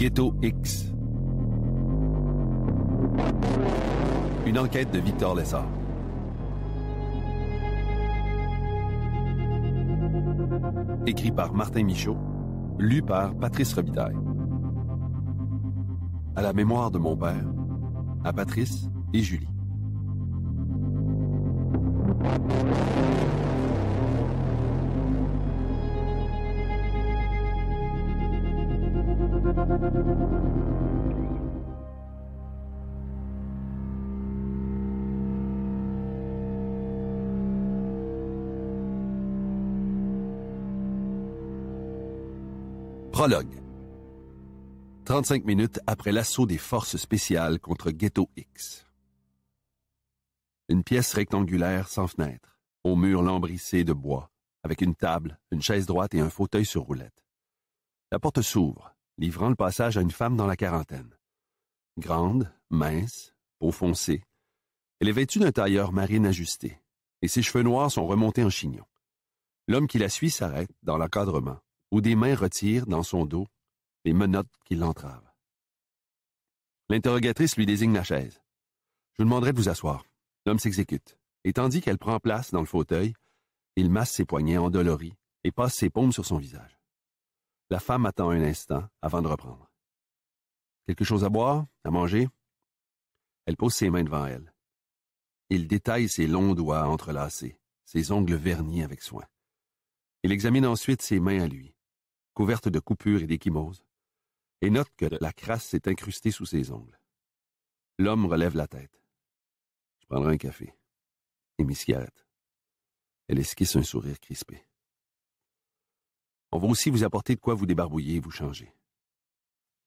Ghetto X. Une enquête de Victor Lessard. Écrit par Martin Michaud, lu par Patrice Robitaille. À la mémoire de mon père, à Patrice et Julie. Prologue. 35 minutes après l'assaut des forces spéciales contre Ghetto X. Une pièce rectangulaire sans fenêtre, aux murs lambrissés de bois, avec une table, une chaise droite et un fauteuil sur roulette. La porte s'ouvre, livrant le passage à une femme dans la quarantaine. Grande, mince, peau foncée, elle est vêtue d'un tailleur marine ajusté, et ses cheveux noirs sont remontés en chignon. L'homme qui la suit s'arrête dans l'encadrement où des mains retirent dans son dos les menottes qui l'entravent. L'interrogatrice lui désigne la chaise. Je vous demanderai de vous asseoir. L'homme s'exécute, et tandis qu'elle prend place dans le fauteuil, il masse ses poignets endoloris et passe ses paumes sur son visage. La femme attend un instant avant de reprendre. Quelque chose à boire, à manger? Elle pose ses mains devant elle. Il détaille ses longs doigts entrelacés, ses ongles vernis avec soin. Il examine ensuite ses mains à lui, couverte de coupures et d'échymoses, et note que la crasse s'est incrustée sous ses ongles. L'homme relève la tête. Je prendrai un café et mes cigarettes. Elle esquisse un sourire crispé. On va aussi vous apporter de quoi vous débarbouiller et vous changer.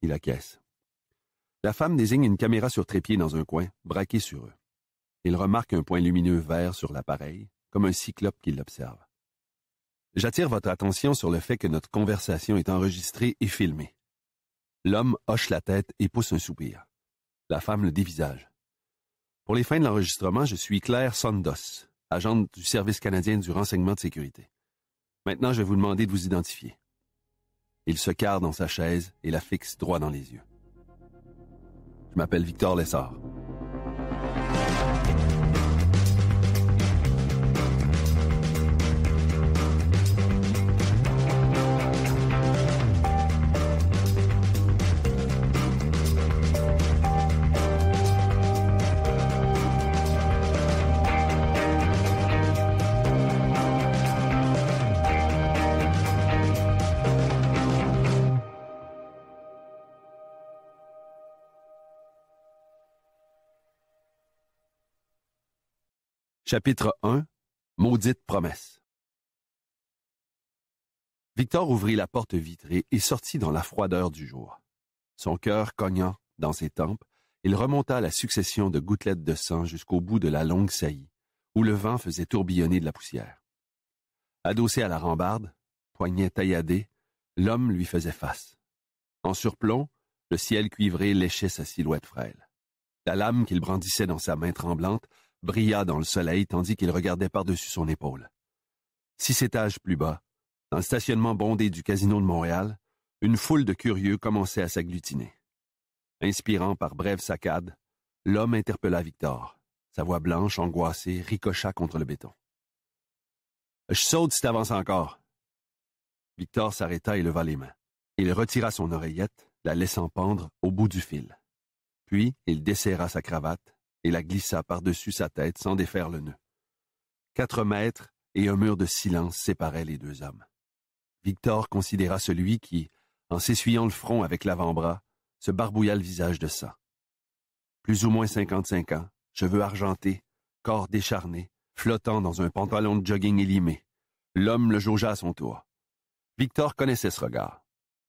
Il acquiesce. La femme désigne une caméra sur trépied dans un coin, braquée sur eux. Il remarque un point lumineux vert sur l'appareil, comme un cyclope qui l'observe. J'attire votre attention sur le fait que notre conversation est enregistrée et filmée. L'homme hoche la tête et pousse un soupir. La femme le dévisage. Pour les fins de l'enregistrement, je suis Claire Sondos, agente du Service canadien du renseignement de sécurité. Maintenant, je vais vous demander de vous identifier. Il se carre dans sa chaise et la fixe droit dans les yeux. Je m'appelle Victor Lessard. Chapitre 1 Maudite promesse Victor ouvrit la porte vitrée et sortit dans la froideur du jour. Son cœur cognant dans ses tempes, il remonta la succession de gouttelettes de sang jusqu'au bout de la longue saillie, où le vent faisait tourbillonner de la poussière. Adossé à la rambarde, poignet tailladé, l'homme lui faisait face. En surplomb, le ciel cuivré léchait sa silhouette frêle. La lame qu'il brandissait dans sa main tremblante brilla dans le soleil tandis qu'il regardait par-dessus son épaule. Six étages plus bas, dans le stationnement bondé du Casino de Montréal, une foule de curieux commençait à s'agglutiner. Inspirant par brève saccade, l'homme interpella Victor. Sa voix blanche, angoissée, ricocha contre le béton. Je saute si t'avances encore. Victor s'arrêta et leva les mains. Il retira son oreillette, la laissant pendre au bout du fil. Puis il desserra sa cravate, et la glissa par-dessus sa tête sans défaire le nœud. Quatre mètres et un mur de silence séparaient les deux hommes. Victor considéra celui qui, en s'essuyant le front avec l'avant-bras, se barbouilla le visage de ça. Plus ou moins cinquante-cinq ans, cheveux argentés, corps décharné, flottant dans un pantalon de jogging élimé. L'homme le jaugea à son tour. Victor connaissait ce regard.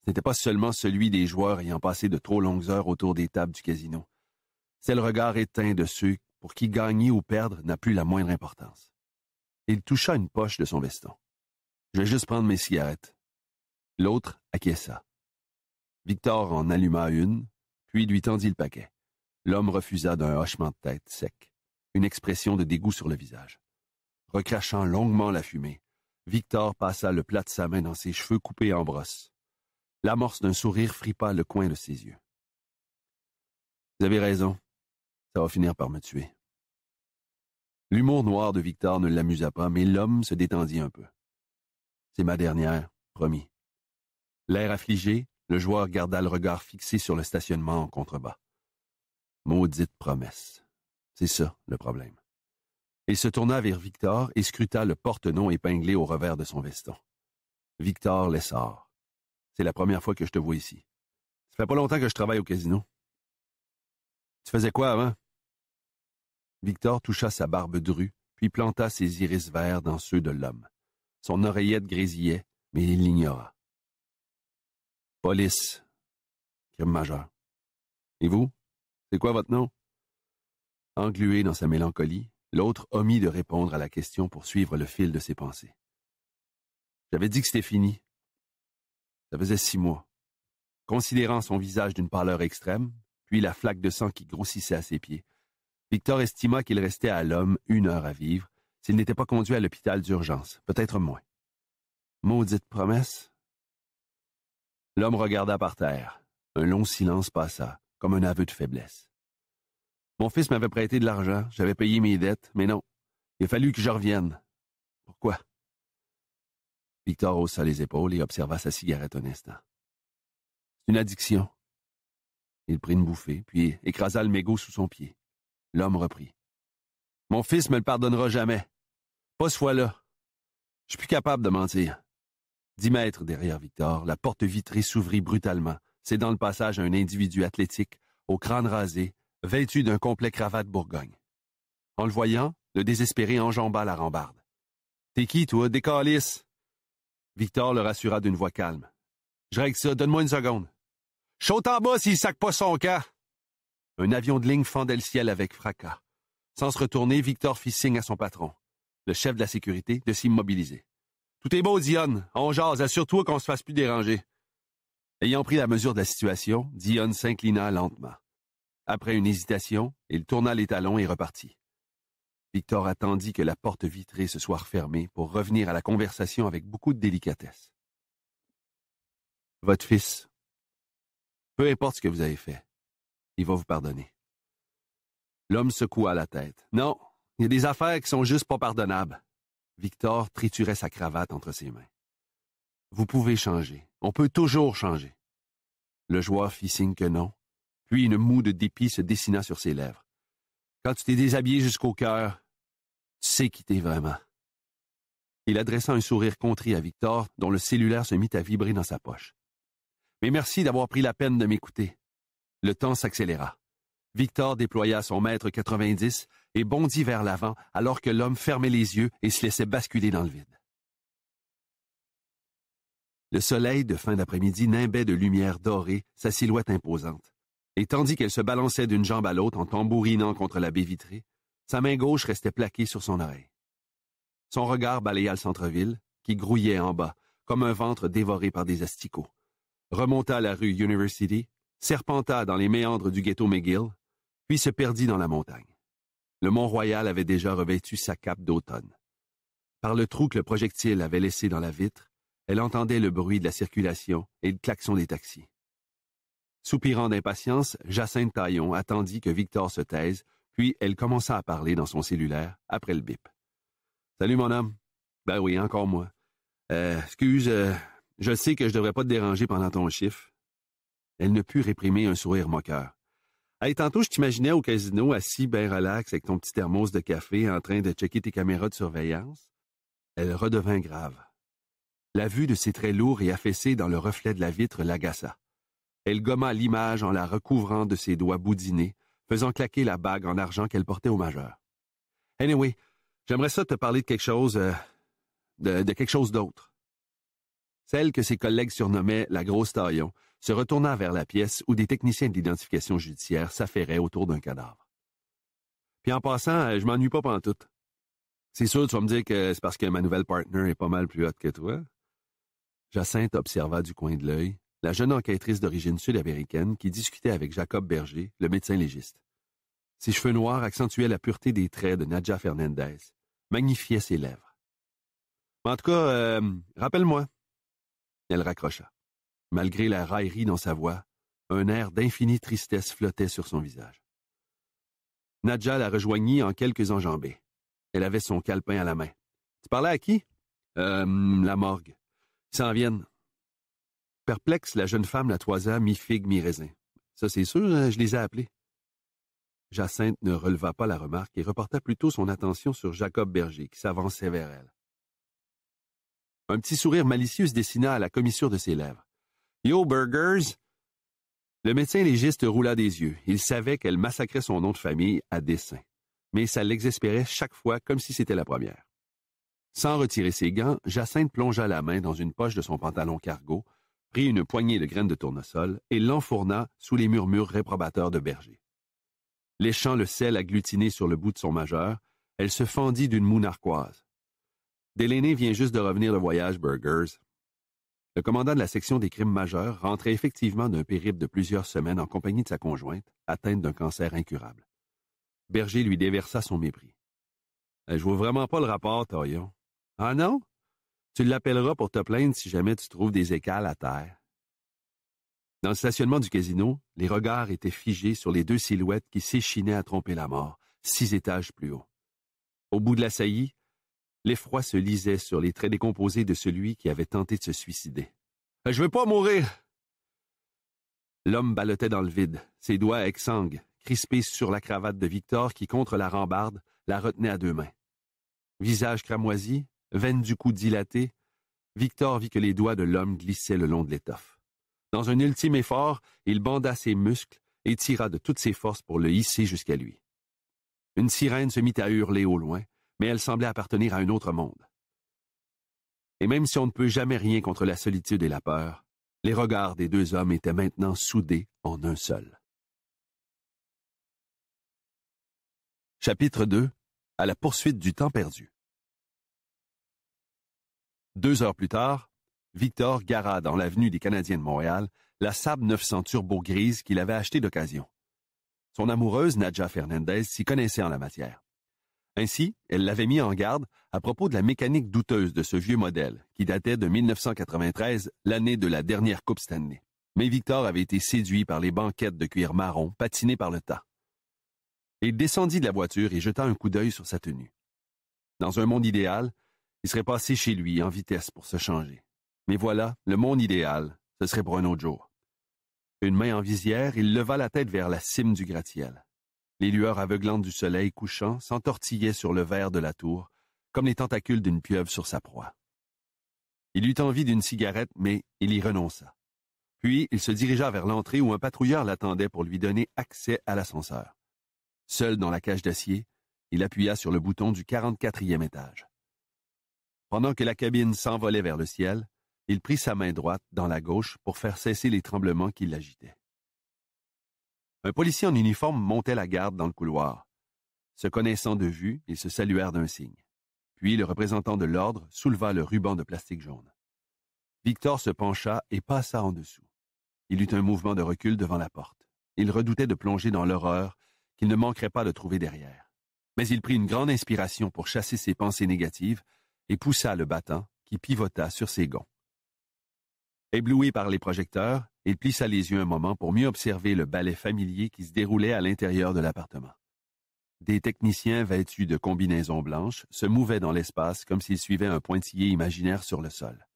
Ce n'était pas seulement celui des joueurs ayant passé de trop longues heures autour des tables du casino. C'est le regard éteint de ceux pour qui gagner ou perdre n'a plus la moindre importance. Il toucha une poche de son veston. Je vais juste prendre mes cigarettes. L'autre acquiesça. Victor en alluma une, puis lui tendit le paquet. L'homme refusa d'un hochement de tête sec, une expression de dégoût sur le visage. Recrachant longuement la fumée, Victor passa le plat de sa main dans ses cheveux coupés en brosse. L'amorce d'un sourire fripa le coin de ses yeux. Vous avez raison, ça va finir par me tuer. L'humour noir de Victor ne l'amusa pas, mais l'homme se détendit un peu. C'est ma dernière, promis. L'air affligé, le joueur garda le regard fixé sur le stationnement en contrebas. Maudite promesse. C'est ça, le problème. Il se tourna vers Victor et scruta le porte-nom épinglé au revers de son veston. Victor Lessard. C'est la première fois que je te vois ici. Ça fait pas longtemps que je travaille au casino. Tu faisais quoi avant? Victor toucha sa barbe drue, puis planta ses iris verts dans ceux de l'homme. Son oreillette grésillait, mais il l'ignora. Police. Crime majeur. Et vous? C'est quoi votre nom? Englué dans sa mélancolie, l'autre omit de répondre à la question pour suivre le fil de ses pensées. J'avais dit que c'était fini. Ça faisait six mois. Considérant son visage d'une pâleur extrême, puis la flaque de sang qui grossissait à ses pieds, Victor estima qu'il restait à l'homme une heure à vivre s'il n'était pas conduit à l'hôpital d'urgence, peut-être moins. Maudite promesse. L'homme regarda par terre. Un long silence passa, comme un aveu de faiblesse. Mon fils m'avait prêté de l'argent, j'avais payé mes dettes, mais non, il a fallu que je revienne. Pourquoi? Victor haussa les épaules et observa sa cigarette un instant. C'est une addiction. Il prit une bouffée, puis écrasa le mégot sous son pied. L'homme reprit. Mon fils me le pardonnera jamais. Pas ce fois-là. Je suis plus capable de mentir. Dix mètres derrière Victor, la porte vitrée s'ouvrit brutalement, C'est dans le passage un individu athlétique, au crâne rasé, vêtu d'un complet cravate bourgogne. En le voyant, le désespéré enjamba la rambarde. T'es qui, toi, décalisse? Victor le rassura d'une voix calme. Je règle ça, donne-moi une seconde. Chaute en bas s'il sac pas son cas. Un avion de ligne fendait le ciel avec fracas. Sans se retourner, Victor fit signe à son patron, le chef de la sécurité, de s'immobiliser. Tout est beau, Dionne. On jase. Assure-toi qu'on se fasse plus déranger. Ayant pris la mesure de la situation, Dion s'inclina lentement. Après une hésitation, il tourna les talons et repartit. Victor attendit que la porte vitrée se soit refermée pour revenir à la conversation avec beaucoup de délicatesse. Votre fils. Peu importe ce que vous avez fait, il va vous pardonner. L'homme secoua la tête. Non, il y a des affaires qui sont juste pas pardonnables. Victor triturait sa cravate entre ses mains. Vous pouvez changer. On peut toujours changer. Le joueur fit signe que non, puis une moue de dépit se dessina sur ses lèvres. Quand tu t'es déshabillé jusqu'au cœur, tu sais qui t'es vraiment. Il adressa un sourire contrit à Victor, dont le cellulaire se mit à vibrer dans sa poche. Mais merci d'avoir pris la peine de m'écouter. Le temps s'accéléra. Victor déploya son mètre 90 et bondit vers l'avant alors que l'homme fermait les yeux et se laissait basculer dans le vide. Le soleil de fin d'après-midi nimbait de lumière dorée sa silhouette imposante, et tandis qu'elle se balançait d'une jambe à l'autre en tambourinant contre la baie vitrée, sa main gauche restait plaquée sur son oreille. Son regard balaya le centre-ville, qui grouillait en bas, comme un ventre dévoré par des asticots, remonta la rue University serpenta dans les méandres du ghetto McGill, puis se perdit dans la montagne. Le Mont-Royal avait déjà revêtu sa cape d'automne. Par le trou que le projectile avait laissé dans la vitre, elle entendait le bruit de la circulation et le klaxon des taxis. Soupirant d'impatience, Jacinthe Taillon attendit que Victor se taise, puis elle commença à parler dans son cellulaire, après le bip. « Salut, mon homme. Ben oui, encore moi. Euh, excuse, euh, je sais que je devrais pas te déranger pendant ton chiffre. Elle ne put réprimer un sourire moqueur. Hey, tantôt, je t'imaginais au casino, assis bien relax avec ton petit thermos de café en train de checker tes caméras de surveillance. Elle redevint grave. La vue de ses traits lourds et affaissés dans le reflet de la vitre l'agaça. Elle gomma l'image en la recouvrant de ses doigts boudinés, faisant claquer la bague en argent qu'elle portait au majeur. Anyway, j'aimerais ça te parler de quelque chose... Euh, de, de quelque chose d'autre. Celle que ses collègues surnommaient la grosse taillon se retourna vers la pièce où des techniciens d'identification judiciaire s'affairaient autour d'un cadavre. Puis en passant, euh, je m'ennuie pas pantoute. C'est sûr, tu vas me dire que c'est parce que ma nouvelle partner est pas mal plus haute que toi. Jacinthe observa du coin de l'œil la jeune enquêtrice d'origine sud-américaine qui discutait avec Jacob Berger, le médecin légiste. Ses cheveux noirs accentuaient la pureté des traits de Nadja Fernandez, magnifiaient ses lèvres. En tout cas, euh, rappelle-moi. Elle raccrocha. Malgré la raillerie dans sa voix, un air d'infinie tristesse flottait sur son visage. Nadja la rejoignit en quelques enjambées. Elle avait son calepin à la main. Tu parlais à qui? Euh, la morgue. Ils s'en viennent. Perplexe, la jeune femme la toisa mi-figue, mi-raisin. Ça, c'est sûr, euh, je les ai appelés. Jacinthe ne releva pas la remarque et reporta plutôt son attention sur Jacob Berger, qui s'avançait vers elle. Un petit sourire malicieux se dessina à la commissure de ses lèvres. Yo, burgers! Le médecin légiste roula des yeux. Il savait qu'elle massacrait son nom de famille à dessein. Mais ça l'exaspérait chaque fois comme si c'était la première. Sans retirer ses gants, Jacinthe plongea la main dans une poche de son pantalon cargo, prit une poignée de graines de tournesol et l'enfourna sous les murmures réprobateurs de Berger. Léchant le sel agglutiné sur le bout de son majeur, elle se fendit d'une moue narquoise. Delaney vient juste de revenir de voyage, Burgers. Le commandant de la section des crimes majeurs rentrait effectivement d'un périple de plusieurs semaines en compagnie de sa conjointe, atteinte d'un cancer incurable. Berger lui déversa son mépris. Eh, je vois vraiment pas le rapport, Torion. »« Ah non? Tu l'appelleras pour te plaindre si jamais tu trouves des écales à terre. Dans le stationnement du casino, les regards étaient figés sur les deux silhouettes qui s'échinaient à tromper la mort, six étages plus haut. Au bout de la saillie, L'effroi se lisait sur les traits décomposés de celui qui avait tenté de se suicider. Je veux pas mourir! L'homme ballottait dans le vide, ses doigts exsangues, crispés sur la cravate de Victor qui, contre la rambarde, la retenait à deux mains. Visage cramoisi, veine du cou dilatée, Victor vit que les doigts de l'homme glissaient le long de l'étoffe. Dans un ultime effort, il banda ses muscles et tira de toutes ses forces pour le hisser jusqu'à lui. Une sirène se mit à hurler au loin, mais elle semblait appartenir à un autre monde. Et même si on ne peut jamais rien contre la solitude et la peur, les regards des deux hommes étaient maintenant soudés en un seul. Chapitre 2 À la poursuite du temps perdu Deux heures plus tard, Victor gara dans l'avenue des Canadiens de Montréal la Saab 900 Turbo grise qu'il avait achetée d'occasion. Son amoureuse, Nadja Fernandez, s'y connaissait en la matière. Ainsi, elle l'avait mis en garde à propos de la mécanique douteuse de ce vieux modèle, qui datait de 1993, l'année de la dernière Coupe Stanley. Mais Victor avait été séduit par les banquettes de cuir marron patinées par le tas. Il descendit de la voiture et jeta un coup d'œil sur sa tenue. Dans un monde idéal, il serait passé chez lui en vitesse pour se changer. Mais voilà, le monde idéal, ce serait pour un autre jour. Une main en visière, il leva la tête vers la cime du gratte-ciel. Les lueurs aveuglantes du soleil couchant s'entortillaient sur le verre de la tour, comme les tentacules d'une pieuvre sur sa proie. Il eut envie d'une cigarette, mais il y renonça. Puis il se dirigea vers l'entrée où un patrouilleur l'attendait pour lui donner accès à l'ascenseur. Seul dans la cage d'acier, il appuya sur le bouton du 44e étage. Pendant que la cabine s'envolait vers le ciel, il prit sa main droite dans la gauche pour faire cesser les tremblements qui l'agitaient. Un policier en uniforme montait la garde dans le couloir. Se connaissant de vue, ils se saluèrent d'un signe. Puis le représentant de l'ordre souleva le ruban de plastique jaune. Victor se pencha et passa en dessous. Il eut un mouvement de recul devant la porte. Il redoutait de plonger dans l'horreur qu'il ne manquerait pas de trouver derrière. Mais il prit une grande inspiration pour chasser ses pensées négatives et poussa le battant qui pivota sur ses gonds. Ébloui par les projecteurs, il plissa les yeux un moment pour mieux observer le ballet familier qui se déroulait à l'intérieur de l'appartement. Des techniciens vêtus de combinaisons blanches se mouvaient dans l'espace comme s'ils suivaient un pointillé imaginaire sur le sol.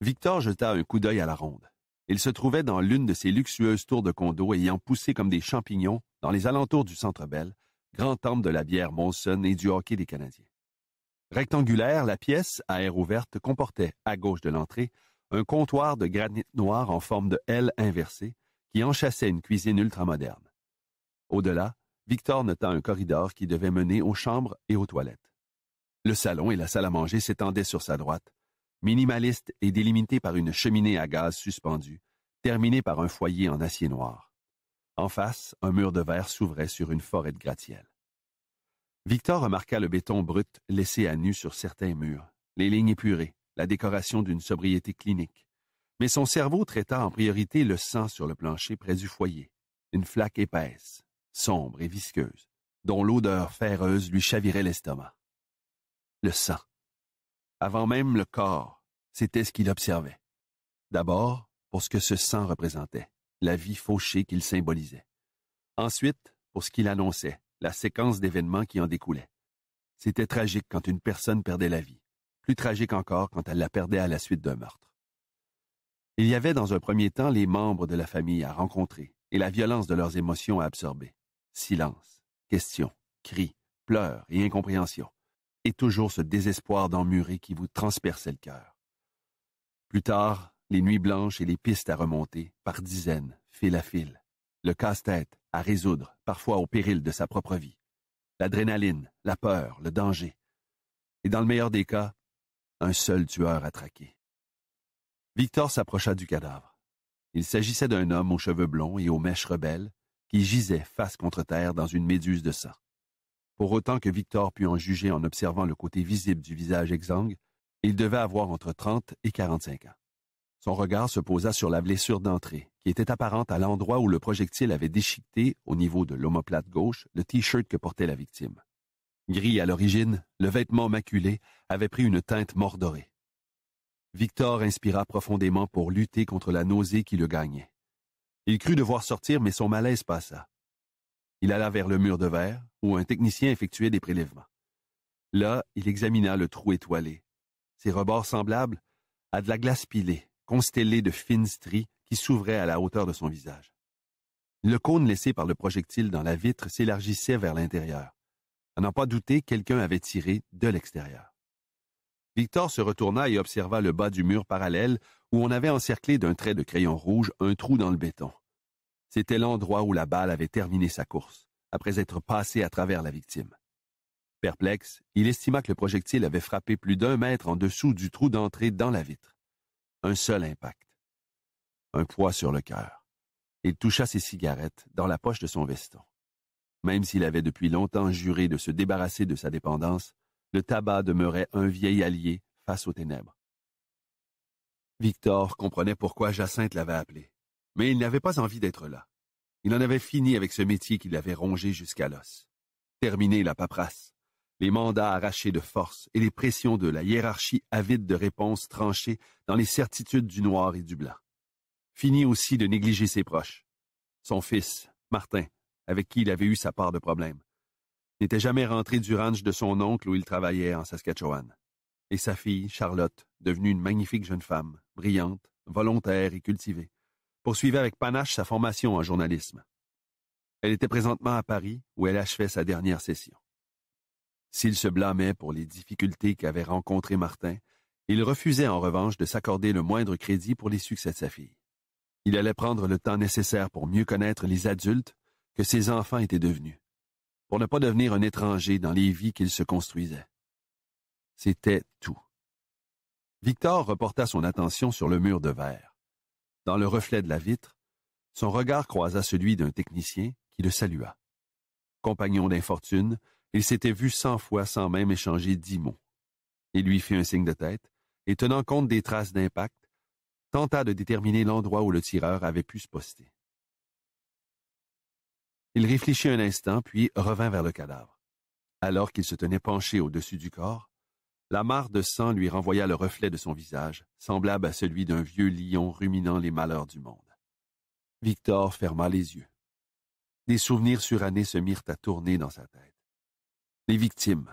Victor jeta un coup d'œil à la ronde. Il se trouvait dans l'une de ces luxueuses tours de condo ayant poussé comme des champignons dans les alentours du Centre Bell, grand temple de la bière Monson et du hockey des Canadiens. Rectangulaire, la pièce, à air ouverte, comportait, à gauche de l'entrée, un comptoir de granit noir en forme de L inversée qui enchâssait une cuisine ultramoderne. Au-delà, Victor nota un corridor qui devait mener aux chambres et aux toilettes. Le salon et la salle à manger s'étendaient sur sa droite, minimaliste et délimité par une cheminée à gaz suspendue, terminée par un foyer en acier noir. En face, un mur de verre s'ouvrait sur une forêt de gratte-ciel. Victor remarqua le béton brut laissé à nu sur certains murs, les lignes épurées, la décoration d'une sobriété clinique. Mais son cerveau traita en priorité le sang sur le plancher près du foyer, une flaque épaisse, sombre et visqueuse, dont l'odeur ferreuse lui chavirait l'estomac. Le sang. Avant même le corps, c'était ce qu'il observait. D'abord, pour ce que ce sang représentait, la vie fauchée qu'il symbolisait. Ensuite, pour ce qu'il annonçait, la séquence d'événements qui en découlait. C'était tragique quand une personne perdait la vie, plus tragique encore quand elle la perdait à la suite d'un meurtre. Il y avait dans un premier temps les membres de la famille à rencontrer et la violence de leurs émotions à absorber. Silence, questions, cris, pleurs et incompréhension, et toujours ce désespoir d'emmuré qui vous transperçait le cœur. Plus tard, les nuits blanches et les pistes à remonter, par dizaines, fil à fil, le casse-tête à résoudre, parfois au péril de sa propre vie, l'adrénaline, la peur, le danger, et dans le meilleur des cas, un seul tueur à traquer. Victor s'approcha du cadavre. Il s'agissait d'un homme aux cheveux blonds et aux mèches rebelles qui gisait face contre terre dans une méduse de sang. Pour autant que Victor put en juger en observant le côté visible du visage exsangue, il devait avoir entre 30 et 45 ans. Son regard se posa sur la blessure d'entrée, qui était apparente à l'endroit où le projectile avait déchiqueté, au niveau de l'omoplate gauche, le t-shirt que portait la victime. Gris à l'origine, le vêtement maculé avait pris une teinte mordorée. Victor inspira profondément pour lutter contre la nausée qui le gagnait. Il crut devoir sortir, mais son malaise passa. Il alla vers le mur de verre, où un technicien effectuait des prélèvements. Là, il examina le trou étoilé. Ses rebords semblables à de la glace pilée, constellée de fines stries qui s'ouvraient à la hauteur de son visage. Le cône laissé par le projectile dans la vitre s'élargissait vers l'intérieur, à n'en pas douter, quelqu'un avait tiré de l'extérieur. Victor se retourna et observa le bas du mur parallèle où on avait encerclé d'un trait de crayon rouge un trou dans le béton. C'était l'endroit où la balle avait terminé sa course, après être passée à travers la victime. Perplexe, il estima que le projectile avait frappé plus d'un mètre en dessous du trou d'entrée dans la vitre. Un seul impact. Un poids sur le cœur. Il toucha ses cigarettes dans la poche de son veston. Même s'il avait depuis longtemps juré de se débarrasser de sa dépendance, le tabac demeurait un vieil allié face aux ténèbres. Victor comprenait pourquoi Jacinthe l'avait appelé, mais il n'avait pas envie d'être là. Il en avait fini avec ce métier qui l'avait rongé jusqu'à l'os. Terminé la paperasse, les mandats arrachés de force et les pressions de la hiérarchie avide de réponses tranchées dans les certitudes du noir et du blanc. Fini aussi de négliger ses proches. Son fils, Martin, avec qui il avait eu sa part de problème, n'était jamais rentré du ranch de son oncle où il travaillait en Saskatchewan. Et sa fille, Charlotte, devenue une magnifique jeune femme, brillante, volontaire et cultivée, poursuivait avec panache sa formation en journalisme. Elle était présentement à Paris, où elle achevait sa dernière session. S'il se blâmait pour les difficultés qu'avait rencontrées Martin, il refusait en revanche de s'accorder le moindre crédit pour les succès de sa fille. Il allait prendre le temps nécessaire pour mieux connaître les adultes que ses enfants étaient devenus, pour ne pas devenir un étranger dans les vies qu'il se construisait. C'était tout. Victor reporta son attention sur le mur de verre. Dans le reflet de la vitre, son regard croisa celui d'un technicien qui le salua. Compagnon d'infortune, il s'était vu cent fois sans même échanger dix mots. Il lui fit un signe de tête, et tenant compte des traces d'impact, tenta de déterminer l'endroit où le tireur avait pu se poster. Il réfléchit un instant, puis revint vers le cadavre. Alors qu'il se tenait penché au-dessus du corps, la mare de sang lui renvoya le reflet de son visage, semblable à celui d'un vieux lion ruminant les malheurs du monde. Victor ferma les yeux. Des souvenirs surannés se mirent à tourner dans sa tête. Les victimes,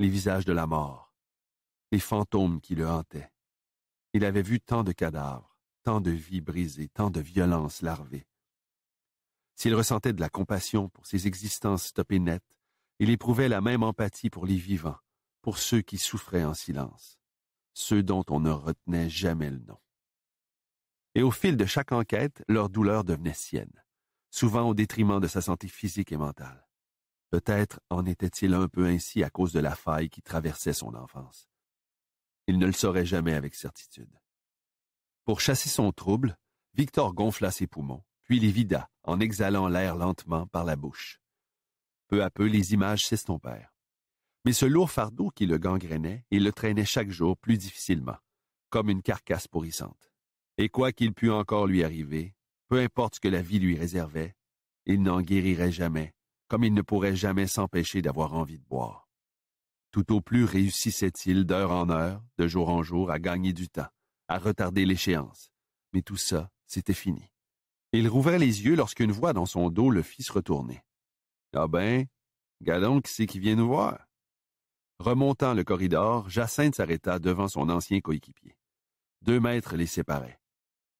les visages de la mort, les fantômes qui le hantaient. Il avait vu tant de cadavres, tant de vies brisées, tant de violences larvées. S'il ressentait de la compassion pour ces existences stoppées nettes, il éprouvait la même empathie pour les vivants, pour ceux qui souffraient en silence, ceux dont on ne retenait jamais le nom. Et au fil de chaque enquête, leur douleur devenait sienne, souvent au détriment de sa santé physique et mentale. Peut-être en était-il un peu ainsi à cause de la faille qui traversait son enfance. Il ne le saurait jamais avec certitude. Pour chasser son trouble, Victor gonfla ses poumons, puis les vida, en exhalant l'air lentement par la bouche. Peu à peu, les images s'estompèrent. Mais ce lourd fardeau qui le gangrenait, il le traînait chaque jour plus difficilement, comme une carcasse pourrissante. Et quoi qu'il pût encore lui arriver, peu importe ce que la vie lui réservait, il n'en guérirait jamais, comme il ne pourrait jamais s'empêcher d'avoir envie de boire. Tout au plus réussissait-il d'heure en heure, de jour en jour, à gagner du temps, à retarder l'échéance. Mais tout ça, c'était fini. Il rouvrait les yeux lorsqu'une voix dans son dos le fit se retourner. Ah ben, Galon qui c'est qui vient nous voir? Remontant le corridor, Jacinthe s'arrêta devant son ancien coéquipier. Deux mètres les séparaient.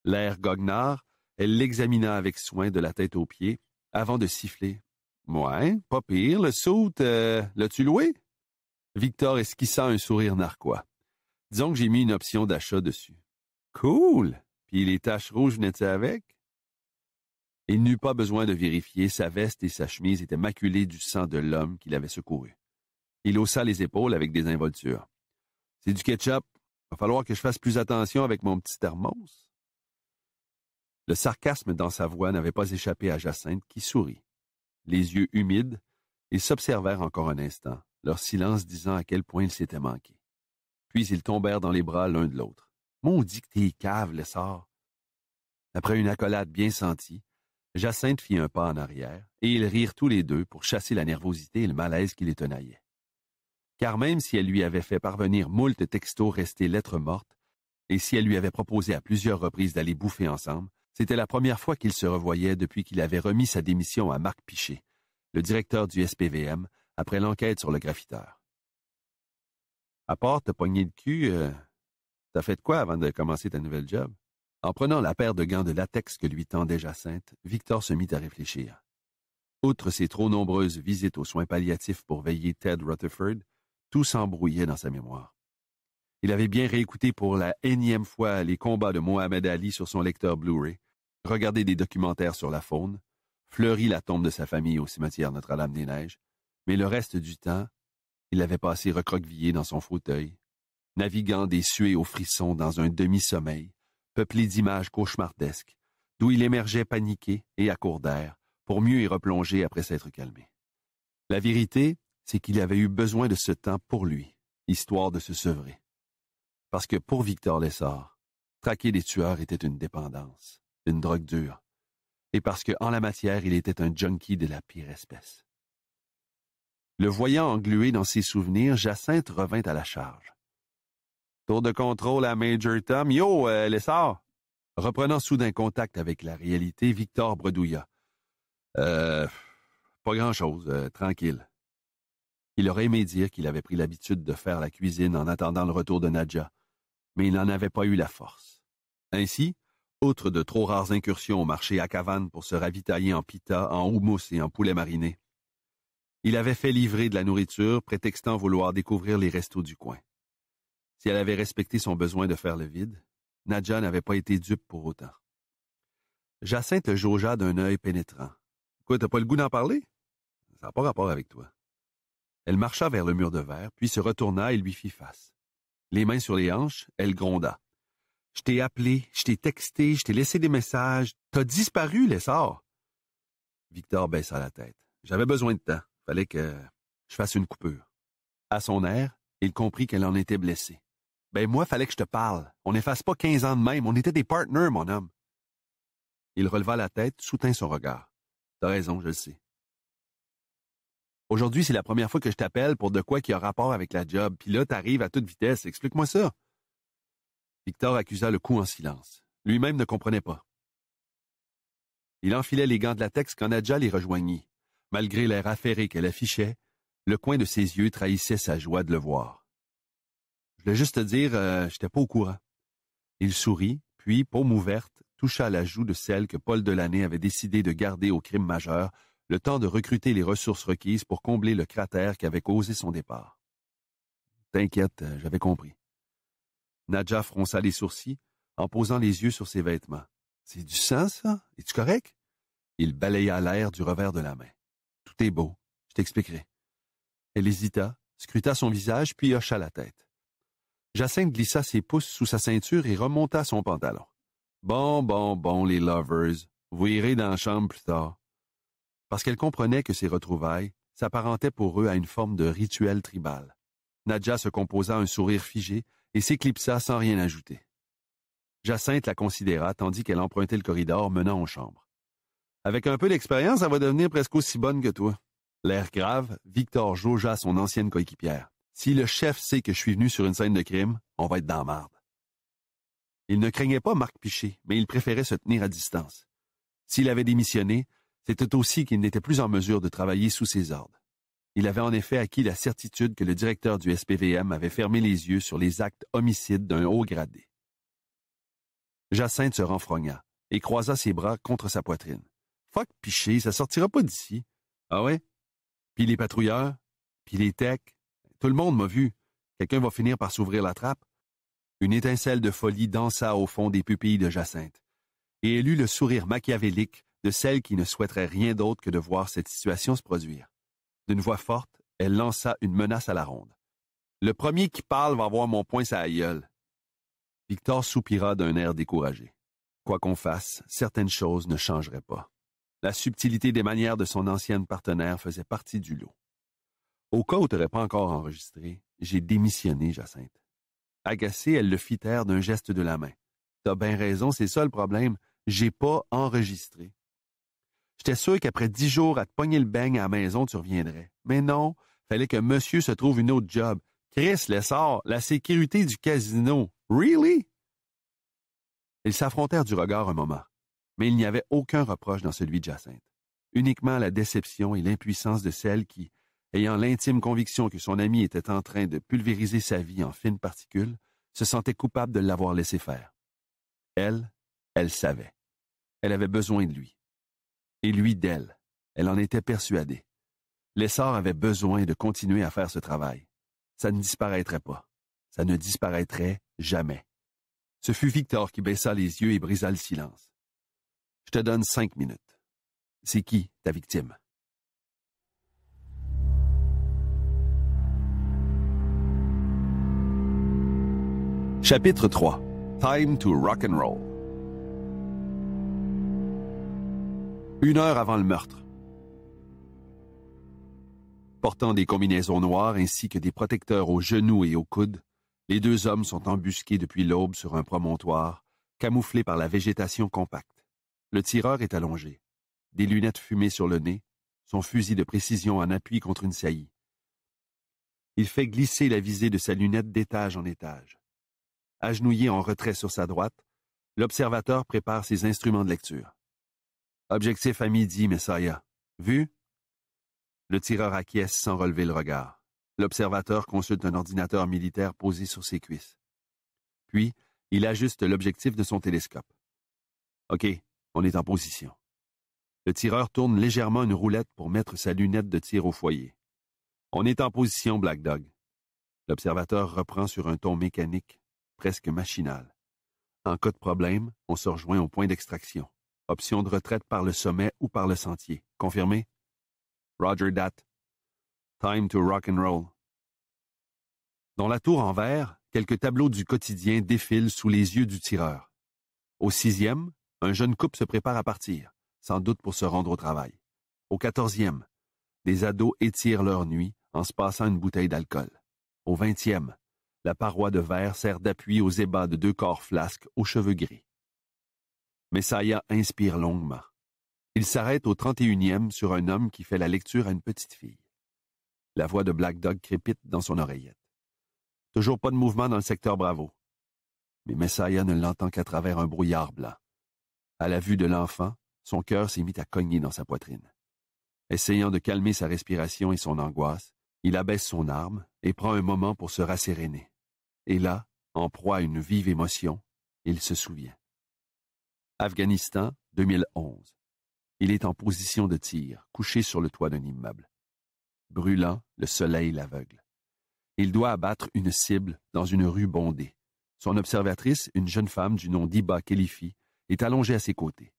L'air goguenard, elle l'examina avec soin de la tête aux pieds, avant de siffler. Moi, pas pire, le saute, euh, l'as-tu loué? Victor esquissa un sourire narquois. Disons que j'ai mis une option d'achat dessus. Cool! Puis les taches rouges venaient avec? Il n'eut pas besoin de vérifier, sa veste et sa chemise étaient maculées du sang de l'homme qui l'avait secouru. Il haussa les épaules avec désinvolture. C'est du ketchup. Va falloir que je fasse plus attention avec mon petit thermos. Le sarcasme dans sa voix n'avait pas échappé à Jacinthe qui sourit. Les yeux humides, ils s'observèrent encore un instant, leur silence disant à quel point ils s'étaient manqués. Puis ils tombèrent dans les bras l'un de l'autre. Maudit que t'es cave, le sort. Après une accolade bien sentie, Jacinthe fit un pas en arrière, et ils rirent tous les deux pour chasser la nervosité et le malaise qui les tenaillait. Car même si elle lui avait fait parvenir moult textos restés lettres mortes, et si elle lui avait proposé à plusieurs reprises d'aller bouffer ensemble, c'était la première fois qu'ils se revoyaient depuis qu'il avait remis sa démission à Marc Pichet, le directeur du SPVM, après l'enquête sur le graffiteur. À part te pogner le cul, euh, t'as fait quoi avant de commencer ta nouvelle job? En prenant la paire de gants de latex que lui tendait Jacinthe, Victor se mit à réfléchir. Outre ses trop nombreuses visites aux soins palliatifs pour veiller Ted Rutherford, tout s'embrouillait dans sa mémoire. Il avait bien réécouté pour la énième fois les combats de Mohamed Ali sur son lecteur Blu-ray, regardé des documentaires sur la faune, fleuri la tombe de sa famille au cimetière Notre-Dame-des-Neiges, mais le reste du temps, il avait passé recroquevillé dans son fauteuil, naviguant des suées aux frissons dans un demi-sommeil, peuplé d'images cauchemardesques, d'où il émergeait paniqué et à court d'air, pour mieux y replonger après s'être calmé. La vérité, c'est qu'il avait eu besoin de ce temps pour lui, histoire de se sevrer. Parce que pour Victor Lessard, traquer des tueurs était une dépendance, une drogue dure, et parce que en la matière, il était un junkie de la pire espèce. Le voyant englué dans ses souvenirs, Jacinthe revint à la charge. Tour de contrôle à Major Tom. Yo, euh, Reprenant soudain contact avec la réalité, Victor bredouilla. Euh, pas grand-chose, euh, tranquille. Il aurait aimé dire qu'il avait pris l'habitude de faire la cuisine en attendant le retour de Nadja, mais il n'en avait pas eu la force. Ainsi, outre de trop rares incursions au marché à Cavane pour se ravitailler en pita, en houmous et en poulet mariné, il avait fait livrer de la nourriture, prétextant vouloir découvrir les restos du coin. Si elle avait respecté son besoin de faire le vide, Nadja n'avait pas été dupe pour autant. Jacinthe le jaugea d'un œil pénétrant. Quoi, t'as pas le goût d'en parler? Ça n'a pas rapport avec toi. Elle marcha vers le mur de verre, puis se retourna et lui fit face. Les mains sur les hanches, elle gronda. Je t'ai appelé, je t'ai texté, je t'ai laissé des messages. T'as disparu, l'essor! » Victor baissa la tête. J'avais besoin de temps. Fallait que je fasse une coupure. À son air, il comprit qu'elle en était blessée. Ben moi, fallait que je te parle. On n'efface pas quinze ans de même. On était des partners, mon homme. Il releva la tête, soutint son regard. T'as raison, je le sais. Aujourd'hui, c'est la première fois que je t'appelle pour de quoi qui a rapport avec la job, puis là, t'arrives à toute vitesse. Explique-moi ça. Victor accusa le coup en silence. Lui-même ne comprenait pas. Il enfilait les gants de latex quand Nadja les rejoignit. Malgré l'air affairé qu'elle affichait, le coin de ses yeux trahissait sa joie de le voir. Je voulais juste te dire, je euh, j'étais pas au courant. Il sourit, puis, paume ouverte, toucha la joue de celle que Paul Delaney avait décidé de garder au crime majeur, le temps de recruter les ressources requises pour combler le cratère qu'avait causé son départ. T'inquiète, euh, j'avais compris. Nadja fronça les sourcils en posant les yeux sur ses vêtements. C'est du sang, ça? Es-tu correct? Il balaya l'air du revers de la main. Tout est beau. Je t'expliquerai. Elle hésita, scruta son visage, puis hocha la tête. Jacinthe glissa ses pouces sous sa ceinture et remonta son pantalon. Bon, bon, bon, les lovers, vous irez dans la chambre plus tard. Parce qu'elle comprenait que ces retrouvailles s'apparentaient pour eux à une forme de rituel tribal. Nadja se composa un sourire figé et s'éclipsa sans rien ajouter. Jacinthe la considéra tandis qu'elle empruntait le corridor menant aux chambres. Avec un peu d'expérience, elle va devenir presque aussi bonne que toi. L'air grave, Victor jaugea son ancienne coéquipière. Si le chef sait que je suis venu sur une scène de crime, on va être dans marde. Il ne craignait pas Marc Piché, mais il préférait se tenir à distance. S'il avait démissionné, c'était aussi qu'il n'était plus en mesure de travailler sous ses ordres. Il avait en effet acquis la certitude que le directeur du SPVM avait fermé les yeux sur les actes homicides d'un haut gradé. Jacinthe se renfrogna et croisa ses bras contre sa poitrine. Fuck Piché, ça sortira pas d'ici. Ah ouais? Puis les patrouilleurs? Puis les techs? Tout le monde m'a vu. Quelqu'un va finir par s'ouvrir la trappe. Une étincelle de folie dansa au fond des pupilles de Jacinthe, et elle eut le sourire machiavélique de celle qui ne souhaiterait rien d'autre que de voir cette situation se produire. D'une voix forte, elle lança une menace à la ronde. Le premier qui parle va voir mon poing sa aïeule. » Victor soupira d'un air découragé. Quoi qu'on fasse, certaines choses ne changeraient pas. La subtilité des manières de son ancienne partenaire faisait partie du lot. Au cas où n'aurais pas encore enregistré, j'ai démissionné, Jacinthe. Agacée, elle le fit taire d'un geste de la main. T'as bien raison, c'est ça le problème. J'ai pas enregistré. J'étais sûr qu'après dix jours à te pogner le beigne à la maison, tu reviendrais. Mais non, fallait que monsieur se trouve une autre job. Chris l'essor la sécurité du casino. Really? Ils s'affrontèrent du regard un moment, mais il n'y avait aucun reproche dans celui de Jacinthe. Uniquement la déception et l'impuissance de celle qui, ayant l'intime conviction que son ami était en train de pulvériser sa vie en fines particules, se sentait coupable de l'avoir laissé faire. Elle, elle savait. Elle avait besoin de lui. Et lui d'elle. Elle en était persuadée. L'essor avait besoin de continuer à faire ce travail. Ça ne disparaîtrait pas. Ça ne disparaîtrait jamais. Ce fut Victor qui baissa les yeux et brisa le silence. Je te donne cinq minutes. C'est qui, ta victime? Chapitre 3 Time to Rock and Roll Une heure avant le meurtre. Portant des combinaisons noires ainsi que des protecteurs aux genoux et aux coudes, les deux hommes sont embusqués depuis l'aube sur un promontoire, camouflés par la végétation compacte. Le tireur est allongé, des lunettes fumées sur le nez, son fusil de précision en appui contre une saillie. Il fait glisser la visée de sa lunette d'étage en étage agenouillé en retrait sur sa droite, l'observateur prépare ses instruments de lecture. Objectif à midi, Messaya. Vu? Le tireur acquiesce sans relever le regard. L'observateur consulte un ordinateur militaire posé sur ses cuisses. Puis, il ajuste l'objectif de son télescope. OK, on est en position. Le tireur tourne légèrement une roulette pour mettre sa lunette de tir au foyer. On est en position, Black Dog. L'observateur reprend sur un ton mécanique presque machinal. En cas de problème, on se rejoint au point d'extraction. Option de retraite par le sommet ou par le sentier. Confirmé? Roger dat. Time to rock and roll. Dans la tour en verre, quelques tableaux du quotidien défilent sous les yeux du tireur. Au sixième, un jeune couple se prépare à partir, sans doute pour se rendre au travail. Au quatorzième, des ados étirent leur nuit en se passant une bouteille d'alcool. Au vingtième, la paroi de verre sert d'appui aux ébats de deux corps flasques aux cheveux gris. Messaya inspire longuement. Il s'arrête au 31e sur un homme qui fait la lecture à une petite fille. La voix de Black Dog crépite dans son oreillette. Toujours pas de mouvement dans le secteur Bravo. Mais Messaya ne l'entend qu'à travers un brouillard blanc. À la vue de l'enfant, son cœur s'est mis à cogner dans sa poitrine. Essayant de calmer sa respiration et son angoisse, il abaisse son arme et prend un moment pour se rasséréner. Et là, en proie à une vive émotion, il se souvient. Afghanistan, 2011. Il est en position de tir, couché sur le toit d'un immeuble. Brûlant, le soleil l'aveugle. Il doit abattre une cible dans une rue bondée. Son observatrice, une jeune femme du nom d'Iba Khalifi, est allongée à ses côtés.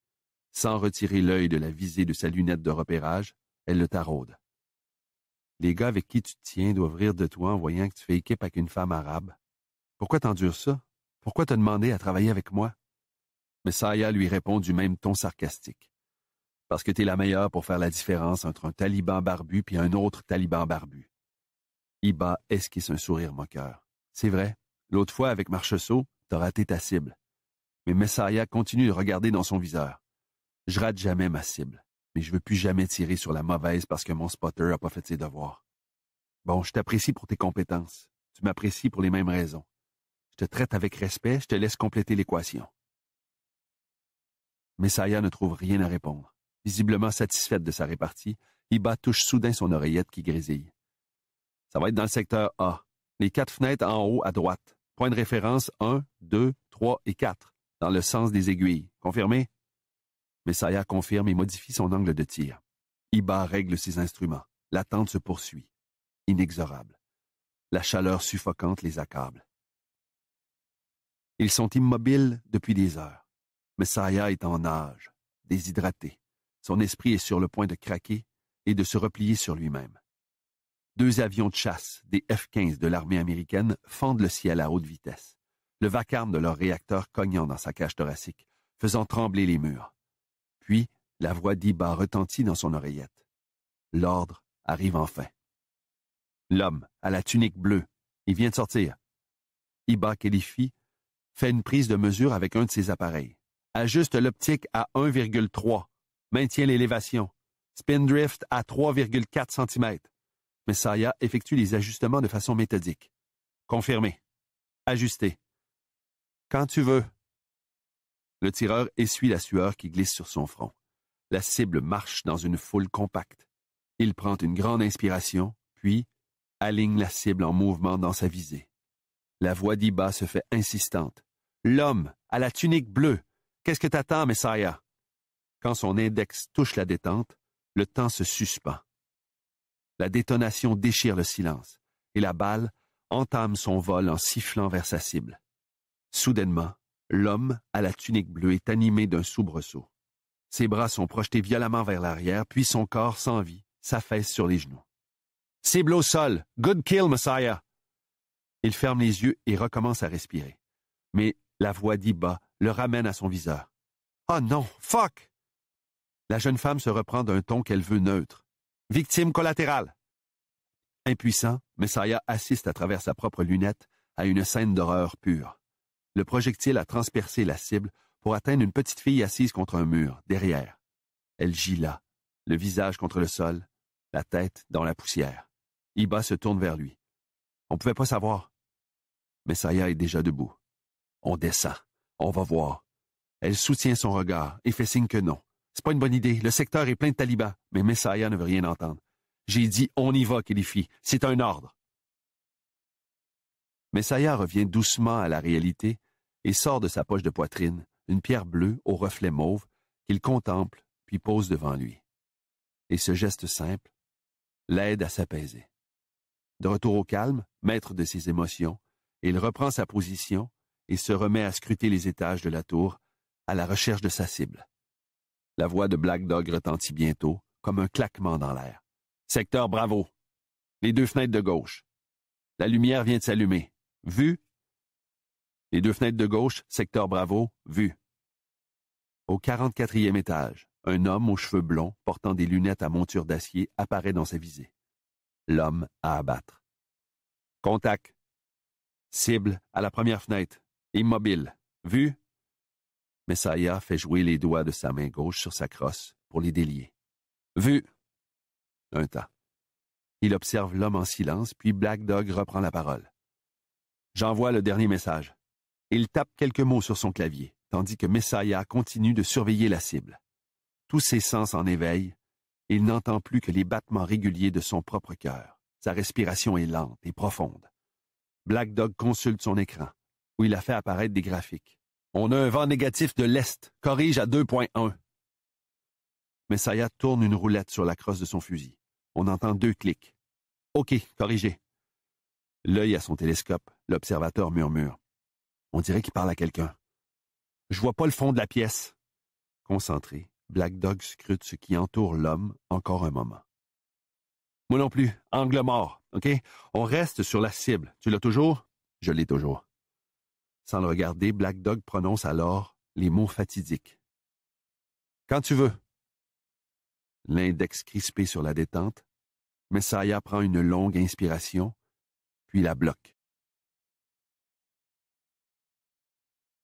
Sans retirer l'œil de la visée de sa lunette de repérage, elle le taraude. Les gars avec qui tu te tiens doivent rire de toi en voyant que tu fais équipe avec une femme arabe. Pourquoi t'endure ça? Pourquoi te demander à travailler avec moi? Mais lui répond du même ton sarcastique. Parce que t'es la meilleure pour faire la différence entre un taliban barbu puis un autre taliban barbu. Iba esquisse un sourire moqueur. C'est vrai, l'autre fois avec Marcheseau, t'as raté ta cible. Mais Messaya continue de regarder dans son viseur. Je rate jamais ma cible, mais je veux plus jamais tirer sur la mauvaise parce que mon spotter a pas fait ses devoirs. Bon, je t'apprécie pour tes compétences. Tu m'apprécies pour les mêmes raisons. Je te traite avec respect, je te laisse compléter l'équation. Messaya ne trouve rien à répondre. Visiblement satisfaite de sa répartie, Iba touche soudain son oreillette qui grésille. Ça va être dans le secteur A. Les quatre fenêtres en haut à droite. Point de référence 1, 2, 3 et 4, dans le sens des aiguilles. Confirmé? Messaya confirme et modifie son angle de tir. Iba règle ses instruments. L'attente se poursuit. Inexorable. La chaleur suffocante les accable. Ils sont immobiles depuis des heures. Saya est en âge, déshydraté. Son esprit est sur le point de craquer et de se replier sur lui-même. Deux avions de chasse, des F-15 de l'armée américaine, fendent le ciel à haute vitesse, le vacarme de leur réacteur cognant dans sa cage thoracique, faisant trembler les murs. Puis, la voix d'Iba retentit dans son oreillette. L'ordre arrive enfin. L'homme, à la tunique bleue, il vient de sortir. Iba qualifie Fais une prise de mesure avec un de ses appareils. Ajuste l'optique à 1,3. Maintiens l'élévation. drift à 3,4 cm. Messaya effectue les ajustements de façon méthodique. Confirmez. Ajustez. Quand tu veux. Le tireur essuie la sueur qui glisse sur son front. La cible marche dans une foule compacte. Il prend une grande inspiration, puis aligne la cible en mouvement dans sa visée. La voix d'Iba se fait insistante. L'homme, à la tunique bleue. Qu'est-ce que t'attends, Messiah? Quand son index touche la détente, le temps se suspend. La détonation déchire le silence, et la balle entame son vol en sifflant vers sa cible. Soudainement, l'homme à la tunique bleue est animé d'un soubresaut. Ses bras sont projetés violemment vers l'arrière, puis son corps sans vie s'affaisse sur les genoux. Cible au sol! Good kill, Messiah! Il ferme les yeux et recommence à respirer. Mais la voix d'Iba le ramène à son viseur. oh non, fuck! La jeune femme se reprend d'un ton qu'elle veut neutre. Victime collatérale! Impuissant, Messiah assiste à travers sa propre lunette à une scène d'horreur pure. Le projectile a transpercé la cible pour atteindre une petite fille assise contre un mur, derrière. Elle gît là, le visage contre le sol, la tête dans la poussière. Iba se tourne vers lui. On pouvait pas savoir. Messaya est déjà debout. On descend. On va voir. Elle soutient son regard et fait signe que non. C'est pas une bonne idée. Le secteur est plein de talibas, Mais Messaya ne veut rien entendre. J'ai dit on y va, Kélifi. C'est un ordre. Messaya revient doucement à la réalité et sort de sa poche de poitrine une pierre bleue au reflet mauve qu'il contemple puis pose devant lui. Et ce geste simple l'aide à s'apaiser. De retour au calme, maître de ses émotions, il reprend sa position et se remet à scruter les étages de la tour, à la recherche de sa cible. La voix de Black Dog retentit bientôt, comme un claquement dans l'air. Secteur Bravo. Les deux fenêtres de gauche. La lumière vient de s'allumer. Vu? Les deux fenêtres de gauche, secteur Bravo, vu. Au quarante-quatrième étage, un homme aux cheveux blonds, portant des lunettes à monture d'acier, apparaît dans sa visée. L'homme à abattre. Contact. Cible à la première fenêtre. Immobile. Vu? Messaya fait jouer les doigts de sa main gauche sur sa crosse pour les délier. Vu! Un tas. Il observe l'homme en silence, puis Black Dog reprend la parole. J'envoie le dernier message. Il tape quelques mots sur son clavier, tandis que Messaya continue de surveiller la cible. Tous ses sens en éveillent. il n'entend plus que les battements réguliers de son propre cœur. Sa respiration est lente et profonde. Black Dog consulte son écran, où il a fait apparaître des graphiques. On a un vent négatif de l'Est, corrige à 2.1. Sayat tourne une roulette sur la crosse de son fusil. On entend deux clics. OK, corrigé. L'œil à son télescope, l'observateur murmure. On dirait qu'il parle à quelqu'un. Je vois pas le fond de la pièce. Concentré, Black Dog scrute ce qui entoure l'homme encore un moment. Moi non plus, angle mort, OK? On reste sur la cible. Tu l'as toujours? Je l'ai toujours. Sans le regarder, Black Dog prononce alors les mots fatidiques. Quand tu veux. L'index crispé sur la détente, Messiah prend une longue inspiration, puis la bloque.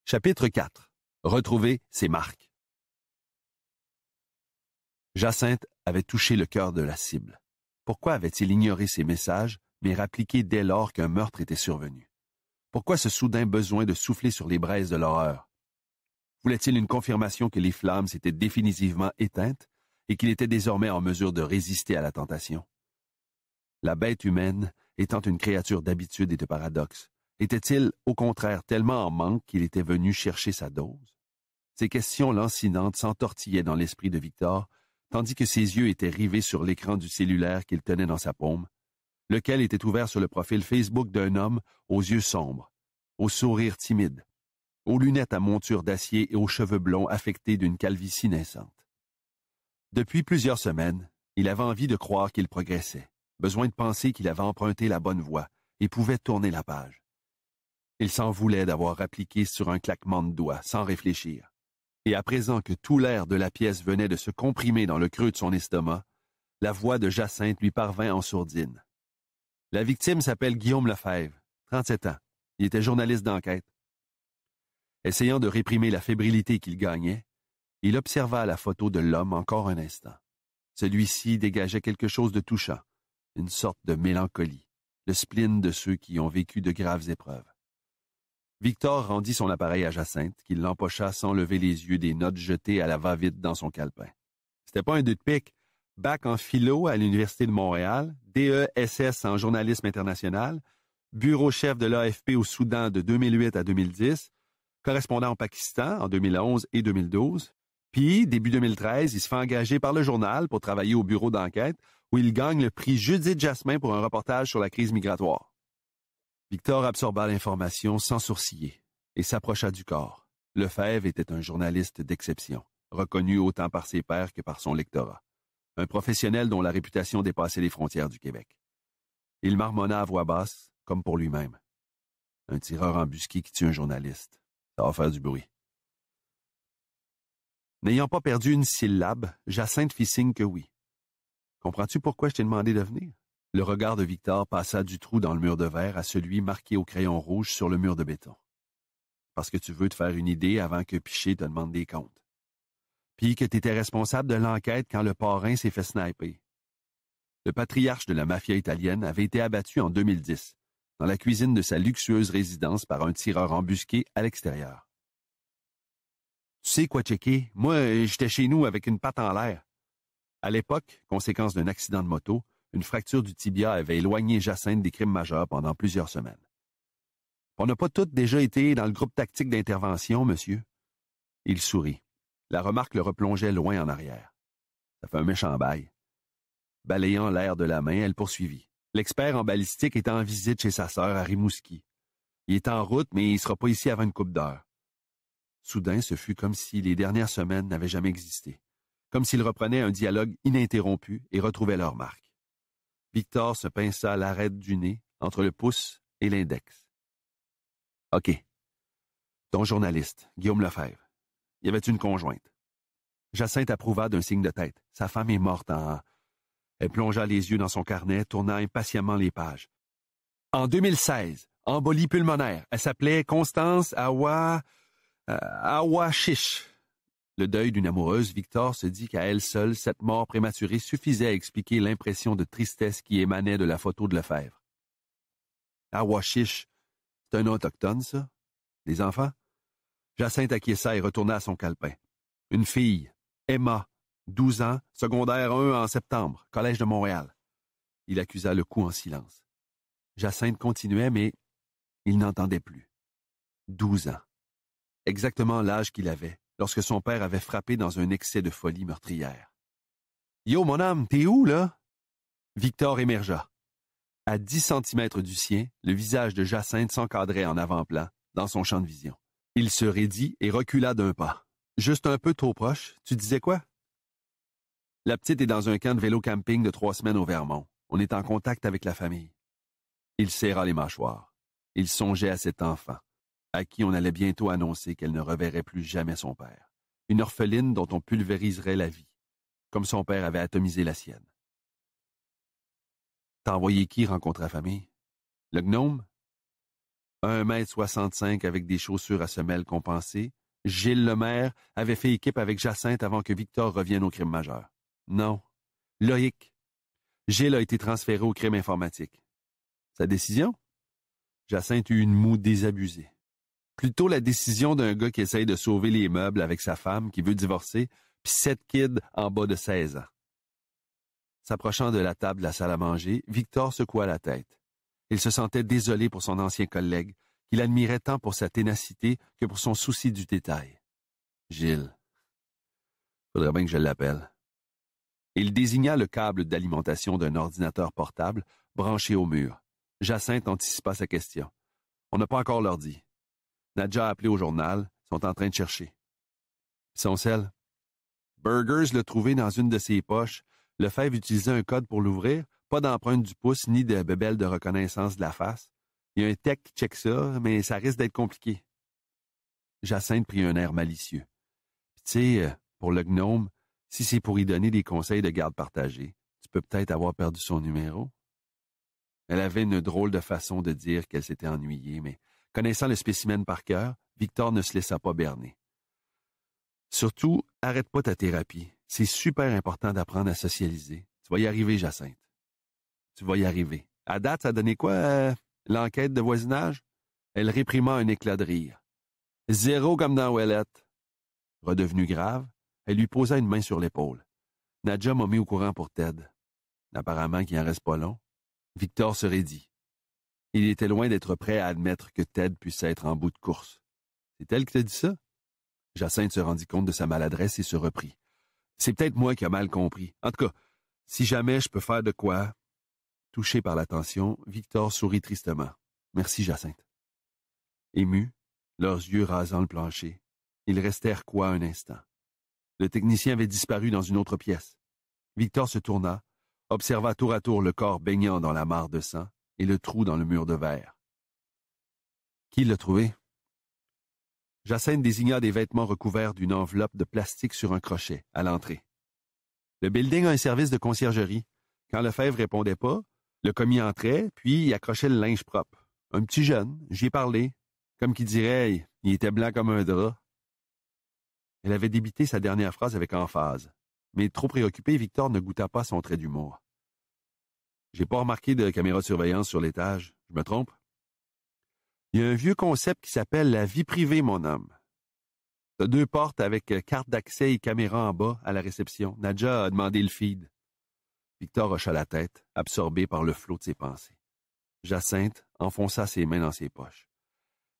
Chapitre 4. Retrouver ses marques. Jacinthe avait touché le cœur de la cible. Pourquoi avait-il ignoré ces messages, mais rappliqué dès lors qu'un meurtre était survenu? Pourquoi ce soudain besoin de souffler sur les braises de l'horreur? Voulait-il une confirmation que les flammes s'étaient définitivement éteintes et qu'il était désormais en mesure de résister à la tentation? La bête humaine, étant une créature d'habitude et de paradoxe, était-il au contraire tellement en manque qu'il était venu chercher sa dose? Ces questions lancinantes s'entortillaient dans l'esprit de Victor tandis que ses yeux étaient rivés sur l'écran du cellulaire qu'il tenait dans sa paume, lequel était ouvert sur le profil Facebook d'un homme aux yeux sombres, au sourire timide, aux lunettes à monture d'acier et aux cheveux blonds affectés d'une calvitie naissante. Depuis plusieurs semaines, il avait envie de croire qu'il progressait, besoin de penser qu'il avait emprunté la bonne voie et pouvait tourner la page. Il s'en voulait d'avoir appliqué sur un claquement de doigts, sans réfléchir, et à présent que tout l'air de la pièce venait de se comprimer dans le creux de son estomac, la voix de Jacinthe lui parvint en sourdine. La victime s'appelle Guillaume Lefebvre, 37 ans. Il était journaliste d'enquête. Essayant de réprimer la fébrilité qu'il gagnait, il observa la photo de l'homme encore un instant. Celui-ci dégageait quelque chose de touchant, une sorte de mélancolie, le spleen de ceux qui ont vécu de graves épreuves. Victor rendit son appareil à Jacinthe, qui l'empocha sans lever les yeux des notes jetées à la va-vite dans son calepin. C'était pas un deux de pique. Bac en philo à l'Université de Montréal, DESS en journalisme international, bureau chef de l'AFP au Soudan de 2008 à 2010, correspondant au Pakistan en 2011 et 2012. Puis, début 2013, il se fait engager par le journal pour travailler au bureau d'enquête où il gagne le prix Judith Jasmin pour un reportage sur la crise migratoire. Victor absorba l'information sans sourciller et s'approcha du corps. Lefebvre était un journaliste d'exception, reconnu autant par ses pairs que par son lectorat. Un professionnel dont la réputation dépassait les frontières du Québec. Il marmonna à voix basse, comme pour lui-même. Un tireur embusqué qui tue un journaliste. Ça va faire du bruit. N'ayant pas perdu une syllabe, Jacinthe fit signe que oui. Comprends-tu pourquoi je t'ai demandé de venir? Le regard de Victor passa du trou dans le mur de verre à celui marqué au crayon rouge sur le mur de béton. Parce que tu veux te faire une idée avant que Piché te demande des comptes. Puis que t'étais responsable de l'enquête quand le parrain s'est fait sniper. Le patriarche de la mafia italienne avait été abattu en 2010, dans la cuisine de sa luxueuse résidence par un tireur embusqué à l'extérieur. Tu sais quoi checker? Moi, j'étais chez nous avec une patte en l'air. À l'époque, conséquence d'un accident de moto, une fracture du tibia avait éloigné Jacinthe des crimes majeurs pendant plusieurs semaines. On n'a pas toutes déjà été dans le groupe tactique d'intervention, monsieur? Il sourit. La remarque le replongeait loin en arrière. Ça fait un méchant bail. Balayant l'air de la main, elle poursuivit. L'expert en balistique est en visite chez sa sœur à Rimouski. Il est en route, mais il sera pas ici avant une coupe d'heure. Soudain, ce fut comme si les dernières semaines n'avaient jamais existé, comme s'ils reprenaient un dialogue ininterrompu et retrouvaient leur marque. Victor se pinça l'arête du nez entre le pouce et l'index. OK. Ton journaliste, Guillaume Lefebvre. Y avait une conjointe. Jacinthe approuva d'un signe de tête. Sa femme est morte en... Elle plongea les yeux dans son carnet, tourna impatiemment les pages. En 2016, embolie pulmonaire. Elle s'appelait Constance Awa... Euh, Awa Chiche. Le deuil d'une amoureuse, Victor se dit qu'à elle seule, cette mort prématurée suffisait à expliquer l'impression de tristesse qui émanait de la photo de Lefebvre. Awashish, ah, c'est un autochtone, ça? Les enfants? Jacinthe acquiesça et retourna à son calepin. Une fille, Emma, Douze ans, secondaire 1 en septembre, Collège de Montréal. Il accusa le coup en silence. Jacinthe continuait, mais il n'entendait plus. Douze ans. Exactement l'âge qu'il avait lorsque son père avait frappé dans un excès de folie meurtrière. Yo, mon âme, t'es où, là? Victor émergea. À dix centimètres du sien, le visage de Jacinthe s'encadrait en avant-plan, dans son champ de vision. Il se raidit et recula d'un pas. Juste un peu trop proche, tu disais quoi? La petite est dans un camp de vélo camping de trois semaines au Vermont. On est en contact avec la famille. Il serra les mâchoires. Il songeait à cet enfant à qui on allait bientôt annoncer qu'elle ne reverrait plus jamais son père, une orpheline dont on pulvériserait la vie, comme son père avait atomisé la sienne. T'as envoyé qui rencontre la famille? Le gnome? Un mètre soixante-cinq avec des chaussures à semelles compensées, Gilles Lemaire avait fait équipe avec Jacinthe avant que Victor revienne au crime majeur. Non. Loïc. Gilles a été transféré au crime informatique. Sa décision? Jacinthe eut une moue désabusée. Plutôt la décision d'un gars qui essaye de sauver les meubles avec sa femme qui veut divorcer, puis sept kids en bas de 16 ans. S'approchant de la table de la salle à manger, Victor secoua la tête. Il se sentait désolé pour son ancien collègue, qu'il admirait tant pour sa ténacité que pour son souci du détail. Gilles. Faudrait bien que je l'appelle. Il désigna le câble d'alimentation d'un ordinateur portable branché au mur. Jacinthe anticipa sa question. On n'a pas encore l'ordi. Nadja a appelé au journal. sont en train de chercher. sont son sel. Burgers l'a trouvé dans une de ses poches. Le fève utilisait un code pour l'ouvrir. Pas d'empreinte du pouce ni de bébelle de reconnaissance de la face. Il y a un tech qui check ça, mais ça risque d'être compliqué. Jacinthe prit un air malicieux. tu sais, euh, pour le gnome, si c'est pour y donner des conseils de garde partagée, tu peux peut-être avoir perdu son numéro. Elle avait une drôle de façon de dire qu'elle s'était ennuyée, mais Connaissant le spécimen par cœur, Victor ne se laissa pas berner. Surtout, arrête pas ta thérapie. C'est super important d'apprendre à socialiser. Tu vas y arriver, Jacinthe. Tu vas y arriver. À date, ça a donné quoi, euh, l'enquête de voisinage? Elle réprima un éclat de rire. Zéro comme dans Ouellette. Redevenue grave, elle lui posa une main sur l'épaule. Nadja m'a mis au courant pour Ted. Apparemment qu'il n'en reste pas long. Victor se raidit. Il était loin d'être prêt à admettre que Ted puisse être en bout de course. C'est elle qui t'a dit ça? Jacinthe se rendit compte de sa maladresse et se reprit. C'est peut-être moi qui a mal compris. En tout cas, si jamais je peux faire de quoi. Touché par l'attention, Victor sourit tristement. Merci, Jacinthe. Ému, leurs yeux rasant le plancher, ils restèrent quoi un instant. Le technicien avait disparu dans une autre pièce. Victor se tourna, observa tour à tour le corps baignant dans la mare de sang, et le trou dans le mur de verre. Qui l'a trouvé? Jacinthe désigna des vêtements recouverts d'une enveloppe de plastique sur un crochet, à l'entrée. Le building a un service de conciergerie. Quand le fèvre répondait pas, le commis entrait, puis y accrochait le linge propre. Un petit jeune, j'y ai parlé. Comme qui dirait, il était blanc comme un drap. Elle avait débité sa dernière phrase avec emphase. Mais trop préoccupé, Victor ne goûta pas son trait d'humour. J'ai pas remarqué de caméra de surveillance sur l'étage. Je me trompe? Il y a un vieux concept qui s'appelle la vie privée, mon homme. T'as deux portes avec euh, carte d'accès et caméra en bas à la réception. Nadja a demandé le feed. Victor hocha la tête, absorbé par le flot de ses pensées. Jacinthe enfonça ses mains dans ses poches.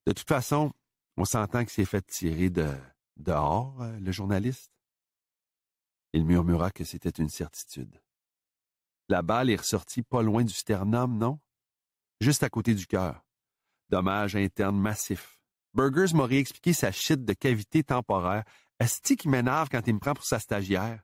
De toute façon, on s'entend que s'est fait tirer de dehors, euh, le journaliste. Il murmura que c'était une certitude. La balle est ressortie pas loin du sternum, non? Juste à côté du cœur. Dommage interne massif. Burgers m'aurait expliqué sa chute de cavité temporaire. Est-ce-tu qui m'énerve quand il me prend pour sa stagiaire.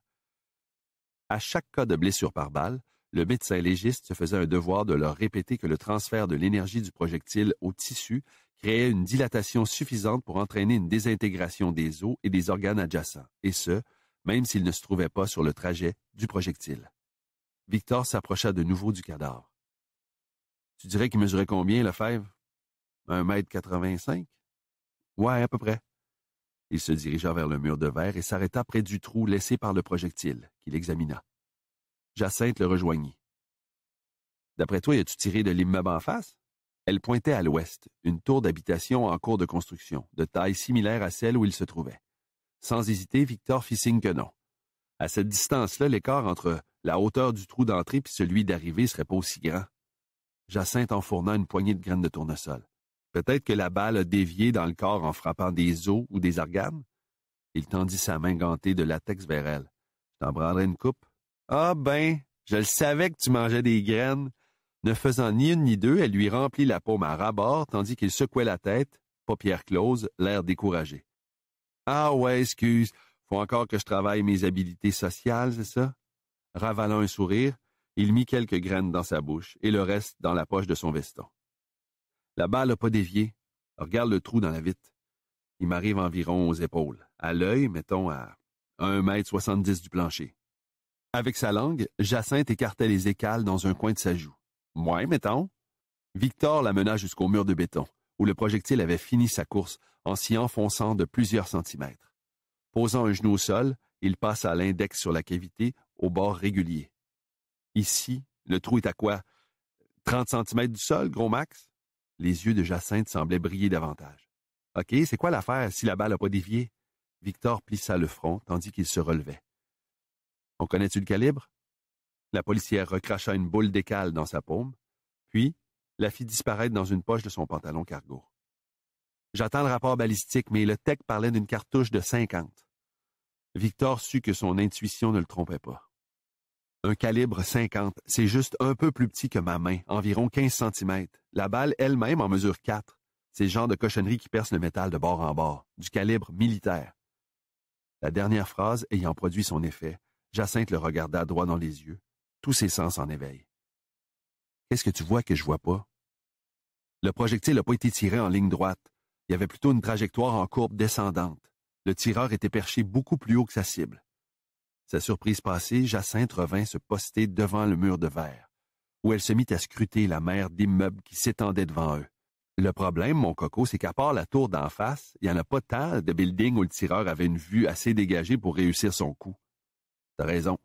À chaque cas de blessure par balle, le médecin légiste se faisait un devoir de leur répéter que le transfert de l'énergie du projectile au tissu créait une dilatation suffisante pour entraîner une désintégration des os et des organes adjacents, et ce, même s'ils ne se trouvaient pas sur le trajet du projectile. Victor s'approcha de nouveau du cadavre. Tu dirais qu'il mesurait combien, fève? Un mètre quatre-vingt-cinq? Ouais, à peu près. Il se dirigea vers le mur de verre et s'arrêta près du trou laissé par le projectile, qu'il examina. Jacinthe le rejoignit. D'après toi, as-tu tiré de l'immeuble en face? Elle pointait à l'ouest, une tour d'habitation en cours de construction, de taille similaire à celle où il se trouvait. Sans hésiter, Victor fit signe que non. À cette distance-là, l'écart entre la hauteur du trou d'entrée puis celui d'arrivée serait pas aussi grand. Jacinthe enfourna une poignée de graines de tournesol. Peut-être que la balle a dévié dans le corps en frappant des os ou des organes? Il tendit sa main gantée de latex vers elle. Je t'en une coupe. Ah ben, je le savais que tu mangeais des graines. Ne faisant ni une ni deux, elle lui remplit la paume à rabord, tandis qu'il secouait la tête, paupières closes, l'air découragé. Ah ouais, excuse, faut encore que je travaille mes habiletés sociales, c'est ça? Ravalant un sourire, il mit quelques graines dans sa bouche et le reste dans la poche de son veston. La balle n'a pas dévié. Regarde le trou dans la vitre. Il m'arrive environ aux épaules. À l'œil, mettons à un soixante-dix du plancher. Avec sa langue, Jacinthe écartait les écales dans un coin de sa joue. Moi, mettons. Victor l'amena jusqu'au mur de béton, où le projectile avait fini sa course en s'y enfonçant de plusieurs centimètres. Posant un genou au sol, il passe à l'index sur la cavité au bord régulier. Ici, le trou est à quoi? 30 cm du sol, gros max? Les yeux de Jacinthe semblaient briller davantage. OK, c'est quoi l'affaire si la balle n'a pas dévié? Victor plissa le front tandis qu'il se relevait. On connaît-tu le calibre? La policière recracha une boule d'écale dans sa paume, puis la fit disparaître dans une poche de son pantalon cargo. J'attends le rapport balistique, mais le tech parlait d'une cartouche de 50. Victor sut que son intuition ne le trompait pas. Un calibre 50, c'est juste un peu plus petit que ma main, environ 15 cm. La balle elle-même en mesure quatre. C'est le genre de cochonnerie qui perce le métal de bord en bord, du calibre militaire. La dernière phrase ayant produit son effet, Jacinthe le regarda droit dans les yeux, tous ses sens en éveil. Qu'est-ce que tu vois que je vois pas? Le projectile n'a pas été tiré en ligne droite. Il y avait plutôt une trajectoire en courbe descendante. Le tireur était perché beaucoup plus haut que sa cible. Sa surprise passée, Jacinthe revint se poster devant le mur de verre, où elle se mit à scruter la mer d'immeubles qui s'étendait devant eux. Le problème, mon coco, c'est qu'à part la tour d'en face, il n'y en a pas tant de buildings où le tireur avait une vue assez dégagée pour réussir son coup. T'as raison.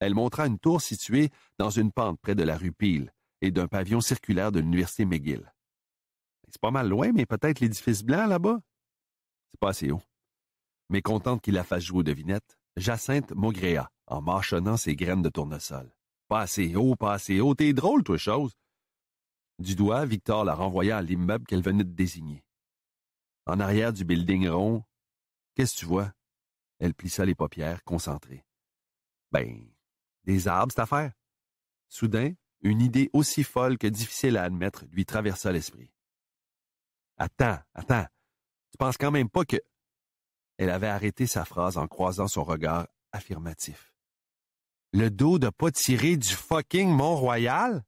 Elle montra une tour située dans une pente près de la rue Peel et d'un pavillon circulaire de l'université McGill. C'est pas mal loin, mais peut-être l'édifice blanc là-bas? C'est pas assez haut. Mécontente qu'il la fasse jouer aux devinettes, Jacinthe maugréa en marchonnant ses graines de tournesol. Pas assez haut, pas assez haut, t'es drôle, toi, chose. Du doigt, Victor la renvoya à l'immeuble qu'elle venait de désigner. En arrière du building rond, qu'est-ce que tu vois? Elle plissa les paupières, concentrée. Ben, des arbres, cette affaire. Soudain, une idée aussi folle que difficile à admettre lui traversa l'esprit. Attends, attends. Tu penses quand même pas que. Elle avait arrêté sa phrase en croisant son regard affirmatif. Le dos de pas tiré du fucking Mont-Royal?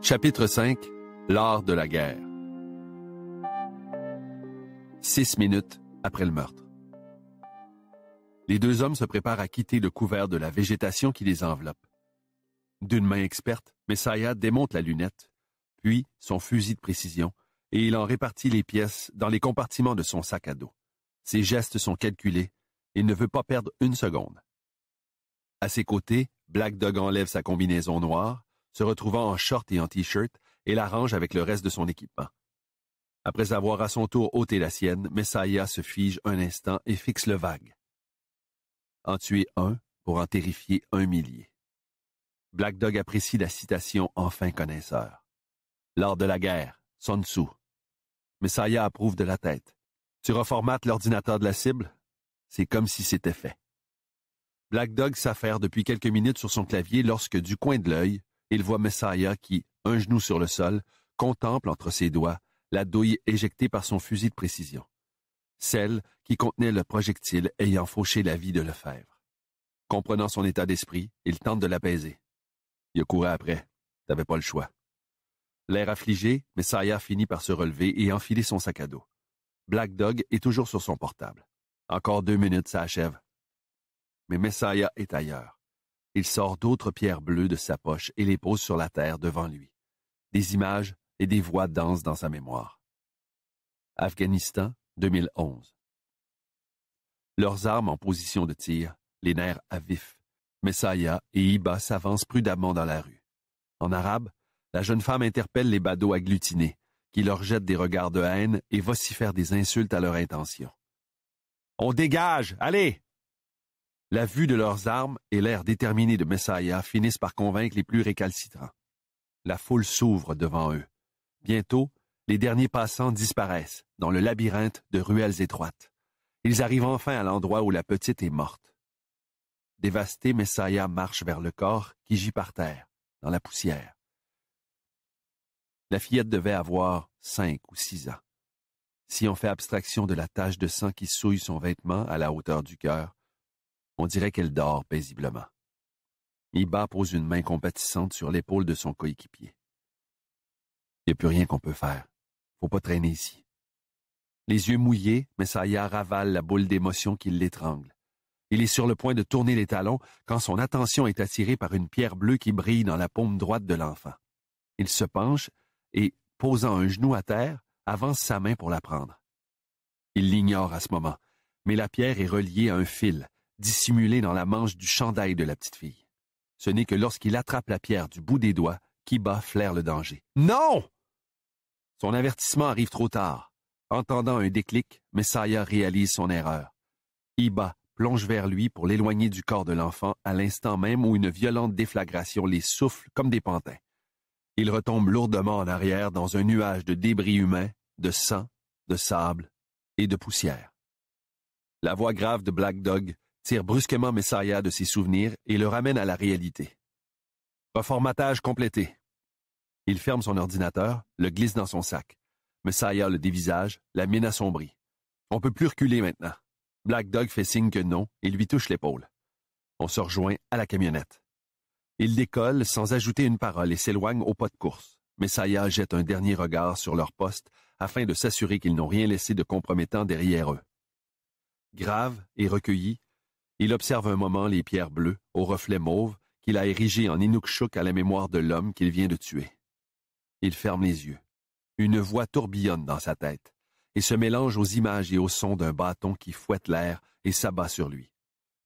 Chapitre 5 L'art de la guerre Six minutes après le meurtre. Les deux hommes se préparent à quitter le couvert de la végétation qui les enveloppe. D'une main experte, Messaya démonte la lunette, puis son fusil de précision, et il en répartit les pièces dans les compartiments de son sac à dos. Ses gestes sont calculés, il ne veut pas perdre une seconde. À ses côtés, Black Dog enlève sa combinaison noire, se retrouvant en short et en t-shirt, et la range avec le reste de son équipement. Après avoir à son tour ôté la sienne, Messiah se fige un instant et fixe le vague. En tuer un pour en terrifier un millier. Black Dog apprécie la citation enfin connaisseur. Lors de la guerre, Sun Messiah approuve de la tête. Tu reformates l'ordinateur de la cible? C'est comme si c'était fait. Black Dog s'affaire depuis quelques minutes sur son clavier lorsque, du coin de l'œil, il voit Messiah qui, un genou sur le sol, contemple entre ses doigts la douille éjectée par son fusil de précision. Celle qui contenait le projectile ayant fauché la vie de Lefebvre. Comprenant son état d'esprit, il tente de l'apaiser. Il a couru après. T'avais pas le choix. L'air affligé, Messiah finit par se relever et enfiler son sac à dos. Black Dog est toujours sur son portable. Encore deux minutes, ça achève. Mais Messiah est ailleurs. Il sort d'autres pierres bleues de sa poche et les pose sur la terre devant lui. Des images et des voix dansent dans sa mémoire. Afghanistan, 2011. Leurs armes en position de tir, les nerfs à vif. Messiah et Iba s'avancent prudemment dans la rue. En arabe, la jeune femme interpelle les badauds agglutinés, qui leur jettent des regards de haine et vocifèrent des insultes à leur intention. On dégage, allez! La vue de leurs armes et l'air déterminé de Messaya finissent par convaincre les plus récalcitrants. La foule s'ouvre devant eux. Bientôt, les derniers passants disparaissent dans le labyrinthe de ruelles étroites. Ils arrivent enfin à l'endroit où la petite est morte. Dévastée, Messaya marche vers le corps qui gît par terre, dans la poussière. La fillette devait avoir cinq ou six ans. Si on fait abstraction de la tache de sang qui souille son vêtement à la hauteur du cœur, on dirait qu'elle dort paisiblement. Iba pose une main compatissante sur l'épaule de son coéquipier. Il n'y a plus rien qu'on peut faire. Faut pas traîner ici. Les yeux mouillés, Messaya ravale la boule d'émotion qui l'étrangle. Il est sur le point de tourner les talons quand son attention est attirée par une pierre bleue qui brille dans la paume droite de l'enfant. Il se penche et, posant un genou à terre, avance sa main pour la prendre. Il l'ignore à ce moment, mais la pierre est reliée à un fil, dissimulé dans la manche du chandail de la petite fille. Ce n'est que lorsqu'il attrape la pierre du bout des doigts qu'Iba flaire le danger. Non! Son avertissement arrive trop tard. Entendant un déclic, Messiah réalise son erreur. Iba plonge vers lui pour l'éloigner du corps de l'enfant à l'instant même où une violente déflagration les souffle comme des pantins. Il retombe lourdement en arrière dans un nuage de débris humains, de sang, de sable et de poussière. La voix grave de Black Dog tire brusquement Messiah de ses souvenirs et le ramène à la réalité. Reformatage complété. Il ferme son ordinateur, le glisse dans son sac. Messiah le dévisage, la mine assombrie. On peut plus reculer maintenant. Black Dog fait signe que non et lui touche l'épaule. On se rejoint à la camionnette. Ils décollent sans ajouter une parole et s'éloignent au pas de course. Messaya jette un dernier regard sur leur poste afin de s'assurer qu'ils n'ont rien laissé de compromettant derrière eux. Grave et recueilli, il observe un moment les pierres bleues, aux reflets mauves, qu'il a érigées en Inukshuk à la mémoire de l'homme qu'il vient de tuer. Il ferme les yeux. Une voix tourbillonne dans sa tête et se mélange aux images et aux sons d'un bâton qui fouette l'air et s'abat sur lui.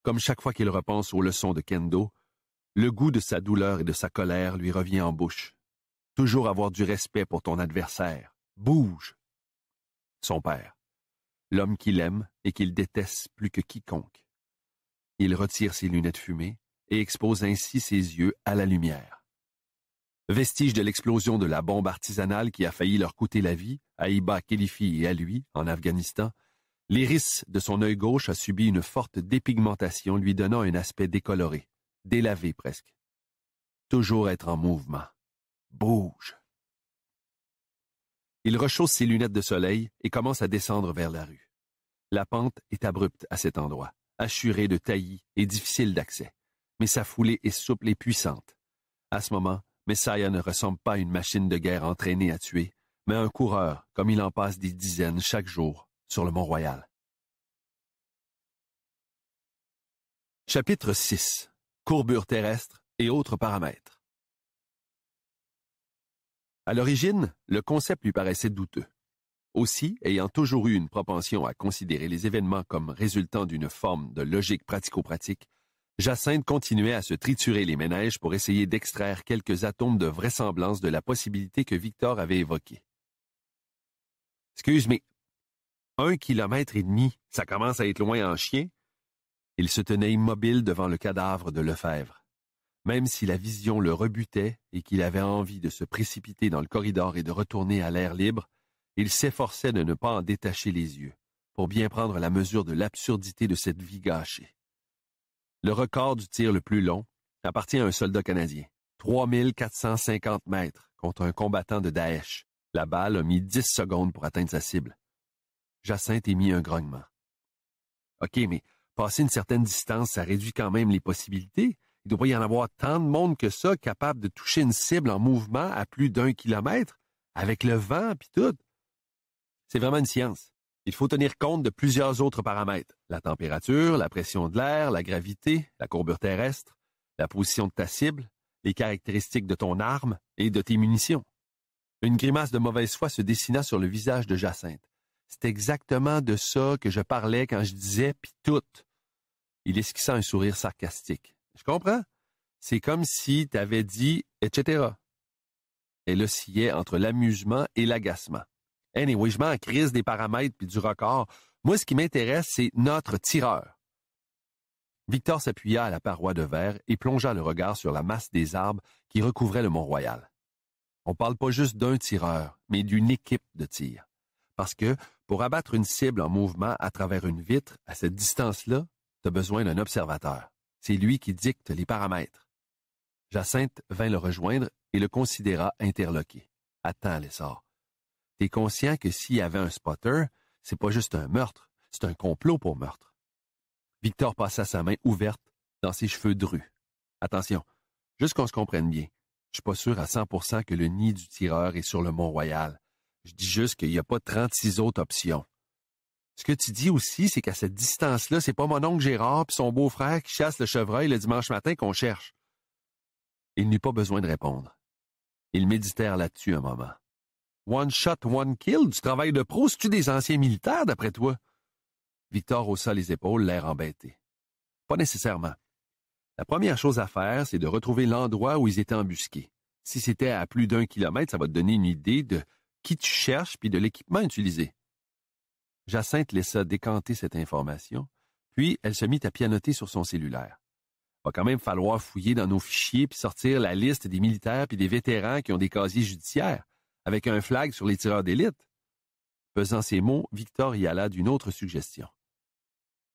Comme chaque fois qu'il repense aux leçons de Kendo, le goût de sa douleur et de sa colère lui revient en bouche. Toujours avoir du respect pour ton adversaire. Bouge. Son père. L'homme qu'il aime et qu'il déteste plus que quiconque. Il retire ses lunettes fumées et expose ainsi ses yeux à la lumière. Vestige de l'explosion de la bombe artisanale qui a failli leur coûter la vie, à Iba Khalifi et à lui, en Afghanistan, l'iris de son œil gauche a subi une forte dépigmentation lui donnant un aspect décoloré délavé presque. Toujours être en mouvement. Bouge. Il rechausse ses lunettes de soleil et commence à descendre vers la rue. La pente est abrupte à cet endroit, assurée de taillis et difficile d'accès, mais sa foulée est souple et puissante. À ce moment, Messiah ne ressemble pas à une machine de guerre entraînée à tuer, mais à un coureur, comme il en passe des dizaines chaque jour sur le Mont-Royal. Chapitre 6 courbure terrestre et autres paramètres. À l'origine, le concept lui paraissait douteux. Aussi, ayant toujours eu une propension à considérer les événements comme résultant d'une forme de logique pratico-pratique, Jacinthe continuait à se triturer les ménages pour essayer d'extraire quelques atomes de vraisemblance de la possibilité que Victor avait évoquée. Excuse, Excuse-moi, un kilomètre et demi, ça commence à être loin en chien, il se tenait immobile devant le cadavre de Lefebvre. Même si la vision le rebutait et qu'il avait envie de se précipiter dans le corridor et de retourner à l'air libre, il s'efforçait de ne pas en détacher les yeux, pour bien prendre la mesure de l'absurdité de cette vie gâchée. Le record du tir le plus long appartient à un soldat canadien. cinquante mètres contre un combattant de Daesh. La balle a mis dix secondes pour atteindre sa cible. Jacinthe émit un grognement. OK, mais passer une certaine distance, ça réduit quand même les possibilités. Il ne doit y en avoir tant de monde que ça capable de toucher une cible en mouvement à plus d'un kilomètre, avec le vent puis tout. C'est vraiment une science. Il faut tenir compte de plusieurs autres paramètres. La température, la pression de l'air, la gravité, la courbure terrestre, la position de ta cible, les caractéristiques de ton arme et de tes munitions. Une grimace de mauvaise foi se dessina sur le visage de Jacinthe. C'est exactement de ça que je parlais quand je disais puis tout. Il esquissa un sourire sarcastique. Je comprends. C'est comme si t'avais dit, etc. Elle oscillait entre l'amusement et l'agacement. Anyway, je m'en crise des paramètres puis du record. Moi, ce qui m'intéresse, c'est notre tireur. Victor s'appuya à la paroi de verre et plongea le regard sur la masse des arbres qui recouvraient le Mont-Royal. On parle pas juste d'un tireur, mais d'une équipe de tir. Parce que, pour abattre une cible en mouvement à travers une vitre, à cette distance-là, tu as besoin d'un observateur. C'est lui qui dicte les paramètres. Jacinthe vint le rejoindre et le considéra interloqué. Attends, l'essor. T'es conscient que s'il y avait un spotter, c'est pas juste un meurtre, c'est un complot pour meurtre. Victor passa sa main ouverte dans ses cheveux drus. Attention, juste qu'on se comprenne bien. Je suis pas sûr à 100% que le nid du tireur est sur le Mont-Royal. Je dis juste qu'il n'y a pas 36 autres options. Ce que tu dis aussi, c'est qu'à cette distance-là, c'est pas mon oncle Gérard puis son beau-frère qui chasse le chevreuil le dimanche matin qu'on cherche. Il n'eut pas besoin de répondre. Ils méditèrent là-dessus un moment. One shot, one kill, du travail de pro, c'est-tu des anciens militaires, d'après toi? Victor haussa les épaules, l'air embêté. Pas nécessairement. La première chose à faire, c'est de retrouver l'endroit où ils étaient embusqués. Si c'était à plus d'un kilomètre, ça va te donner une idée de qui tu cherches puis de l'équipement utilisé. Jacinthe laissa décanter cette information, puis elle se mit à pianoter sur son cellulaire. Va quand même falloir fouiller dans nos fichiers puis sortir la liste des militaires puis des vétérans qui ont des casiers judiciaires, avec un flag sur les tireurs d'élite. Pesant ces mots, Victor y alla d'une autre suggestion.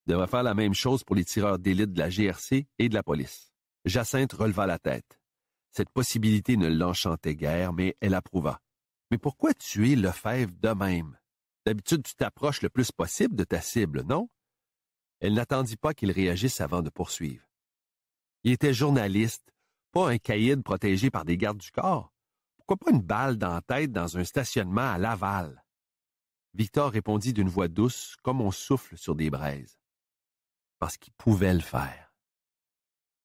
Il faire la même chose pour les tireurs d'élite de la GRC et de la police. Jacinthe releva la tête. Cette possibilité ne l'enchantait guère, mais elle approuva. Mais pourquoi tuer fève de même? D'habitude, tu t'approches le plus possible de ta cible, non? Elle n'attendit pas qu'il réagisse avant de poursuivre. Il était journaliste, pas un caïd protégé par des gardes du corps. Pourquoi pas une balle dans la tête dans un stationnement à Laval? Victor répondit d'une voix douce, comme on souffle sur des braises. Parce qu'il pouvait le faire.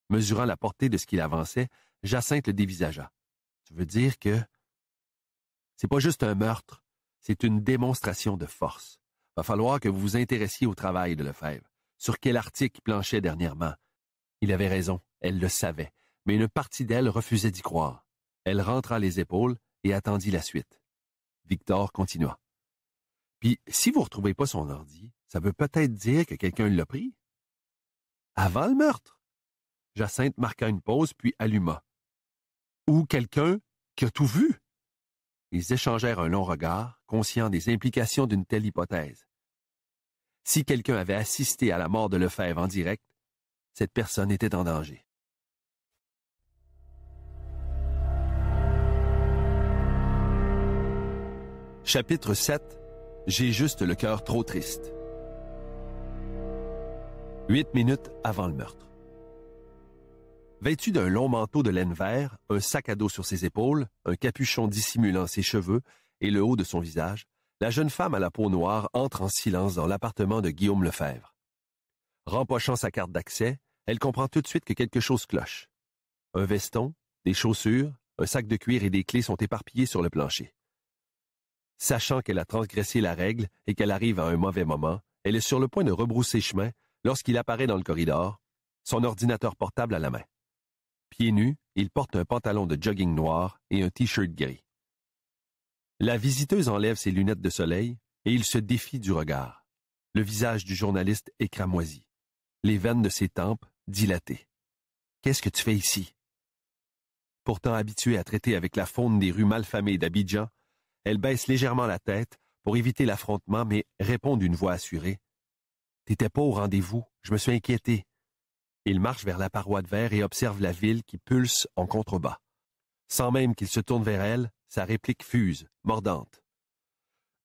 Mesurant la portée de ce qu'il avançait, Jacinthe le dévisagea. Tu veux dire que... C'est pas juste un meurtre, c'est une démonstration de force. Va falloir que vous vous intéressiez au travail de Lefebvre. Sur quel article planchait dernièrement? Il avait raison, elle le savait, mais une partie d'elle refusait d'y croire. Elle rentra les épaules et attendit la suite. Victor continua. Puis, si vous retrouvez pas son ordi, ça veut peut-être dire que quelqu'un l'a pris? Avant le meurtre? Jacinthe marqua une pause puis alluma. Ou quelqu'un qui a tout vu? Ils échangèrent un long regard, conscients des implications d'une telle hypothèse. Si quelqu'un avait assisté à la mort de Lefebvre en direct, cette personne était en danger. Chapitre 7 J'ai juste le cœur trop triste. Huit minutes avant le meurtre. Vêtue d'un long manteau de laine vert, un sac à dos sur ses épaules, un capuchon dissimulant ses cheveux et le haut de son visage, la jeune femme à la peau noire entre en silence dans l'appartement de Guillaume Lefebvre. Rempochant sa carte d'accès, elle comprend tout de suite que quelque chose cloche. Un veston, des chaussures, un sac de cuir et des clés sont éparpillés sur le plancher. Sachant qu'elle a transgressé la règle et qu'elle arrive à un mauvais moment, elle est sur le point de rebrousser chemin lorsqu'il apparaît dans le corridor, son ordinateur portable à la main. Pieds nus, il porte un pantalon de jogging noir et un t-shirt gris. La visiteuse enlève ses lunettes de soleil et il se défie du regard. Le visage du journaliste est cramoisi, les veines de ses tempes dilatées. Qu'est-ce que tu fais ici? Pourtant habituée à traiter avec la faune des rues malfamées d'Abidjan, elle baisse légèrement la tête pour éviter l'affrontement, mais répond d'une voix assurée. T'étais pas au rendez-vous, je me suis inquiété. Il marche vers la paroi de verre et observe la ville qui pulse en contrebas. Sans même qu'il se tourne vers elle, sa réplique fuse, mordante.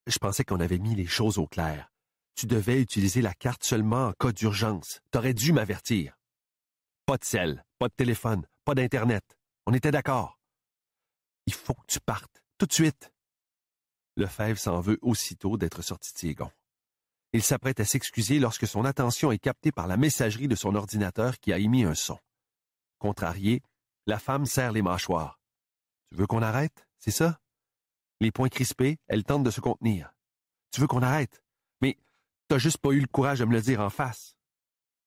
Je pensais qu'on avait mis les choses au clair. Tu devais utiliser la carte seulement en cas d'urgence. T'aurais dû m'avertir. Pas de sel, pas de téléphone, pas d'Internet. On était d'accord. Il faut que tu partes, tout de suite. Le fèvre s'en veut aussitôt d'être sorti de il s'apprête à s'excuser lorsque son attention est captée par la messagerie de son ordinateur qui a émis un son. Contrarié, la femme serre les mâchoires. Tu veux qu'on arrête, c'est ça? Les poings crispés, elle tente de se contenir. Tu veux qu'on arrête? Mais t'as juste pas eu le courage de me le dire en face.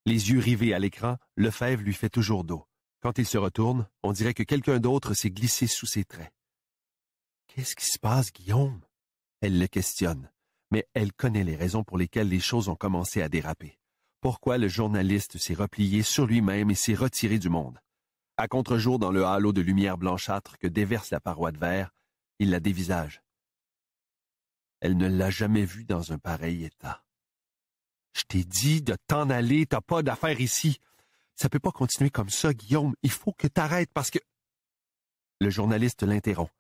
Les yeux rivés à l'écran, Lefebvre lui fait toujours dos. Quand il se retourne, on dirait que quelqu'un d'autre s'est glissé sous ses traits. Qu'est-ce qui se passe, Guillaume? Elle le questionne mais elle connaît les raisons pour lesquelles les choses ont commencé à déraper. Pourquoi le journaliste s'est replié sur lui-même et s'est retiré du monde. À contre-jour dans le halo de lumière blanchâtre que déverse la paroi de verre, il la dévisage. Elle ne l'a jamais vu dans un pareil état. Je t'ai dit de t'en aller, t'as pas d'affaires ici. Ça peut pas continuer comme ça, Guillaume. Il faut que t'arrêtes parce que... Le journaliste l'interrompt.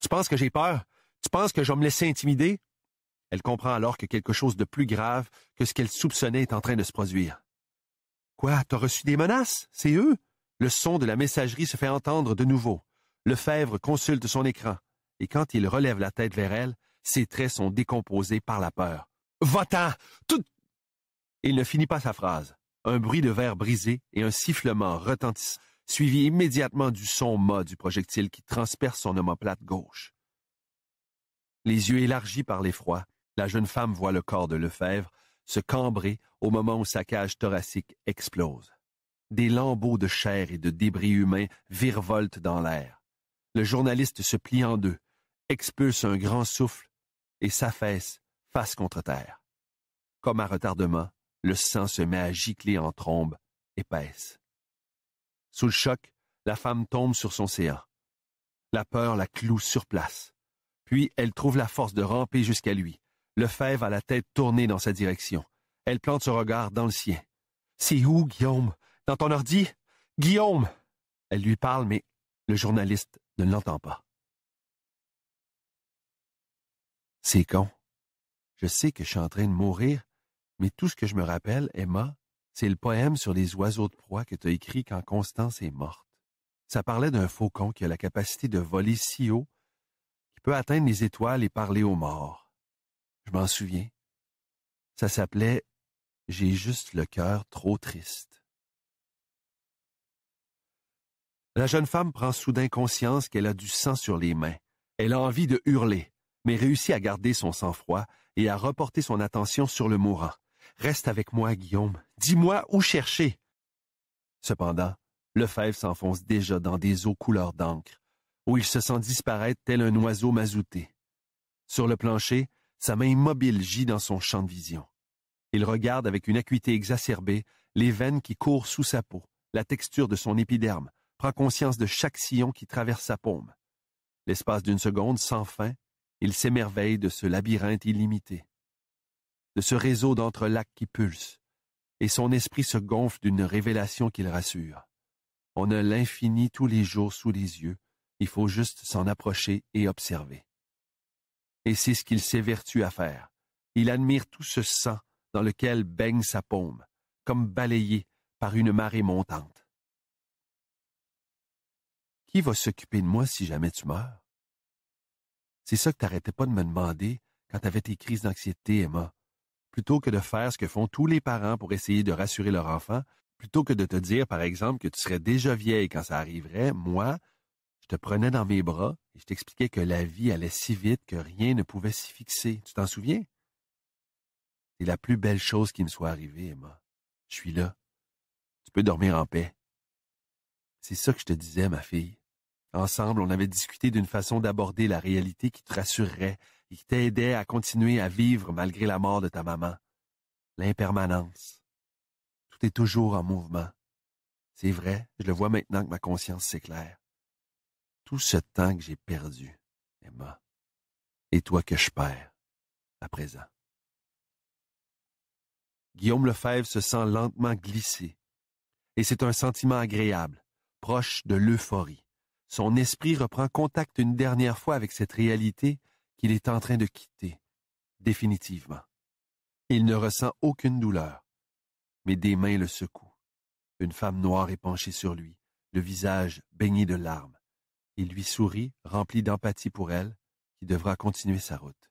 Tu penses que j'ai peur? Tu penses que je vais me laisser intimider? Elle comprend alors que quelque chose de plus grave que ce qu'elle soupçonnait est en train de se produire. Quoi, t'as reçu des menaces? C'est eux? Le son de la messagerie se fait entendre de nouveau. Le fèvre consulte son écran, et quand il relève la tête vers elle, ses traits sont décomposés par la peur. Va-t'en! Tout... Il ne finit pas sa phrase. Un bruit de verre brisé et un sifflement retentissent, suivi immédiatement du son mât du projectile qui transperce son omoplate gauche. Les yeux élargis par l'effroi, la jeune femme voit le corps de Lefebvre se cambrer au moment où sa cage thoracique explose. Des lambeaux de chair et de débris humains virevoltent dans l'air. Le journaliste se plie en deux, expulse un grand souffle et s'affaisse face contre terre. Comme à retardement, le sang se met à gicler en trombe épaisse. Sous le choc, la femme tombe sur son séant. La peur la cloue sur place. Puis elle trouve la force de ramper jusqu'à lui. Lefebvre a la tête tournée dans sa direction. Elle plante son regard dans le sien. C'est où, Guillaume? Dans ton ordi? Guillaume! Elle lui parle, mais le journaliste ne l'entend pas. C'est con. Je sais que je suis en train de mourir, mais tout ce que je me rappelle, Emma, c'est le poème sur les oiseaux de proie que tu as écrit quand Constance est morte. Ça parlait d'un faucon qui a la capacité de voler si haut qu'il peut atteindre les étoiles et parler aux morts m'en souviens. Ça s'appelait J'ai juste le cœur trop triste. La jeune femme prend soudain conscience qu'elle a du sang sur les mains. Elle a envie de hurler, mais réussit à garder son sang-froid et à reporter son attention sur le mourant. Reste avec moi, Guillaume. Dis-moi où chercher. Cependant, le fèvre s'enfonce déjà dans des eaux couleur d'encre, où il se sent disparaître tel un oiseau mazouté. Sur le plancher, sa main immobile gît dans son champ de vision. Il regarde avec une acuité exacerbée les veines qui courent sous sa peau, la texture de son épiderme, prend conscience de chaque sillon qui traverse sa paume. L'espace d'une seconde sans fin, il s'émerveille de ce labyrinthe illimité, de ce réseau d'entrelacs qui pulse, et son esprit se gonfle d'une révélation qui le rassure. On a l'infini tous les jours sous les yeux, il faut juste s'en approcher et observer et c'est ce qu'il s'évertue à faire. Il admire tout ce sang dans lequel baigne sa paume, comme balayé par une marée montante. Qui va s'occuper de moi si jamais tu meurs? C'est ça que t'arrêtais pas de me demander quand avais tes crises d'anxiété, Emma. Plutôt que de faire ce que font tous les parents pour essayer de rassurer leur enfant, plutôt que de te dire, par exemple, que tu serais déjà vieille quand ça arriverait, moi, je te prenais dans mes bras, et je t'expliquais que la vie allait si vite que rien ne pouvait s'y fixer. Tu t'en souviens? C'est la plus belle chose qui me soit arrivée, Emma. Je suis là. Tu peux dormir en paix. C'est ça que je te disais, ma fille. Ensemble, on avait discuté d'une façon d'aborder la réalité qui te rassurerait et qui t'aidait à continuer à vivre malgré la mort de ta maman. L'impermanence. Tout est toujours en mouvement. C'est vrai, je le vois maintenant que ma conscience s'éclaire tout ce temps que j'ai perdu, Emma, et toi que je perds à présent. Guillaume Lefebvre se sent lentement glisser, et c'est un sentiment agréable, proche de l'euphorie. Son esprit reprend contact une dernière fois avec cette réalité qu'il est en train de quitter, définitivement. Il ne ressent aucune douleur, mais des mains le secouent. Une femme noire est penchée sur lui, le visage baigné de larmes. Il lui sourit, rempli d'empathie pour elle, qui devra continuer sa route.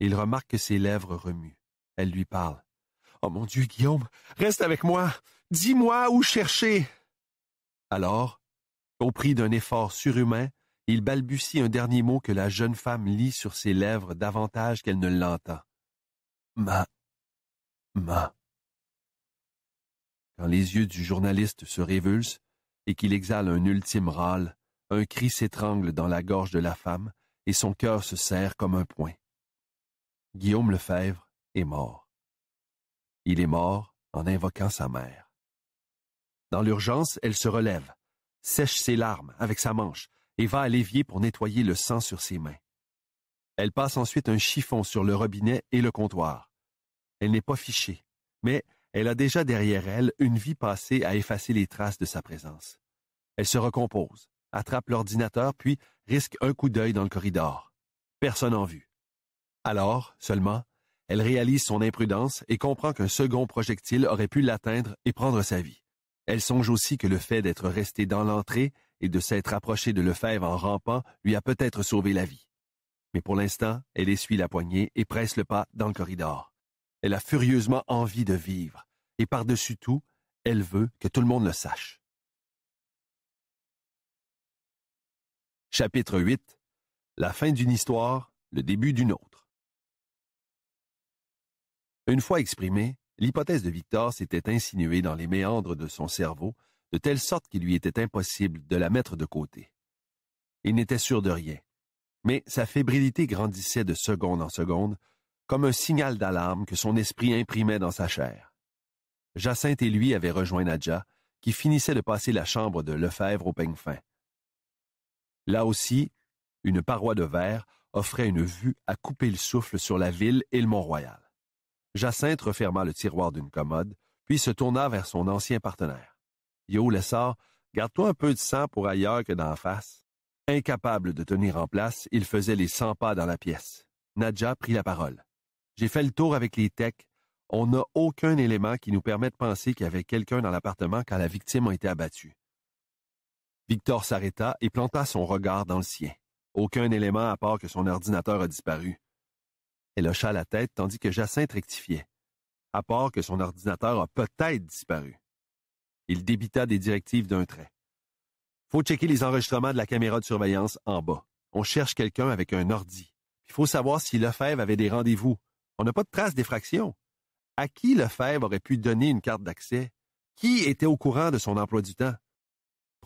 Il remarque que ses lèvres remuent. Elle lui parle. Oh mon Dieu, Guillaume, reste avec moi. Dis-moi où chercher. Alors, au prix d'un effort surhumain, il balbutie un dernier mot que la jeune femme lit sur ses lèvres davantage qu'elle ne l'entend. Ma. Ma. Quand les yeux du journaliste se révulsent et qu'il exhale un ultime râle, un cri s'étrangle dans la gorge de la femme et son cœur se serre comme un poing. Guillaume Lefebvre est mort. Il est mort en invoquant sa mère. Dans l'urgence, elle se relève, sèche ses larmes avec sa manche et va à l'évier pour nettoyer le sang sur ses mains. Elle passe ensuite un chiffon sur le robinet et le comptoir. Elle n'est pas fichée, mais elle a déjà derrière elle une vie passée à effacer les traces de sa présence. Elle se recompose, attrape l'ordinateur puis risque un coup d'œil dans le corridor. Personne en vue. Alors, seulement, elle réalise son imprudence et comprend qu'un second projectile aurait pu l'atteindre et prendre sa vie. Elle songe aussi que le fait d'être restée dans l'entrée et de s'être approchée de Lefebvre en rampant lui a peut-être sauvé la vie. Mais pour l'instant, elle essuie la poignée et presse le pas dans le corridor. Elle a furieusement envie de vivre, et par-dessus tout, elle veut que tout le monde le sache. Chapitre 8 La fin d'une histoire, le début d'une autre. Une fois exprimée, l'hypothèse de Victor s'était insinuée dans les méandres de son cerveau, de telle sorte qu'il lui était impossible de la mettre de côté. Il n'était sûr de rien, mais sa fébrilité grandissait de seconde en seconde, comme un signal d'alarme que son esprit imprimait dans sa chair. Jacinthe et lui avaient rejoint Nadja, qui finissait de passer la chambre de Lefebvre au peigne Là aussi, une paroi de verre offrait une vue à couper le souffle sur la ville et le Mont-Royal. Jacinthe referma le tiroir d'une commode, puis se tourna vers son ancien partenaire. Yo sort garde-toi un peu de sang pour ailleurs que d'en face. Incapable de tenir en place, il faisait les cent pas dans la pièce. Nadja prit la parole. J'ai fait le tour avec les techs. On n'a aucun élément qui nous permette de penser qu'il y avait quelqu'un dans l'appartement quand la victime a été abattue. Victor s'arrêta et planta son regard dans le sien. Aucun élément à part que son ordinateur a disparu. Elle hocha la tête tandis que Jacinthe rectifiait. À part que son ordinateur a peut-être disparu. Il débita des directives d'un trait. Faut checker les enregistrements de la caméra de surveillance en bas. On cherche quelqu'un avec un ordi. Il faut savoir si Lefebvre avait des rendez-vous. On n'a pas de trace d'effraction. À qui Lefebvre aurait pu donner une carte d'accès? Qui était au courant de son emploi du temps?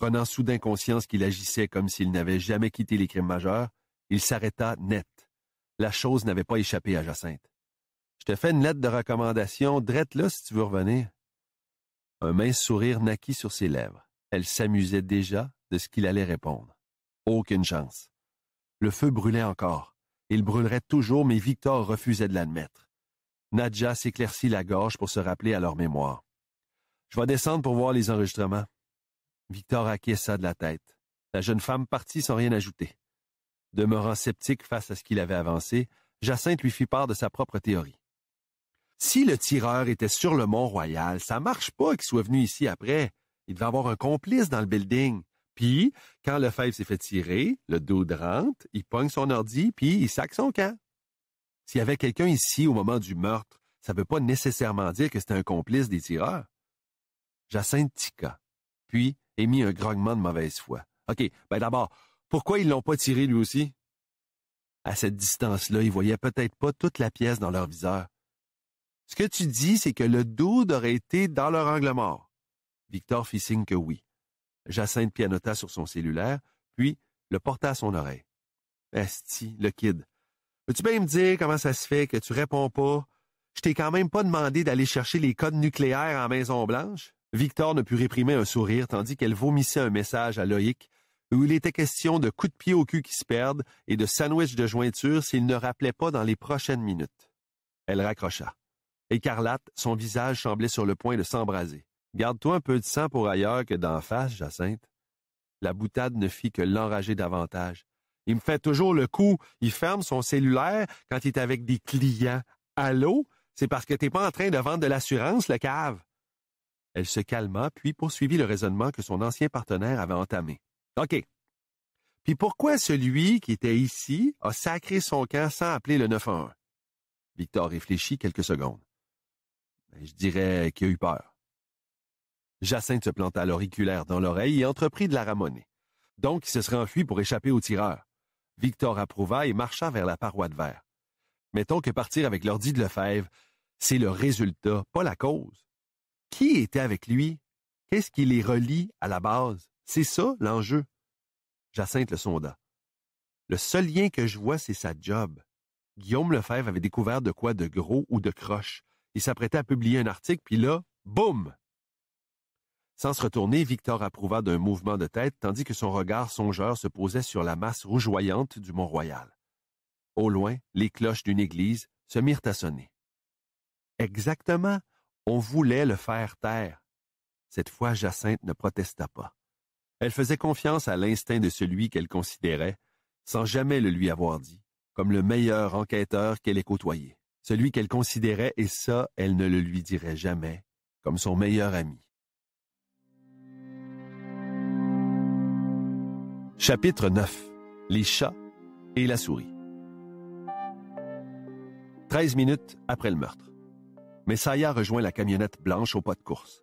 Prenant soudain conscience qu'il agissait comme s'il n'avait jamais quitté les crimes majeurs, il s'arrêta net. La chose n'avait pas échappé à Jacinthe. Je te fais une lettre de recommandation, drette-la si tu veux revenir. Un mince sourire naquit sur ses lèvres. Elle s'amusait déjà de ce qu'il allait répondre. Aucune chance. Le feu brûlait encore. Il brûlerait toujours, mais Victor refusait de l'admettre. Nadja s'éclaircit la gorge pour se rappeler à leur mémoire. Je vais descendre pour voir les enregistrements. Victor acquiesça de la tête. La jeune femme partit sans rien ajouter. Demeurant sceptique face à ce qu'il avait avancé, Jacinthe lui fit part de sa propre théorie. Si le tireur était sur le Mont-Royal, ça marche pas qu'il soit venu ici après. Il devait avoir un complice dans le building. Puis, quand le fève s'est fait tirer, le dos rentre, il pogne son ordi, puis il sac son camp. S'il y avait quelqu'un ici au moment du meurtre, ça ne veut pas nécessairement dire que c'était un complice des tireurs. Jacinthe Tica. puis émis un grognement de mauvaise foi. OK, ben d'abord, pourquoi ils l'ont pas tiré lui aussi? À cette distance-là, ils voyaient peut-être pas toute la pièce dans leur viseur. Ce que tu dis, c'est que le doud aurait été dans leur angle mort. Victor fit signe que oui. Jacinthe pianota sur son cellulaire, puis le porta à son oreille. Esti, le kid. Peux-tu bien me dire comment ça se fait que tu réponds pas? Je t'ai quand même pas demandé d'aller chercher les codes nucléaires en Maison-Blanche? Victor ne put réprimer un sourire tandis qu'elle vomissait un message à Loïc, où il était question de coups de pied au cul qui se perdent et de sandwichs de jointure s'il ne rappelait pas dans les prochaines minutes. Elle raccrocha. Écarlate, son visage semblait sur le point de s'embraser. Garde-toi un peu de sang pour ailleurs que d'en face, Jacinthe. La boutade ne fit que l'enrager davantage. Il me fait toujours le coup. Il ferme son cellulaire quand il est avec des clients. Allô? C'est parce que t'es pas en train de vendre de l'assurance, le cave. Elle se calma, puis poursuivit le raisonnement que son ancien partenaire avait entamé. OK. Puis pourquoi celui qui était ici a sacré son camp sans appeler le 911? Victor réfléchit quelques secondes. Ben, je dirais qu'il a eu peur. Jacinthe se planta l'auriculaire dans l'oreille et entreprit de la ramonner. Donc il se serait enfui pour échapper au tireur. Victor approuva et marcha vers la paroi de verre. Mettons que partir avec l'ordi de Lefebvre, c'est le résultat, pas la cause. Qui était avec lui? Qu'est-ce qui les relie à la base? C'est ça l'enjeu. Jacinthe le sonda. Le seul lien que je vois, c'est sa job. Guillaume Lefebvre avait découvert de quoi de gros ou de croche. Il s'apprêtait à publier un article, puis là, boum! Sans se retourner, Victor approuva d'un mouvement de tête, tandis que son regard songeur se posait sur la masse rougeoyante du Mont-Royal. Au loin, les cloches d'une église se mirent à sonner. Exactement on voulait le faire taire. Cette fois, Jacinthe ne protesta pas. Elle faisait confiance à l'instinct de celui qu'elle considérait, sans jamais le lui avoir dit, comme le meilleur enquêteur qu'elle ait côtoyé. Celui qu'elle considérait, et ça, elle ne le lui dirait jamais, comme son meilleur ami. Chapitre 9. Les chats et la souris. Treize minutes après le meurtre mais Saya rejoint la camionnette blanche au pas de course.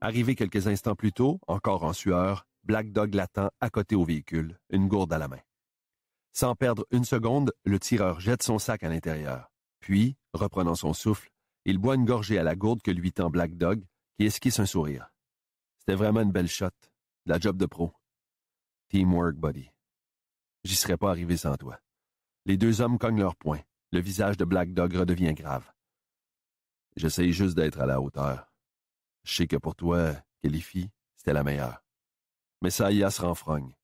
Arrivé quelques instants plus tôt, encore en sueur, Black Dog l'attend à côté au véhicule, une gourde à la main. Sans perdre une seconde, le tireur jette son sac à l'intérieur. Puis, reprenant son souffle, il boit une gorgée à la gourde que lui tend Black Dog, qui esquisse un sourire. C'était vraiment une belle shot. La job de pro. Teamwork, buddy. J'y serais pas arrivé sans toi. Les deux hommes cognent leurs poings. Le visage de Black Dog redevient grave. J'essaye juste d'être à la hauteur. Je sais que pour toi, qualifie, c'était la meilleure. Mais Saïa se renfrogne.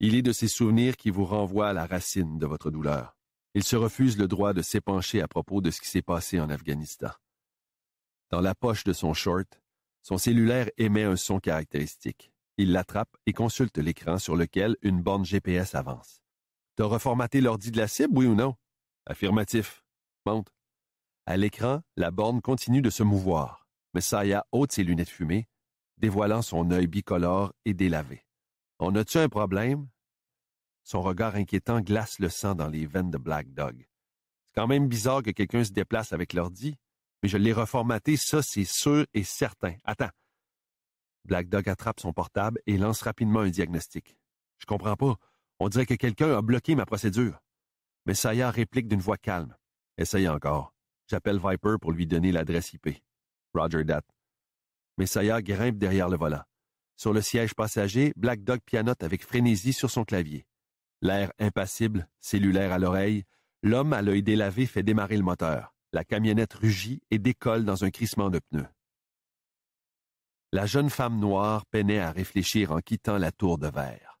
Il est de ces souvenirs qui vous renvoient à la racine de votre douleur. Il se refuse le droit de s'épancher à propos de ce qui s'est passé en Afghanistan. Dans la poche de son short, son cellulaire émet un son caractéristique. Il l'attrape et consulte l'écran sur lequel une borne GPS avance. T'as reformaté l'ordi de la cible, oui ou non? Affirmatif. Monte. À l'écran, la borne continue de se mouvoir, mais Saya ôte ses lunettes fumées, dévoilant son œil bicolore et délavé. On a-tu un problème? Son regard inquiétant glace le sang dans les veines de Black Dog. C'est quand même bizarre que quelqu'un se déplace avec l'ordi, mais je l'ai reformaté, ça c'est sûr et certain. Attends. Black Dog attrape son portable et lance rapidement un diagnostic. Je comprends pas. On dirait que quelqu'un a bloqué ma procédure. Mais Saya réplique d'une voix calme. Essaye encore. J'appelle Viper pour lui donner l'adresse IP. Roger that. Messaya grimpe derrière le volant. Sur le siège passager, Black Dog pianote avec frénésie sur son clavier. L'air impassible, cellulaire à l'oreille, l'homme à l'œil délavé fait démarrer le moteur. La camionnette rugit et décolle dans un crissement de pneus. La jeune femme noire peinait à réfléchir en quittant la tour de verre.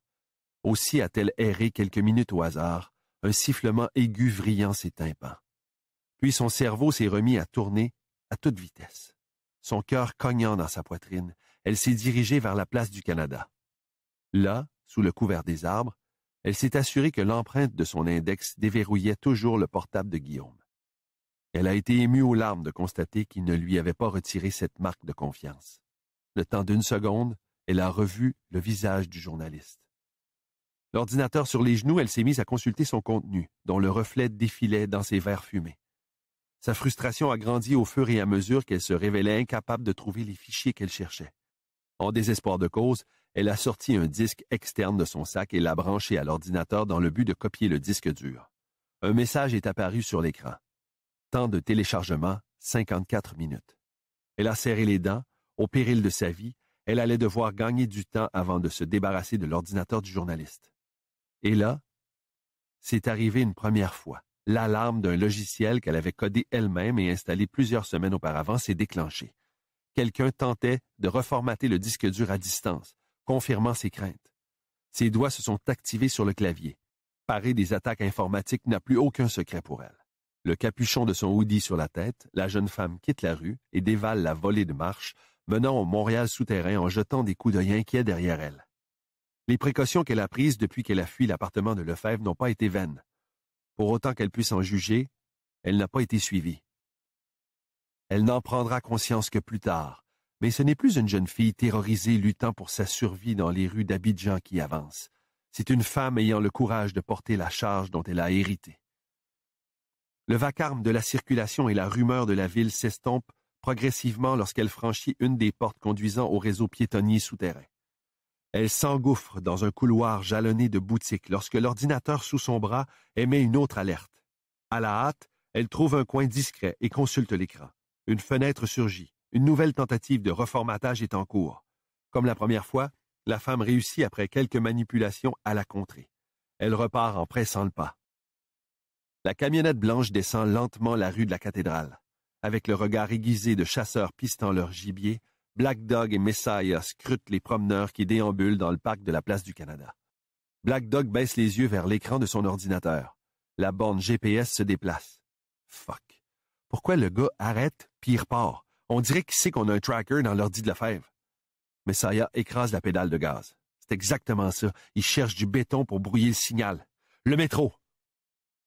Aussi a-t-elle erré quelques minutes au hasard, un sifflement aigu vrillant ses tympans. Puis son cerveau s'est remis à tourner à toute vitesse. Son cœur cognant dans sa poitrine, elle s'est dirigée vers la place du Canada. Là, sous le couvert des arbres, elle s'est assurée que l'empreinte de son index déverrouillait toujours le portable de Guillaume. Elle a été émue aux larmes de constater qu'il ne lui avait pas retiré cette marque de confiance. Le temps d'une seconde, elle a revu le visage du journaliste. L'ordinateur sur les genoux, elle s'est mise à consulter son contenu, dont le reflet défilait dans ses verres fumés. Sa frustration a grandi au fur et à mesure qu'elle se révélait incapable de trouver les fichiers qu'elle cherchait. En désespoir de cause, elle a sorti un disque externe de son sac et l'a branché à l'ordinateur dans le but de copier le disque dur. Un message est apparu sur l'écran. Temps de téléchargement, 54 minutes. Elle a serré les dents, au péril de sa vie, elle allait devoir gagner du temps avant de se débarrasser de l'ordinateur du journaliste. Et là, c'est arrivé une première fois l'alarme d'un logiciel qu'elle avait codé elle-même et installé plusieurs semaines auparavant s'est déclenchée. Quelqu'un tentait de reformater le disque dur à distance, confirmant ses craintes. Ses doigts se sont activés sur le clavier. Parée des attaques informatiques n'a plus aucun secret pour elle. Le capuchon de son hoodie sur la tête, la jeune femme quitte la rue et dévale la volée de marche menant au Montréal souterrain en jetant des coups d'œil inquiets derrière elle. Les précautions qu'elle a prises depuis qu'elle a fui l'appartement de Lefebvre n'ont pas été vaines. Pour autant qu'elle puisse en juger, elle n'a pas été suivie. Elle n'en prendra conscience que plus tard, mais ce n'est plus une jeune fille terrorisée luttant pour sa survie dans les rues d'Abidjan qui avance. C'est une femme ayant le courage de porter la charge dont elle a hérité. Le vacarme de la circulation et la rumeur de la ville s'estompent progressivement lorsqu'elle franchit une des portes conduisant au réseau piétonnier souterrain. Elle s'engouffre dans un couloir jalonné de boutiques lorsque l'ordinateur sous son bras émet une autre alerte. À la hâte, elle trouve un coin discret et consulte l'écran. Une fenêtre surgit. Une nouvelle tentative de reformatage est en cours. Comme la première fois, la femme réussit après quelques manipulations à la contrer. Elle repart en pressant le pas. La camionnette blanche descend lentement la rue de la cathédrale. Avec le regard aiguisé de chasseurs pistant leur gibier, Black Dog et Messiah scrutent les promeneurs qui déambulent dans le parc de la place du Canada. Black Dog baisse les yeux vers l'écran de son ordinateur. La borne GPS se déplace. Fuck. Pourquoi le gars arrête puis il repart? On dirait qu'il sait qu'on a un tracker dans l'ordi de la fève. Messiah écrase la pédale de gaz. C'est exactement ça. Il cherche du béton pour brouiller le signal. Le métro!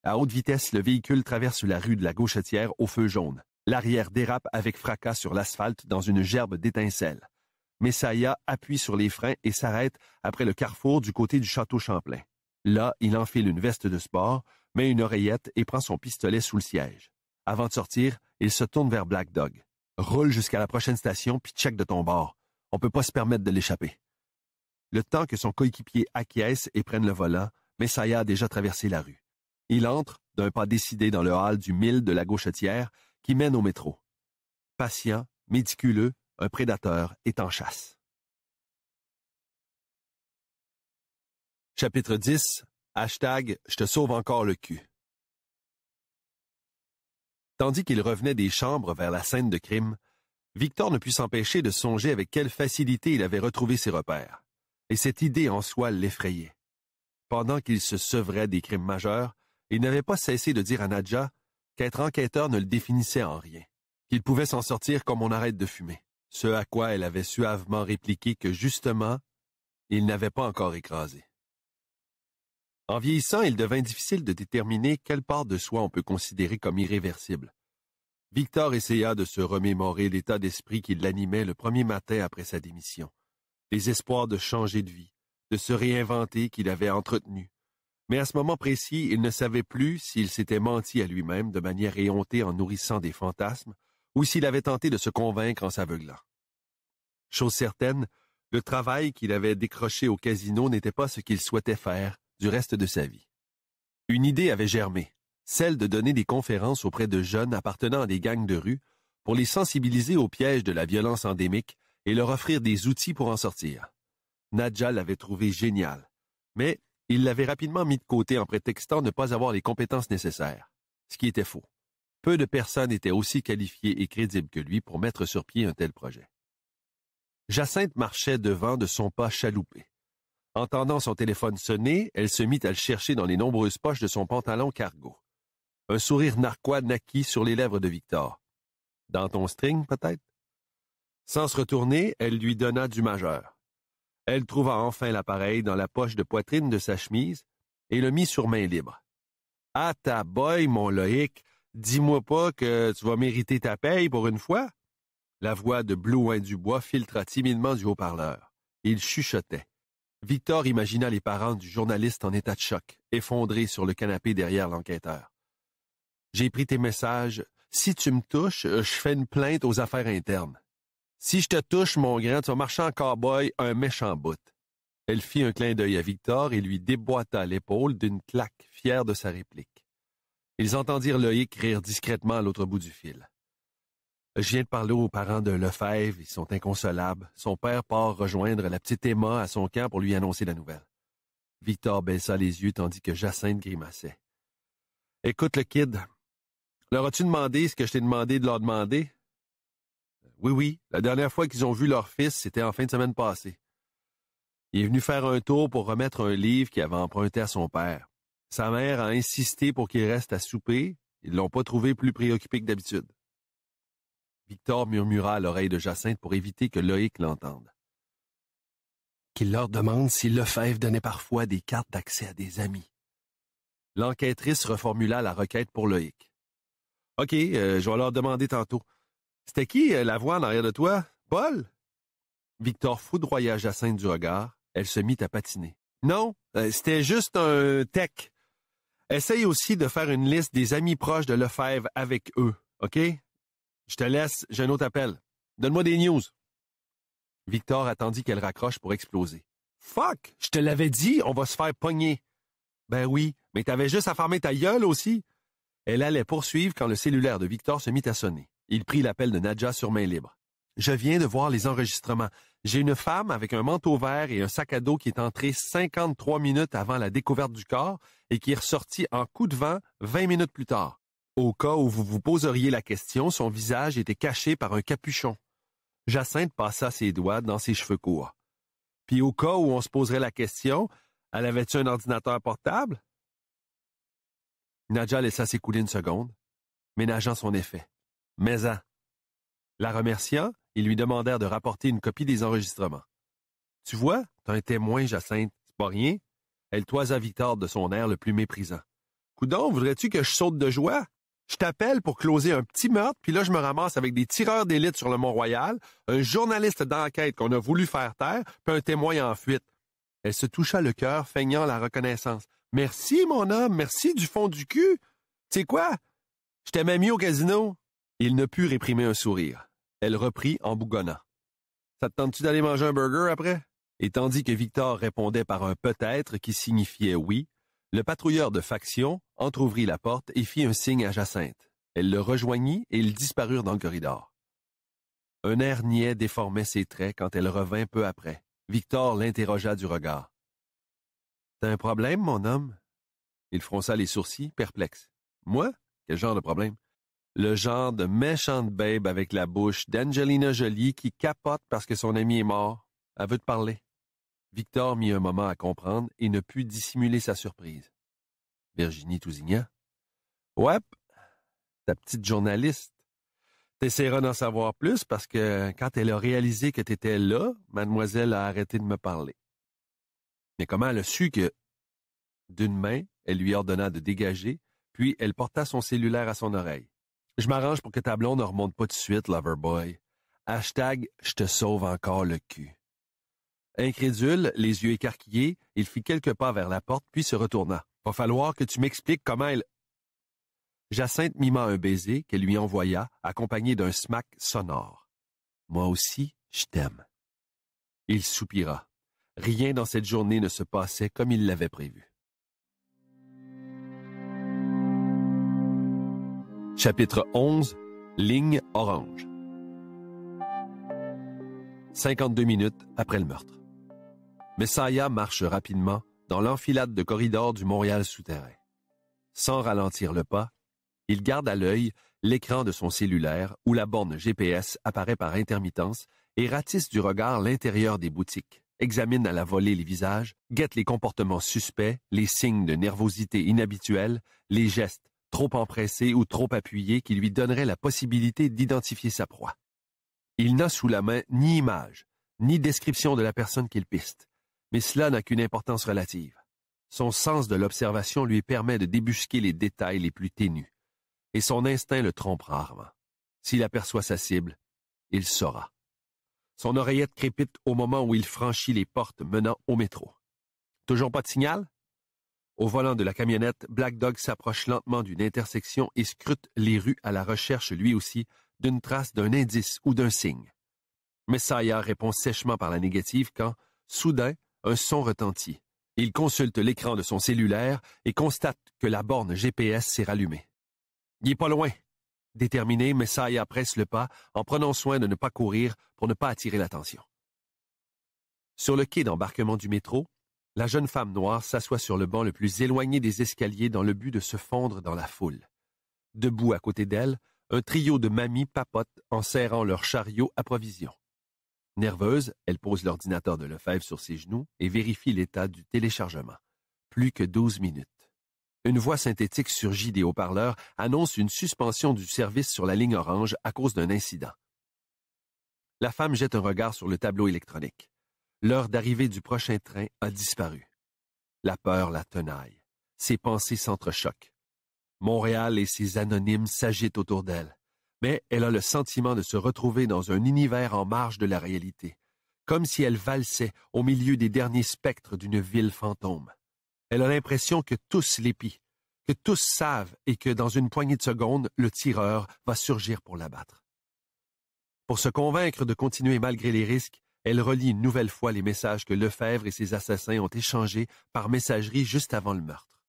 À haute vitesse, le véhicule traverse la rue de la Gauchetière au feu jaune. L'arrière dérape avec fracas sur l'asphalte dans une gerbe d'étincelles. Messaya appuie sur les freins et s'arrête après le carrefour du côté du château Champlain. Là, il enfile une veste de sport, met une oreillette et prend son pistolet sous le siège. Avant de sortir, il se tourne vers Black Dog. Roule jusqu'à la prochaine station puis check de ton bord. On peut pas se permettre de l'échapper. Le temps que son coéquipier acquiesce et prenne le volant, Messaya a déjà traversé la rue. Il entre, d'un pas décidé dans le hall du mille de la gauchetière, qui mène au métro. Patient, méticuleux, un prédateur est en chasse. Chapitre 10. Hashtag Je te sauve encore le cul. Tandis qu'il revenait des chambres vers la scène de crime, Victor ne put s'empêcher de songer avec quelle facilité il avait retrouvé ses repères. Et cette idée en soi l'effrayait. Pendant qu'il se sevrait des crimes majeurs, il n'avait pas cessé de dire à Nadja qu'être enquêteur ne le définissait en rien, qu'il pouvait s'en sortir comme on arrête de fumer, ce à quoi elle avait suavement répliqué que justement, il n'avait pas encore écrasé. En vieillissant, il devint difficile de déterminer quelle part de soi on peut considérer comme irréversible. Victor essaya de se remémorer l'état d'esprit qui l'animait le premier matin après sa démission, les espoirs de changer de vie, de se réinventer qu'il avait entretenus, mais à ce moment précis, il ne savait plus s'il s'était menti à lui-même de manière éhontée en nourrissant des fantasmes, ou s'il avait tenté de se convaincre en s'aveuglant. Chose certaine, le travail qu'il avait décroché au casino n'était pas ce qu'il souhaitait faire du reste de sa vie. Une idée avait germé, celle de donner des conférences auprès de jeunes appartenant à des gangs de rue pour les sensibiliser au piège de la violence endémique et leur offrir des outils pour en sortir. Nadja l'avait trouvé génial, mais il l'avait rapidement mis de côté en prétextant ne pas avoir les compétences nécessaires, ce qui était faux. Peu de personnes étaient aussi qualifiées et crédibles que lui pour mettre sur pied un tel projet. Jacinthe marchait devant de son pas chaloupé. Entendant son téléphone sonner, elle se mit à le chercher dans les nombreuses poches de son pantalon cargo. Un sourire narquois naquit sur les lèvres de Victor. Dans ton string, peut-être? Sans se retourner, elle lui donna du majeur. Elle trouva enfin l'appareil dans la poche de poitrine de sa chemise et le mit sur main libre. Ah ta boy, mon Loïc, dis-moi pas que tu vas mériter ta paye pour une fois. La voix de Blouin Dubois filtra timidement du haut-parleur. Il chuchotait. Victor imagina les parents du journaliste en état de choc, effondrés sur le canapé derrière l'enquêteur. J'ai pris tes messages. Si tu me touches, je fais une plainte aux affaires internes. Si je te touche, mon grand, tu vas marcher en cow un méchant bout. Elle fit un clin d'œil à Victor et lui déboîta l'épaule d'une claque, fière de sa réplique. Ils entendirent Loïc rire discrètement à l'autre bout du fil. Je viens de parler aux parents de Lefebvre, ils sont inconsolables. Son père part rejoindre la petite Emma à son camp pour lui annoncer la nouvelle. Victor baissa les yeux tandis que Jacinthe grimaçait. Écoute le kid, leur as-tu demandé ce que je t'ai demandé de leur demander? Oui, oui, la dernière fois qu'ils ont vu leur fils, c'était en fin de semaine passée. Il est venu faire un tour pour remettre un livre qu'il avait emprunté à son père. Sa mère a insisté pour qu'il reste à souper. Ils l'ont pas trouvé plus préoccupé que d'habitude. Victor murmura à l'oreille de Jacinthe pour éviter que Loïc l'entende. Qu'il leur demande si Lefebvre donnait parfois des cartes d'accès à des amis. L'enquêtrice reformula la requête pour Loïc. OK, euh, je vais leur demander tantôt. C'était qui euh, la voix en arrière de toi? Paul? Victor foudroya Jacinthe du regard. Elle se mit à patiner. Non, euh, c'était juste un tech. Essaye aussi de faire une liste des amis proches de Lefebvre avec eux, OK? Je te laisse, j'ai un autre appel. Donne-moi des news. Victor attendit qu'elle raccroche pour exploser. Fuck! Je te l'avais dit, on va se faire pogner. Ben oui, mais t'avais juste à fermer ta gueule aussi. Elle allait poursuivre quand le cellulaire de Victor se mit à sonner. Il prit l'appel de Nadja sur main libre. Je viens de voir les enregistrements. J'ai une femme avec un manteau vert et un sac à dos qui est entrée 53 minutes avant la découverte du corps et qui est ressortie en coup de vent 20 minutes plus tard. Au cas où vous vous poseriez la question, son visage était caché par un capuchon. Jacinthe passa ses doigts dans ses cheveux courts. Puis au cas où on se poserait la question, elle avait-tu un ordinateur portable? Nadja laissa s'écouler une seconde, ménageant son effet. Mais hein, La remerciant, ils lui demandèrent de rapporter une copie des enregistrements. Tu vois, t'as un témoin, Jacinthe, c'est pas rien. Elle toisa Victor de son air le plus méprisant. Coudon, voudrais-tu que je saute de joie? Je t'appelle pour closer un petit meurtre, puis là je me ramasse avec des tireurs d'élite sur le Mont-Royal, un journaliste d'enquête qu'on a voulu faire taire, puis un témoin en fuite. Elle se toucha le cœur, feignant la reconnaissance. Merci, mon homme, merci du fond du cul. Tu sais quoi? Je t'aimais mieux au casino. Il ne put réprimer un sourire. Elle reprit en bougonnant. Ça te tente-tu d'aller manger un burger après? Et tandis que Victor répondait par un peut-être qui signifiait oui, le patrouilleur de faction entr'ouvrit la porte et fit un signe à Jacinthe. Elle le rejoignit et ils disparurent dans le corridor. Un air niais déformait ses traits quand elle revint peu après. Victor l'interrogea du regard. T'as un problème, mon homme? Il fronça les sourcils, perplexe. Moi? Quel genre de problème? le genre de méchante babe avec la bouche d'Angelina Jolie qui capote parce que son ami est mort. Elle veut te parler. Victor mit un moment à comprendre et ne put dissimuler sa surprise. Virginie Tousignan. Ouais, ta petite journaliste. T'essaieras d'en savoir plus parce que quand elle a réalisé que t'étais là, mademoiselle a arrêté de me parler. Mais comment elle a su que... D'une main, elle lui ordonna de dégager, puis elle porta son cellulaire à son oreille. Je m'arrange pour que ta blonde ne remonte pas tout de suite, Loverboy. Hashtag « Je te sauve encore le cul ». Incrédule, les yeux écarquillés, il fit quelques pas vers la porte, puis se retourna. « Va falloir que tu m'expliques comment elle... » Jacinthe mima un baiser qu'elle lui envoya, accompagné d'un smack sonore. « Moi aussi, je t'aime. » Il soupira. Rien dans cette journée ne se passait comme il l'avait prévu. Chapitre 11 Ligne orange 52 minutes après le meurtre. Messaya marche rapidement dans l'enfilade de corridors du Montréal souterrain. Sans ralentir le pas, il garde à l'œil l'écran de son cellulaire où la borne GPS apparaît par intermittence et ratisse du regard l'intérieur des boutiques, examine à la volée les visages, guette les comportements suspects, les signes de nervosité inhabituelle, les gestes trop empressé ou trop appuyé qui lui donnerait la possibilité d'identifier sa proie. Il n'a sous la main ni image, ni description de la personne qu'il piste, mais cela n'a qu'une importance relative. Son sens de l'observation lui permet de débusquer les détails les plus ténus, et son instinct le trompe rarement. S'il aperçoit sa cible, il saura. Son oreillette crépite au moment où il franchit les portes menant au métro. Toujours pas de signal? Au volant de la camionnette, Black Dog s'approche lentement d'une intersection et scrute les rues à la recherche, lui aussi, d'une trace d'un indice ou d'un signe. Messiah répond sèchement par la négative quand, soudain, un son retentit. Il consulte l'écran de son cellulaire et constate que la borne GPS s'est rallumée. Il est pas loin. Déterminé, Messiah presse le pas en prenant soin de ne pas courir pour ne pas attirer l'attention. Sur le quai d'embarquement du métro, la jeune femme noire s'assoit sur le banc le plus éloigné des escaliers dans le but de se fondre dans la foule. Debout à côté d'elle, un trio de mamies papote en serrant leur chariot à provision. Nerveuse, elle pose l'ordinateur de Lefebvre sur ses genoux et vérifie l'état du téléchargement. Plus que douze minutes. Une voix synthétique surgit des haut-parleurs, annonce une suspension du service sur la ligne orange à cause d'un incident. La femme jette un regard sur le tableau électronique. L'heure d'arrivée du prochain train a disparu. La peur la tenaille. Ses pensées s'entrechoquent. Montréal et ses anonymes s'agitent autour d'elle, mais elle a le sentiment de se retrouver dans un univers en marge de la réalité, comme si elle valsait au milieu des derniers spectres d'une ville fantôme. Elle a l'impression que tous l'épient, que tous savent et que dans une poignée de secondes, le tireur va surgir pour l'abattre. Pour se convaincre de continuer malgré les risques, elle relie une nouvelle fois les messages que Lefebvre et ses assassins ont échangés par messagerie juste avant le meurtre.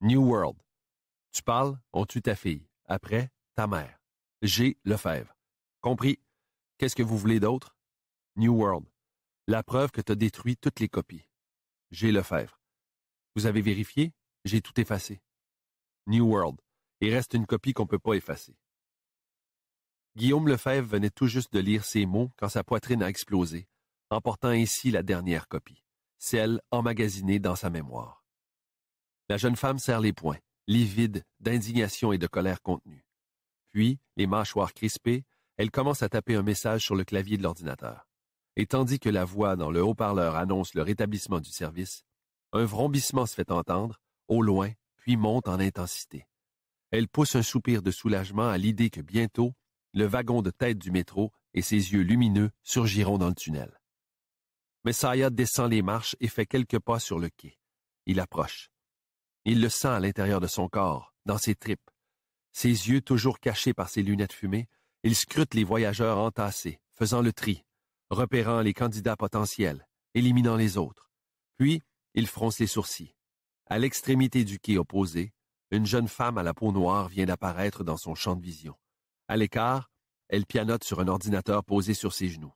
New World. Tu parles, on tue ta fille. Après, ta mère. J'ai Lefebvre. Compris. Qu'est-ce que vous voulez d'autre? New World. La preuve que t'as détruit toutes les copies. J'ai Lefebvre. Vous avez vérifié? J'ai tout effacé. New World. Il reste une copie qu'on ne peut pas effacer. Guillaume Lefebvre venait tout juste de lire ces mots quand sa poitrine a explosé, emportant ainsi la dernière copie, celle emmagasinée dans sa mémoire. La jeune femme serre les poings, livide d'indignation et de colère contenue. Puis, les mâchoires crispées, elle commence à taper un message sur le clavier de l'ordinateur. Et tandis que la voix dans le haut-parleur annonce le rétablissement du service, un vrombissement se fait entendre, au loin, puis monte en intensité. Elle pousse un soupir de soulagement à l'idée que bientôt, le wagon de tête du métro et ses yeux lumineux surgiront dans le tunnel. Messiah descend les marches et fait quelques pas sur le quai. Il approche. Il le sent à l'intérieur de son corps, dans ses tripes. Ses yeux toujours cachés par ses lunettes fumées, il scrute les voyageurs entassés, faisant le tri, repérant les candidats potentiels, éliminant les autres. Puis, il fronce les sourcils. À l'extrémité du quai opposé, une jeune femme à la peau noire vient d'apparaître dans son champ de vision. À l'écart, elle pianote sur un ordinateur posé sur ses genoux.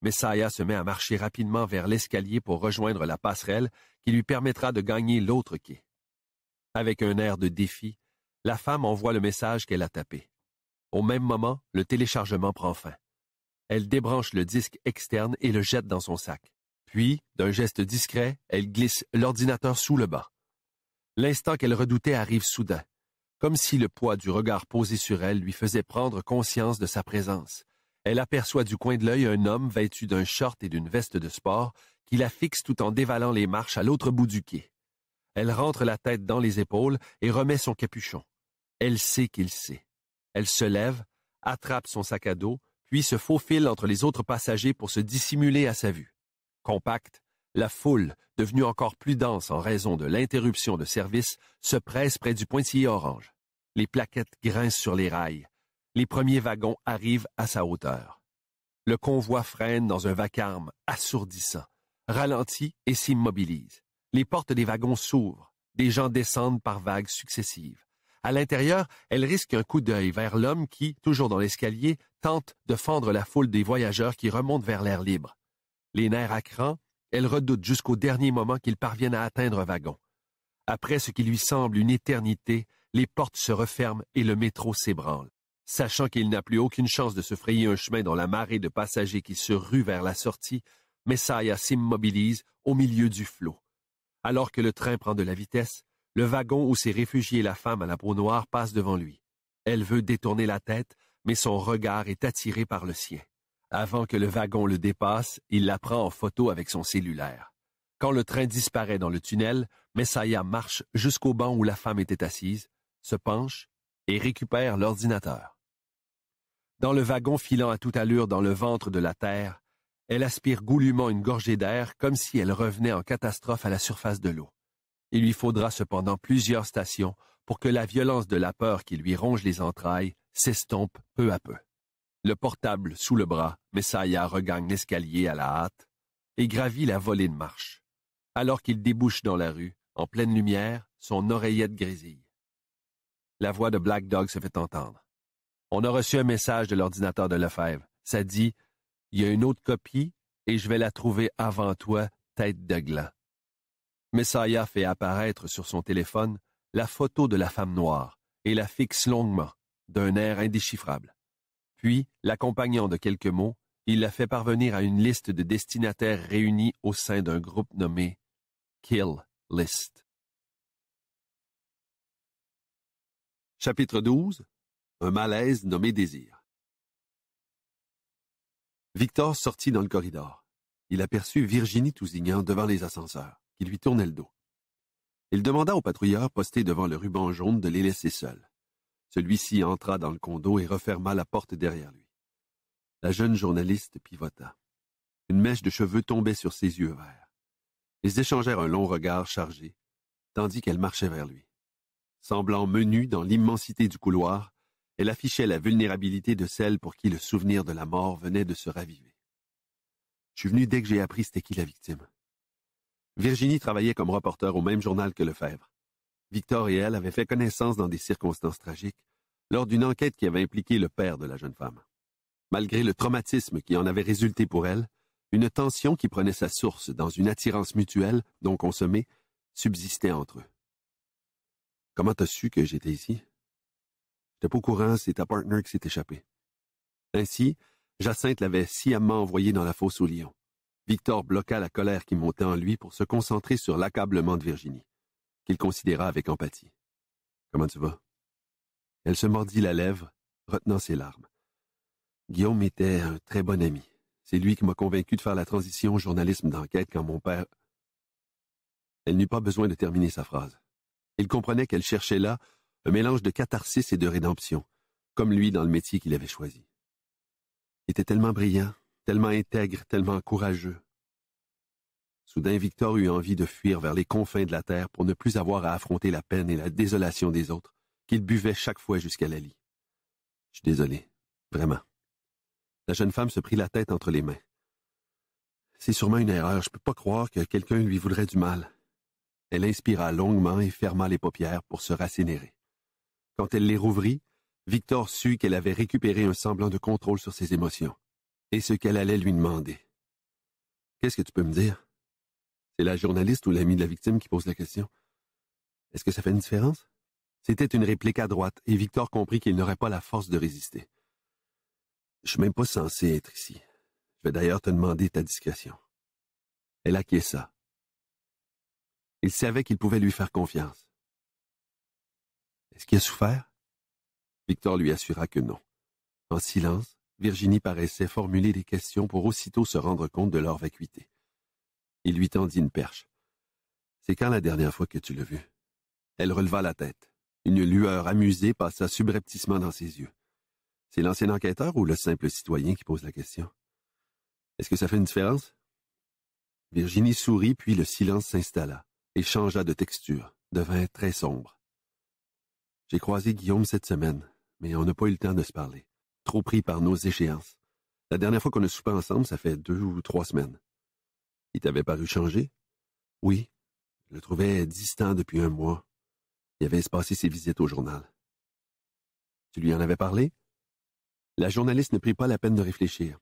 Mais Saya se met à marcher rapidement vers l'escalier pour rejoindre la passerelle qui lui permettra de gagner l'autre quai. Avec un air de défi, la femme envoie le message qu'elle a tapé. Au même moment, le téléchargement prend fin. Elle débranche le disque externe et le jette dans son sac. Puis, d'un geste discret, elle glisse l'ordinateur sous le bas. L'instant qu'elle redoutait arrive soudain comme si le poids du regard posé sur elle lui faisait prendre conscience de sa présence. Elle aperçoit du coin de l'œil un homme vêtu d'un short et d'une veste de sport qui la fixe tout en dévalant les marches à l'autre bout du quai. Elle rentre la tête dans les épaules et remet son capuchon. Elle sait qu'il sait. Elle se lève, attrape son sac à dos, puis se faufile entre les autres passagers pour se dissimuler à sa vue. Compacte, la foule, devenue encore plus dense en raison de l'interruption de service, se presse près du pointillé orange. Les plaquettes grincent sur les rails. Les premiers wagons arrivent à sa hauteur. Le convoi freine dans un vacarme assourdissant, ralentit et s'immobilise. Les portes des wagons s'ouvrent. Des gens descendent par vagues successives. À l'intérieur, elle risque un coup d'œil vers l'homme qui, toujours dans l'escalier, tente de fendre la foule des voyageurs qui remontent vers l'air libre. Les nerfs à cran, elle redoute jusqu'au dernier moment qu'il parvienne à atteindre un wagon. Après ce qui lui semble une éternité, les portes se referment et le métro s'ébranle. Sachant qu'il n'a plus aucune chance de se frayer un chemin dans la marée de passagers qui se ruent vers la sortie, Messaya s'immobilise au milieu du flot. Alors que le train prend de la vitesse, le wagon où s'est réfugiée la femme à la peau noire passe devant lui. Elle veut détourner la tête, mais son regard est attiré par le sien. Avant que le wagon le dépasse, il la prend en photo avec son cellulaire. Quand le train disparaît dans le tunnel, Messaya marche jusqu'au banc où la femme était assise, se penche et récupère l'ordinateur. Dans le wagon filant à toute allure dans le ventre de la terre, elle aspire goulûment une gorgée d'air comme si elle revenait en catastrophe à la surface de l'eau. Il lui faudra cependant plusieurs stations pour que la violence de la peur qui lui ronge les entrailles s'estompe peu à peu le portable sous le bras, Messaya regagne l'escalier à la hâte et gravit la volée de marche. Alors qu'il débouche dans la rue, en pleine lumière, son oreillette grésille. La voix de Black Dog se fait entendre. On a reçu un message de l'ordinateur de Lefebvre. Ça dit « Il y a une autre copie et je vais la trouver avant toi, tête de gland. » Messiah fait apparaître sur son téléphone la photo de la femme noire et la fixe longuement, d'un air indéchiffrable. Puis, l'accompagnant de quelques mots, il la fait parvenir à une liste de destinataires réunis au sein d'un groupe nommé Kill List. Chapitre 12 Un malaise nommé désir. Victor sortit dans le corridor. Il aperçut Virginie Tousignant devant les ascenseurs, qui lui tournait le dos. Il demanda au patrouilleur posté devant le ruban jaune de les laisser seuls. Celui-ci entra dans le condo et referma la porte derrière lui. La jeune journaliste pivota. Une mèche de cheveux tombait sur ses yeux verts. Ils échangèrent un long regard chargé, tandis qu'elle marchait vers lui. Semblant menue dans l'immensité du couloir, elle affichait la vulnérabilité de celle pour qui le souvenir de la mort venait de se raviver. Je suis venu dès que j'ai appris c'était qui la victime. Virginie travaillait comme reporter au même journal que Lefebvre. Victor et elle avaient fait connaissance dans des circonstances tragiques lors d'une enquête qui avait impliqué le père de la jeune femme. Malgré le traumatisme qui en avait résulté pour elle, une tension qui prenait sa source dans une attirance mutuelle, non consommée, subsistait entre eux. Comment t'as su que j'étais ici? J'étais pas au courant, c'est ta partner qui s'est échappée. Ainsi, Jacinthe l'avait sciemment envoyé dans la fosse au lion. Victor bloqua la colère qui montait en lui pour se concentrer sur l'accablement de Virginie qu'il considéra avec empathie. Comment tu vas? Elle se mordit la lèvre, retenant ses larmes. Guillaume était un très bon ami. C'est lui qui m'a convaincu de faire la transition au journalisme d'enquête quand mon père... Elle n'eut pas besoin de terminer sa phrase. Il comprenait qu'elle cherchait là un mélange de catharsis et de rédemption, comme lui dans le métier qu'il avait choisi. Il était tellement brillant, tellement intègre, tellement courageux, Soudain, Victor eut envie de fuir vers les confins de la terre pour ne plus avoir à affronter la peine et la désolation des autres qu'il buvait chaque fois jusqu'à la lit. « Je suis désolé, vraiment. La jeune femme se prit la tête entre les mains. C'est sûrement une erreur, je peux pas croire que quelqu'un lui voudrait du mal. Elle inspira longuement et ferma les paupières pour se racinérer Quand elle les rouvrit, Victor sut qu'elle avait récupéré un semblant de contrôle sur ses émotions, et ce qu'elle allait lui demander. Qu'est-ce que tu peux me dire? C'est la journaliste ou l'ami de la victime qui pose la question. Est-ce que ça fait une différence? C'était une réplique à droite, et Victor comprit qu'il n'aurait pas la force de résister. Je suis même pas censé être ici. Je vais d'ailleurs te demander ta discrétion. Elle acquiesça. Il savait qu'il pouvait lui faire confiance. Est-ce qu'il a souffert? Victor lui assura que non. En silence, Virginie paraissait formuler des questions pour aussitôt se rendre compte de leur vacuité. Il lui tendit une perche. C'est quand la dernière fois que tu l'as vu? Elle releva la tête. Une lueur amusée passa subrepticement dans ses yeux. C'est l'ancien enquêteur ou le simple citoyen qui pose la question? Est-ce que ça fait une différence? Virginie sourit, puis le silence s'installa, et changea de texture, devint très sombre. J'ai croisé Guillaume cette semaine, mais on n'a pas eu le temps de se parler, trop pris par nos échéances. La dernière fois qu'on a soupé ensemble, ça fait deux ou trois semaines. Il t'avait paru changé? Oui. Je le trouvais distant depuis un mois. Il avait espacé ses visites au journal. Tu lui en avais parlé? La journaliste ne prit pas la peine de réfléchir.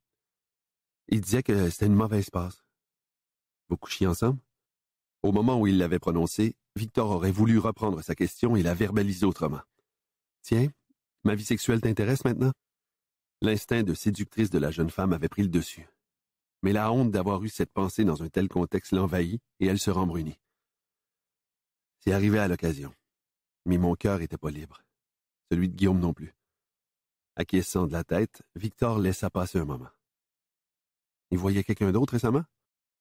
Il disait que c'était une mauvaise passe. Vous couchiez ensemble? Au moment où il l'avait prononcé, Victor aurait voulu reprendre sa question et la verbaliser autrement. Tiens, ma vie sexuelle t'intéresse maintenant? L'instinct de séductrice de la jeune femme avait pris le dessus mais la honte d'avoir eu cette pensée dans un tel contexte l'envahit et elle se rembrunit. C'est arrivé à l'occasion, mais mon cœur n'était pas libre, celui de Guillaume non plus. Acquiescent de la tête, Victor laissa passer un moment. Il voyait quelqu'un d'autre récemment?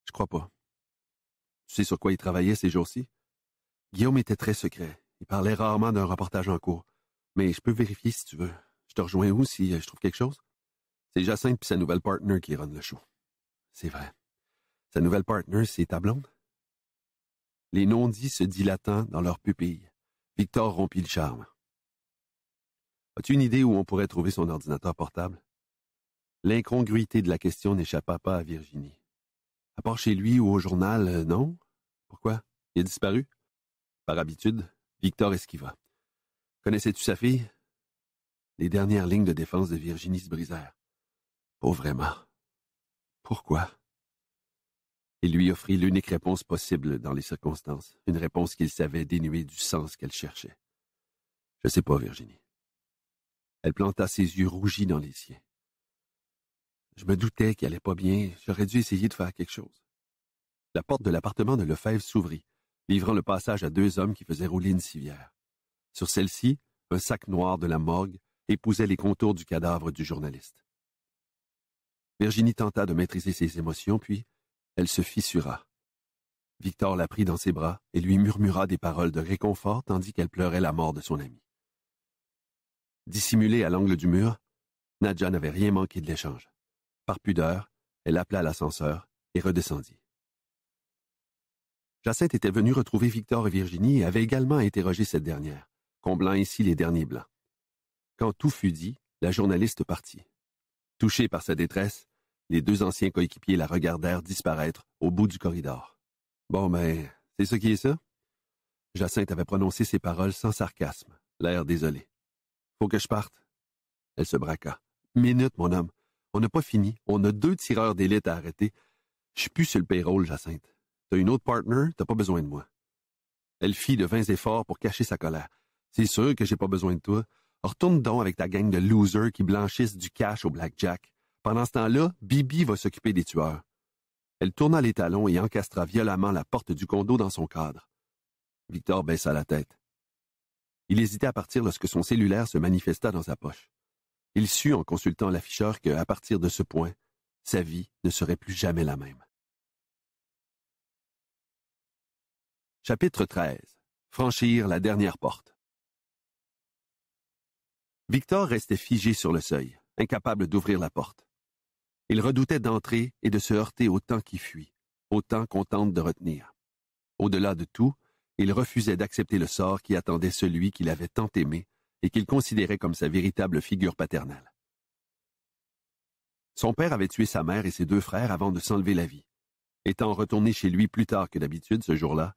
Je crois pas. Tu sais sur quoi il travaillait ces jours-ci? Guillaume était très secret. Il parlait rarement d'un reportage en cours. Mais je peux vérifier si tu veux. Je te rejoins où si je trouve quelque chose? C'est Jacinthe et sa nouvelle partner qui rendent le show. C'est vrai. Sa nouvelle partner, c'est ta blonde? Les non-dits se dilatant dans leurs pupilles. Victor rompit le charme. As-tu une idée où on pourrait trouver son ordinateur portable? L'incongruité de la question n'échappa pas à Virginie. À part chez lui ou au journal, euh, non? Pourquoi? Il a disparu? Par habitude, Victor esquiva. Connaissais-tu sa fille? Les dernières lignes de défense de Virginie se brisèrent. Oh, vraiment !» Pourquoi Il lui offrit l'unique réponse possible dans les circonstances, une réponse qu'il savait dénuée du sens qu'elle cherchait. Je sais pas, Virginie. Elle planta ses yeux rougis dans les siens. Je me doutais qu'il allait pas bien, j'aurais dû essayer de faire quelque chose. La porte de l'appartement de Lefebvre s'ouvrit, livrant le passage à deux hommes qui faisaient rouler une civière. Sur celle-ci, un sac noir de la morgue épousait les contours du cadavre du journaliste. Virginie tenta de maîtriser ses émotions, puis elle se fissura. Victor la prit dans ses bras et lui murmura des paroles de réconfort tandis qu'elle pleurait la mort de son ami. Dissimulée à l'angle du mur, Nadja n'avait rien manqué de l'échange. Par pudeur, elle appela l'ascenseur et redescendit. Jacette était venue retrouver Victor et Virginie et avait également interrogé cette dernière, comblant ainsi les derniers blancs. Quand tout fut dit, la journaliste partit. Touchée par sa détresse, les deux anciens coéquipiers la regardèrent disparaître au bout du corridor. Bon, mais ben, c'est ce qui est ça? Jacinthe avait prononcé ces paroles sans sarcasme, l'air désolé. Faut que je parte. Elle se braqua. Minute, mon homme. On n'a pas fini. On a deux tireurs d'élite à arrêter. Je suis plus sur le payroll, Jacinthe. T'as une autre partner, t'as pas besoin de moi. Elle fit de vains efforts pour cacher sa colère. C'est sûr que j'ai pas besoin de toi. Retourne donc avec ta gang de losers qui blanchissent du cash au blackjack. Pendant ce temps-là, Bibi va s'occuper des tueurs. Elle tourna les talons et encastra violemment la porte du condo dans son cadre. Victor baissa la tête. Il hésitait à partir lorsque son cellulaire se manifesta dans sa poche. Il sut en consultant l'afficheur que, à partir de ce point, sa vie ne serait plus jamais la même. Chapitre XIII. Franchir la dernière porte. Victor restait figé sur le seuil, incapable d'ouvrir la porte. Il redoutait d'entrer et de se heurter au temps qui fuit, au temps qu'on tente de retenir. Au-delà de tout, il refusait d'accepter le sort qui attendait celui qu'il avait tant aimé et qu'il considérait comme sa véritable figure paternelle. Son père avait tué sa mère et ses deux frères avant de s'enlever la vie. Étant retourné chez lui plus tard que d'habitude ce jour-là,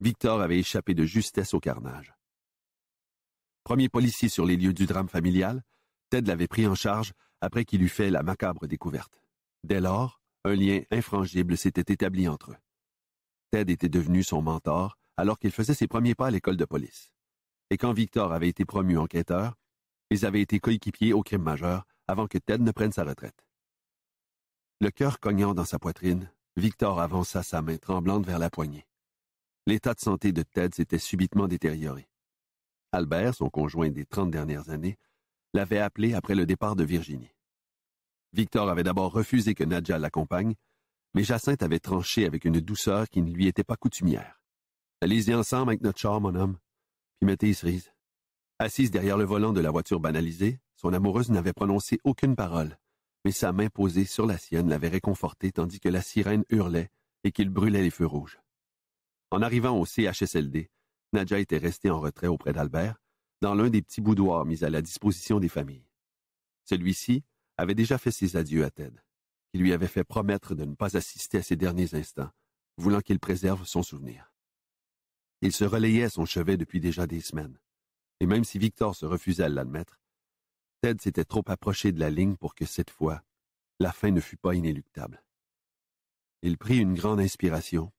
Victor avait échappé de justesse au carnage. Premier policier sur les lieux du drame familial, Ted l'avait pris en charge après qu'il eût fait la macabre découverte. Dès lors, un lien infrangible s'était établi entre eux. Ted était devenu son mentor alors qu'il faisait ses premiers pas à l'école de police. Et quand Victor avait été promu enquêteur, ils avaient été coéquipiers au crime majeur avant que Ted ne prenne sa retraite. Le cœur cognant dans sa poitrine, Victor avança sa main tremblante vers la poignée. L'état de santé de Ted s'était subitement détérioré. Albert, son conjoint des trente dernières années, l'avait appelé après le départ de Virginie. Victor avait d'abord refusé que Nadja l'accompagne, mais Jacinthe avait tranché avec une douceur qui ne lui était pas coutumière. Allez-y ensemble avec notre char, mon homme. Puis mettez cerise. Assise derrière le volant de la voiture banalisée, son amoureuse n'avait prononcé aucune parole, mais sa main posée sur la sienne l'avait réconfortée tandis que la sirène hurlait et qu'il brûlait les feux rouges. En arrivant au CHSLD, Nadja était restée en retrait auprès d'Albert, dans l'un des petits boudoirs mis à la disposition des familles. Celui-ci avait déjà fait ses adieux à Ted, qui lui avait fait promettre de ne pas assister à ses derniers instants, voulant qu'il préserve son souvenir. Il se relayait à son chevet depuis déjà des semaines, et même si Victor se refusait à l'admettre, Ted s'était trop approché de la ligne pour que cette fois, la fin ne fût pas inéluctable. Il prit une grande inspiration,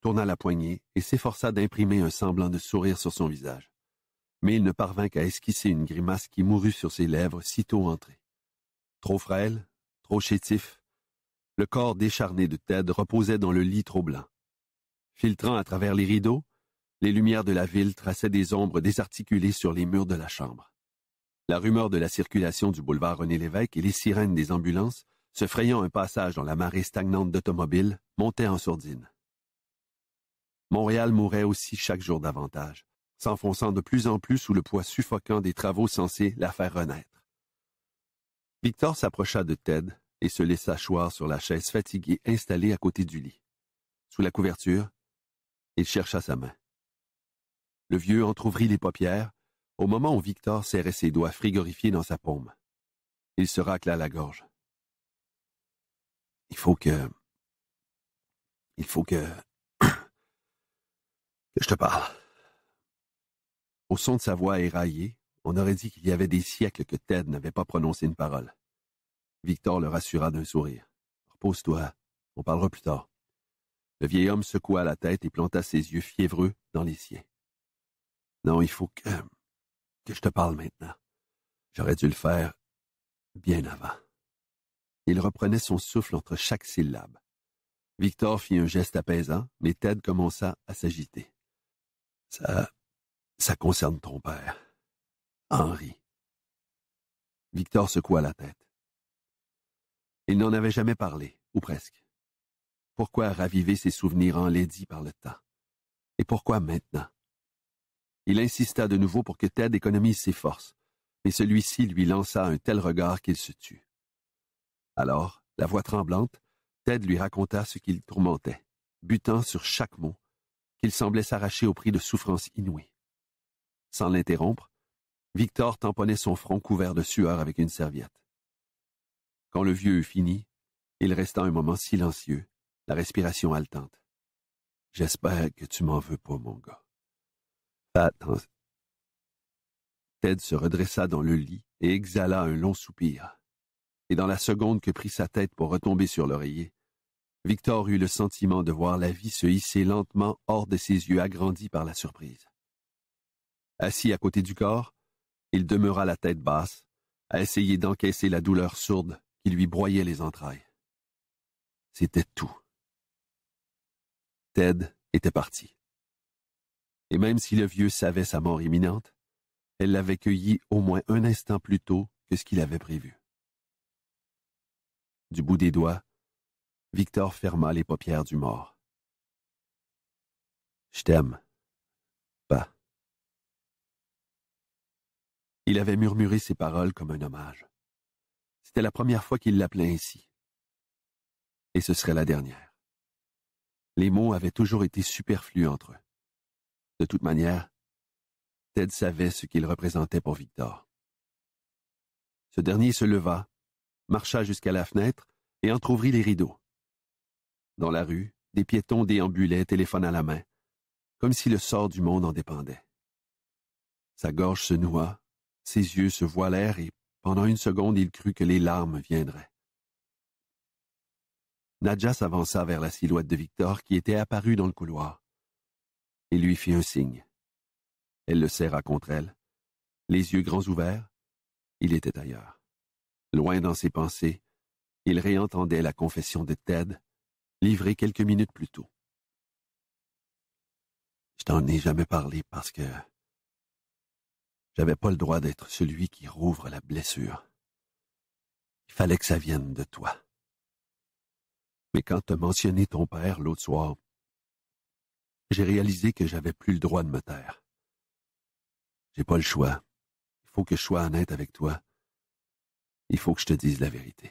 tourna la poignée et s'efforça d'imprimer un semblant de sourire sur son visage mais il ne parvint qu'à esquisser une grimace qui mourut sur ses lèvres sitôt entrée. Trop frêle, trop chétif, le corps décharné de Ted reposait dans le lit trop blanc. Filtrant à travers les rideaux, les lumières de la ville traçaient des ombres désarticulées sur les murs de la chambre. La rumeur de la circulation du boulevard René-Lévesque et les sirènes des ambulances, se frayant un passage dans la marée stagnante d'automobiles, montaient en sourdine. Montréal mourait aussi chaque jour davantage, s'enfonçant de plus en plus sous le poids suffocant des travaux censés la faire renaître. Victor s'approcha de Ted et se laissa choir sur la chaise fatiguée installée à côté du lit. Sous la couverture, il chercha sa main. Le vieux entr'ouvrit les paupières au moment où Victor serrait ses doigts frigorifiés dans sa paume. Il se racla la gorge. Il faut que... Il faut que... que je te parle. Au son de sa voix éraillée, on aurait dit qu'il y avait des siècles que Ted n'avait pas prononcé une parole. Victor le rassura d'un sourire. Repose-toi, on parlera plus tard. Le vieil homme secoua la tête et planta ses yeux fiévreux dans les siens. Non, il faut que. que je te parle maintenant. J'aurais dû le faire bien avant. Il reprenait son souffle entre chaque syllabe. Victor fit un geste apaisant, mais Ted commença à s'agiter. Ça. Ça concerne ton père. Henri. Victor secoua la tête. Il n'en avait jamais parlé, ou presque. Pourquoi raviver ses souvenirs enlaidis par le temps? Et pourquoi maintenant? Il insista de nouveau pour que Ted économise ses forces, mais celui-ci lui lança un tel regard qu'il se tut. Alors, la voix tremblante, Ted lui raconta ce qu'il tourmentait, butant sur chaque mot, qu'il semblait s'arracher au prix de souffrances inouïes sans l'interrompre, Victor tamponnait son front couvert de sueur avec une serviette. Quand le vieux eut fini, il resta un moment silencieux, la respiration haletante. J'espère que tu m'en veux pas, mon gars. Ted se redressa dans le lit et exhala un long soupir. Et dans la seconde que prit sa tête pour retomber sur l'oreiller, Victor eut le sentiment de voir la vie se hisser lentement hors de ses yeux agrandis par la surprise. Assis à côté du corps, il demeura la tête basse, à essayer d'encaisser la douleur sourde qui lui broyait les entrailles. C'était tout. Ted était parti. Et même si le vieux savait sa mort imminente, elle l'avait cueilli au moins un instant plus tôt que ce qu'il avait prévu. Du bout des doigts, Victor ferma les paupières du mort. Je t'aime, Il avait murmuré ces paroles comme un hommage. C'était la première fois qu'il l'appelait ainsi. Et ce serait la dernière. Les mots avaient toujours été superflus entre eux. De toute manière, Ted savait ce qu'il représentait pour Victor. Ce dernier se leva, marcha jusqu'à la fenêtre et entr'ouvrit les rideaux. Dans la rue, des piétons déambulaient, téléphone à la main, comme si le sort du monde en dépendait. Sa gorge se noua ses yeux se voilèrent et pendant une seconde il crut que les larmes viendraient. Nadja s'avança vers la silhouette de Victor qui était apparue dans le couloir. Il lui fit un signe. Elle le serra contre elle. Les yeux grands ouverts, il était ailleurs. Loin dans ses pensées, il réentendait la confession de Ted, livrée quelques minutes plus tôt. Je t'en ai jamais parlé parce que j'avais pas le droit d'être celui qui rouvre la blessure. Il fallait que ça vienne de toi. Mais quand t'as mentionné ton père l'autre soir, j'ai réalisé que j'avais plus le droit de me taire. J'ai pas le choix. Il faut que je sois honnête avec toi. Il faut que je te dise la vérité.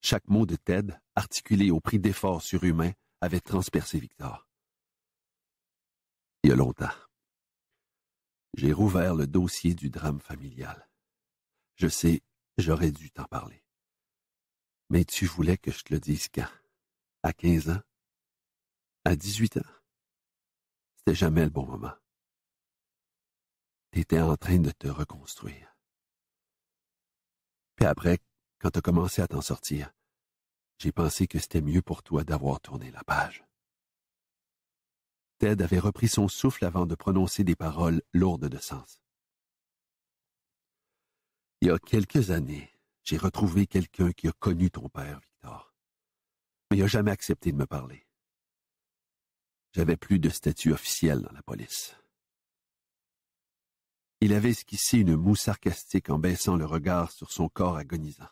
Chaque mot de Ted, articulé au prix d'efforts surhumains, avait transpercé Victor. Il y a longtemps. J'ai rouvert le dossier du drame familial. Je sais, j'aurais dû t'en parler. Mais tu voulais que je te le dise quand? À quinze ans? À dix-huit ans? C'était jamais le bon moment. T'étais en train de te reconstruire. Puis après, quand t'as commencé à t'en sortir, j'ai pensé que c'était mieux pour toi d'avoir tourné la page. Ted avait repris son souffle avant de prononcer des paroles lourdes de sens. Il y a quelques années, j'ai retrouvé quelqu'un qui a connu ton père, Victor. Mais il n'a jamais accepté de me parler. J'avais plus de statut officiel dans la police. Il avait esquissé une moue sarcastique en baissant le regard sur son corps agonisant.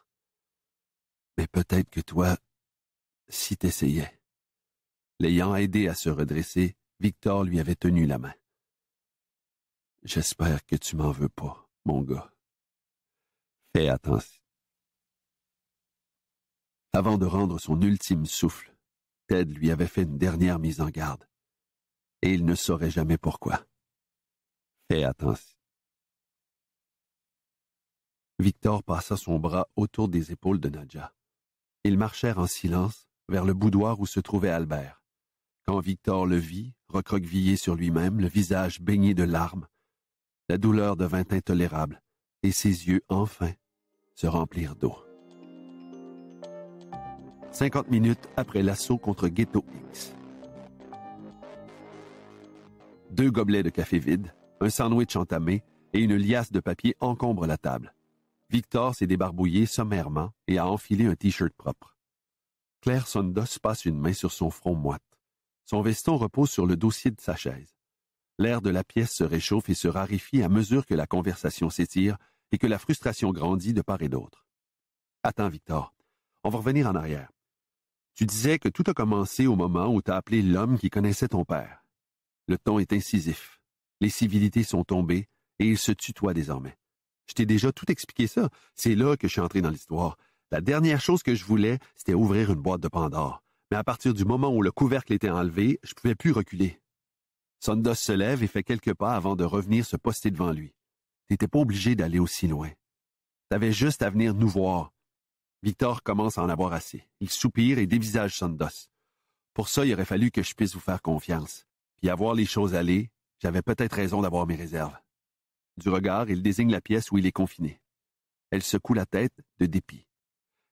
Mais peut-être que toi, si t'essayais, l'ayant aidé à se redresser, Victor lui avait tenu la main. J'espère que tu m'en veux pas, mon gars. Fais attention. Avant de rendre son ultime souffle, Ted lui avait fait une dernière mise en garde, et il ne saurait jamais pourquoi. Fais attention. Victor passa son bras autour des épaules de Nadja. Ils marchèrent en silence vers le boudoir où se trouvait Albert. Quand Victor le vit, recroquevillé sur lui-même, le visage baigné de larmes. La douleur devint intolérable, et ses yeux, enfin, se remplirent d'eau. 50 minutes après l'assaut contre Ghetto X. Deux gobelets de café vide, un sandwich entamé et une liasse de papier encombrent la table. Victor s'est débarbouillé sommairement et a enfilé un t-shirt propre. Claire Sondos passe une main sur son front moite. Son veston repose sur le dossier de sa chaise. L'air de la pièce se réchauffe et se raréfie à mesure que la conversation s'étire et que la frustration grandit de part et d'autre. Attends, Victor. On va revenir en arrière. Tu disais que tout a commencé au moment où t'as appelé l'homme qui connaissait ton père. Le ton est incisif. Les civilités sont tombées et il se tutoie désormais. Je t'ai déjà tout expliqué ça. C'est là que je suis entré dans l'histoire. La dernière chose que je voulais, c'était ouvrir une boîte de Pandore mais à partir du moment où le couvercle était enlevé, je ne pouvais plus reculer. Sondos se lève et fait quelques pas avant de revenir se poster devant lui. n'étais pas obligé d'aller aussi loin. T'avais juste à venir nous voir. Victor commence à en avoir assez. Il soupire et dévisage Sondos. Pour ça, il aurait fallu que je puisse vous faire confiance. Puis à voir les choses aller, j'avais peut-être raison d'avoir mes réserves. Du regard, il désigne la pièce où il est confiné. Elle secoue la tête de dépit.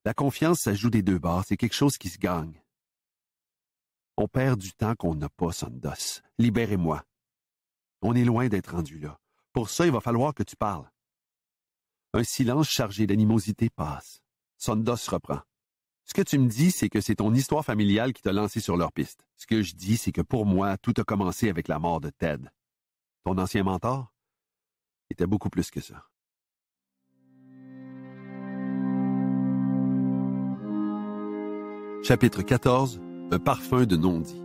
La confiance, s'ajoute des deux bords, c'est quelque chose qui se gagne. On perd du temps qu'on n'a pas, Sondos. Libérez-moi. On est loin d'être rendu là. Pour ça, il va falloir que tu parles. Un silence chargé d'animosité passe. Sondos reprend. Ce que tu me dis, c'est que c'est ton histoire familiale qui t'a lancé sur leur piste. Ce que je dis, c'est que pour moi, tout a commencé avec la mort de Ted. Ton ancien mentor était beaucoup plus que ça. Chapitre 14 un parfum de non-dit.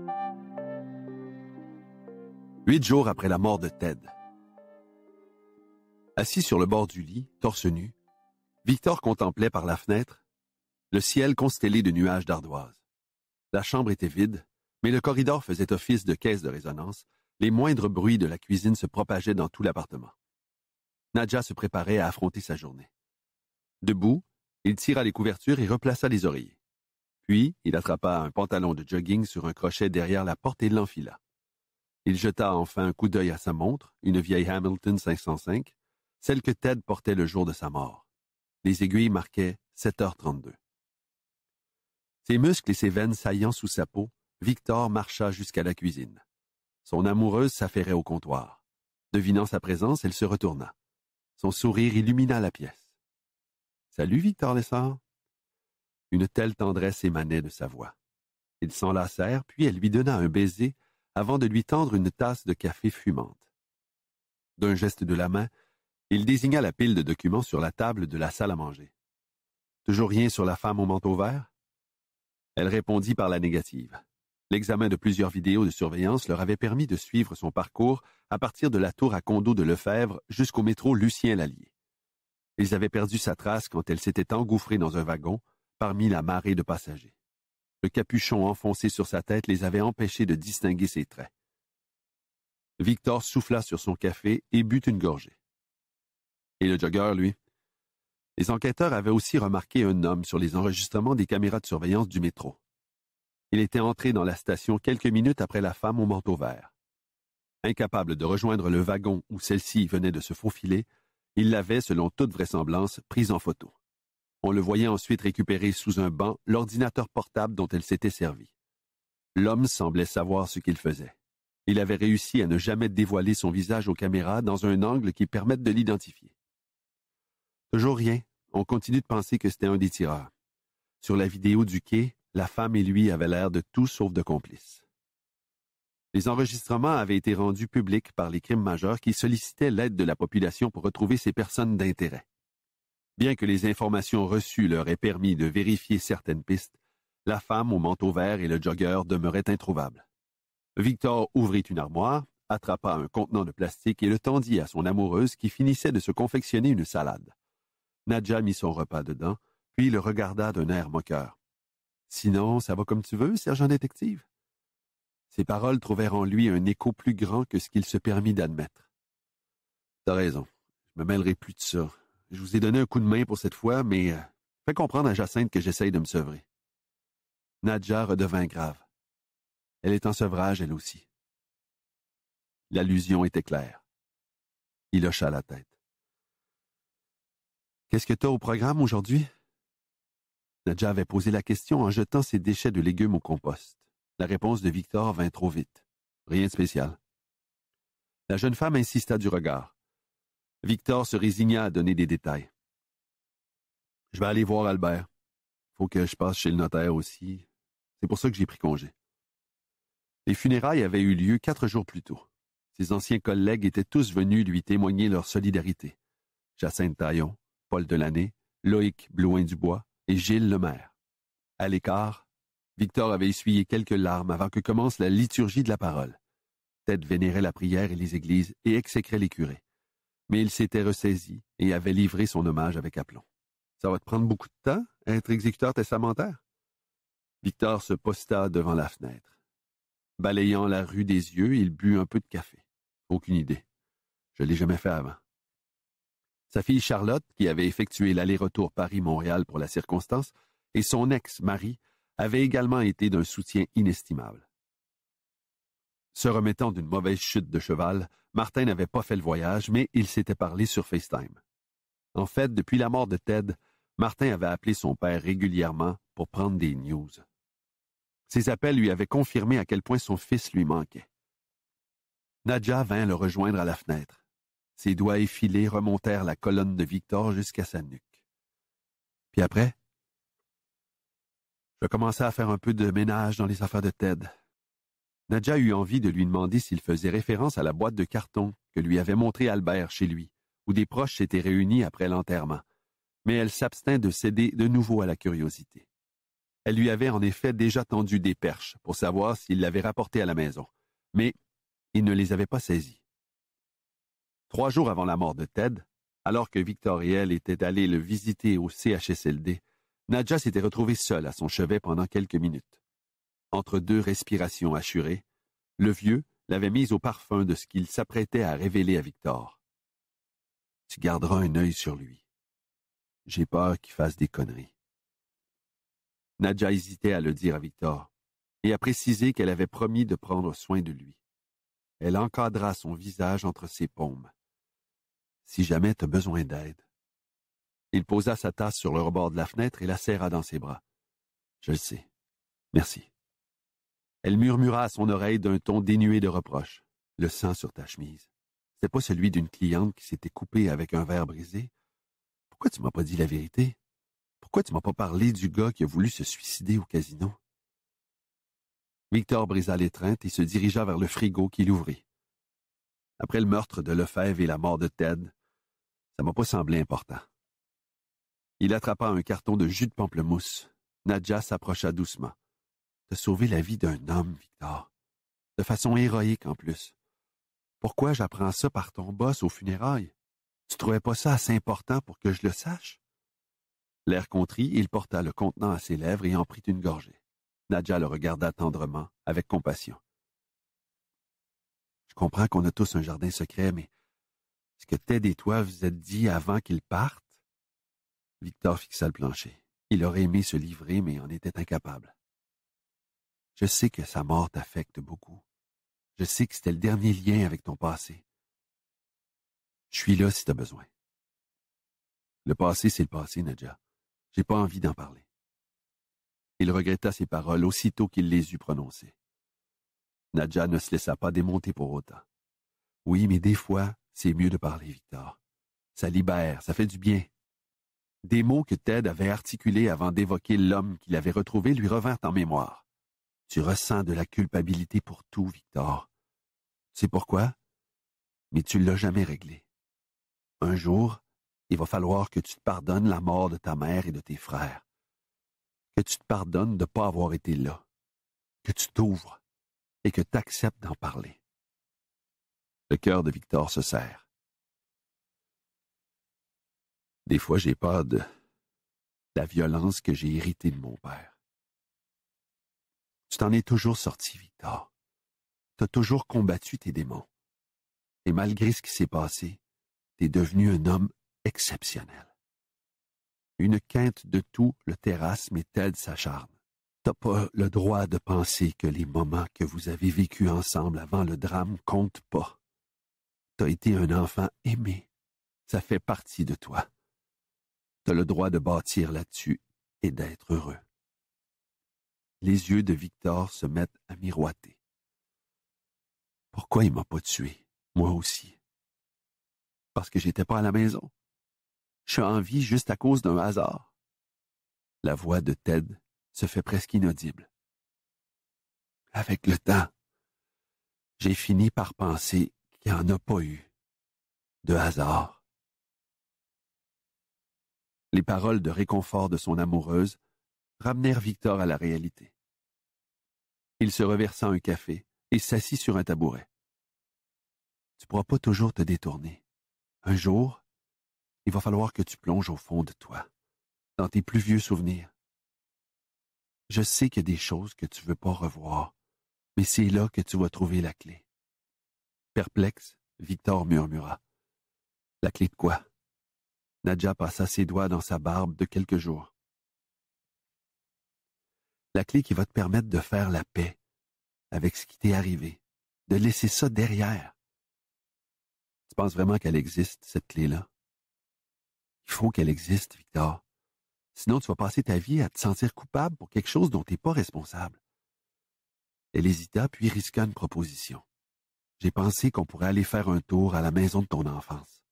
Huit jours après la mort de Ted. Assis sur le bord du lit, torse nu, Victor contemplait par la fenêtre le ciel constellé de nuages d'ardoise. La chambre était vide, mais le corridor faisait office de caisse de résonance, les moindres bruits de la cuisine se propageaient dans tout l'appartement. Nadja se préparait à affronter sa journée. Debout, il tira les couvertures et replaça les oreillers. Puis, il attrapa un pantalon de jogging sur un crochet derrière la porte et l'enfila. Il jeta enfin un coup d'œil à sa montre, une vieille Hamilton 505, celle que Ted portait le jour de sa mort. Les aiguilles marquaient 7h32. Ses muscles et ses veines saillant sous sa peau, Victor marcha jusqu'à la cuisine. Son amoureuse s'affairait au comptoir. Devinant sa présence, elle se retourna. Son sourire illumina la pièce. Salut, Victor Lessard. Une telle tendresse émanait de sa voix. Ils s'enlacèrent, puis elle lui donna un baiser avant de lui tendre une tasse de café fumante. D'un geste de la main, il désigna la pile de documents sur la table de la salle à manger. Toujours rien sur la femme au manteau vert? Elle répondit par la négative. L'examen de plusieurs vidéos de surveillance leur avait permis de suivre son parcours à partir de la tour à condo de Lefebvre jusqu'au métro Lucien Lallier. Ils avaient perdu sa trace quand elle s'était engouffrée dans un wagon, parmi la marée de passagers. Le capuchon enfoncé sur sa tête les avait empêchés de distinguer ses traits. Victor souffla sur son café et but une gorgée. Et le jogger, lui? Les enquêteurs avaient aussi remarqué un homme sur les enregistrements des caméras de surveillance du métro. Il était entré dans la station quelques minutes après la femme au manteau vert. Incapable de rejoindre le wagon où celle-ci venait de se faufiler, il l'avait, selon toute vraisemblance, prise en photo. On le voyait ensuite récupérer sous un banc l'ordinateur portable dont elle s'était servie. L'homme semblait savoir ce qu'il faisait. Il avait réussi à ne jamais dévoiler son visage aux caméras dans un angle qui permette de l'identifier. Toujours rien, on continue de penser que c'était un des tireurs. Sur la vidéo du quai, la femme et lui avaient l'air de tout sauf de complices. Les enregistrements avaient été rendus publics par les crimes majeurs qui sollicitaient l'aide de la population pour retrouver ces personnes d'intérêt. Bien que les informations reçues leur aient permis de vérifier certaines pistes, la femme au manteau vert et le jogger demeuraient introuvables. Victor ouvrit une armoire, attrapa un contenant de plastique et le tendit à son amoureuse qui finissait de se confectionner une salade. Nadja mit son repas dedans, puis le regarda d'un air moqueur. Sinon, ça va comme tu veux, sergent détective? Ces paroles trouvèrent en lui un écho plus grand que ce qu'il se permit d'admettre. T'as raison, je me mêlerai plus de ça, je vous ai donné un coup de main pour cette fois, mais euh, fais comprendre à Jacinthe que j'essaye de me sevrer. Nadja redevint grave. Elle est en sevrage, elle aussi. L'allusion était claire. Il hocha la tête. Qu'est-ce que tu as au programme aujourd'hui? Nadja avait posé la question en jetant ses déchets de légumes au compost. La réponse de Victor vint trop vite. Rien de spécial. La jeune femme insista du regard. Victor se résigna à donner des détails. Je vais aller voir Albert. Faut que je passe chez le notaire aussi. C'est pour ça que j'ai pris congé. Les funérailles avaient eu lieu quatre jours plus tôt. Ses anciens collègues étaient tous venus lui témoigner leur solidarité. Jacinthe Taillon, Paul Delaney, Loïc Blouin-Dubois et Gilles Lemaire. À l'écart, Victor avait essuyé quelques larmes avant que commence la liturgie de la parole. Ted vénérait la prière et les églises et exécrait les curés mais il s'était ressaisi et avait livré son hommage avec aplomb. Ça va te prendre beaucoup de temps, être exécuteur testamentaire? Victor se posta devant la fenêtre. Balayant la rue des yeux, il but un peu de café. Aucune idée. Je l'ai jamais fait avant. Sa fille Charlotte, qui avait effectué l'aller-retour Paris-Montréal pour la circonstance, et son ex, mari avaient également été d'un soutien inestimable. Se remettant d'une mauvaise chute de cheval, Martin n'avait pas fait le voyage, mais il s'était parlé sur FaceTime. En fait, depuis la mort de Ted, Martin avait appelé son père régulièrement pour prendre des news. Ses appels lui avaient confirmé à quel point son fils lui manquait. Nadja vint le rejoindre à la fenêtre. Ses doigts effilés remontèrent la colonne de Victor jusqu'à sa nuque. Puis après, je commençais à faire un peu de ménage dans les affaires de Ted, Nadja eut envie de lui demander s'il faisait référence à la boîte de carton que lui avait montré Albert chez lui, où des proches s'étaient réunis après l'enterrement, mais elle s'abstint de céder de nouveau à la curiosité. Elle lui avait en effet déjà tendu des perches pour savoir s'il l'avait rapportée à la maison, mais il ne les avait pas saisies. Trois jours avant la mort de Ted, alors que elle était allés le visiter au CHSLD, Nadja s'était retrouvée seule à son chevet pendant quelques minutes entre deux respirations assurées, le vieux l'avait mise au parfum de ce qu'il s'apprêtait à révéler à Victor. Tu garderas un œil sur lui. J'ai peur qu'il fasse des conneries. Nadja hésitait à le dire à Victor et à préciser qu'elle avait promis de prendre soin de lui. Elle encadra son visage entre ses paumes. Si jamais tu as besoin d'aide. Il posa sa tasse sur le rebord de la fenêtre et la serra dans ses bras. Je le sais. Merci. Elle murmura à son oreille d'un ton dénué de reproche. Le sang sur ta chemise. c'est pas celui d'une cliente qui s'était coupée avec un verre brisé. Pourquoi tu m'as pas dit la vérité? Pourquoi tu m'as pas parlé du gars qui a voulu se suicider au casino? Victor brisa l'étreinte et se dirigea vers le frigo qu'il ouvrit. Après le meurtre de Lefebvre et la mort de Ted, ça m'a pas semblé important. Il attrapa un carton de jus de pamplemousse. Nadja s'approcha doucement sauver la vie d'un homme, Victor. De façon héroïque en plus. Pourquoi j'apprends ça par ton boss aux funérailles? Tu trouvais pas ça assez important pour que je le sache? L'air contrit, il porta le contenant à ses lèvres et en prit une gorgée. Nadja le regarda tendrement, avec compassion. Je comprends qu'on a tous un jardin secret, mais ce que Ted et toi vous êtes dit avant qu'ils partent? Victor fixa le plancher. Il aurait aimé se livrer, mais en était incapable. Je sais que sa mort t'affecte beaucoup. Je sais que c'était le dernier lien avec ton passé. Je suis là si t'as besoin. Le passé, c'est le passé, Nadja. J'ai pas envie d'en parler. Il regretta ces paroles aussitôt qu'il les eut prononcées. Nadja ne se laissa pas démonter pour autant. Oui, mais des fois, c'est mieux de parler, Victor. Ça libère, ça fait du bien. Des mots que Ted avait articulés avant d'évoquer l'homme qu'il avait retrouvé lui revinrent en mémoire. Tu ressens de la culpabilité pour tout, Victor. C'est pourquoi? Mais tu l'as jamais réglé. Un jour, il va falloir que tu te pardonnes la mort de ta mère et de tes frères. Que tu te pardonnes de ne pas avoir été là. Que tu t'ouvres et que tu acceptes d'en parler. Le cœur de Victor se serre. Des fois, j'ai peur de la violence que j'ai héritée de mon père. Tu t'en es toujours sorti, Victor. T'as toujours combattu tes démons. Et malgré ce qui s'est passé, t'es devenu un homme exceptionnel. Une quinte de tout le terrasse, mais t'aide sa charme. T'as pas le droit de penser que les moments que vous avez vécus ensemble avant le drame comptent pas. T'as été un enfant aimé. Ça fait partie de toi. T'as le droit de bâtir là-dessus et d'être heureux. Les yeux de Victor se mettent à miroiter. Pourquoi il m'a pas tué, moi aussi? Parce que j'étais pas à la maison. Je suis en vie juste à cause d'un hasard. La voix de Ted se fait presque inaudible. Avec le temps, j'ai fini par penser qu'il n'y en a pas eu de hasard. Les paroles de réconfort de son amoureuse ramenèrent Victor à la réalité. Il se reversa un café et s'assit sur un tabouret. Tu pourras pas toujours te détourner. Un jour, il va falloir que tu plonges au fond de toi, dans tes plus vieux souvenirs. Je sais qu'il y a des choses que tu veux pas revoir, mais c'est là que tu vas trouver la clé. Perplexe, Victor murmura. La clé de quoi? Nadja passa ses doigts dans sa barbe de quelques jours la clé qui va te permettre de faire la paix avec ce qui t'est arrivé, de laisser ça derrière. Tu penses vraiment qu'elle existe, cette clé-là? Il faut qu'elle existe, Victor. Sinon, tu vas passer ta vie à te sentir coupable pour quelque chose dont tu n'es pas responsable. Elle hésita, puis risqua une proposition. J'ai pensé qu'on pourrait aller faire un tour à la maison de ton enfance.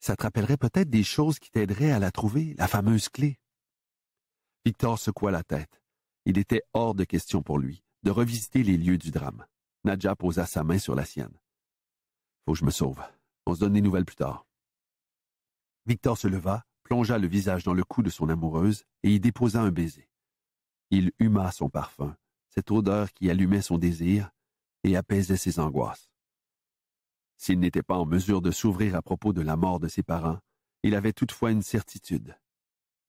Ça te rappellerait peut-être des choses qui t'aideraient à la trouver, la fameuse clé. Victor secoua la tête. Il était hors de question pour lui de revisiter les lieux du drame. Nadja posa sa main sur la sienne. Faut que je me sauve. On se donne des nouvelles plus tard. Victor se leva, plongea le visage dans le cou de son amoureuse et y déposa un baiser. Il huma son parfum, cette odeur qui allumait son désir et apaisait ses angoisses. S'il n'était pas en mesure de s'ouvrir à propos de la mort de ses parents, il avait toutefois une certitude.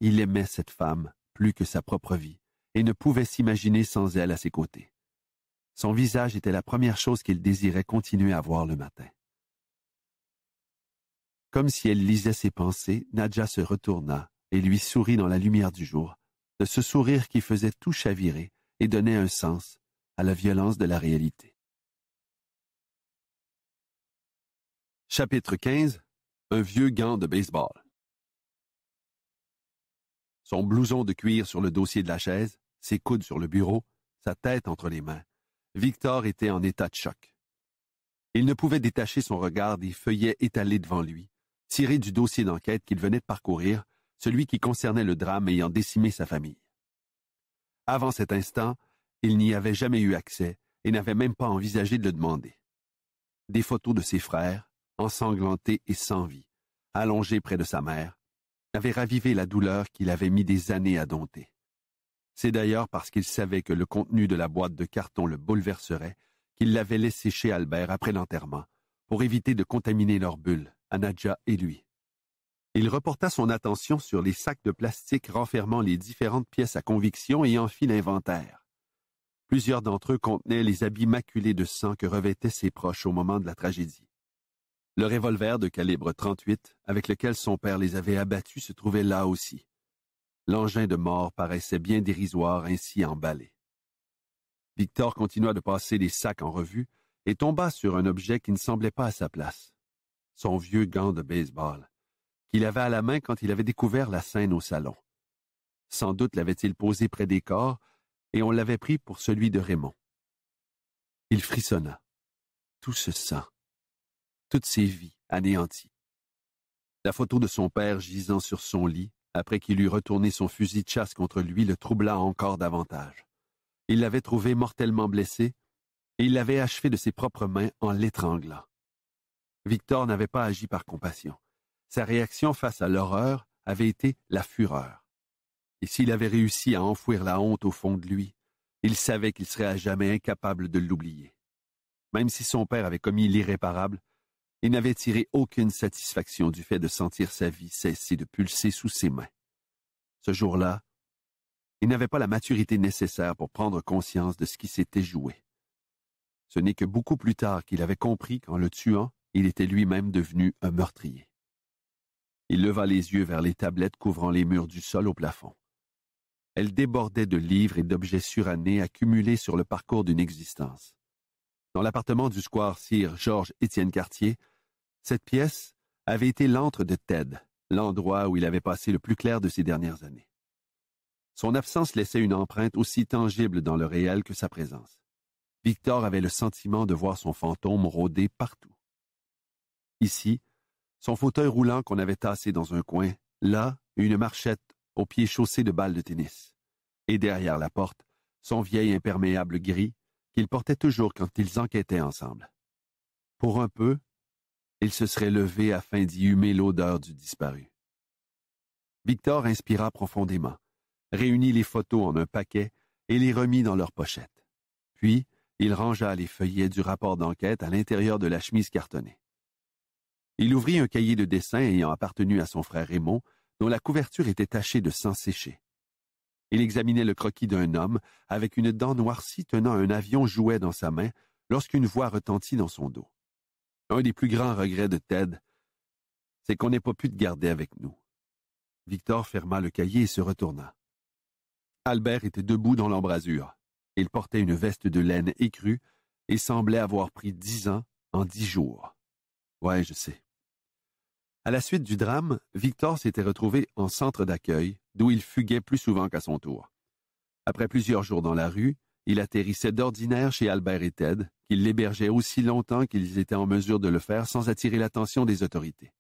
Il aimait cette femme plus que sa propre vie, et ne pouvait s'imaginer sans elle à ses côtés. Son visage était la première chose qu'il désirait continuer à voir le matin. Comme si elle lisait ses pensées, Nadja se retourna et lui sourit dans la lumière du jour, de ce sourire qui faisait tout chavirer et donnait un sens à la violence de la réalité. Chapitre 15 Un vieux gant de baseball Son blouson de cuir sur le dossier de la chaise, ses coudes sur le bureau, sa tête entre les mains. Victor était en état de choc. Il ne pouvait détacher son regard des feuillets étalés devant lui, tirés du dossier d'enquête qu'il venait de parcourir, celui qui concernait le drame ayant décimé sa famille. Avant cet instant, il n'y avait jamais eu accès et n'avait même pas envisagé de le demander. Des photos de ses frères, ensanglantés et sans vie, allongés près de sa mère, avaient ravivé la douleur qu'il avait mis des années à dompter. C'est d'ailleurs parce qu'il savait que le contenu de la boîte de carton le bouleverserait qu'il l'avait laissé chez Albert après l'enterrement, pour éviter de contaminer leur bulle, à Nadja et lui. Il reporta son attention sur les sacs de plastique renfermant les différentes pièces à conviction et en fit l'inventaire. Plusieurs d'entre eux contenaient les habits maculés de sang que revêtaient ses proches au moment de la tragédie. Le revolver de calibre 38 avec lequel son père les avait abattus se trouvait là aussi. L'engin de mort paraissait bien dérisoire ainsi emballé. Victor continua de passer les sacs en revue et tomba sur un objet qui ne semblait pas à sa place. Son vieux gant de baseball, qu'il avait à la main quand il avait découvert la scène au salon. Sans doute l'avait-il posé près des corps et on l'avait pris pour celui de Raymond. Il frissonna. Tout ce sang. Toutes ses vies anéanties. La photo de son père gisant sur son lit, après qu'il eut retourné son fusil de chasse contre lui, le troubla encore davantage. Il l'avait trouvé mortellement blessé, et il l'avait achevé de ses propres mains en l'étranglant. Victor n'avait pas agi par compassion. Sa réaction face à l'horreur avait été la fureur. Et s'il avait réussi à enfouir la honte au fond de lui, il savait qu'il serait à jamais incapable de l'oublier. Même si son père avait commis l'irréparable, il n'avait tiré aucune satisfaction du fait de sentir sa vie cesser de pulser sous ses mains. Ce jour-là, il n'avait pas la maturité nécessaire pour prendre conscience de ce qui s'était joué. Ce n'est que beaucoup plus tard qu'il avait compris qu'en le tuant, il était lui-même devenu un meurtrier. Il leva les yeux vers les tablettes couvrant les murs du sol au plafond. Elles débordaient de livres et d'objets surannés accumulés sur le parcours d'une existence dans l'appartement du square Sir Georges-Étienne Cartier, cette pièce avait été l'antre de Ted, l'endroit où il avait passé le plus clair de ses dernières années. Son absence laissait une empreinte aussi tangible dans le réel que sa présence. Victor avait le sentiment de voir son fantôme rôder partout. Ici, son fauteuil roulant qu'on avait tassé dans un coin, là, une marchette au pieds chaussés de balles de tennis. Et derrière la porte, son vieil imperméable gris, qu'ils portaient toujours quand ils enquêtaient ensemble. Pour un peu, ils se seraient levés afin d'y humer l'odeur du disparu. Victor inspira profondément, réunit les photos en un paquet et les remit dans leur pochette. Puis, il rangea les feuillets du rapport d'enquête à l'intérieur de la chemise cartonnée. Il ouvrit un cahier de dessin ayant appartenu à son frère Raymond, dont la couverture était tachée de sang séché. Il examinait le croquis d'un homme avec une dent noircie tenant un avion jouet dans sa main lorsqu'une voix retentit dans son dos. Un des plus grands regrets de Ted, c'est qu'on n'ait pas pu te garder avec nous. Victor ferma le cahier et se retourna. Albert était debout dans l'embrasure. Il portait une veste de laine écrue et semblait avoir pris dix ans en dix jours. Ouais, je sais. À la suite du drame, Victor s'était retrouvé en centre d'accueil, d'où il fuguait plus souvent qu'à son tour. Après plusieurs jours dans la rue, il atterrissait d'ordinaire chez Albert et Ted, qu'il l'hébergeait aussi longtemps qu'ils étaient en mesure de le faire sans attirer l'attention des autorités.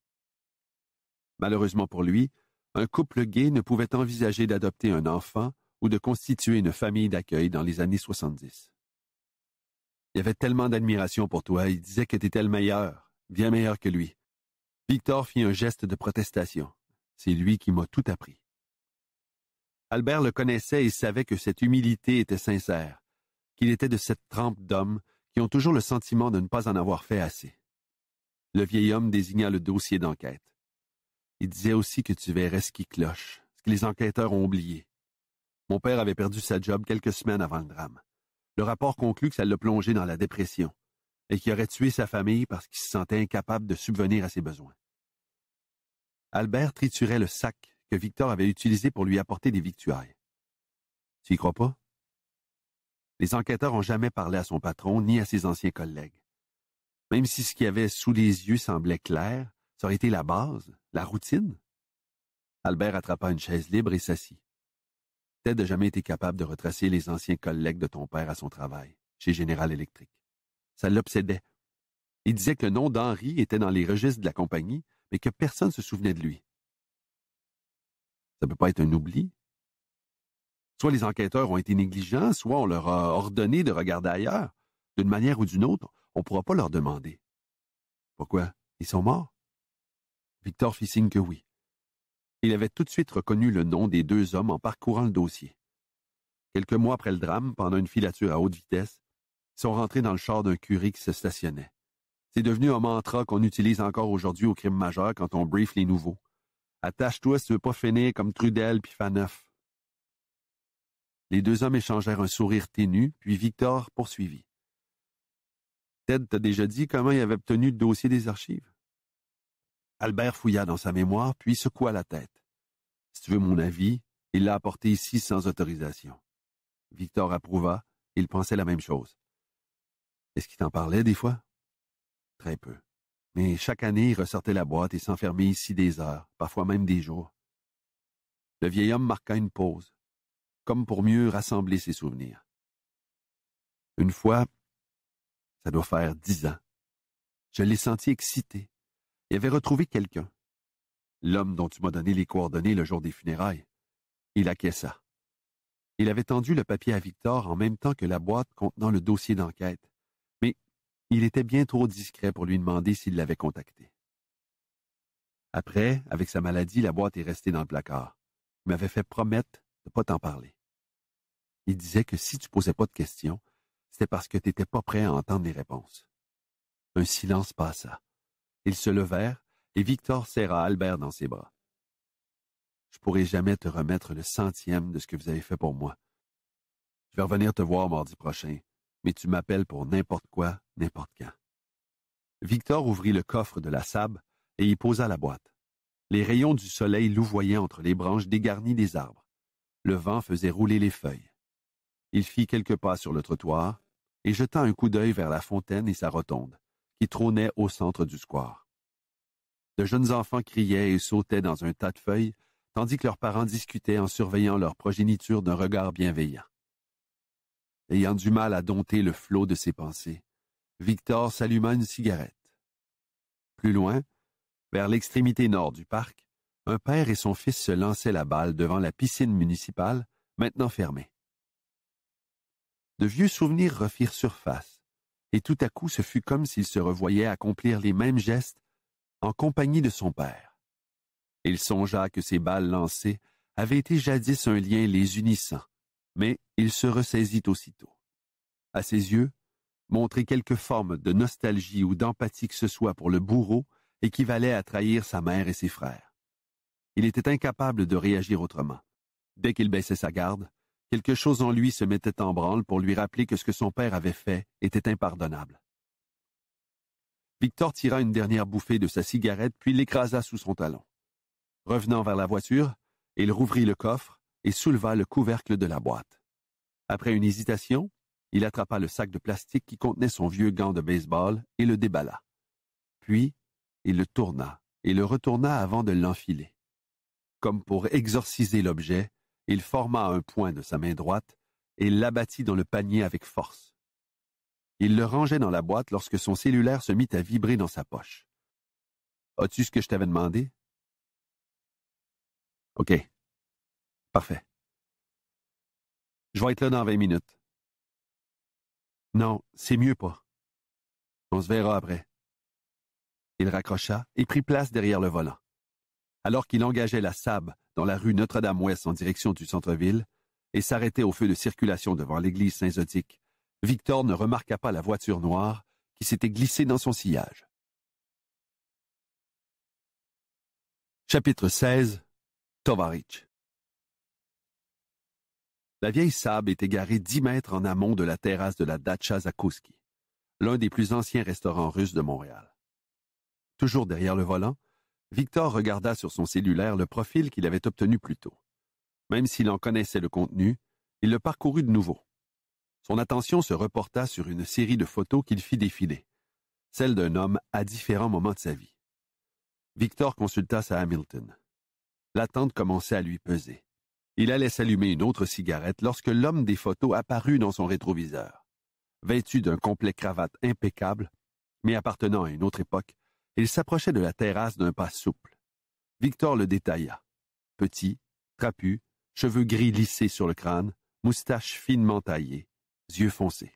Malheureusement pour lui, un couple gay ne pouvait envisager d'adopter un enfant ou de constituer une famille d'accueil dans les années 70. Il y avait tellement d'admiration pour toi, il disait que t'étais le meilleur, bien meilleur que lui. Victor fit un geste de protestation. C'est lui qui m'a tout appris. Albert le connaissait et savait que cette humilité était sincère, qu'il était de cette trempe d'hommes qui ont toujours le sentiment de ne pas en avoir fait assez. Le vieil homme désigna le dossier d'enquête. Il disait aussi que tu verrais ce qui cloche, ce que les enquêteurs ont oublié. Mon père avait perdu sa job quelques semaines avant le drame. Le rapport conclut que ça l'a plongé dans la dépression et qui aurait tué sa famille parce qu'il se sentait incapable de subvenir à ses besoins. Albert triturait le sac que Victor avait utilisé pour lui apporter des victuailles. Tu y crois pas? Les enquêteurs n'ont jamais parlé à son patron ni à ses anciens collègues. Même si ce qu'il avait sous les yeux semblait clair, ça aurait été la base, la routine. Albert attrapa une chaise libre et s'assit. Ted n'a jamais été capable de retracer les anciens collègues de ton père à son travail, chez Général Electric. Ça l'obsédait. Il disait que le nom d'Henri était dans les registres de la compagnie, mais que personne ne se souvenait de lui. Ça ne peut pas être un oubli. Soit les enquêteurs ont été négligents, soit on leur a ordonné de regarder ailleurs. D'une manière ou d'une autre, on ne pourra pas leur demander. Pourquoi? Ils sont morts? Victor fit signe que oui. Il avait tout de suite reconnu le nom des deux hommes en parcourant le dossier. Quelques mois après le drame, pendant une filature à haute vitesse, sont rentrés dans le char d'un curé qui se stationnait. C'est devenu un mantra qu'on utilise encore aujourd'hui au crime majeur quand on brief les nouveaux. Attache-toi si tu veux pas finir comme Trudel puis Faneuf. Les deux hommes échangèrent un sourire ténu, puis Victor poursuivit. Ted t'a déjà dit comment il avait obtenu le dossier des archives? Albert fouilla dans sa mémoire, puis secoua la tête. Si tu veux mon avis, il l'a apporté ici sans autorisation. Victor approuva, il pensait la même chose. Est-ce qu'il t'en parlait des fois? Très peu. Mais chaque année, il ressortait la boîte et s'enfermait ici des heures, parfois même des jours. Le vieil homme marqua une pause, comme pour mieux rassembler ses souvenirs. Une fois, ça doit faire dix ans, je l'ai senti excité et avait retrouvé quelqu'un. L'homme dont tu m'as donné les coordonnées le jour des funérailles. Il acquiesça. Il avait tendu le papier à Victor en même temps que la boîte contenant le dossier d'enquête. Il était bien trop discret pour lui demander s'il l'avait contacté. Après, avec sa maladie, la boîte est restée dans le placard. Il m'avait fait promettre de ne pas t'en parler. Il disait que si tu posais pas de questions, c'était parce que tu n'étais pas prêt à entendre les réponses. Un silence passa. Ils se levèrent et Victor serra Albert dans ses bras. Je pourrai jamais te remettre le centième de ce que vous avez fait pour moi. Je vais revenir te voir mardi prochain mais tu m'appelles pour n'importe quoi, n'importe quand. Victor ouvrit le coffre de la sable et y posa la boîte. Les rayons du soleil louvoyaient entre les branches dégarnies des arbres. Le vent faisait rouler les feuilles. Il fit quelques pas sur le trottoir et jeta un coup d'œil vers la fontaine et sa rotonde, qui trônait au centre du square. De jeunes enfants criaient et sautaient dans un tas de feuilles, tandis que leurs parents discutaient en surveillant leur progéniture d'un regard bienveillant ayant du mal à dompter le flot de ses pensées. Victor s'alluma une cigarette. Plus loin, vers l'extrémité nord du parc, un père et son fils se lançaient la balle devant la piscine municipale, maintenant fermée. De vieux souvenirs refirent surface, et tout à coup ce fut comme s'il se revoyait accomplir les mêmes gestes en compagnie de son père. Il songea que ces balles lancées avaient été jadis un lien les unissant, mais il se ressaisit aussitôt. À ses yeux, montrer quelque forme de nostalgie ou d'empathie que ce soit pour le bourreau équivalait à trahir sa mère et ses frères. Il était incapable de réagir autrement. Dès qu'il baissait sa garde, quelque chose en lui se mettait en branle pour lui rappeler que ce que son père avait fait était impardonnable. Victor tira une dernière bouffée de sa cigarette puis l'écrasa sous son talon. Revenant vers la voiture, il rouvrit le coffre et souleva le couvercle de la boîte. Après une hésitation, il attrapa le sac de plastique qui contenait son vieux gant de baseball et le déballa. Puis, il le tourna et le retourna avant de l'enfiler. Comme pour exorciser l'objet, il forma un point de sa main droite et l'abattit dans le panier avec force. Il le rangeait dans la boîte lorsque son cellulaire se mit à vibrer dans sa poche. As-tu ce que je t'avais demandé? OK. Parfait. Je vais être là dans vingt minutes. Non, c'est mieux pas. On se verra après. Il raccrocha et prit place derrière le volant. Alors qu'il engageait la sable dans la rue Notre-Dame-Ouest en direction du centre-ville et s'arrêtait au feu de circulation devant l'église Saint-Zotique, Victor ne remarqua pas la voiture noire qui s'était glissée dans son sillage. Chapitre 16 Tovarich la vieille sable est égarée dix mètres en amont de la terrasse de la Dacha Zakouski, l'un des plus anciens restaurants russes de Montréal. Toujours derrière le volant, Victor regarda sur son cellulaire le profil qu'il avait obtenu plus tôt. Même s'il en connaissait le contenu, il le parcourut de nouveau. Son attention se reporta sur une série de photos qu'il fit défiler, celles d'un homme à différents moments de sa vie. Victor consulta sa Hamilton. L'attente commençait à lui peser. Il allait s'allumer une autre cigarette lorsque l'homme des photos apparut dans son rétroviseur. Vêtu d'un complet cravate impeccable, mais appartenant à une autre époque, il s'approchait de la terrasse d'un pas souple. Victor le détailla. Petit, trapu, cheveux gris lissés sur le crâne, moustache finement taillée, yeux foncés.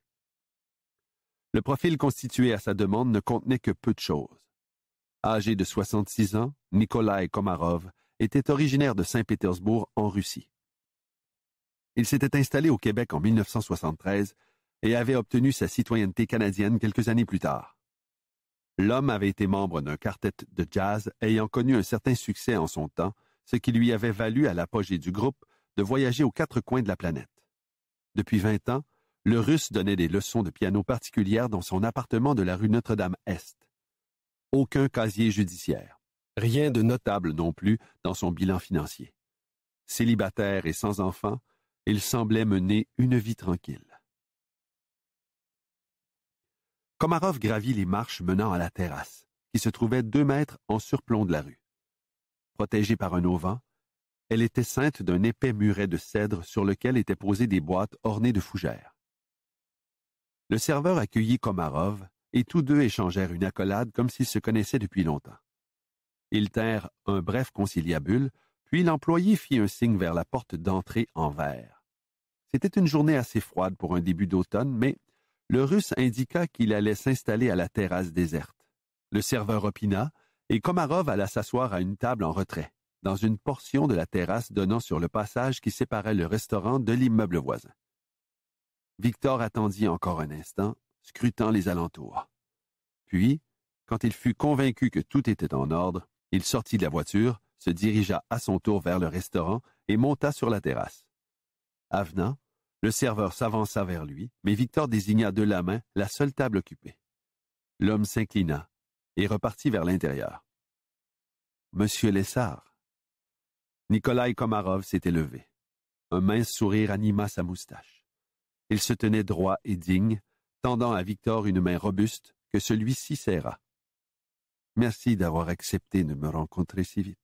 Le profil constitué à sa demande ne contenait que peu de choses. Âgé de 66 ans, Nikolai Komarov était originaire de Saint-Pétersbourg en Russie. Il s'était installé au Québec en 1973 et avait obtenu sa citoyenneté canadienne quelques années plus tard. L'homme avait été membre d'un quartet de jazz ayant connu un certain succès en son temps, ce qui lui avait valu à l'apogée du groupe de voyager aux quatre coins de la planète. Depuis vingt ans, le Russe donnait des leçons de piano particulières dans son appartement de la rue Notre-Dame-Est. Aucun casier judiciaire. Rien de notable non plus dans son bilan financier. Célibataire et sans enfants il semblait mener une vie tranquille. Komarov gravit les marches menant à la terrasse, qui se trouvait deux mètres en surplomb de la rue. Protégée par un auvent, elle était ceinte d'un épais muret de cèdre sur lequel étaient posées des boîtes ornées de fougères. Le serveur accueillit Komarov, et tous deux échangèrent une accolade comme s'ils se connaissaient depuis longtemps. Ils tinrent un bref conciliabule, puis l'employé fit un signe vers la porte d'entrée en verre. C'était une journée assez froide pour un début d'automne, mais le Russe indiqua qu'il allait s'installer à la terrasse déserte. Le serveur opina, et Komarov alla s'asseoir à une table en retrait, dans une portion de la terrasse donnant sur le passage qui séparait le restaurant de l'immeuble voisin. Victor attendit encore un instant, scrutant les alentours. Puis, quand il fut convaincu que tout était en ordre, il sortit de la voiture, se dirigea à son tour vers le restaurant et monta sur la terrasse. Avenant, le serveur s'avança vers lui, mais Victor désigna de la main la seule table occupée. L'homme s'inclina et repartit vers l'intérieur. Monsieur Lessard. Nikolai Komarov s'était levé. Un mince sourire anima sa moustache. Il se tenait droit et digne, tendant à Victor une main robuste que celui-ci serra. Merci d'avoir accepté de me rencontrer si vite.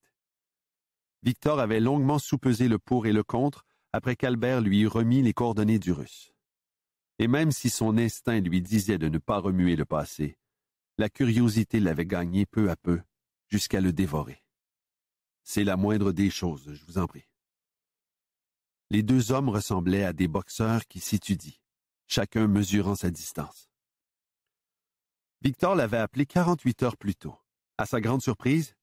Victor avait longuement soupesé le pour et le contre après qu'Albert lui eut remis les coordonnées du russe. Et même si son instinct lui disait de ne pas remuer le passé, la curiosité l'avait gagné peu à peu, jusqu'à le dévorer. C'est la moindre des choses, je vous en prie. Les deux hommes ressemblaient à des boxeurs qui s'étudient, chacun mesurant sa distance. Victor l'avait appelé quarante-huit heures plus tôt. À sa grande surprise,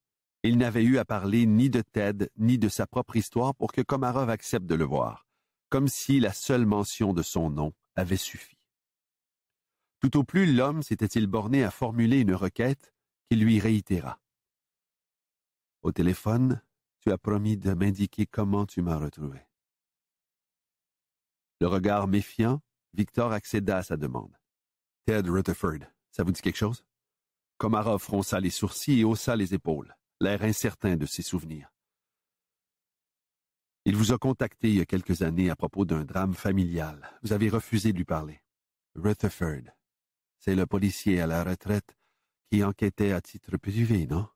il n'avait eu à parler ni de Ted ni de sa propre histoire pour que Komarov accepte de le voir, comme si la seule mention de son nom avait suffi. Tout au plus, l'homme s'était-il borné à formuler une requête qui lui réitéra. Au téléphone, tu as promis de m'indiquer comment tu m'as retrouvé. Le regard méfiant, Victor accéda à sa demande. Ted Rutherford, ça vous dit quelque chose? Komarov fronça les sourcils et haussa les épaules l'air incertain de ses souvenirs. Il vous a contacté il y a quelques années à propos d'un drame familial. Vous avez refusé de lui parler. Rutherford. C'est le policier à la retraite qui enquêtait à titre privé, non?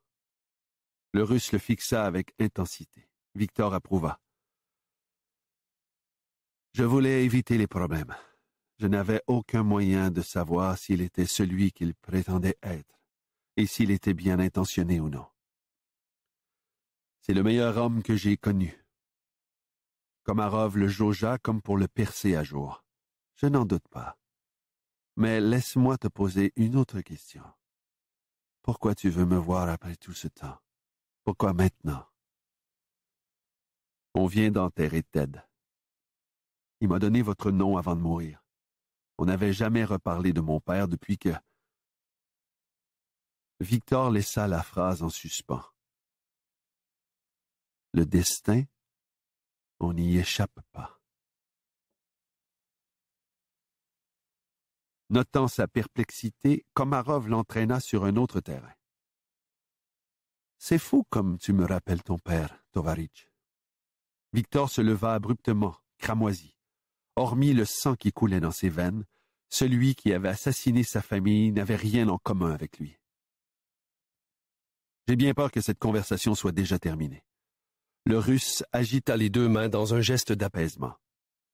Le russe le fixa avec intensité. Victor approuva. Je voulais éviter les problèmes. Je n'avais aucun moyen de savoir s'il était celui qu'il prétendait être, et s'il était bien intentionné ou non. C'est le meilleur homme que j'ai connu. Komarov le jaugea comme pour le percer à jour. Je n'en doute pas. Mais laisse-moi te poser une autre question. Pourquoi tu veux me voir après tout ce temps Pourquoi maintenant On vient d'enterrer Ted. Il m'a donné votre nom avant de mourir. On n'avait jamais reparlé de mon père depuis que... Victor laissa la phrase en suspens le destin, on n'y échappe pas. Notant sa perplexité, Komarov l'entraîna sur un autre terrain. C'est fou comme tu me rappelles ton père, tovaritch. » Victor se leva abruptement, cramoisi. Hormis le sang qui coulait dans ses veines, celui qui avait assassiné sa famille n'avait rien en commun avec lui. J'ai bien peur que cette conversation soit déjà terminée. Le russe agita les deux mains dans un geste d'apaisement.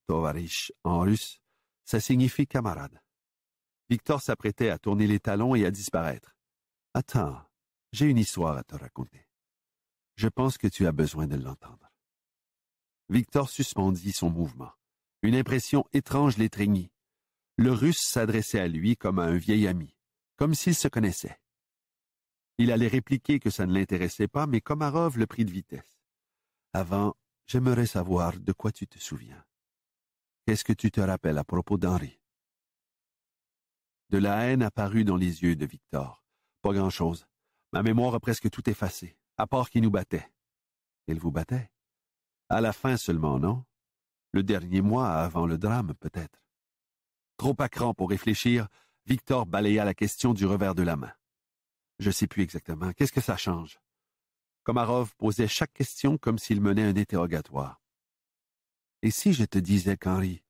Tovarish, en russe, ça signifie camarade. Victor s'apprêtait à tourner les talons et à disparaître. Attends, j'ai une histoire à te raconter. Je pense que tu as besoin de l'entendre. Victor suspendit son mouvement. Une impression étrange l'étreignit. Le russe s'adressait à lui comme à un vieil ami, comme s'il se connaissait. Il allait répliquer que ça ne l'intéressait pas, mais Komarov le prit de vitesse. Avant, j'aimerais savoir de quoi tu te souviens. Qu'est-ce que tu te rappelles à propos d'Henri De la haine apparut dans les yeux de Victor. Pas grand-chose. Ma mémoire a presque tout effacé, à part qu'il nous battait. Il vous battait À la fin seulement, non Le dernier mois avant le drame, peut-être. Trop à cran pour réfléchir, Victor balaya la question du revers de la main. Je sais plus exactement. Qu'est-ce que ça change Komarov posait chaque question comme s'il menait un interrogatoire. Et si je te disais qu'Henri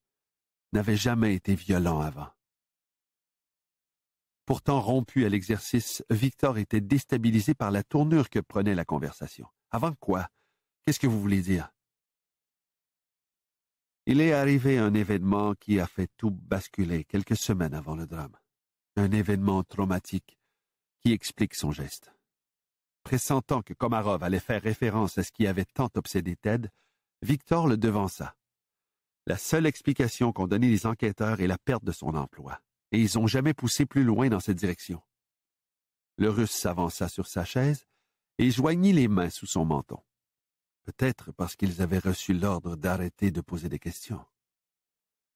n'avait jamais été violent avant Pourtant rompu à l'exercice, Victor était déstabilisé par la tournure que prenait la conversation. Avant quoi Qu'est-ce que vous voulez dire Il est arrivé un événement qui a fait tout basculer quelques semaines avant le drame. Un événement traumatique qui explique son geste. Pressentant que Komarov allait faire référence à ce qui avait tant obsédé Ted, Victor le devança. La seule explication qu'ont donnée les enquêteurs est la perte de son emploi, et ils n'ont jamais poussé plus loin dans cette direction. Le Russe s'avança sur sa chaise et joignit les mains sous son menton. Peut-être parce qu'ils avaient reçu l'ordre d'arrêter de poser des questions.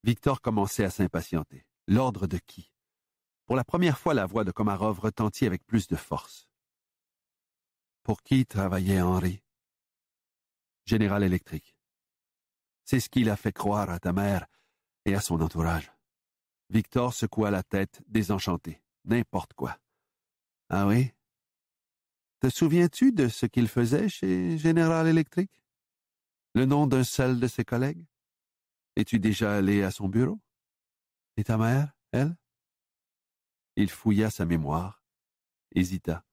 Victor commençait à s'impatienter. L'ordre de qui Pour la première fois, la voix de Komarov retentit avec plus de force. Pour qui travaillait Henri? Général Électrique. »« C'est ce qu'il a fait croire à ta mère et à son entourage. Victor secoua la tête, désenchanté. N'importe quoi. Ah oui Te souviens-tu de ce qu'il faisait chez Général Électrique? »« Le nom d'un seul de ses collègues Es-tu déjà allé à son bureau Et ta mère, elle Il fouilla sa mémoire, hésita.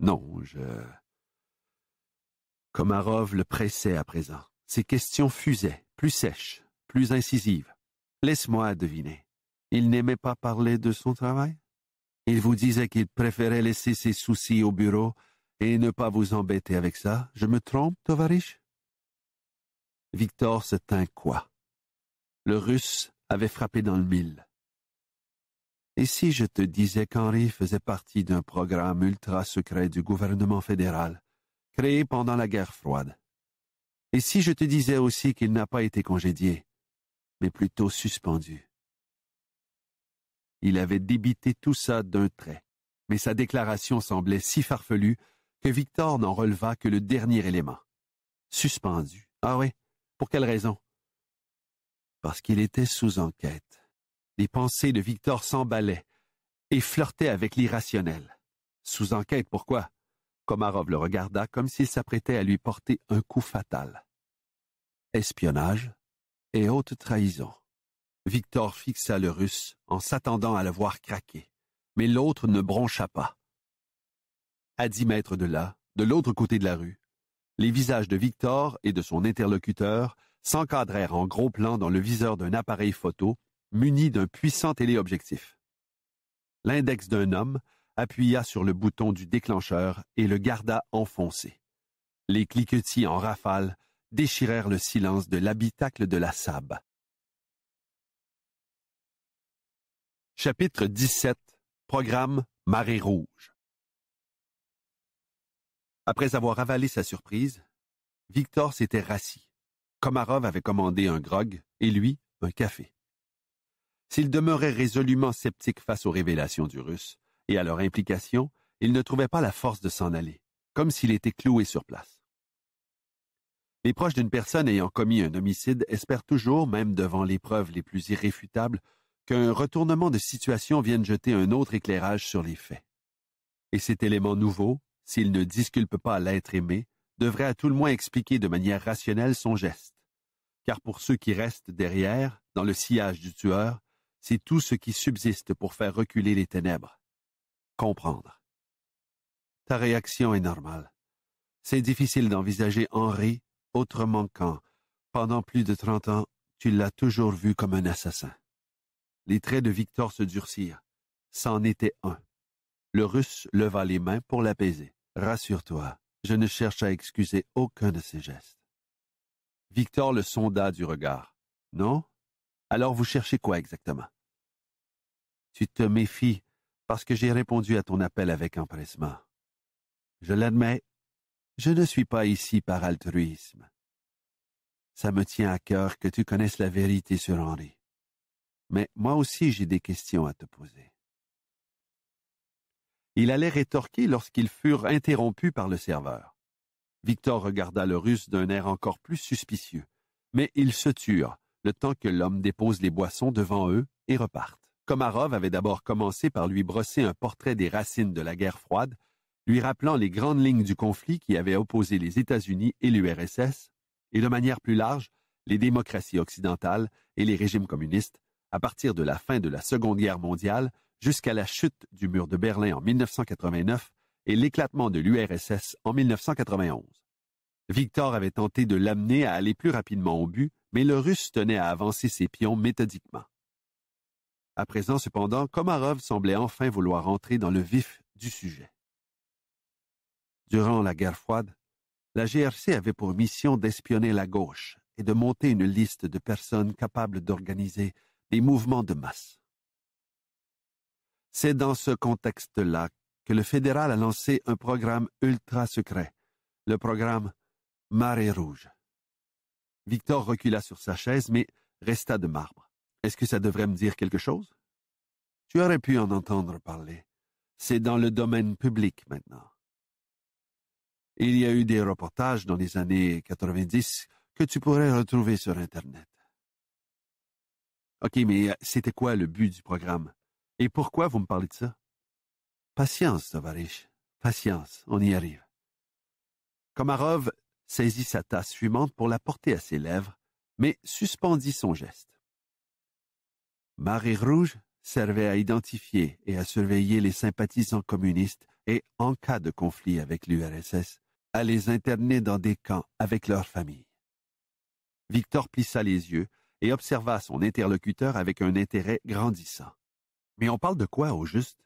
Non, je... Komarov le pressait à présent. Ses questions fusaient, plus sèches, plus incisives. Laisse-moi deviner. Il n'aimait pas parler de son travail Il vous disait qu'il préférait laisser ses soucis au bureau et ne pas vous embêter avec ça. Je me trompe, Tovariche Victor se tint quoi Le russe avait frappé dans le mille. Et si je te disais qu'Henri faisait partie d'un programme ultra secret du gouvernement fédéral créé pendant la guerre froide. Et si je te disais aussi qu'il n'a pas été congédié, mais plutôt suspendu Il avait débité tout ça d'un trait, mais sa déclaration semblait si farfelue que Victor n'en releva que le dernier élément. Suspendu. Ah oui, pour quelle raison Parce qu'il était sous enquête. Les pensées de Victor s'emballaient et flirtaient avec l'irrationnel. Sous enquête, pourquoi Komarov le regarda comme s'il s'apprêtait à lui porter un coup fatal. Espionnage et haute trahison. Victor fixa le russe en s'attendant à le voir craquer, mais l'autre ne broncha pas. À dix mètres de là, de l'autre côté de la rue, les visages de Victor et de son interlocuteur s'encadrèrent en gros plan dans le viseur d'un appareil photo muni d'un puissant téléobjectif. L'index d'un homme appuya sur le bouton du déclencheur et le garda enfoncé. Les cliquetis en rafale déchirèrent le silence de l'habitacle de la Sab. Chapitre 17 Programme Marée Rouge Après avoir avalé sa surprise, Victor s'était rassis. Komarov avait commandé un grog et lui un café. S'il demeurait résolument sceptique face aux révélations du Russe, et à leur implication, il ne trouvait pas la force de s'en aller, comme s'il était cloué sur place. Les proches d'une personne ayant commis un homicide espèrent toujours, même devant les preuves les plus irréfutables, qu'un retournement de situation vienne jeter un autre éclairage sur les faits. Et cet élément nouveau, s'il ne disculpe pas l'être aimé, devrait à tout le moins expliquer de manière rationnelle son geste. Car pour ceux qui restent derrière, dans le sillage du tueur, c'est tout ce qui subsiste pour faire reculer les ténèbres, comprendre. Ta réaction est normale. C'est difficile d'envisager Henri autrement quand, pendant plus de trente ans, tu l'as toujours vu comme un assassin. Les traits de Victor se durcirent. C'en était un. Le russe leva les mains pour l'apaiser. Rassure-toi, je ne cherche à excuser aucun de ses gestes. Victor le sonda du regard. Non? Alors vous cherchez quoi exactement? Tu te méfies parce que j'ai répondu à ton appel avec empressement. Je l'admets, je ne suis pas ici par altruisme. Ça me tient à cœur que tu connaisses la vérité sur Henri. Mais moi aussi j'ai des questions à te poser. Il allait rétorquer lorsqu'ils furent interrompus par le serveur. Victor regarda le russe d'un air encore plus suspicieux, mais il se turent, le temps que l'homme dépose les boissons devant eux et reparte. Komarov avait d'abord commencé par lui brosser un portrait des racines de la guerre froide, lui rappelant les grandes lignes du conflit qui avait opposé les États-Unis et l'URSS, et de manière plus large, les démocraties occidentales et les régimes communistes, à partir de la fin de la Seconde Guerre mondiale jusqu'à la chute du mur de Berlin en 1989 et l'éclatement de l'URSS en 1991. Victor avait tenté de l'amener à aller plus rapidement au but, mais le Russe tenait à avancer ses pions méthodiquement. À présent, cependant, Komarov semblait enfin vouloir entrer dans le vif du sujet. Durant la guerre froide, la GRC avait pour mission d'espionner la gauche et de monter une liste de personnes capables d'organiser des mouvements de masse. C'est dans ce contexte-là que le fédéral a lancé un programme ultra secret, le programme Marée Rouge. Victor recula sur sa chaise, mais resta de marbre. Est-ce que ça devrait me dire quelque chose? Tu aurais pu en entendre parler. C'est dans le domaine public maintenant. Il y a eu des reportages dans les années 90 que tu pourrais retrouver sur Internet. OK, mais euh, c'était quoi le but du programme? Et pourquoi vous me parlez de ça? Patience, Tovarish. Patience, on y arrive. Komarov saisit sa tasse fumante pour la porter à ses lèvres, mais suspendit son geste. Marie Rouge servait à identifier et à surveiller les sympathisants communistes et, en cas de conflit avec l'URSS, à les interner dans des camps avec leurs familles. Victor plissa les yeux et observa son interlocuteur avec un intérêt grandissant. Mais on parle de quoi au juste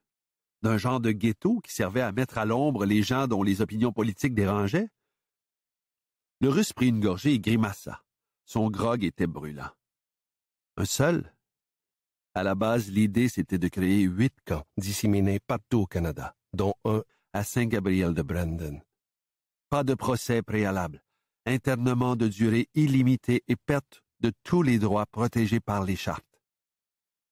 D'un genre de ghetto qui servait à mettre à l'ombre les gens dont les opinions politiques dérangeaient Le russe prit une gorgée et grimaça. Son grog était brûlant. Un seul à la base, l'idée c'était de créer huit camps disséminés partout au Canada, dont un à Saint-Gabriel-de-Brandon. Pas de procès préalable, internement de durée illimitée et perte de tous les droits protégés par les chartes.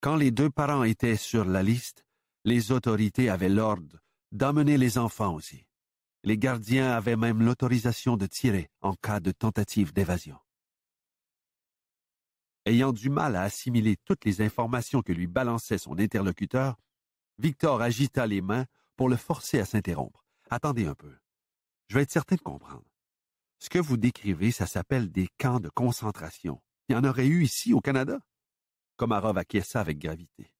Quand les deux parents étaient sur la liste, les autorités avaient l'ordre d'amener les enfants aussi. Les gardiens avaient même l'autorisation de tirer en cas de tentative d'évasion. Ayant du mal à assimiler toutes les informations que lui balançait son interlocuteur, Victor agita les mains pour le forcer à s'interrompre. Attendez un peu. Je vais être certain de comprendre. Ce que vous décrivez, ça s'appelle des camps de concentration. Il y en aurait eu ici, au Canada? Komarov acquiesça avec gravité.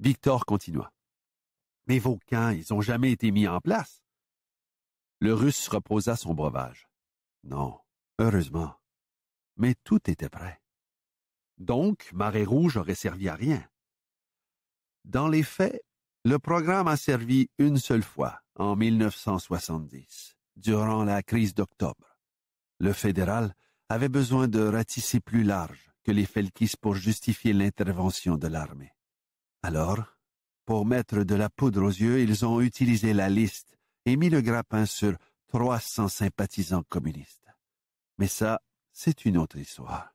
Victor continua. Mais vos camps, ils ont jamais été mis en place. Le Russe reposa son breuvage. Non, heureusement. Mais tout était prêt. Donc, Marée Rouge aurait servi à rien. Dans les faits, le programme a servi une seule fois, en 1970, durant la crise d'octobre. Le fédéral avait besoin de ratisser plus large que les Felkis pour justifier l'intervention de l'armée. Alors, pour mettre de la poudre aux yeux, ils ont utilisé la liste et mis le grappin sur 300 sympathisants communistes. Mais ça, c'est une autre histoire.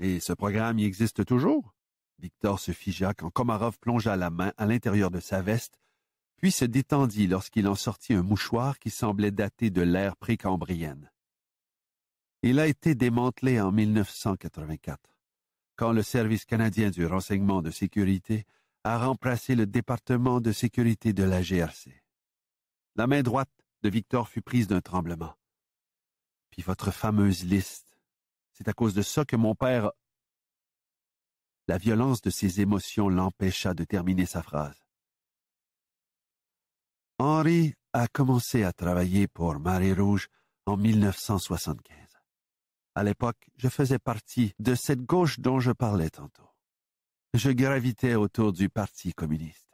Et ce programme y existe toujours? Victor se figea quand Komarov plongea la main à l'intérieur de sa veste, puis se détendit lorsqu'il en sortit un mouchoir qui semblait dater de l'ère précambrienne. Il a été démantelé en 1984, quand le Service canadien du renseignement de sécurité a remplacé le département de sécurité de la GRC. La main droite de Victor fut prise d'un tremblement. Puis votre fameuse liste c'est à cause de ça que mon père... La violence de ses émotions l'empêcha de terminer sa phrase. Henri a commencé à travailler pour marie Rouge en 1975. À l'époque, je faisais partie de cette gauche dont je parlais tantôt. Je gravitais autour du Parti communiste.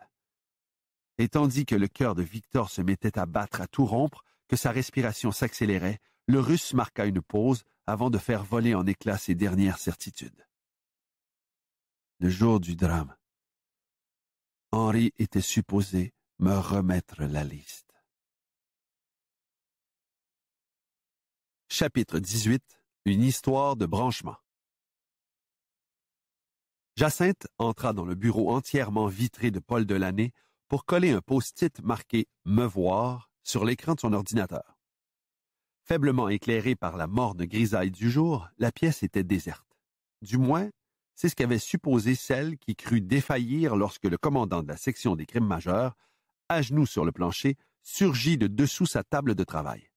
Et tandis que le cœur de Victor se mettait à battre à tout rompre, que sa respiration s'accélérait, le russe marqua une pause avant de faire voler en éclats ses dernières certitudes. Le jour du drame, Henri était supposé me remettre la liste. Chapitre 18 Une histoire de branchement Jacinthe entra dans le bureau entièrement vitré de Paul Delaney pour coller un post-it marqué Me voir sur l'écran de son ordinateur. Faiblement éclairée par la morne grisaille du jour, la pièce était déserte. Du moins, c'est ce qu'avait supposé celle qui crut défaillir lorsque le commandant de la section des crimes majeurs, à genoux sur le plancher, surgit de dessous sa table de travail.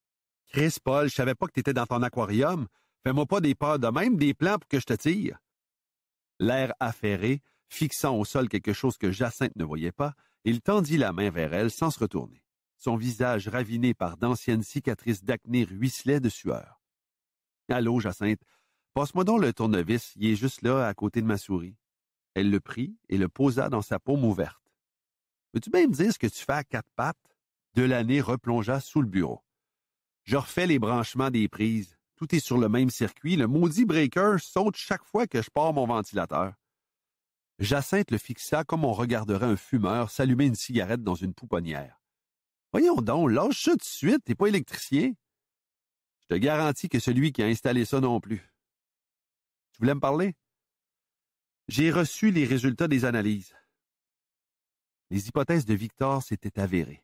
Chris Paul, je savais pas que étais dans ton aquarium. Fais-moi pas des pas de même, des plans pour que je te tire. L'air affairé, fixant au sol quelque chose que Jacinthe ne voyait pas, il tendit la main vers elle sans se retourner. Son visage raviné par d'anciennes cicatrices d'acné ruisselait de sueur. Allô, Jacinthe, passe-moi donc le tournevis, il est juste là, à côté de ma souris. Elle le prit et le posa dans sa paume ouverte. Veux-tu même me dire ce que tu fais à quatre pattes? l'année replongea sous le bureau. Je refais les branchements des prises. Tout est sur le même circuit. Le maudit breaker saute chaque fois que je pars mon ventilateur. Jacinthe le fixa comme on regarderait un fumeur s'allumer une cigarette dans une pouponnière. Voyons donc, lâche ça tout de suite, t'es pas électricien. Je te garantis que celui qui a installé ça non plus. Tu voulais me parler? J'ai reçu les résultats des analyses. Les hypothèses de Victor s'étaient avérées.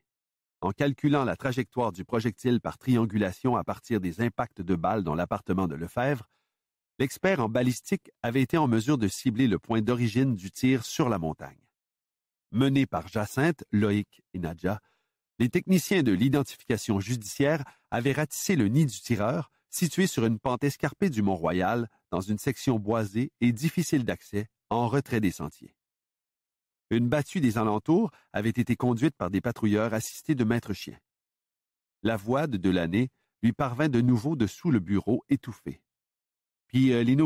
En calculant la trajectoire du projectile par triangulation à partir des impacts de balles dans l'appartement de Lefebvre, l'expert en balistique avait été en mesure de cibler le point d'origine du tir sur la montagne. Mené par Jacinthe, Loïc et Nadja, les techniciens de l'identification judiciaire avaient ratissé le nid du tireur, situé sur une pente escarpée du Mont-Royal, dans une section boisée et difficile d'accès, en retrait des sentiers. Une battue des alentours avait été conduite par des patrouilleurs assistés de maîtres chiens. La voix de Delaney lui parvint de nouveau dessous le bureau étouffé. Puis euh, les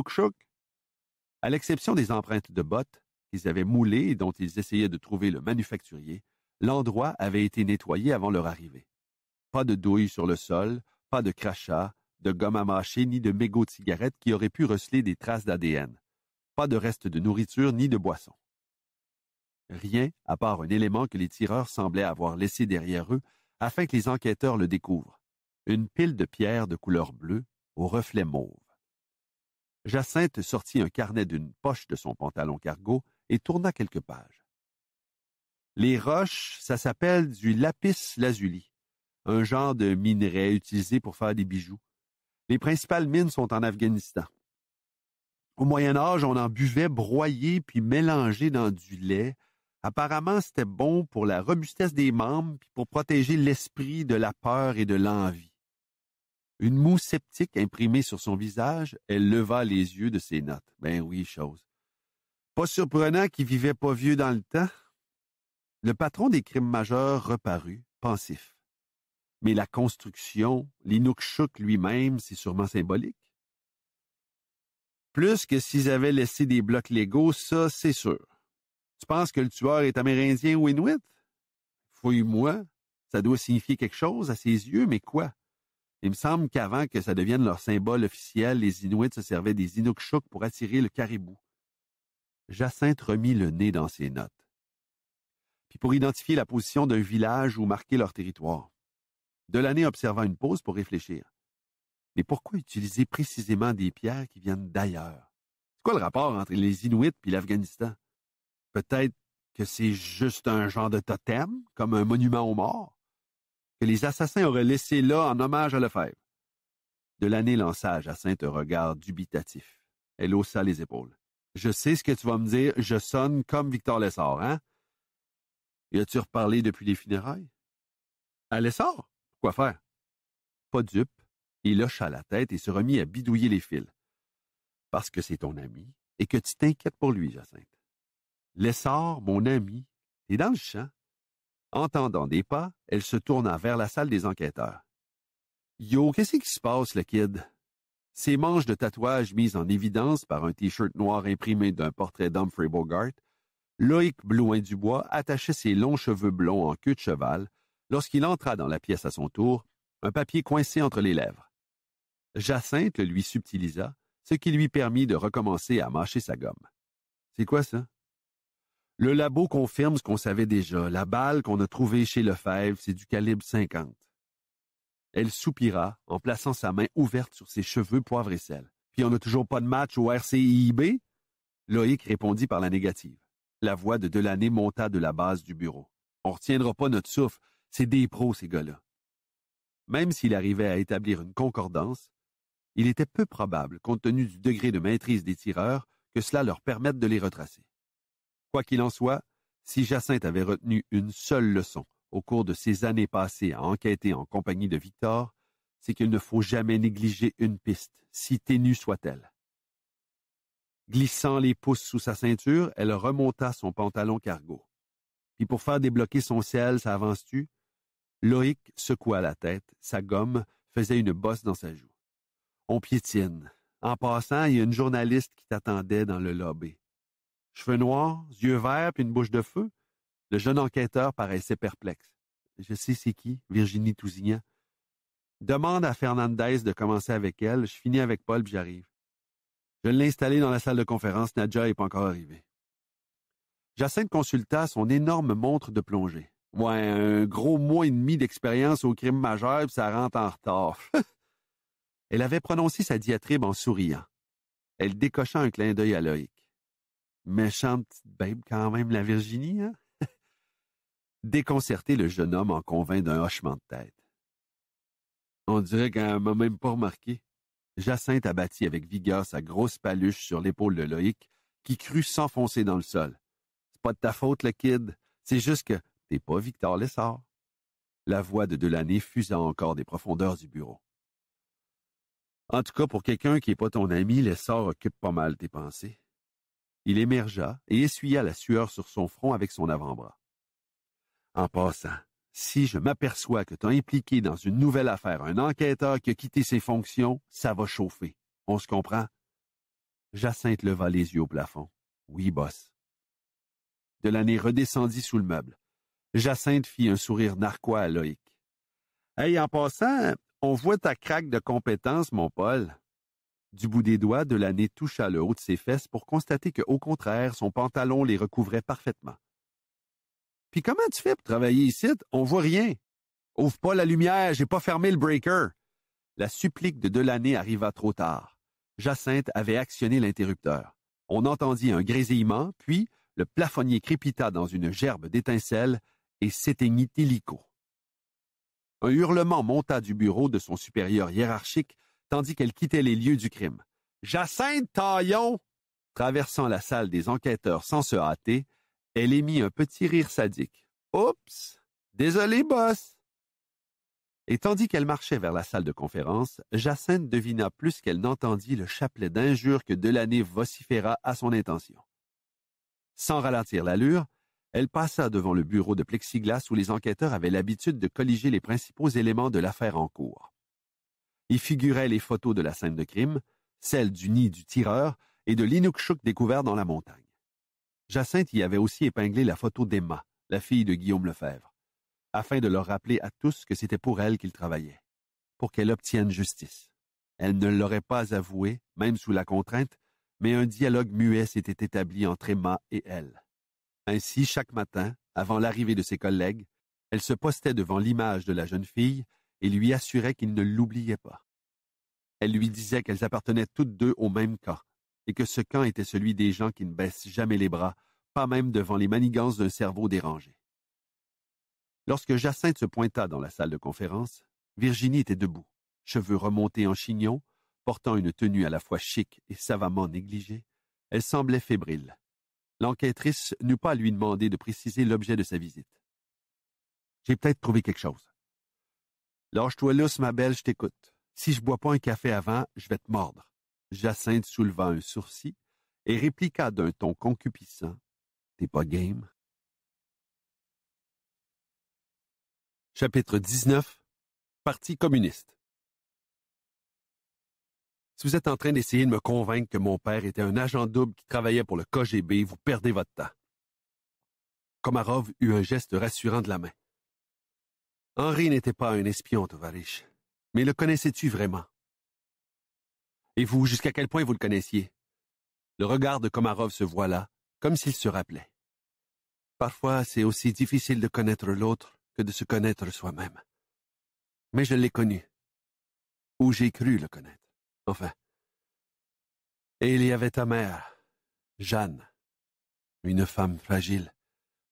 À l'exception des empreintes de bottes, qu'ils avaient moulées et dont ils essayaient de trouver le manufacturier, L'endroit avait été nettoyé avant leur arrivée. Pas de douille sur le sol, pas de crachats, de gomme à mâcher ni de mégots de cigarettes qui auraient pu receler des traces d'ADN. Pas de reste de nourriture ni de boisson. Rien, à part un élément que les tireurs semblaient avoir laissé derrière eux afin que les enquêteurs le découvrent. Une pile de pierres de couleur bleue aux reflets mauve. Jacinthe sortit un carnet d'une poche de son pantalon cargo et tourna quelques pages. Les roches, ça s'appelle du lapis lazuli, un genre de minerai utilisé pour faire des bijoux. Les principales mines sont en Afghanistan. Au Moyen Âge, on en buvait broyé puis mélangé dans du lait. Apparemment, c'était bon pour la robustesse des membres puis pour protéger l'esprit de la peur et de l'envie. Une moue sceptique imprimée sur son visage, elle leva les yeux de ses notes. Ben oui, chose. Pas surprenant qu'il vivait pas vieux dans le temps. Le patron des crimes majeurs reparut, pensif. Mais la construction, l'inukshuk lui-même, c'est sûrement symbolique. Plus que s'ils avaient laissé des blocs légaux, ça, c'est sûr. Tu penses que le tueur est amérindien ou inuit? Fouille-moi. Ça doit signifier quelque chose à ses yeux, mais quoi? Il me semble qu'avant que ça devienne leur symbole officiel, les Inuits se servaient des Inukshuk pour attirer le caribou. Jacinthe remit le nez dans ses notes puis pour identifier la position d'un village ou marquer leur territoire. Delaney observa une pause pour réfléchir. Mais pourquoi utiliser précisément des pierres qui viennent d'ailleurs? C'est quoi le rapport entre les Inuits et l'Afghanistan? Peut-être que c'est juste un genre de totem, comme un monument aux morts, que les assassins auraient laissé là en hommage à Lefebvre. Delaney lança à Jacinthe un regard dubitatif. Elle haussa les épaules. Je sais ce que tu vas me dire, je sonne comme Victor Lessard, hein? Y a-tu reparlé depuis les funérailles? À l'essor? Quoi faire? Pas dupe, il hocha la tête et se remit à bidouiller les fils. Parce que c'est ton ami et que tu t'inquiètes pour lui, Jacinthe. L'essor, mon ami, est dans le champ. Entendant des pas, elle se tourna vers la salle des enquêteurs. Yo, qu'est-ce qui se passe, le kid? Ses manches de tatouage mises en évidence par un t-shirt noir imprimé d'un portrait d'Humphrey Bogart Loïc Blouin-Dubois attachait ses longs cheveux blonds en queue de cheval lorsqu'il entra dans la pièce à son tour, un papier coincé entre les lèvres. Jacinthe lui subtilisa, ce qui lui permit de recommencer à mâcher sa gomme. C'est quoi ça? Le labo confirme ce qu'on savait déjà. La balle qu'on a trouvée chez Lefebvre, c'est du calibre 50. Elle soupira en plaçant sa main ouverte sur ses cheveux poivre et sel. Puis on n'a toujours pas de match au RCIB? Loïc répondit par la négative. La voix de Delaney monta de la base du bureau. On retiendra pas notre souffle, c'est des pros ces gars-là. Même s'il arrivait à établir une concordance, il était peu probable, compte tenu du degré de maîtrise des tireurs, que cela leur permette de les retracer. Quoi qu'il en soit, si Jacinthe avait retenu une seule leçon au cours de ces années passées à enquêter en compagnie de Victor, c'est qu'il ne faut jamais négliger une piste, si ténue soit-elle. Glissant les pouces sous sa ceinture, elle remonta son pantalon cargo. Puis pour faire débloquer son ciel, ça avance-tu? Loïc secoua la tête, sa gomme faisait une bosse dans sa joue. On piétine. En passant, il y a une journaliste qui t'attendait dans le lobby. Cheveux noirs, yeux verts, puis une bouche de feu. Le jeune enquêteur paraissait perplexe. Je sais c'est qui, Virginie Tousignan. Demande à Fernandez de commencer avec elle, je finis avec Paul puis j'arrive. Je l'ai installé dans la salle de conférence, Nadja n'est pas encore arrivée. Jacinthe consulta son énorme montre de plongée. Ouais, un gros mois et demi d'expérience au crime majeur, puis ça rentre en retard. Elle avait prononcé sa diatribe en souriant. Elle décocha un clin d'œil à Loïc. Méchante petite babe quand même, la Virginie, hein? Déconcerté, le jeune homme en convint d'un hochement de tête. On dirait qu'elle m'a même pas remarqué. Jacinthe abattit avec vigueur sa grosse paluche sur l'épaule de Loïc, qui crut s'enfoncer dans le sol. C'est pas de ta faute, le kid. C'est juste que t'es pas Victor Lessard. La voix de Delaney fusa encore des profondeurs du bureau. En tout cas, pour quelqu'un qui est pas ton ami, Lessard occupe pas mal tes pensées. Il émergea et essuya la sueur sur son front avec son avant-bras. En passant, si je m'aperçois que t'as impliqué dans une nouvelle affaire un enquêteur qui a quitté ses fonctions, ça va chauffer. On se comprend? Jacinthe leva les yeux au plafond. Oui, boss. Delaney redescendit sous le meuble. Jacinthe fit un sourire narquois à Loïc. Hey, en passant, on voit ta craque de compétence, mon Paul. Du bout des doigts, Delaney toucha le haut de ses fesses pour constater que, au contraire, son pantalon les recouvrait parfaitement. Puis comment tu fais pour travailler ici? On voit rien. Ouvre pas la lumière, j'ai pas fermé le breaker. La supplique de Delaney arriva trop tard. Jacinthe avait actionné l'interrupteur. On entendit un grésillement, puis le plafonnier crépita dans une gerbe d'étincelles et s'éteignit illico. Un hurlement monta du bureau de son supérieur hiérarchique tandis qu'elle quittait les lieux du crime. Jacinthe Taillon! Traversant la salle des enquêteurs sans se hâter, elle émit un petit rire sadique. Oups! Désolé, boss! Et tandis qu'elle marchait vers la salle de conférence, Jacinthe devina plus qu'elle n'entendit le chapelet d'injures que Delaney vociféra à son intention. Sans ralentir l'allure, elle passa devant le bureau de plexiglas où les enquêteurs avaient l'habitude de colliger les principaux éléments de l'affaire en cours. Y figuraient les photos de la scène de crime, celle du nid du tireur et de l'inukshuk découvert dans la montagne. Jacinthe y avait aussi épinglé la photo d'Emma, la fille de Guillaume Lefebvre, afin de leur rappeler à tous que c'était pour elle qu'il travaillait, pour qu'elle obtienne justice. Elle ne l'aurait pas avoué, même sous la contrainte, mais un dialogue muet s'était établi entre Emma et elle. Ainsi, chaque matin, avant l'arrivée de ses collègues, elle se postait devant l'image de la jeune fille et lui assurait qu'il ne l'oubliait pas. Elle lui disait qu'elles appartenaient toutes deux au même cas et que ce camp était celui des gens qui ne baissent jamais les bras, pas même devant les manigances d'un cerveau dérangé. Lorsque Jacinthe se pointa dans la salle de conférence, Virginie était debout, cheveux remontés en chignon, portant une tenue à la fois chic et savamment négligée, elle semblait fébrile. L'enquêtrice n'eut pas à lui demander de préciser l'objet de sa visite. J'ai peut-être trouvé quelque chose. Lâche-toi lousse, ma belle, je t'écoute. Si je bois pas un café avant, je vais te mordre. Jacinthe souleva un sourcil et répliqua d'un ton concupissant T'es pas game Chapitre 19 Parti communiste. Si vous êtes en train d'essayer de me convaincre que mon père était un agent double qui travaillait pour le KGB, vous perdez votre temps. Komarov eut un geste rassurant de la main. Henri n'était pas un espion, tovarich, Mais le connaissais-tu vraiment? Et vous, jusqu'à quel point vous le connaissiez Le regard de Komarov se voila, comme s'il se rappelait. Parfois, c'est aussi difficile de connaître l'autre que de se connaître soi-même. Mais je l'ai connu. Ou j'ai cru le connaître. Enfin. Et il y avait ta mère, Jeanne, une femme fragile,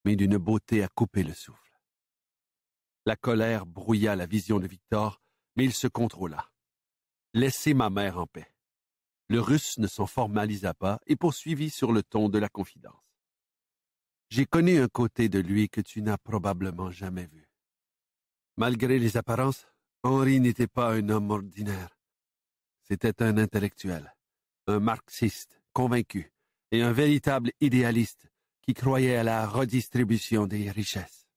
mais d'une beauté à couper le souffle. La colère brouilla la vision de Victor, mais il se contrôla. Laissez ma mère en paix. Le russe ne s'en formalisa pas et poursuivit sur le ton de la confidence. J'ai connu un côté de lui que tu n'as probablement jamais vu. Malgré les apparences, Henri n'était pas un homme ordinaire. C'était un intellectuel, un marxiste convaincu et un véritable idéaliste qui croyait à la redistribution des richesses.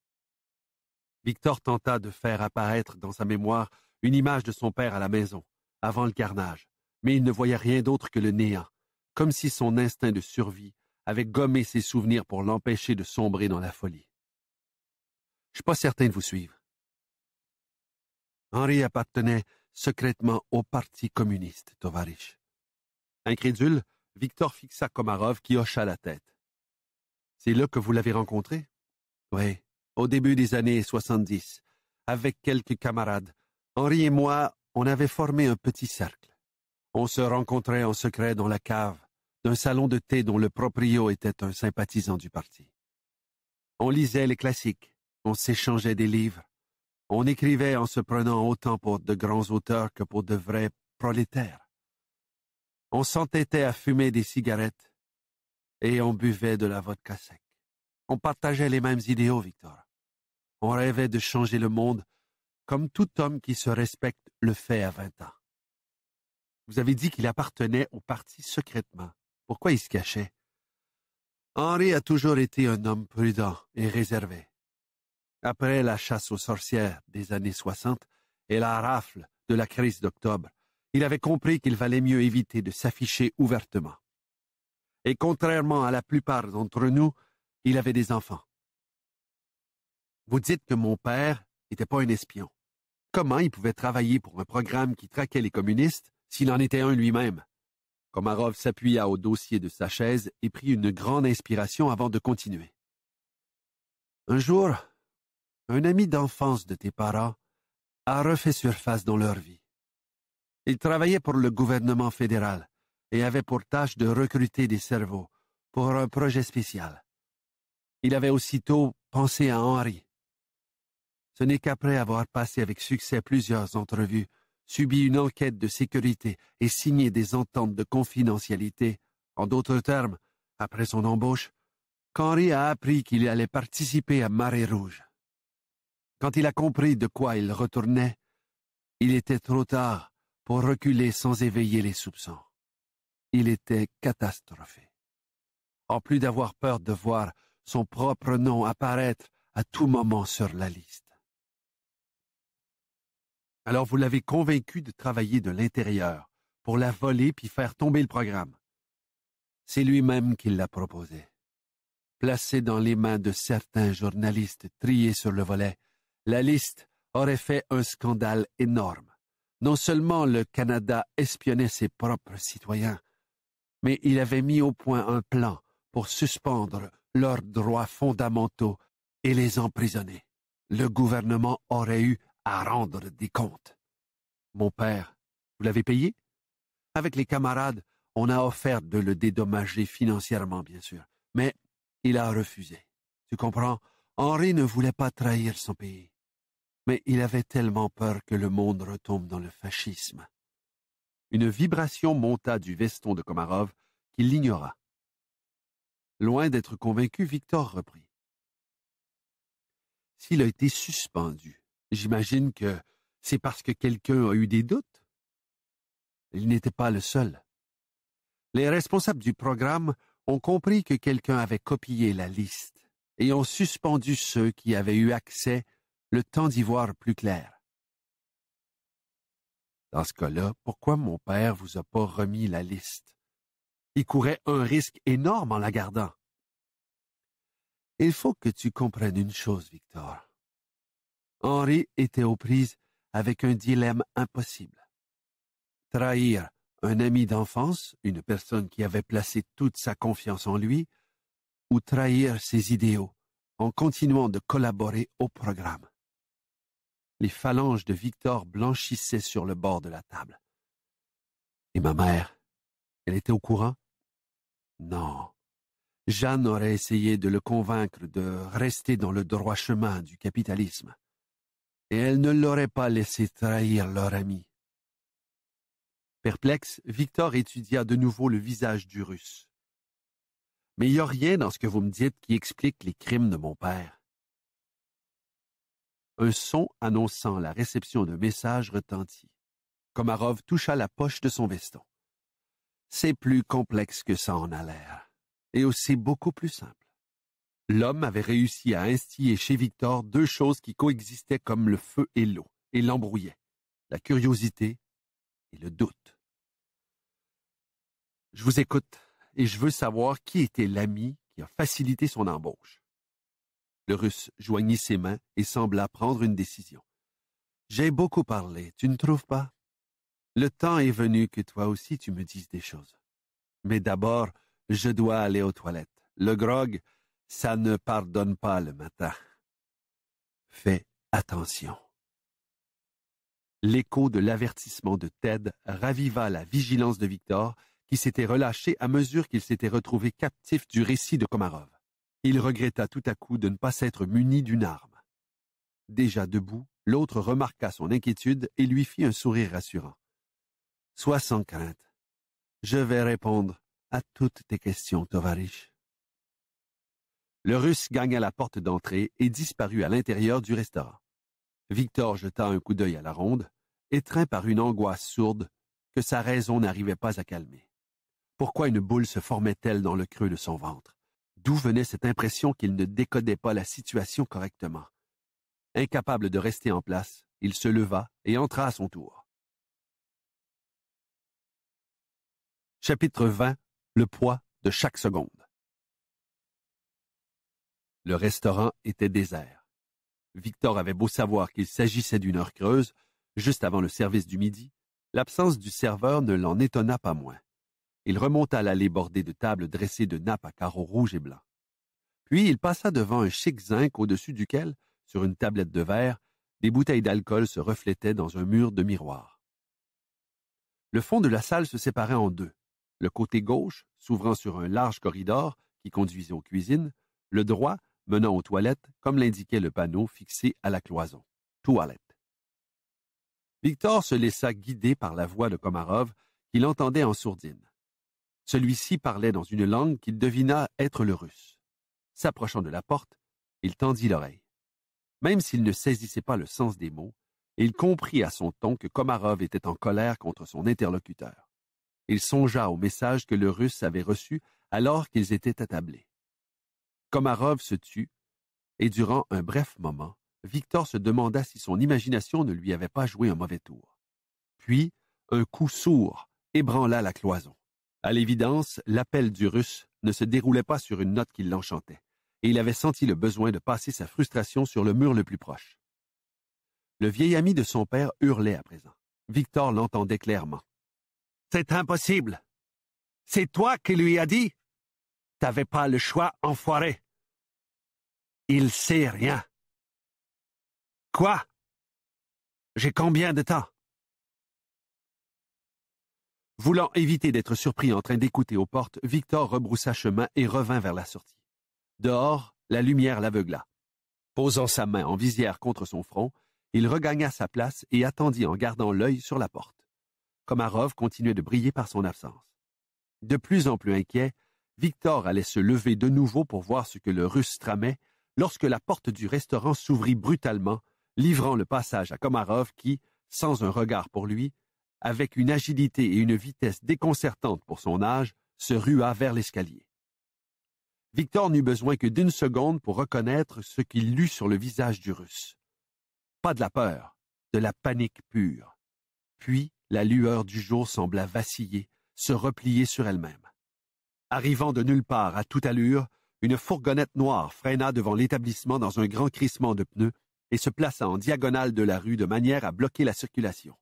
Victor tenta de faire apparaître dans sa mémoire une image de son père à la maison, avant le carnage, mais il ne voyait rien d'autre que le néant, comme si son instinct de survie avait gommé ses souvenirs pour l'empêcher de sombrer dans la folie. Je suis pas certain de vous suivre. Henri appartenait secrètement au Parti communiste, Tovarich. Incrédule, Victor fixa Komarov qui hocha la tête. C'est là que vous l'avez rencontré? Oui, au début des années 70, avec quelques camarades. Henri et moi, on avait formé un petit cercle. On se rencontrait en secret dans la cave d'un salon de thé dont le proprio était un sympathisant du parti. On lisait les classiques, on s'échangeait des livres, on écrivait en se prenant autant pour de grands auteurs que pour de vrais prolétaires. On s'entêtait à fumer des cigarettes et on buvait de la vodka sec. On partageait les mêmes idéaux, Victor. On rêvait de changer le monde comme tout homme qui se respecte le fait à vingt ans. Vous avez dit qu'il appartenait au parti secrètement. Pourquoi il se cachait Henri a toujours été un homme prudent et réservé. Après la chasse aux sorcières des années 60 et la rafle de la crise d'octobre, il avait compris qu'il valait mieux éviter de s'afficher ouvertement. Et contrairement à la plupart d'entre nous, il avait des enfants. Vous dites que mon père n'était pas un espion. Comment il pouvait travailler pour un programme qui traquait les communistes s'il en était un lui-même. Komarov s'appuya au dossier de sa chaise et prit une grande inspiration avant de continuer. Un jour, un ami d'enfance de tes parents a refait surface dans leur vie. Il travaillait pour le gouvernement fédéral et avait pour tâche de recruter des cerveaux pour un projet spécial. Il avait aussitôt pensé à Henri. Ce n'est qu'après avoir passé avec succès plusieurs entrevues subit une enquête de sécurité et signé des ententes de confidentialité, en d'autres termes, après son embauche, Henry a appris qu'il allait participer à Marée Rouge. Quand il a compris de quoi il retournait, il était trop tard pour reculer sans éveiller les soupçons. Il était catastrophé. En plus d'avoir peur de voir son propre nom apparaître à tout moment sur la liste. Alors vous l'avez convaincu de travailler de l'intérieur, pour la voler puis faire tomber le programme. C'est lui-même qui l'a proposé. Placé dans les mains de certains journalistes triés sur le volet, la liste aurait fait un scandale énorme. Non seulement le Canada espionnait ses propres citoyens, mais il avait mis au point un plan pour suspendre leurs droits fondamentaux et les emprisonner. Le gouvernement aurait eu à rendre des comptes. Mon père, vous l'avez payé Avec les camarades, on a offert de le dédommager financièrement, bien sûr, mais il a refusé. Tu comprends Henri ne voulait pas trahir son pays. Mais il avait tellement peur que le monde retombe dans le fascisme. Une vibration monta du veston de Komarov qu'il l'ignora. Loin d'être convaincu, Victor reprit. S'il a été suspendu, J'imagine que c'est parce que quelqu'un a eu des doutes. Il n'était pas le seul. Les responsables du programme ont compris que quelqu'un avait copié la liste et ont suspendu ceux qui avaient eu accès le temps d'y voir plus clair. Dans ce cas-là, pourquoi mon père vous a pas remis la liste? Il courait un risque énorme en la gardant. Il faut que tu comprennes une chose, Victor. Henri était aux prises avec un dilemme impossible. Trahir un ami d'enfance, une personne qui avait placé toute sa confiance en lui, ou trahir ses idéaux en continuant de collaborer au programme. Les phalanges de Victor blanchissaient sur le bord de la table. Et ma mère, elle était au courant Non. Jeanne aurait essayé de le convaincre de rester dans le droit chemin du capitalisme et elle ne l'aurait pas laissé trahir leur ami. Perplexe, Victor étudia de nouveau le visage du Russe. Mais il n'y a rien dans ce que vous me dites qui explique les crimes de mon père. Un son annonçant la réception d'un message retentit. Komarov toucha la poche de son veston. C'est plus complexe que ça en a l'air, et aussi beaucoup plus simple. L'homme avait réussi à instiller chez Victor deux choses qui coexistaient comme le feu et l'eau, et l'embrouillaient, la curiosité et le doute. Je vous écoute, et je veux savoir qui était l'ami qui a facilité son embauche. Le russe joignit ses mains et sembla prendre une décision. J'ai beaucoup parlé, tu ne trouves pas? Le temps est venu que toi aussi tu me dises des choses. Mais d'abord, je dois aller aux toilettes. Le grog, ça ne pardonne pas le matin. Fais attention. L'écho de l'avertissement de Ted raviva la vigilance de Victor, qui s'était relâché à mesure qu'il s'était retrouvé captif du récit de Komarov. Il regretta tout à coup de ne pas s'être muni d'une arme. Déjà debout, l'autre remarqua son inquiétude et lui fit un sourire rassurant. Sois sans crainte. Je vais répondre à toutes tes questions, tovarich. » Le Russe gagna la porte d'entrée et disparut à l'intérieur du restaurant. Victor jeta un coup d'œil à la ronde, étreint par une angoisse sourde que sa raison n'arrivait pas à calmer. Pourquoi une boule se formait-elle dans le creux de son ventre? D'où venait cette impression qu'il ne décodait pas la situation correctement? Incapable de rester en place, il se leva et entra à son tour. Chapitre 20 Le poids de chaque seconde le restaurant était désert. Victor avait beau savoir qu'il s'agissait d'une heure creuse, juste avant le service du midi, l'absence du serveur ne l'en étonna pas moins. Il remonta l'allée bordée de tables dressées de nappes à carreaux rouges et blancs. Puis il passa devant un chic zinc au-dessus duquel, sur une tablette de verre, des bouteilles d'alcool se reflétaient dans un mur de miroir. Le fond de la salle se séparait en deux. Le côté gauche, s'ouvrant sur un large corridor qui conduisait aux cuisines, le droit, menant aux toilettes, comme l'indiquait le panneau fixé à la cloison. Toilette. Victor se laissa guider par la voix de Komarov, qu'il entendait en sourdine. Celui-ci parlait dans une langue qu'il devina être le russe. S'approchant de la porte, il tendit l'oreille. Même s'il ne saisissait pas le sens des mots, il comprit à son ton que Komarov était en colère contre son interlocuteur. Il songea au message que le russe avait reçu alors qu'ils étaient attablés. Komarov se tut, et durant un bref moment, Victor se demanda si son imagination ne lui avait pas joué un mauvais tour. Puis, un coup sourd ébranla la cloison. À l'évidence, l'appel du Russe ne se déroulait pas sur une note qui l'enchantait, et il avait senti le besoin de passer sa frustration sur le mur le plus proche. Le vieil ami de son père hurlait à présent. Victor l'entendait clairement. C'est impossible. C'est toi qui lui as dit. T'avais pas le choix, enfoiré. Il sait rien. Quoi J'ai combien de temps Voulant éviter d'être surpris en train d'écouter aux portes, Victor rebroussa chemin et revint vers la sortie. Dehors, la lumière l'aveugla. Posant sa main en visière contre son front, il regagna sa place et attendit en gardant l'œil sur la porte. Komarov continuait de briller par son absence. De plus en plus inquiet, Victor allait se lever de nouveau pour voir ce que le russe tramait lorsque la porte du restaurant s'ouvrit brutalement, livrant le passage à Komarov qui, sans un regard pour lui, avec une agilité et une vitesse déconcertantes pour son âge, se rua vers l'escalier. Victor n'eut besoin que d'une seconde pour reconnaître ce qu'il lut sur le visage du russe. Pas de la peur, de la panique pure. Puis la lueur du jour sembla vaciller, se replier sur elle-même. Arrivant de nulle part à toute allure, une fourgonnette noire freina devant l'établissement dans un grand crissement de pneus et se plaça en diagonale de la rue de manière à bloquer la circulation.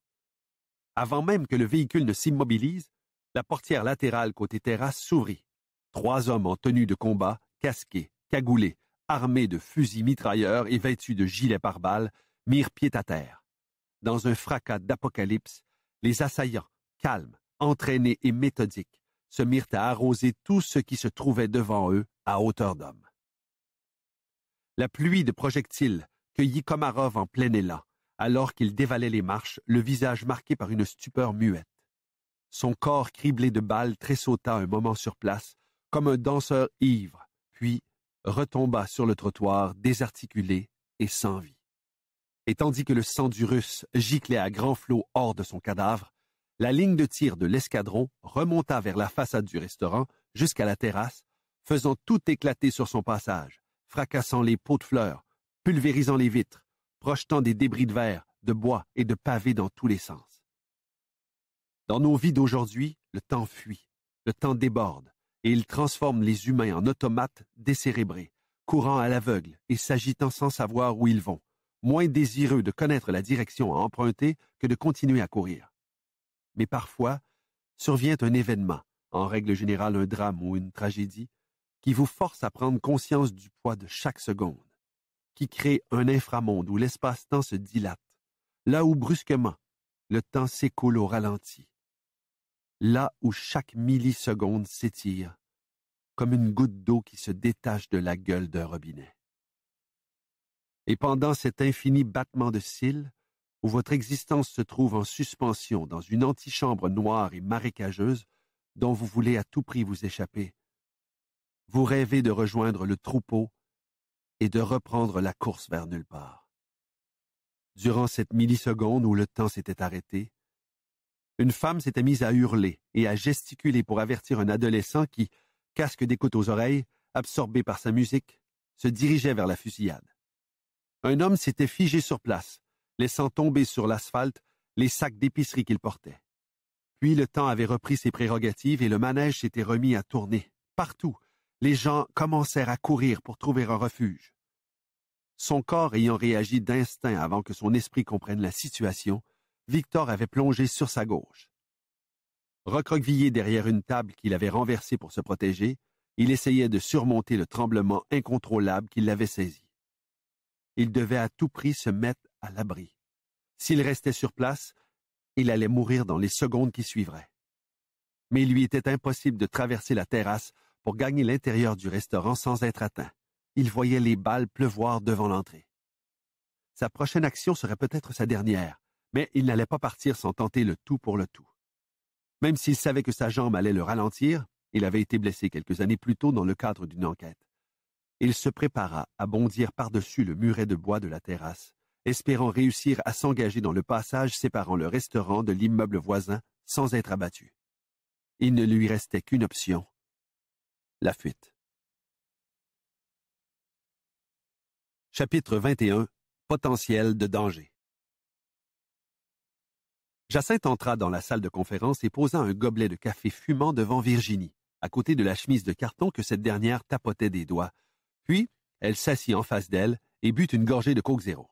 Avant même que le véhicule ne s'immobilise, la portière latérale côté terrasse s'ouvrit. Trois hommes en tenue de combat, casqués, cagoulés, armés de fusils mitrailleurs et vêtus de gilets pare-balles, mirent pied à terre. Dans un fracas d'apocalypse, les assaillants, calmes, entraînés et méthodiques, se mirent à arroser tout ce qui se trouvait devant eux à hauteur d'homme. La pluie de projectiles cueillit Komarov en plein élan, alors qu'il dévalait les marches, le visage marqué par une stupeur muette. Son corps criblé de balles tressauta un moment sur place, comme un danseur ivre, puis retomba sur le trottoir, désarticulé et sans vie. Et tandis que le sang du Russe giclait à grands flots hors de son cadavre, la ligne de tir de l'escadron remonta vers la façade du restaurant jusqu'à la terrasse, faisant tout éclater sur son passage, fracassant les pots de fleurs, pulvérisant les vitres, projetant des débris de verre, de bois et de pavés dans tous les sens. Dans nos vies d'aujourd'hui, le temps fuit, le temps déborde, et il transforme les humains en automates décérébrés, courant à l'aveugle et s'agitant sans savoir où ils vont, moins désireux de connaître la direction à emprunter que de continuer à courir mais parfois survient un événement, en règle générale un drame ou une tragédie, qui vous force à prendre conscience du poids de chaque seconde, qui crée un inframonde où l'espace-temps se dilate, là où brusquement le temps s'écoule au ralenti, là où chaque milliseconde s'étire, comme une goutte d'eau qui se détache de la gueule d'un robinet. Et pendant cet infini battement de cils, où votre existence se trouve en suspension dans une antichambre noire et marécageuse dont vous voulez à tout prix vous échapper. Vous rêvez de rejoindre le troupeau et de reprendre la course vers nulle part. Durant cette milliseconde où le temps s'était arrêté, une femme s'était mise à hurler et à gesticuler pour avertir un adolescent qui, casque d'écoute aux oreilles, absorbé par sa musique, se dirigeait vers la fusillade. Un homme s'était figé sur place, laissant tomber sur l'asphalte les sacs d'épicerie qu'il portait. Puis le temps avait repris ses prérogatives et le manège s'était remis à tourner. Partout, les gens commencèrent à courir pour trouver un refuge. Son corps ayant réagi d'instinct avant que son esprit comprenne la situation, Victor avait plongé sur sa gauche. Recroquevillé derrière une table qu'il avait renversée pour se protéger, il essayait de surmonter le tremblement incontrôlable qui l'avait saisi. Il devait à tout prix se mettre à l'abri. S'il restait sur place, il allait mourir dans les secondes qui suivraient. Mais il lui était impossible de traverser la terrasse pour gagner l'intérieur du restaurant sans être atteint. Il voyait les balles pleuvoir devant l'entrée. Sa prochaine action serait peut-être sa dernière, mais il n'allait pas partir sans tenter le tout pour le tout. Même s'il savait que sa jambe allait le ralentir, il avait été blessé quelques années plus tôt dans le cadre d'une enquête. Il se prépara à bondir par-dessus le muret de bois de la terrasse espérant réussir à s'engager dans le passage séparant le restaurant de l'immeuble voisin sans être abattu. Il ne lui restait qu'une option, la fuite. Chapitre 21 Potentiel de danger Jacinthe entra dans la salle de conférence et posa un gobelet de café fumant devant Virginie, à côté de la chemise de carton que cette dernière tapotait des doigts. Puis, elle s'assit en face d'elle et but une gorgée de Coke Zéro.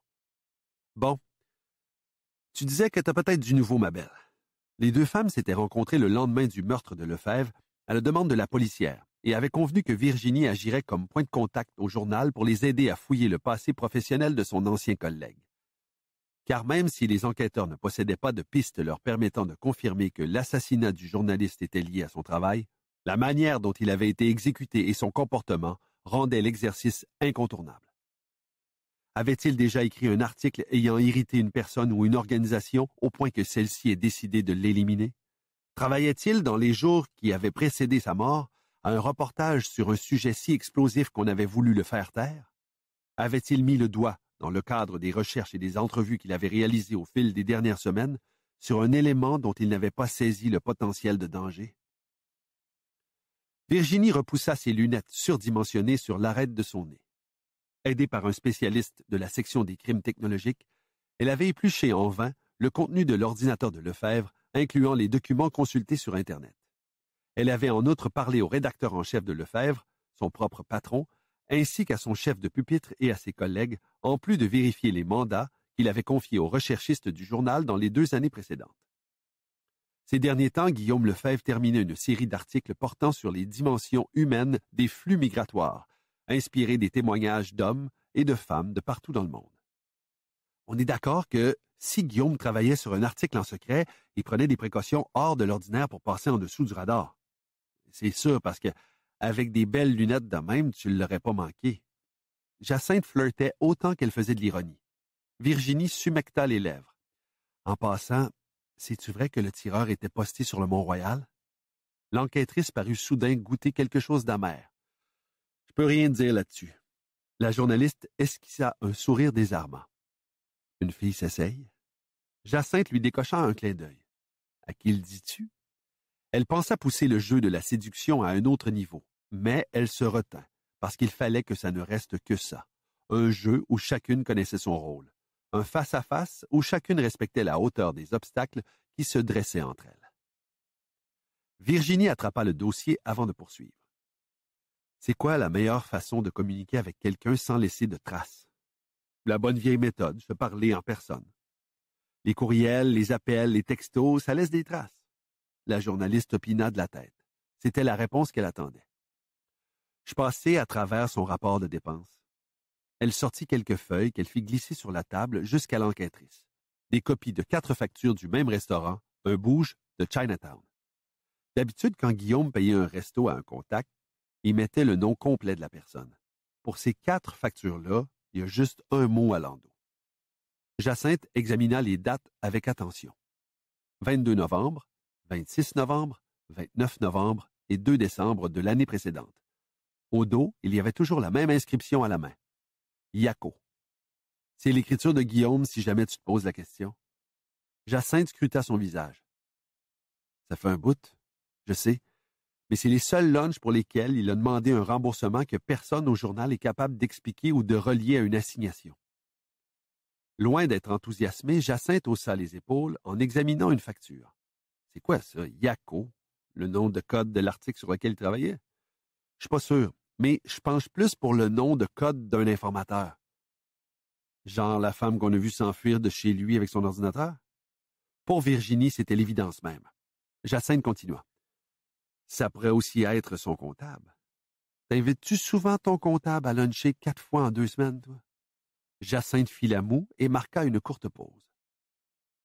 Bon. Tu disais que t'as peut-être du nouveau, ma belle. Les deux femmes s'étaient rencontrées le lendemain du meurtre de Lefebvre à la demande de la policière et avaient convenu que Virginie agirait comme point de contact au journal pour les aider à fouiller le passé professionnel de son ancien collègue. Car même si les enquêteurs ne possédaient pas de pistes leur permettant de confirmer que l'assassinat du journaliste était lié à son travail, la manière dont il avait été exécuté et son comportement rendaient l'exercice incontournable. Avait-il déjà écrit un article ayant irrité une personne ou une organisation au point que celle-ci ait décidé de l'éliminer? Travaillait-il dans les jours qui avaient précédé sa mort à un reportage sur un sujet si explosif qu'on avait voulu le faire taire? Avait-il mis le doigt, dans le cadre des recherches et des entrevues qu'il avait réalisées au fil des dernières semaines, sur un élément dont il n'avait pas saisi le potentiel de danger? Virginie repoussa ses lunettes surdimensionnées sur l'arête de son nez aidée par un spécialiste de la section des crimes technologiques, elle avait épluché en vain le contenu de l'ordinateur de Lefebvre, incluant les documents consultés sur Internet. Elle avait en outre parlé au rédacteur en chef de Lefebvre, son propre patron, ainsi qu'à son chef de pupitre et à ses collègues, en plus de vérifier les mandats qu'il avait confiés aux recherchistes du journal dans les deux années précédentes. Ces derniers temps, Guillaume Lefebvre terminait une série d'articles portant sur les dimensions humaines des flux migratoires, inspiré des témoignages d'hommes et de femmes de partout dans le monde. On est d'accord que si Guillaume travaillait sur un article en secret, il prenait des précautions hors de l'ordinaire pour passer en dessous du radar. C'est sûr parce que avec des belles lunettes de même, tu ne l'aurais pas manqué. Jacinthe flirtait autant qu'elle faisait de l'ironie. Virginie sumecta les lèvres. En passant, cest tu vrai que le tireur était posté sur le Mont-Royal? L'enquêtrice parut soudain goûter quelque chose d'amer. Je peux rien dire là-dessus. La journaliste esquissa un sourire désarmant. Une fille s'essaye. Jacinthe lui décocha un clin d'œil. À qui le dis-tu? Elle pensa pousser le jeu de la séduction à un autre niveau, mais elle se retint, parce qu'il fallait que ça ne reste que ça. Un jeu où chacune connaissait son rôle. Un face à -face où chacune respectait la hauteur des obstacles qui se dressaient entre elles. Virginie attrapa le dossier avant de poursuivre. C'est quoi la meilleure façon de communiquer avec quelqu'un sans laisser de traces? La bonne vieille méthode, se parler en personne. Les courriels, les appels, les textos, ça laisse des traces. La journaliste opina de la tête. C'était la réponse qu'elle attendait. Je passai à travers son rapport de dépenses. Elle sortit quelques feuilles qu'elle fit glisser sur la table jusqu'à l'enquêtrice. Des copies de quatre factures du même restaurant, un bouge de Chinatown. D'habitude, quand Guillaume payait un resto à un contact, il mettait le nom complet de la personne. Pour ces quatre factures-là, il y a juste un mot à l'endos. Jacinthe examina les dates avec attention. 22 novembre, 26 novembre, 29 novembre et 2 décembre de l'année précédente. Au dos, il y avait toujours la même inscription à la main. Yako. C'est l'écriture de Guillaume si jamais tu te poses la question. Jacinthe scruta son visage. Ça fait un bout, je sais, mais c'est les seuls lunchs pour lesquels il a demandé un remboursement que personne au journal est capable d'expliquer ou de relier à une assignation. Loin d'être enthousiasmé, Jacinthe haussa les épaules en examinant une facture. C'est quoi ça, Yako, le nom de code de l'article sur lequel il travaillait? Je suis pas sûr, mais je penche plus pour le nom de code d'un informateur. Genre la femme qu'on a vue s'enfuir de chez lui avec son ordinateur? Pour Virginie, c'était l'évidence même. Jacinthe continua. Ça pourrait aussi être son comptable. T'invites-tu souvent ton comptable à luncher quatre fois en deux semaines, toi? Jacinthe fit la moue et marqua une courte pause.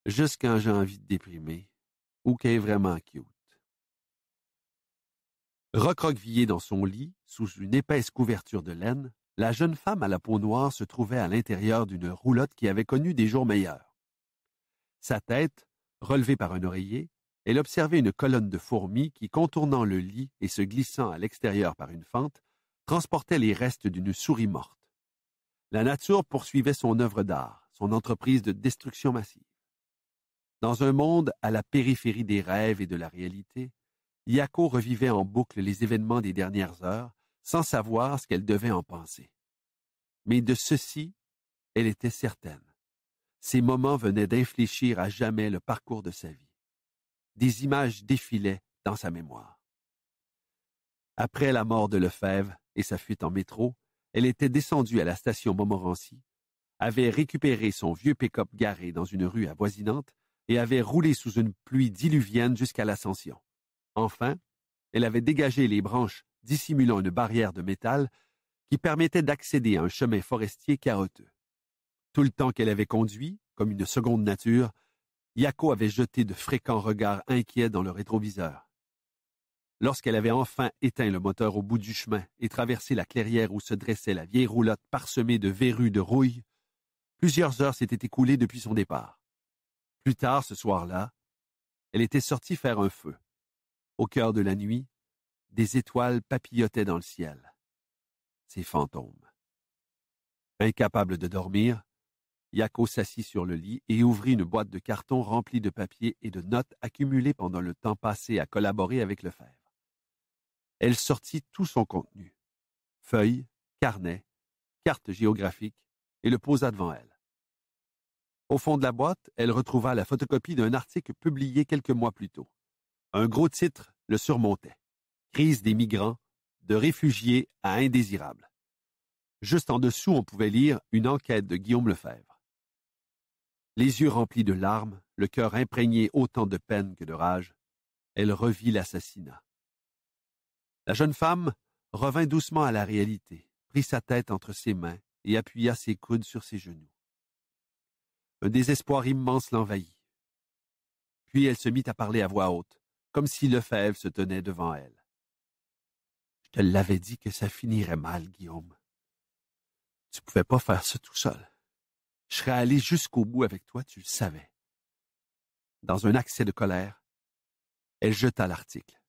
Jusqu'en j'ai envie de déprimer, ou qu'elle vraiment cute. Recroquevillée dans son lit, sous une épaisse couverture de laine, la jeune femme à la peau noire se trouvait à l'intérieur d'une roulotte qui avait connu des jours meilleurs. Sa tête, relevée par un oreiller, elle observait une colonne de fourmis qui, contournant le lit et se glissant à l'extérieur par une fente, transportait les restes d'une souris morte. La nature poursuivait son œuvre d'art, son entreprise de destruction massive. Dans un monde à la périphérie des rêves et de la réalité, Yako revivait en boucle les événements des dernières heures, sans savoir ce qu'elle devait en penser. Mais de ceci, elle était certaine. Ces moments venaient d'infléchir à jamais le parcours de sa vie des images défilaient dans sa mémoire. Après la mort de Lefebvre et sa fuite en métro, elle était descendue à la station Montmorency, avait récupéré son vieux pick garé dans une rue avoisinante et avait roulé sous une pluie diluvienne jusqu'à l'ascension. Enfin, elle avait dégagé les branches dissimulant une barrière de métal qui permettait d'accéder à un chemin forestier carotteux. Tout le temps qu'elle avait conduit, comme une seconde nature, Yako avait jeté de fréquents regards inquiets dans le rétroviseur. Lorsqu'elle avait enfin éteint le moteur au bout du chemin et traversé la clairière où se dressait la vieille roulotte parsemée de verrues de rouille, plusieurs heures s'étaient écoulées depuis son départ. Plus tard, ce soir-là, elle était sortie faire un feu. Au cœur de la nuit, des étoiles papillotaient dans le ciel. Ces fantômes. Incapables de dormir, Yako s'assit sur le lit et ouvrit une boîte de carton remplie de papiers et de notes accumulées pendant le temps passé à collaborer avec Lefebvre. Elle sortit tout son contenu. Feuilles, carnets, cartes géographiques, et le posa devant elle. Au fond de la boîte, elle retrouva la photocopie d'un article publié quelques mois plus tôt. Un gros titre le surmontait. Crise des migrants, de réfugiés à indésirables. Juste en dessous, on pouvait lire une enquête de Guillaume Lefebvre. Les yeux remplis de larmes, le cœur imprégné autant de peine que de rage, elle revit l'assassinat. La jeune femme revint doucement à la réalité, prit sa tête entre ses mains et appuya ses coudes sur ses genoux. Un désespoir immense l'envahit. Puis elle se mit à parler à voix haute, comme si Lefebvre se tenait devant elle. Je te l'avais dit que ça finirait mal, Guillaume. Tu pouvais pas faire ça tout seul. Je serais allé jusqu'au bout avec toi, tu le savais. Dans un accès de colère, elle jeta l'article.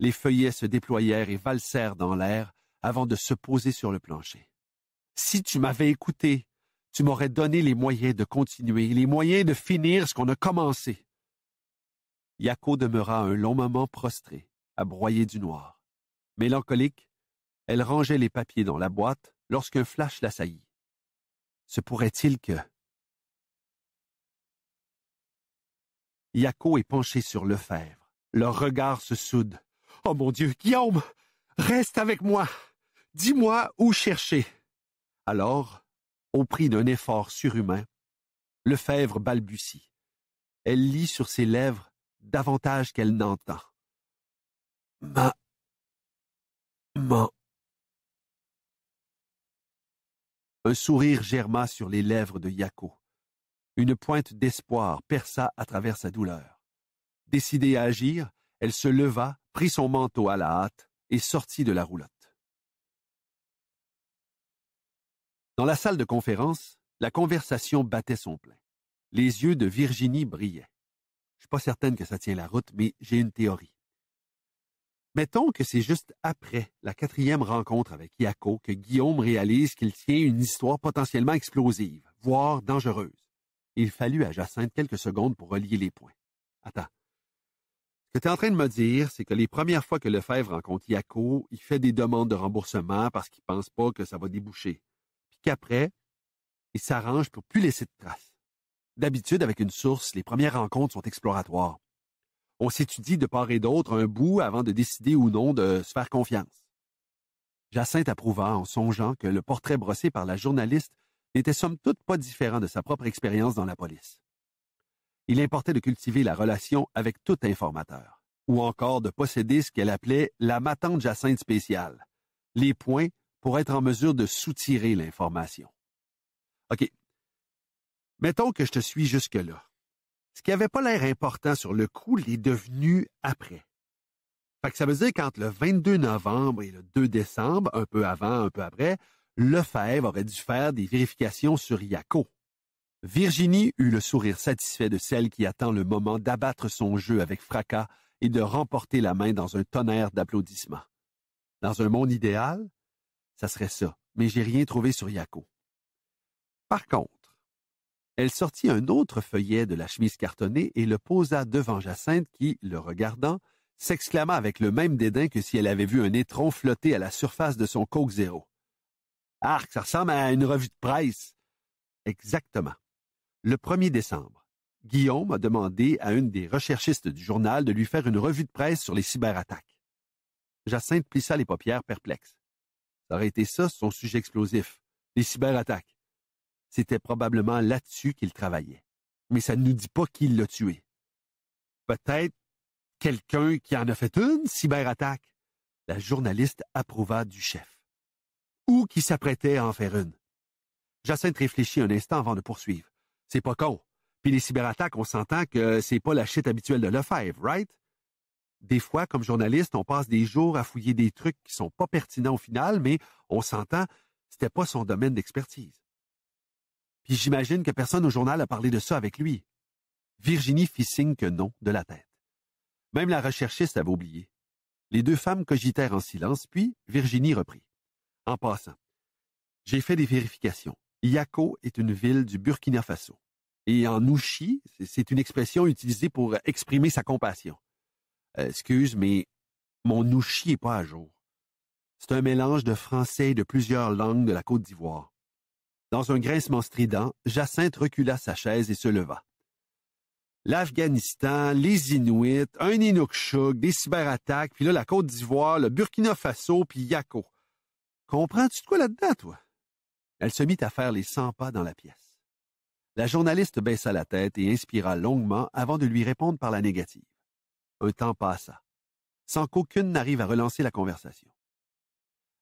Les feuillets se déployèrent et valsèrent dans l'air avant de se poser sur le plancher. Si tu m'avais écouté, tu m'aurais donné les moyens de continuer, les moyens de finir ce qu'on a commencé. Yako demeura un long moment prostré, à broyer du noir. Mélancolique, elle rangeait les papiers dans la boîte lorsqu'un flash l'assaillit. Se pourrait-il que... Yako est penché sur Lefebvre. Leurs regards se soudent. Oh mon Dieu, Guillaume, reste avec moi. Dis-moi où chercher. Alors, au prix d'un effort surhumain, Lefebvre balbutie. Elle lit sur ses lèvres davantage qu'elle n'entend. Ma. Ma. Un sourire germa sur les lèvres de Yako. Une pointe d'espoir perça à travers sa douleur. Décidée à agir, elle se leva, prit son manteau à la hâte et sortit de la roulotte. Dans la salle de conférence, la conversation battait son plein. Les yeux de Virginie brillaient. Je suis pas certaine que ça tient la route, mais j'ai une théorie. Mettons que c'est juste après la quatrième rencontre avec Iako que Guillaume réalise qu'il tient une histoire potentiellement explosive, voire dangereuse. Il fallut à Jacinthe quelques secondes pour relier les points. Attends. Ce que tu es en train de me dire, c'est que les premières fois que Lefebvre rencontre Yako, il fait des demandes de remboursement parce qu'il pense pas que ça va déboucher. Puis qu'après, il s'arrange pour plus laisser de traces. D'habitude, avec une source, les premières rencontres sont exploratoires. On s'étudie de part et d'autre un bout avant de décider ou non de se faire confiance. Jacinthe approuva en songeant que le portrait brossé par la journaliste n'était somme toute pas différent de sa propre expérience dans la police. Il importait de cultiver la relation avec tout informateur, ou encore de posséder ce qu'elle appelait la matante Jacinthe spéciale, les points pour être en mesure de soutirer l'information. OK. Mettons que je te suis jusque-là. Ce qui n'avait pas l'air important sur le coup l'est devenu après. Fait que ça veut dire qu'entre le 22 novembre et le 2 décembre, un peu avant, un peu après, Lefebvre aurait dû faire des vérifications sur Yako. Virginie eut le sourire satisfait de celle qui attend le moment d'abattre son jeu avec fracas et de remporter la main dans un tonnerre d'applaudissements. Dans un monde idéal, ça serait ça, mais j'ai rien trouvé sur Yako. Par contre, elle sortit un autre feuillet de la chemise cartonnée et le posa devant Jacinthe qui, le regardant, s'exclama avec le même dédain que si elle avait vu un étron flotter à la surface de son Coke Zéro. Arc, ça ressemble à une revue de presse. Exactement. Le 1er décembre, Guillaume a demandé à une des recherchistes du journal de lui faire une revue de presse sur les cyberattaques. Jacinthe plissa les paupières perplexe. Ça aurait été ça son sujet explosif, les cyberattaques. C'était probablement là-dessus qu'il travaillait. Mais ça ne nous dit pas qui l'a tué. Peut-être quelqu'un qui en a fait une cyberattaque. La journaliste approuva du chef. Ou qui s'apprêtait à en faire une. Jacinthe réfléchit un instant avant de poursuivre. C'est pas con. Puis les cyberattaques, on s'entend que c'est pas la chute habituelle de Lefebvre, right? Des fois, comme journaliste, on passe des jours à fouiller des trucs qui sont pas pertinents au final, mais on s'entend, c'était pas son domaine d'expertise j'imagine que personne au journal a parlé de ça avec lui. Virginie fit signe que non, de la tête. Même la recherchiste avait oublié. Les deux femmes cogitèrent en silence, puis Virginie reprit. En passant, j'ai fait des vérifications. Yako est une ville du Burkina Faso. Et en Ouchi, c'est une expression utilisée pour exprimer sa compassion. Euh, excuse, mais mon Ouchi est pas à jour. C'est un mélange de français et de plusieurs langues de la Côte d'Ivoire. Dans un grincement strident, Jacinthe recula sa chaise et se leva. L'Afghanistan, les Inuits, un Inukshuk, des cyberattaques, puis là, la Côte d'Ivoire, le Burkina Faso, puis Yako. Comprends-tu de quoi là-dedans, toi? Elle se mit à faire les cent pas dans la pièce. La journaliste baissa la tête et inspira longuement avant de lui répondre par la négative. Un temps passa, sans qu'aucune n'arrive à relancer la conversation.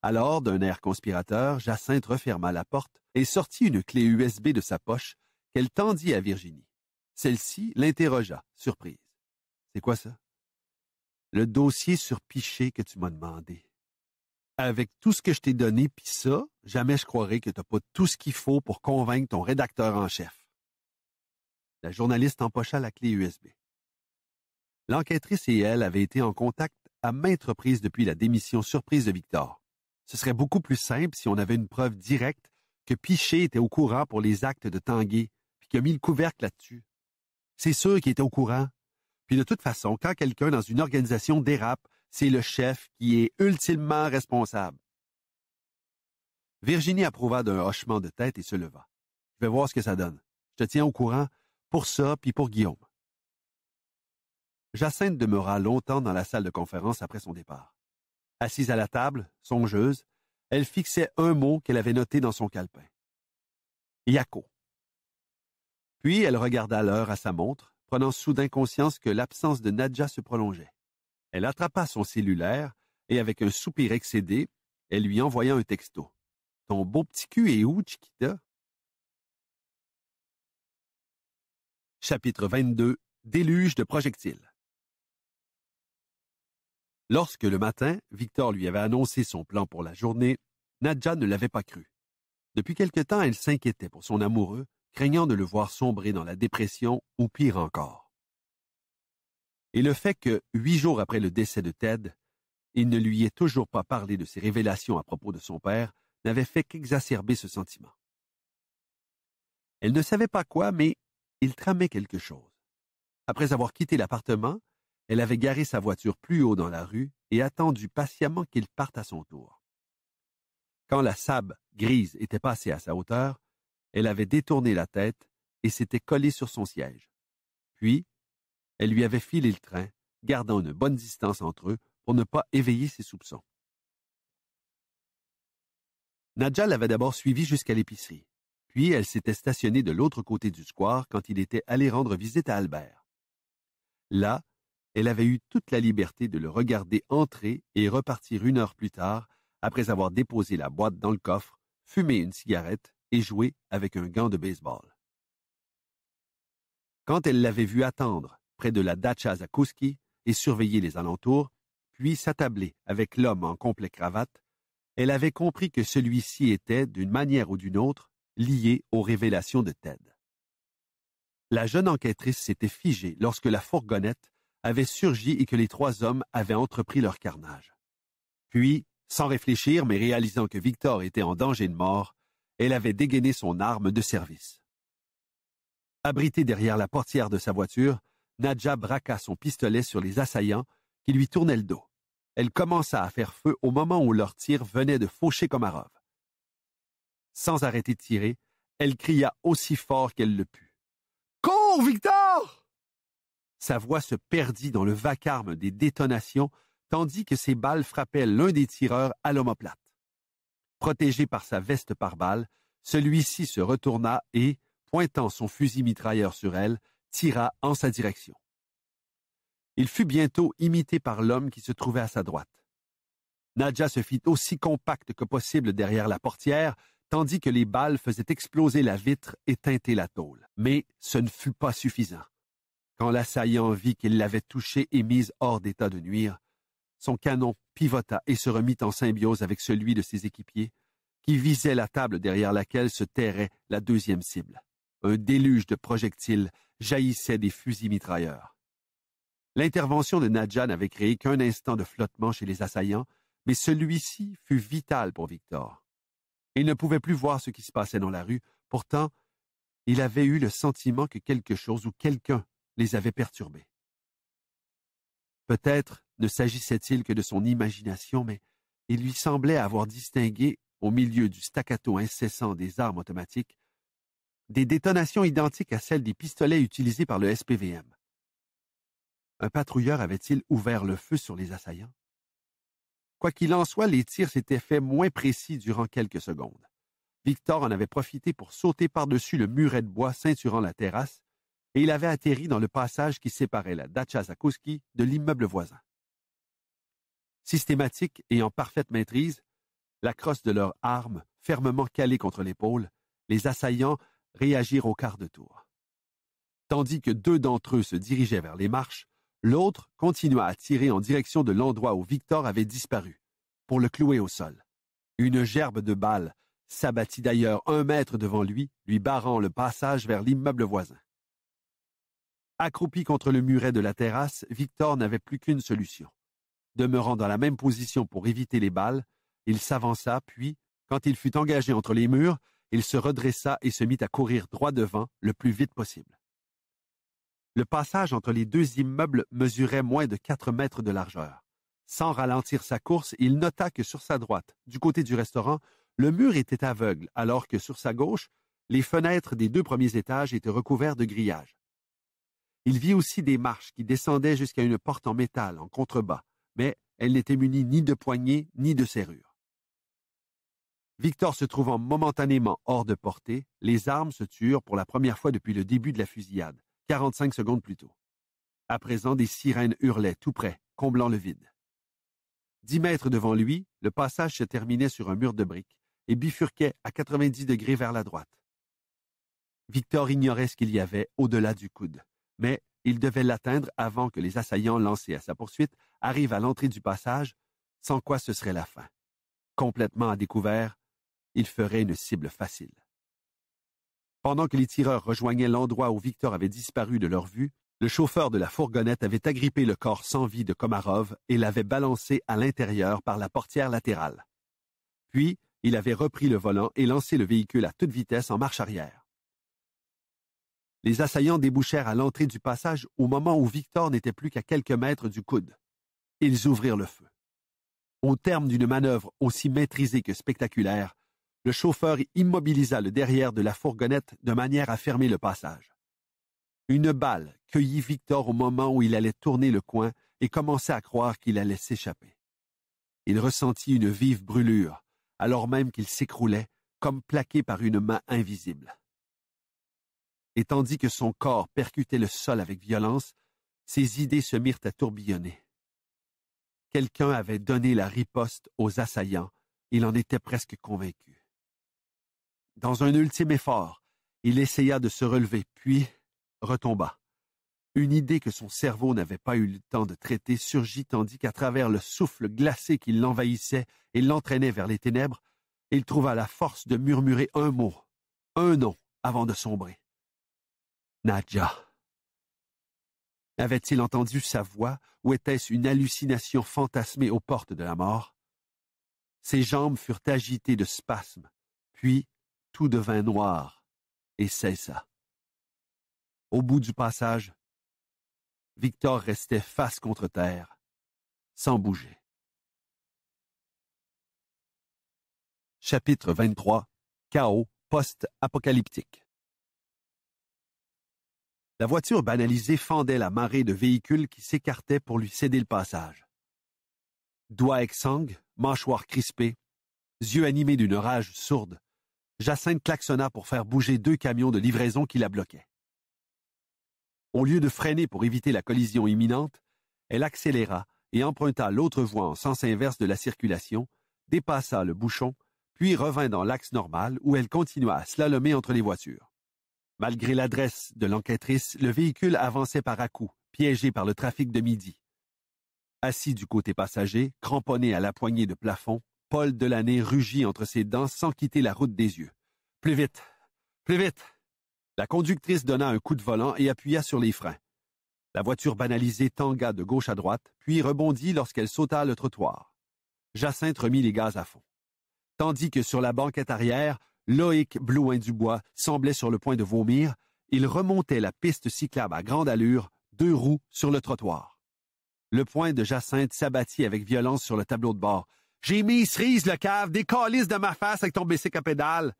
Alors, d'un air conspirateur, Jacinthe referma la porte et sortit une clé USB de sa poche qu'elle tendit à Virginie. Celle-ci l'interrogea, surprise. C'est quoi ça? Le dossier sur Piché que tu m'as demandé. Avec tout ce que je t'ai donné pis ça, jamais je croirais que t'as pas tout ce qu'il faut pour convaincre ton rédacteur en chef. La journaliste empocha la clé USB. L'enquêtrice et elle avaient été en contact à maintes reprises depuis la démission surprise de Victor. Ce serait beaucoup plus simple si on avait une preuve directe que Piché était au courant pour les actes de Tanguay, puis qu'il a mis le couvercle là-dessus. C'est sûr qu'il était au courant. Puis de toute façon, quand quelqu'un dans une organisation dérape, c'est le chef qui est ultimement responsable. Virginie approuva d'un hochement de tête et se leva. Je vais voir ce que ça donne. Je te tiens au courant pour ça puis pour Guillaume. Jacinthe demeura longtemps dans la salle de conférence après son départ. Assise à la table, songeuse, elle fixait un mot qu'elle avait noté dans son calepin. Yako. Puis elle regarda l'heure à sa montre, prenant soudain conscience que l'absence de Nadja se prolongeait. Elle attrapa son cellulaire et, avec un soupir excédé, elle lui envoya un texto. Ton beau petit cul est où, Chiquita? Chapitre 22 Déluge de projectiles Lorsque le matin, Victor lui avait annoncé son plan pour la journée, Nadja ne l'avait pas cru. Depuis quelque temps, elle s'inquiétait pour son amoureux, craignant de le voir sombrer dans la dépression ou pire encore. Et le fait que, huit jours après le décès de Ted, il ne lui ait toujours pas parlé de ses révélations à propos de son père n'avait fait qu'exacerber ce sentiment. Elle ne savait pas quoi, mais il tramait quelque chose. Après avoir quitté l'appartement, elle avait garé sa voiture plus haut dans la rue et attendu patiemment qu'il parte à son tour. Quand la sable grise était passée à sa hauteur, elle avait détourné la tête et s'était collée sur son siège. Puis, elle lui avait filé le train, gardant une bonne distance entre eux pour ne pas éveiller ses soupçons. Nadja l'avait d'abord suivi jusqu'à l'épicerie. Puis elle s'était stationnée de l'autre côté du square quand il était allé rendre visite à Albert. Là, elle avait eu toute la liberté de le regarder entrer et repartir une heure plus tard, après avoir déposé la boîte dans le coffre, fumé une cigarette et joué avec un gant de baseball. Quand elle l'avait vu attendre près de la dacha Zakouski et surveiller les alentours, puis s'attabler avec l'homme en complet cravate, elle avait compris que celui-ci était, d'une manière ou d'une autre, lié aux révélations de Ted. La jeune enquêtrice s'était figée lorsque la fourgonnette avait surgi et que les trois hommes avaient entrepris leur carnage. Puis, sans réfléchir, mais réalisant que Victor était en danger de mort, elle avait dégainé son arme de service. Abritée derrière la portière de sa voiture, Nadja braqua son pistolet sur les assaillants qui lui tournaient le dos. Elle commença à faire feu au moment où leur tir venait de faucher Komarov. Sans arrêter de tirer, elle cria aussi fort qu'elle le put. Cours, Victor! Sa voix se perdit dans le vacarme des détonations, tandis que ses balles frappaient l'un des tireurs à l'omoplate. Protégé par sa veste par balles, celui-ci se retourna et, pointant son fusil mitrailleur sur elle, tira en sa direction. Il fut bientôt imité par l'homme qui se trouvait à sa droite. Nadja se fit aussi compacte que possible derrière la portière, tandis que les balles faisaient exploser la vitre et teinter la tôle. Mais ce ne fut pas suffisant. Quand l'assaillant vit qu'il l'avait touché et mise hors d'état de nuire, son canon pivota et se remit en symbiose avec celui de ses équipiers, qui visait la table derrière laquelle se terrait la deuxième cible. Un déluge de projectiles jaillissait des fusils mitrailleurs. L'intervention de Nadja n'avait créé qu'un instant de flottement chez les assaillants, mais celui-ci fut vital pour Victor. Il ne pouvait plus voir ce qui se passait dans la rue, pourtant il avait eu le sentiment que quelque chose ou quelqu'un les avait perturbés. Peut-être ne s'agissait-il que de son imagination, mais il lui semblait avoir distingué, au milieu du staccato incessant des armes automatiques, des détonations identiques à celles des pistolets utilisés par le SPVM. Un patrouilleur avait-il ouvert le feu sur les assaillants? Quoi qu'il en soit, les tirs s'étaient faits moins précis durant quelques secondes. Victor en avait profité pour sauter par-dessus le muret de bois ceinturant la terrasse et il avait atterri dans le passage qui séparait la dacha Zakouski de l'immeuble voisin. Systématique et en parfaite maîtrise, la crosse de leurs armes fermement calée contre l'épaule, les assaillants réagirent au quart de tour. Tandis que deux d'entre eux se dirigeaient vers les marches, l'autre continua à tirer en direction de l'endroit où Victor avait disparu, pour le clouer au sol. Une gerbe de balles s'abattit d'ailleurs un mètre devant lui, lui barrant le passage vers l'immeuble voisin. Accroupi contre le muret de la terrasse, Victor n'avait plus qu'une solution. Demeurant dans la même position pour éviter les balles, il s'avança, puis, quand il fut engagé entre les murs, il se redressa et se mit à courir droit devant, le plus vite possible. Le passage entre les deux immeubles mesurait moins de quatre mètres de largeur. Sans ralentir sa course, il nota que sur sa droite, du côté du restaurant, le mur était aveugle, alors que sur sa gauche, les fenêtres des deux premiers étages étaient recouvertes de grillage. Il vit aussi des marches qui descendaient jusqu'à une porte en métal, en contrebas, mais elle n'était munie ni de poignées ni de serrure. Victor se trouvant momentanément hors de portée, les armes se turent pour la première fois depuis le début de la fusillade, 45 secondes plus tôt. À présent, des sirènes hurlaient tout près, comblant le vide. Dix mètres devant lui, le passage se terminait sur un mur de briques et bifurquait à 90 degrés vers la droite. Victor ignorait ce qu'il y avait au-delà du coude, mais il devait l'atteindre avant que les assaillants lancés à sa poursuite arrivent à l'entrée du passage, sans quoi ce serait la fin. Complètement à découvert, il ferait une cible facile. Pendant que les tireurs rejoignaient l'endroit où Victor avait disparu de leur vue, le chauffeur de la fourgonnette avait agrippé le corps sans vie de Komarov et l'avait balancé à l'intérieur par la portière latérale. Puis, il avait repris le volant et lancé le véhicule à toute vitesse en marche arrière. Les assaillants débouchèrent à l'entrée du passage au moment où Victor n'était plus qu'à quelques mètres du coude. Ils ouvrirent le feu. Au terme d'une manœuvre aussi maîtrisée que spectaculaire, le chauffeur immobilisa le derrière de la fourgonnette de manière à fermer le passage. Une balle cueillit Victor au moment où il allait tourner le coin et commençait à croire qu'il allait s'échapper. Il ressentit une vive brûlure, alors même qu'il s'écroulait, comme plaqué par une main invisible et tandis que son corps percutait le sol avec violence, ses idées se mirent à tourbillonner. Quelqu'un avait donné la riposte aux assaillants, il en était presque convaincu. Dans un ultime effort, il essaya de se relever, puis retomba. Une idée que son cerveau n'avait pas eu le temps de traiter surgit tandis qu'à travers le souffle glacé qui l'envahissait et l'entraînait vers les ténèbres, il trouva la force de murmurer un mot, un nom, avant de sombrer. Nadja. Avait-il entendu sa voix ou était-ce une hallucination fantasmée aux portes de la mort? Ses jambes furent agitées de spasmes, puis tout devint noir et cessa. Au bout du passage, Victor restait face contre terre, sans bouger. Chapitre 23 Chaos post-apocalyptique la voiture banalisée fendait la marée de véhicules qui s'écartaient pour lui céder le passage. Doigts exsangues, mâchoires crispées, yeux animés d'une rage sourde, Jacinthe klaxonna pour faire bouger deux camions de livraison qui la bloquaient. Au lieu de freiner pour éviter la collision imminente, elle accéléra et emprunta l'autre voie en sens inverse de la circulation, dépassa le bouchon, puis revint dans l'axe normal où elle continua à slalomer entre les voitures. Malgré l'adresse de l'enquêtrice, le véhicule avançait par à-coups, piégé par le trafic de midi. Assis du côté passager, cramponné à la poignée de plafond, Paul Delaney rugit entre ses dents sans quitter la route des yeux. Plus vite! Plus vite! La conductrice donna un coup de volant et appuya sur les freins. La voiture banalisée tanga de gauche à droite, puis rebondit lorsqu'elle sauta le trottoir. Jacinthe remit les gaz à fond. Tandis que sur la banquette arrière, Loïc Blouin-Dubois semblait sur le point de vomir. Il remontait la piste cyclable à grande allure, deux roues sur le trottoir. Le poing de Jacinthe s'abattit avec violence sur le tableau de bord. J'ai mis cerise le cave, des calices de ma face avec ton bicycle à pédale.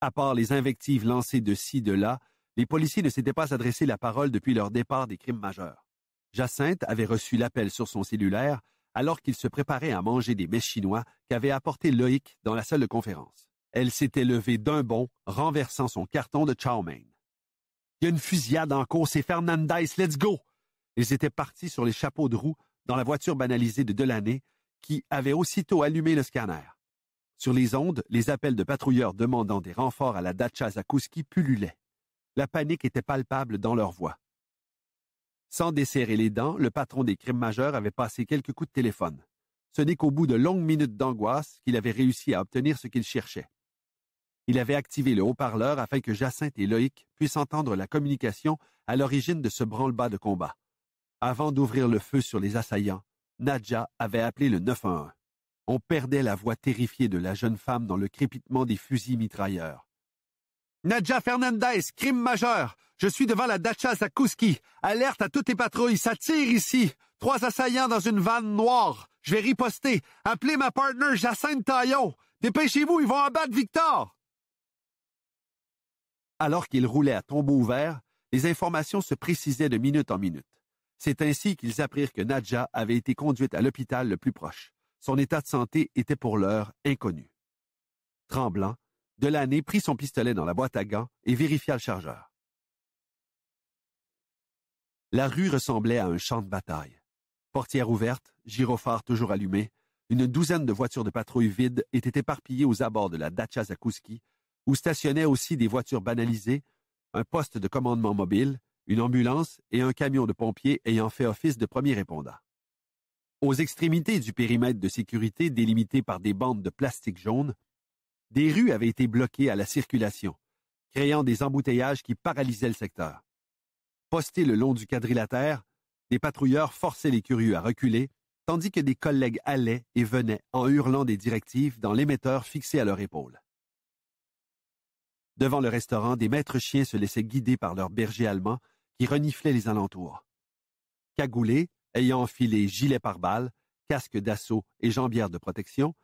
À part les invectives lancées de ci, de là, les policiers ne s'étaient pas adressé la parole depuis leur départ des crimes majeurs. Jacinthe avait reçu l'appel sur son cellulaire alors qu'il se préparait à manger des mets chinois qu'avait apporté Loïc dans la salle de conférence. Elle s'était levée d'un bond, renversant son carton de chow Il y a une fusillade en cours, c'est Fernandez, let's go! Ils étaient partis sur les chapeaux de roue dans la voiture banalisée de Delaney, qui avait aussitôt allumé le scanner. Sur les ondes, les appels de patrouilleurs demandant des renforts à la Dacha Zakouski pullulaient. La panique était palpable dans leur voix. Sans desserrer les dents, le patron des crimes majeurs avait passé quelques coups de téléphone. Ce n'est qu'au bout de longues minutes d'angoisse qu'il avait réussi à obtenir ce qu'il cherchait. Il avait activé le haut-parleur afin que Jacinthe et Loïc puissent entendre la communication à l'origine de ce branle-bas de combat. Avant d'ouvrir le feu sur les assaillants, Nadja avait appelé le 911. On perdait la voix terrifiée de la jeune femme dans le crépitement des fusils mitrailleurs. Nadja Fernandez, crime majeur. Je suis devant la dacha Zakouski. Alerte à toutes les patrouilles. Ça tire ici. Trois assaillants dans une vanne noire. Je vais riposter. Appelez ma partner Jacinthe Taillon. Dépêchez-vous, ils vont abattre Victor. Alors qu'ils roulaient à tombeau ouvert, les informations se précisaient de minute en minute. C'est ainsi qu'ils apprirent que Nadja avait été conduite à l'hôpital le plus proche. Son état de santé était pour l'heure inconnu. Tremblant, Delaney prit son pistolet dans la boîte à gants et vérifia le chargeur. La rue ressemblait à un champ de bataille. Portière ouverte, gyrophare toujours allumé, une douzaine de voitures de patrouille vides étaient éparpillées aux abords de la dacha Zakouski, où stationnaient aussi des voitures banalisées, un poste de commandement mobile, une ambulance et un camion de pompiers ayant fait office de premier répondant. Aux extrémités du périmètre de sécurité délimité par des bandes de plastique jaune, des rues avaient été bloquées à la circulation, créant des embouteillages qui paralysaient le secteur. Postés le long du quadrilatère, des patrouilleurs forçaient les curieux à reculer, tandis que des collègues allaient et venaient en hurlant des directives dans l'émetteur fixé à leur épaule. Devant le restaurant, des maîtres chiens se laissaient guider par leurs bergers allemands qui reniflaient les alentours. Cagoulés, ayant enfilé gilets pare-balles, casques d'assaut et jambières de protection,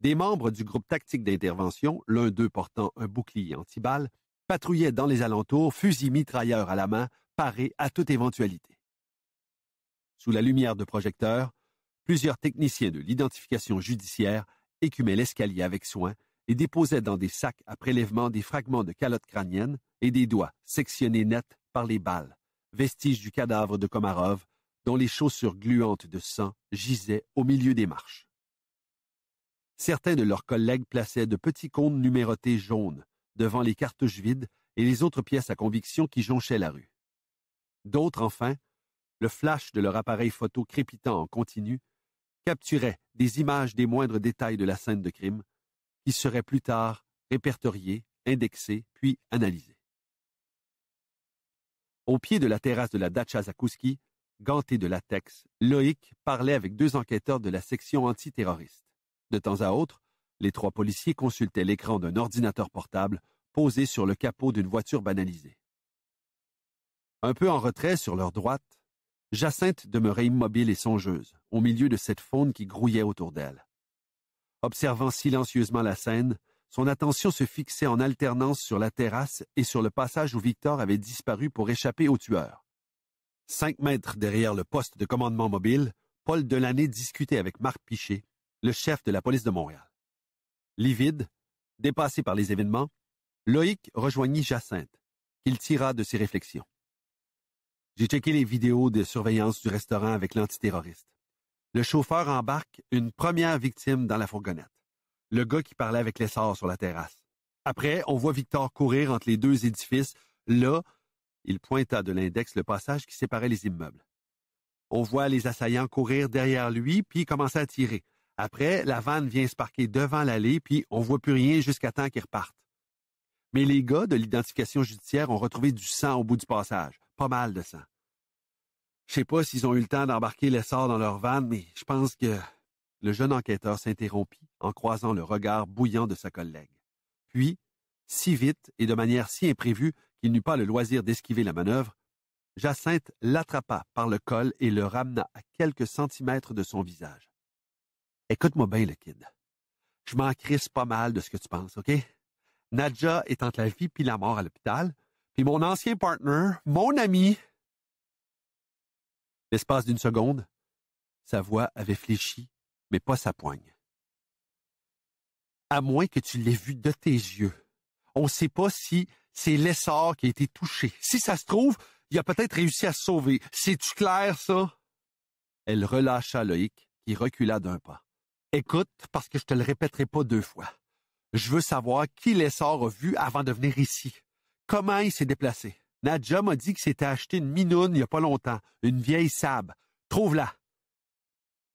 des membres du groupe tactique d'intervention, l'un d'eux portant un bouclier anti patrouillaient dans les alentours, fusils mitrailleurs à la main, parés à toute éventualité. Sous la lumière de projecteurs, plusieurs techniciens de l'identification judiciaire écumaient l'escalier avec soin et déposaient dans des sacs à prélèvement des fragments de calotte crânienne et des doigts sectionnés nets par les balles, vestiges du cadavre de Komarov, dont les chaussures gluantes de sang gisaient au milieu des marches. Certains de leurs collègues plaçaient de petits comptes numérotés jaunes devant les cartouches vides et les autres pièces à conviction qui jonchaient la rue. D'autres, enfin, le flash de leur appareil photo crépitant en continu, capturaient des images des moindres détails de la scène de crime qui seraient plus tard répertoriés, indexés, puis analysés. Au pied de la terrasse de la Dacha Zakouski, ganté de latex, Loïc parlait avec deux enquêteurs de la section antiterroriste. De temps à autre, les trois policiers consultaient l'écran d'un ordinateur portable posé sur le capot d'une voiture banalisée. Un peu en retrait sur leur droite, Jacinthe demeurait immobile et songeuse, au milieu de cette faune qui grouillait autour d'elle. Observant silencieusement la scène, son attention se fixait en alternance sur la terrasse et sur le passage où Victor avait disparu pour échapper au tueur. Cinq mètres derrière le poste de commandement mobile, Paul Delaney discutait avec Marc Piché, le chef de la police de Montréal. Livide, dépassé par les événements, Loïc rejoignit Jacinthe, qu'il tira de ses réflexions. J'ai checké les vidéos de surveillance du restaurant avec l'antiterroriste. Le chauffeur embarque une première victime dans la fourgonnette. Le gars qui parlait avec l'essor sur la terrasse. Après, on voit Victor courir entre les deux édifices. Là, il pointa de l'index le passage qui séparait les immeubles. On voit les assaillants courir derrière lui, puis commencer à tirer. Après, la vanne vient se parquer devant l'allée, puis on voit plus rien jusqu'à temps qu'ils repartent. Mais les gars de l'identification judiciaire ont retrouvé du sang au bout du passage. Pas mal de sang. Je sais pas s'ils ont eu le temps d'embarquer l'essor dans leur van, mais je pense que... Le jeune enquêteur s'interrompit en croisant le regard bouillant de sa collègue. Puis, si vite et de manière si imprévue qu'il n'eut pas le loisir d'esquiver la manœuvre, Jacinthe l'attrapa par le col et le ramena à quelques centimètres de son visage. Écoute-moi bien, le kid. Je m'en crisse pas mal de ce que tu penses, OK? Nadja est entre la vie puis la mort à l'hôpital, puis mon ancien partner, mon ami, L'espace d'une seconde, sa voix avait fléchi, mais pas sa poigne. À moins que tu l'aies vu de tes yeux. On ne sait pas si c'est l'essor qui a été touché. Si ça se trouve, il a peut-être réussi à se sauver. C'est-tu clair, ça? Elle relâcha Loïc, qui recula d'un pas. Écoute, parce que je te le répéterai pas deux fois. Je veux savoir qui l'essor a vu avant de venir ici. Comment il s'est déplacé. Nadja m'a dit que c'était acheté une minoune il n'y a pas longtemps, une vieille sable. Trouve-la!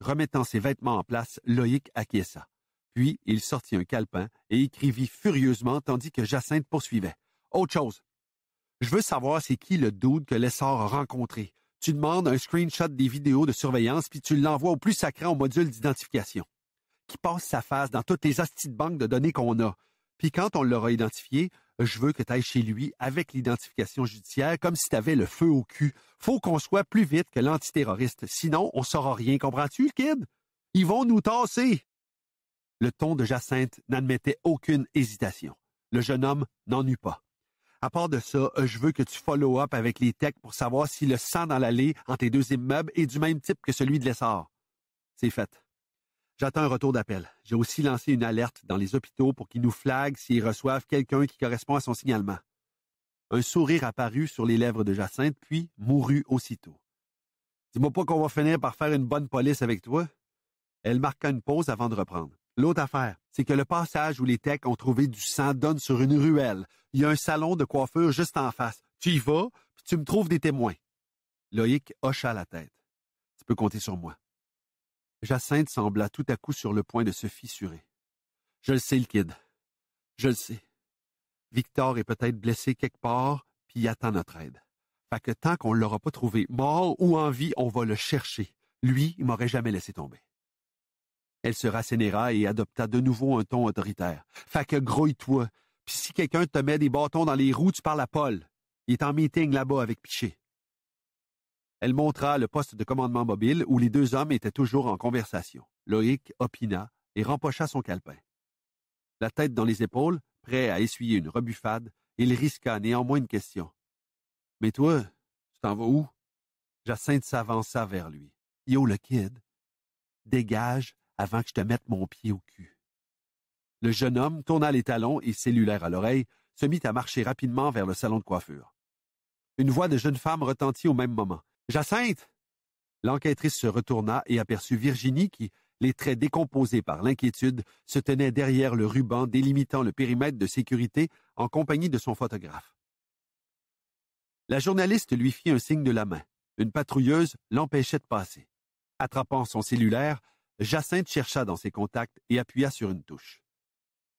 Remettant ses vêtements en place, Loïc acquiesça. Puis il sortit un calepin et écrivit furieusement tandis que Jacinthe poursuivait. Autre chose. Je veux savoir c'est qui le dude que l'essor a rencontré. Tu demandes un screenshot des vidéos de surveillance puis tu l'envoies au plus sacré au module d'identification. Qui passe sa face dans toutes les astides banques de données qu'on a. Puis quand on l'aura identifié, je veux que tu ailles chez lui avec l'identification judiciaire, comme si tu avais le feu au cul. Faut qu'on soit plus vite que l'antiterroriste, sinon on saura rien, comprends-tu, kid? Ils vont nous tasser. Le ton de Jacinthe n'admettait aucune hésitation. Le jeune homme n'en eut pas. À part de ça, euh, je veux que tu follow up avec les techs pour savoir si le sang dans l'allée entre tes deux immeubles est du même type que celui de l'essor. C'est fait. J'attends un retour d'appel. J'ai aussi lancé une alerte dans les hôpitaux pour qu'ils nous flaguent s'ils reçoivent quelqu'un qui correspond à son signalement. Un sourire apparut sur les lèvres de Jacinthe, puis mourut aussitôt. Dis-moi pas qu'on va finir par faire une bonne police avec toi. Elle marqua une pause avant de reprendre. L'autre affaire, c'est que le passage où les techs ont trouvé du sang donne sur une ruelle. Il y a un salon de coiffure juste en face. Tu y vas, puis tu me trouves des témoins. Loïc hocha la tête. Tu peux compter sur moi. Jacinthe sembla tout à coup sur le point de se fissurer. Je le sais, le kid. Je le sais. Victor est peut-être blessé quelque part, puis il attend notre aide. Fait que tant qu'on l'aura pas trouvé mort ou en vie, on va le chercher. Lui, il m'aurait jamais laissé tomber. Elle se rassénéra et adopta de nouveau un ton autoritaire. Fait que grouille-toi. Puis si quelqu'un te met des bâtons dans les roues, tu parles à Paul. Il est en meeting là-bas avec Piché. Elle montra le poste de commandement mobile où les deux hommes étaient toujours en conversation. Loïc opina et rempocha son calepin. La tête dans les épaules, prêt à essuyer une rebuffade, il risqua néanmoins une question. Mais toi, tu t'en vas où? Jacinthe s'avança vers lui. Yo, le kid. Dégage avant que je te mette mon pied au cul. Le jeune homme tourna les talons et, cellulaire à l'oreille, se mit à marcher rapidement vers le salon de coiffure. Une voix de jeune femme retentit au même moment. Jacinthe L'enquêtrice se retourna et aperçut Virginie qui, les traits décomposés par l'inquiétude, se tenait derrière le ruban délimitant le périmètre de sécurité en compagnie de son photographe. La journaliste lui fit un signe de la main. Une patrouilleuse l'empêchait de passer. Attrapant son cellulaire, Jacinthe chercha dans ses contacts et appuya sur une touche.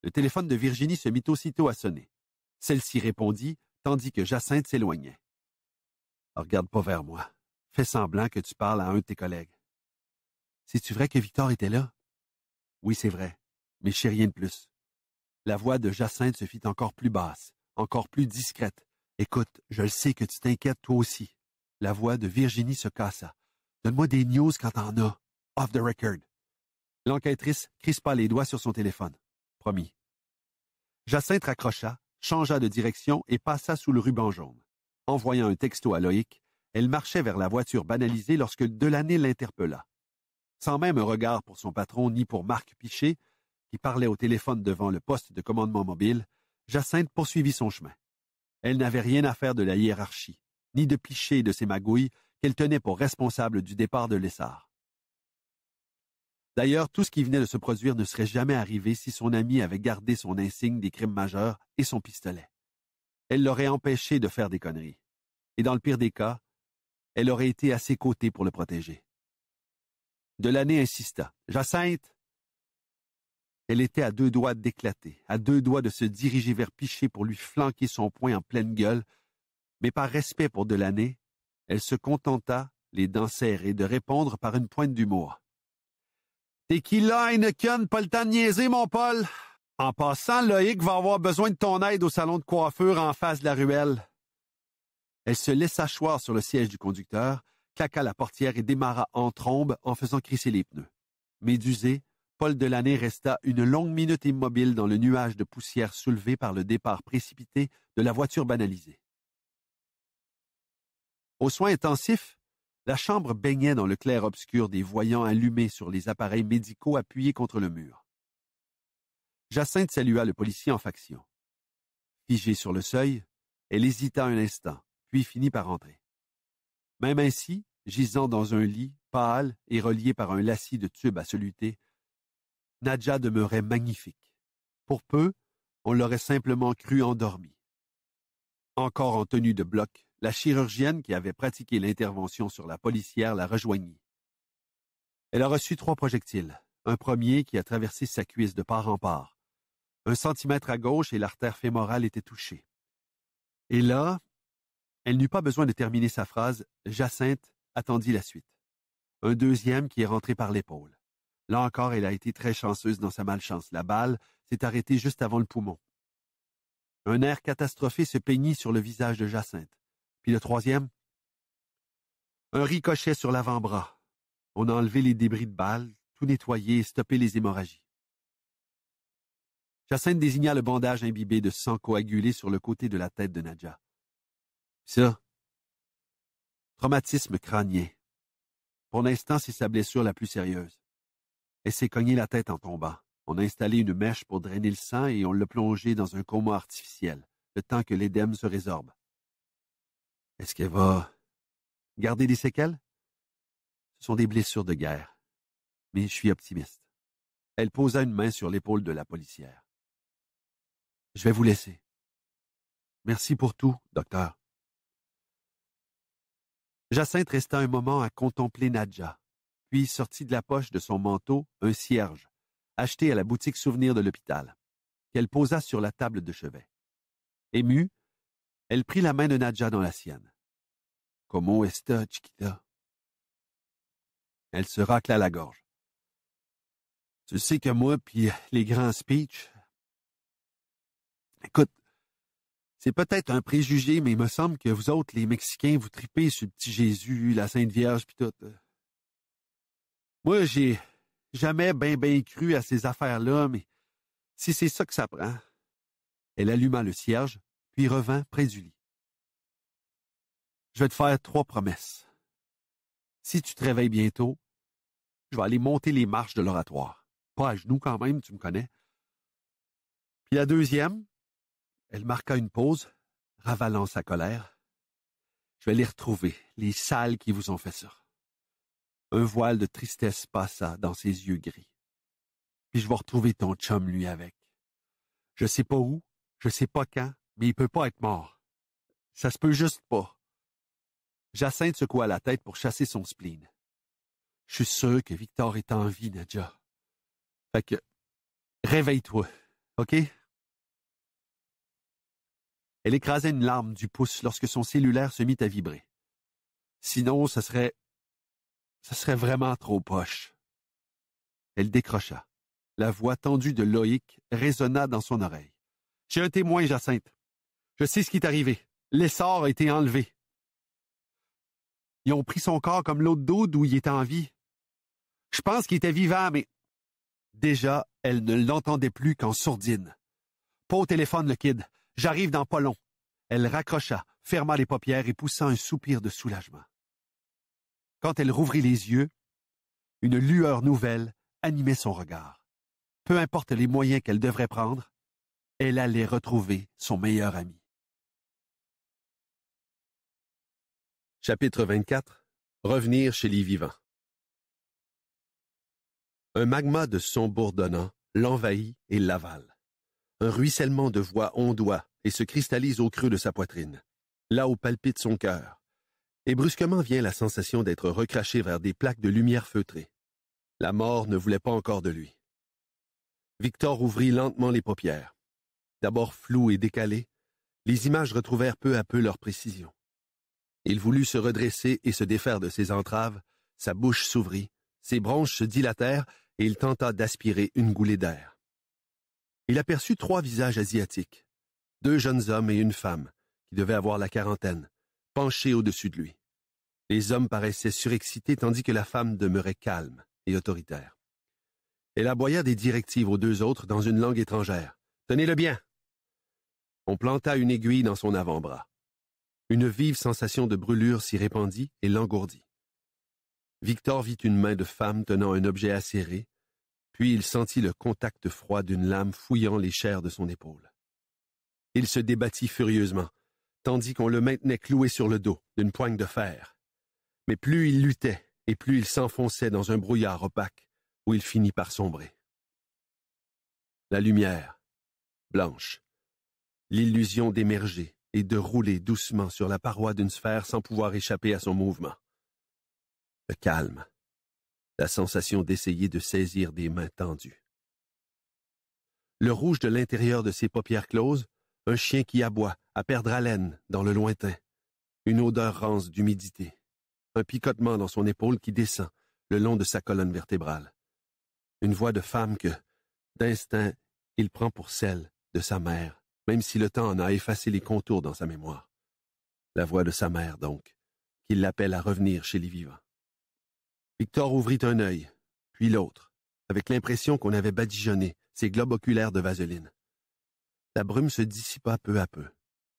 Le téléphone de Virginie se mit aussitôt à sonner. Celle-ci répondit, tandis que Jacinthe s'éloignait. Regarde pas vers moi, Fais semblant que tu parles à un de tes collègues. C'est-tu vrai que Victor était là? Oui, c'est vrai, mais je sais rien de plus. La voix de Jacinthe se fit encore plus basse, encore plus discrète. Écoute, je le sais que tu t'inquiètes toi aussi. La voix de Virginie se cassa. Donne-moi des news quand t'en as. Off the record. L'enquêtrice crispa les doigts sur son téléphone. Promis. Jacinthe raccrocha, changea de direction et passa sous le ruban jaune. Envoyant un texto à Loïc, elle marchait vers la voiture banalisée lorsque Delaney l'interpella. Sans même un regard pour son patron ni pour Marc Pichet, qui parlait au téléphone devant le poste de commandement mobile, Jacinthe poursuivit son chemin. Elle n'avait rien à faire de la hiérarchie, ni de Pichet et de ses magouilles qu'elle tenait pour responsable du départ de Lessard. D'ailleurs, tout ce qui venait de se produire ne serait jamais arrivé si son ami avait gardé son insigne des crimes majeurs et son pistolet. Elle l'aurait empêché de faire des conneries. Et dans le pire des cas, elle aurait été à ses côtés pour le protéger. Delaney insista. Jacinthe! Elle était à deux doigts d'éclater, à deux doigts de se diriger vers Pichet pour lui flanquer son poing en pleine gueule, mais par respect pour Delaney, elle se contenta, les dents serrées, de répondre par une pointe d'humour. T'es qui là, Heineken, pas le temps de niaiser, mon Paul? En passant, Loïc va avoir besoin de ton aide au salon de coiffure en face de la ruelle. Elle se laissa choir sur le siège du conducteur, claqua la portière et démarra en trombe en faisant crisser les pneus. Médusé, Paul Delaney resta une longue minute immobile dans le nuage de poussière soulevé par le départ précipité de la voiture banalisée. Aux soins intensifs, la chambre baignait dans le clair-obscur des voyants allumés sur les appareils médicaux appuyés contre le mur. Jacinthe salua le policier en faction. Figée sur le seuil, elle hésita un instant, finit par entrer. Même ainsi, gisant dans un lit, pâle et relié par un lacis de tube à soluté, Nadja demeurait magnifique. Pour peu, on l'aurait simplement cru endormie. Encore en tenue de bloc, la chirurgienne qui avait pratiqué l'intervention sur la policière la rejoignit. Elle a reçu trois projectiles, un premier qui a traversé sa cuisse de part en part. Un centimètre à gauche et l'artère fémorale était touchée. Et là, elle n'eut pas besoin de terminer sa phrase, Jacinthe attendit la suite. Un deuxième qui est rentré par l'épaule. Là encore, elle a été très chanceuse dans sa malchance. La balle s'est arrêtée juste avant le poumon. Un air catastrophé se peignit sur le visage de Jacinthe. Puis le troisième, un ricochet sur l'avant-bras. On a enlevé les débris de balle, tout nettoyé et stoppé les hémorragies. Jacinthe désigna le bandage imbibé de sang coagulé sur le côté de la tête de Nadja. Ça, traumatisme crânien. Pour l'instant, c'est sa blessure la plus sérieuse. Elle s'est cognée la tête en tombant. On a installé une mèche pour drainer le sang et on l'a plongeait dans un coma artificiel, le temps que l'édème se résorbe. Est-ce qu'elle va garder des séquelles? Ce sont des blessures de guerre. Mais je suis optimiste. Elle posa une main sur l'épaule de la policière. Je vais vous laisser. Merci pour tout, docteur. Jacinthe resta un moment à contempler Nadja, puis sortit de la poche de son manteau un cierge, acheté à la boutique souvenir de l'hôpital, qu'elle posa sur la table de chevet. Émue, elle prit la main de Nadja dans la sienne. Comment est esta, chiquita? Elle se racla la gorge. Tu sais que moi, puis les grands speeches. Écoute, c'est peut-être un préjugé, mais il me semble que vous autres, les Mexicains, vous tripez sur le petit Jésus, la Sainte Vierge, puis tout. Moi, j'ai jamais bien, bien cru à ces affaires-là, mais si c'est ça que ça prend. Elle alluma le cierge, puis revint près du lit. Je vais te faire trois promesses. Si tu te réveilles bientôt, je vais aller monter les marches de l'oratoire. Pas à genoux quand même, tu me connais. Puis la deuxième, elle marqua une pause, ravalant sa colère. Je vais les retrouver, les sales qui vous ont fait ça. Un voile de tristesse passa dans ses yeux gris. Puis je vais retrouver ton chum, lui, avec. Je sais pas où, je sais pas quand, mais il peut pas être mort. Ça se peut juste pas. Jacinthe secoua la tête pour chasser son spleen. Je suis sûr que Victor est en vie, Nadja. Fait que, réveille-toi, OK? Elle écrasait une larme du pouce lorsque son cellulaire se mit à vibrer. Sinon, ce serait... ce serait vraiment trop poche. Elle décrocha. La voix tendue de Loïc résonna dans son oreille. J'ai un témoin, Jacinthe. Je sais ce qui est arrivé. L'essor a été enlevé. Ils ont pris son corps comme l'autre d'eau d'où il était en vie. Je pense qu'il était vivant, mais... Déjà, elle ne l'entendait plus qu'en sourdine. Pas au téléphone, le kid. J'arrive dans pas Elle raccrocha, ferma les paupières et poussa un soupir de soulagement. Quand elle rouvrit les yeux, une lueur nouvelle animait son regard. Peu importe les moyens qu'elle devrait prendre, elle allait retrouver son meilleur ami. Chapitre 24 Revenir chez les vivants Un magma de son bourdonnant l'envahit et l'avale. Un ruissellement de voix ondoie et se cristallise au creux de sa poitrine, là où palpite son cœur. Et brusquement vient la sensation d'être recraché vers des plaques de lumière feutrée. La mort ne voulait pas encore de lui. Victor ouvrit lentement les paupières. D'abord floues et décalées, les images retrouvèrent peu à peu leur précision. Il voulut se redresser et se défaire de ses entraves, sa bouche s'ouvrit, ses bronches se dilatèrent et il tenta d'aspirer une goulée d'air il aperçut trois visages asiatiques, deux jeunes hommes et une femme, qui devaient avoir la quarantaine, penchés au-dessus de lui. Les hommes paraissaient surexcités tandis que la femme demeurait calme et autoritaire. Elle aboya des directives aux deux autres dans une langue étrangère. Tenez-le bien! On planta une aiguille dans son avant-bras. Une vive sensation de brûlure s'y répandit et l'engourdit. Victor vit une main de femme tenant un objet acéré puis il sentit le contact froid d'une lame fouillant les chairs de son épaule. Il se débattit furieusement, tandis qu'on le maintenait cloué sur le dos, d'une poigne de fer. Mais plus il luttait, et plus il s'enfonçait dans un brouillard opaque, où il finit par sombrer. La lumière, blanche, l'illusion d'émerger et de rouler doucement sur la paroi d'une sphère sans pouvoir échapper à son mouvement. Le calme, la sensation d'essayer de saisir des mains tendues. Le rouge de l'intérieur de ses paupières closes, un chien qui aboie, à perdre haleine, dans le lointain, une odeur rance d'humidité, un picotement dans son épaule qui descend, le long de sa colonne vertébrale. Une voix de femme que, d'instinct, il prend pour celle de sa mère, même si le temps en a effacé les contours dans sa mémoire. La voix de sa mère, donc, qui l'appelle à revenir chez les vivants. Victor ouvrit un œil, puis l'autre, avec l'impression qu'on avait badigeonné ses globes oculaires de vaseline. La brume se dissipa peu à peu,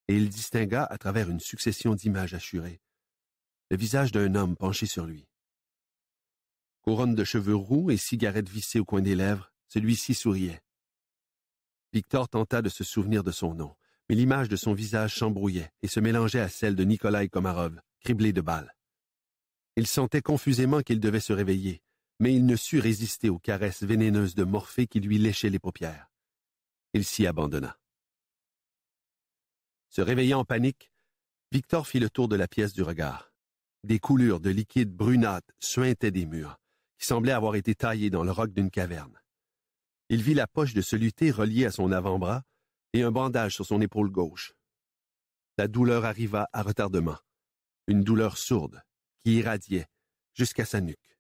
et il distingua à travers une succession d'images assurées le visage d'un homme penché sur lui. Couronne de cheveux roux et cigarette vissée au coin des lèvres, celui-ci souriait. Victor tenta de se souvenir de son nom, mais l'image de son visage s'embrouillait et se mélangeait à celle de Nikolai Komarov, criblé de balles. Il sentait confusément qu'il devait se réveiller, mais il ne sut résister aux caresses vénéneuses de Morphée qui lui léchaient les paupières. Il s'y abandonna. Se réveillant en panique, Victor fit le tour de la pièce du regard. Des coulures de liquide brunâtre suintaient des murs, qui semblaient avoir été taillés dans le roc d'une caverne. Il vit la poche de ce reliée à son avant-bras et un bandage sur son épaule gauche. La douleur arriva à retardement, une douleur sourde, irradiait jusqu'à sa nuque.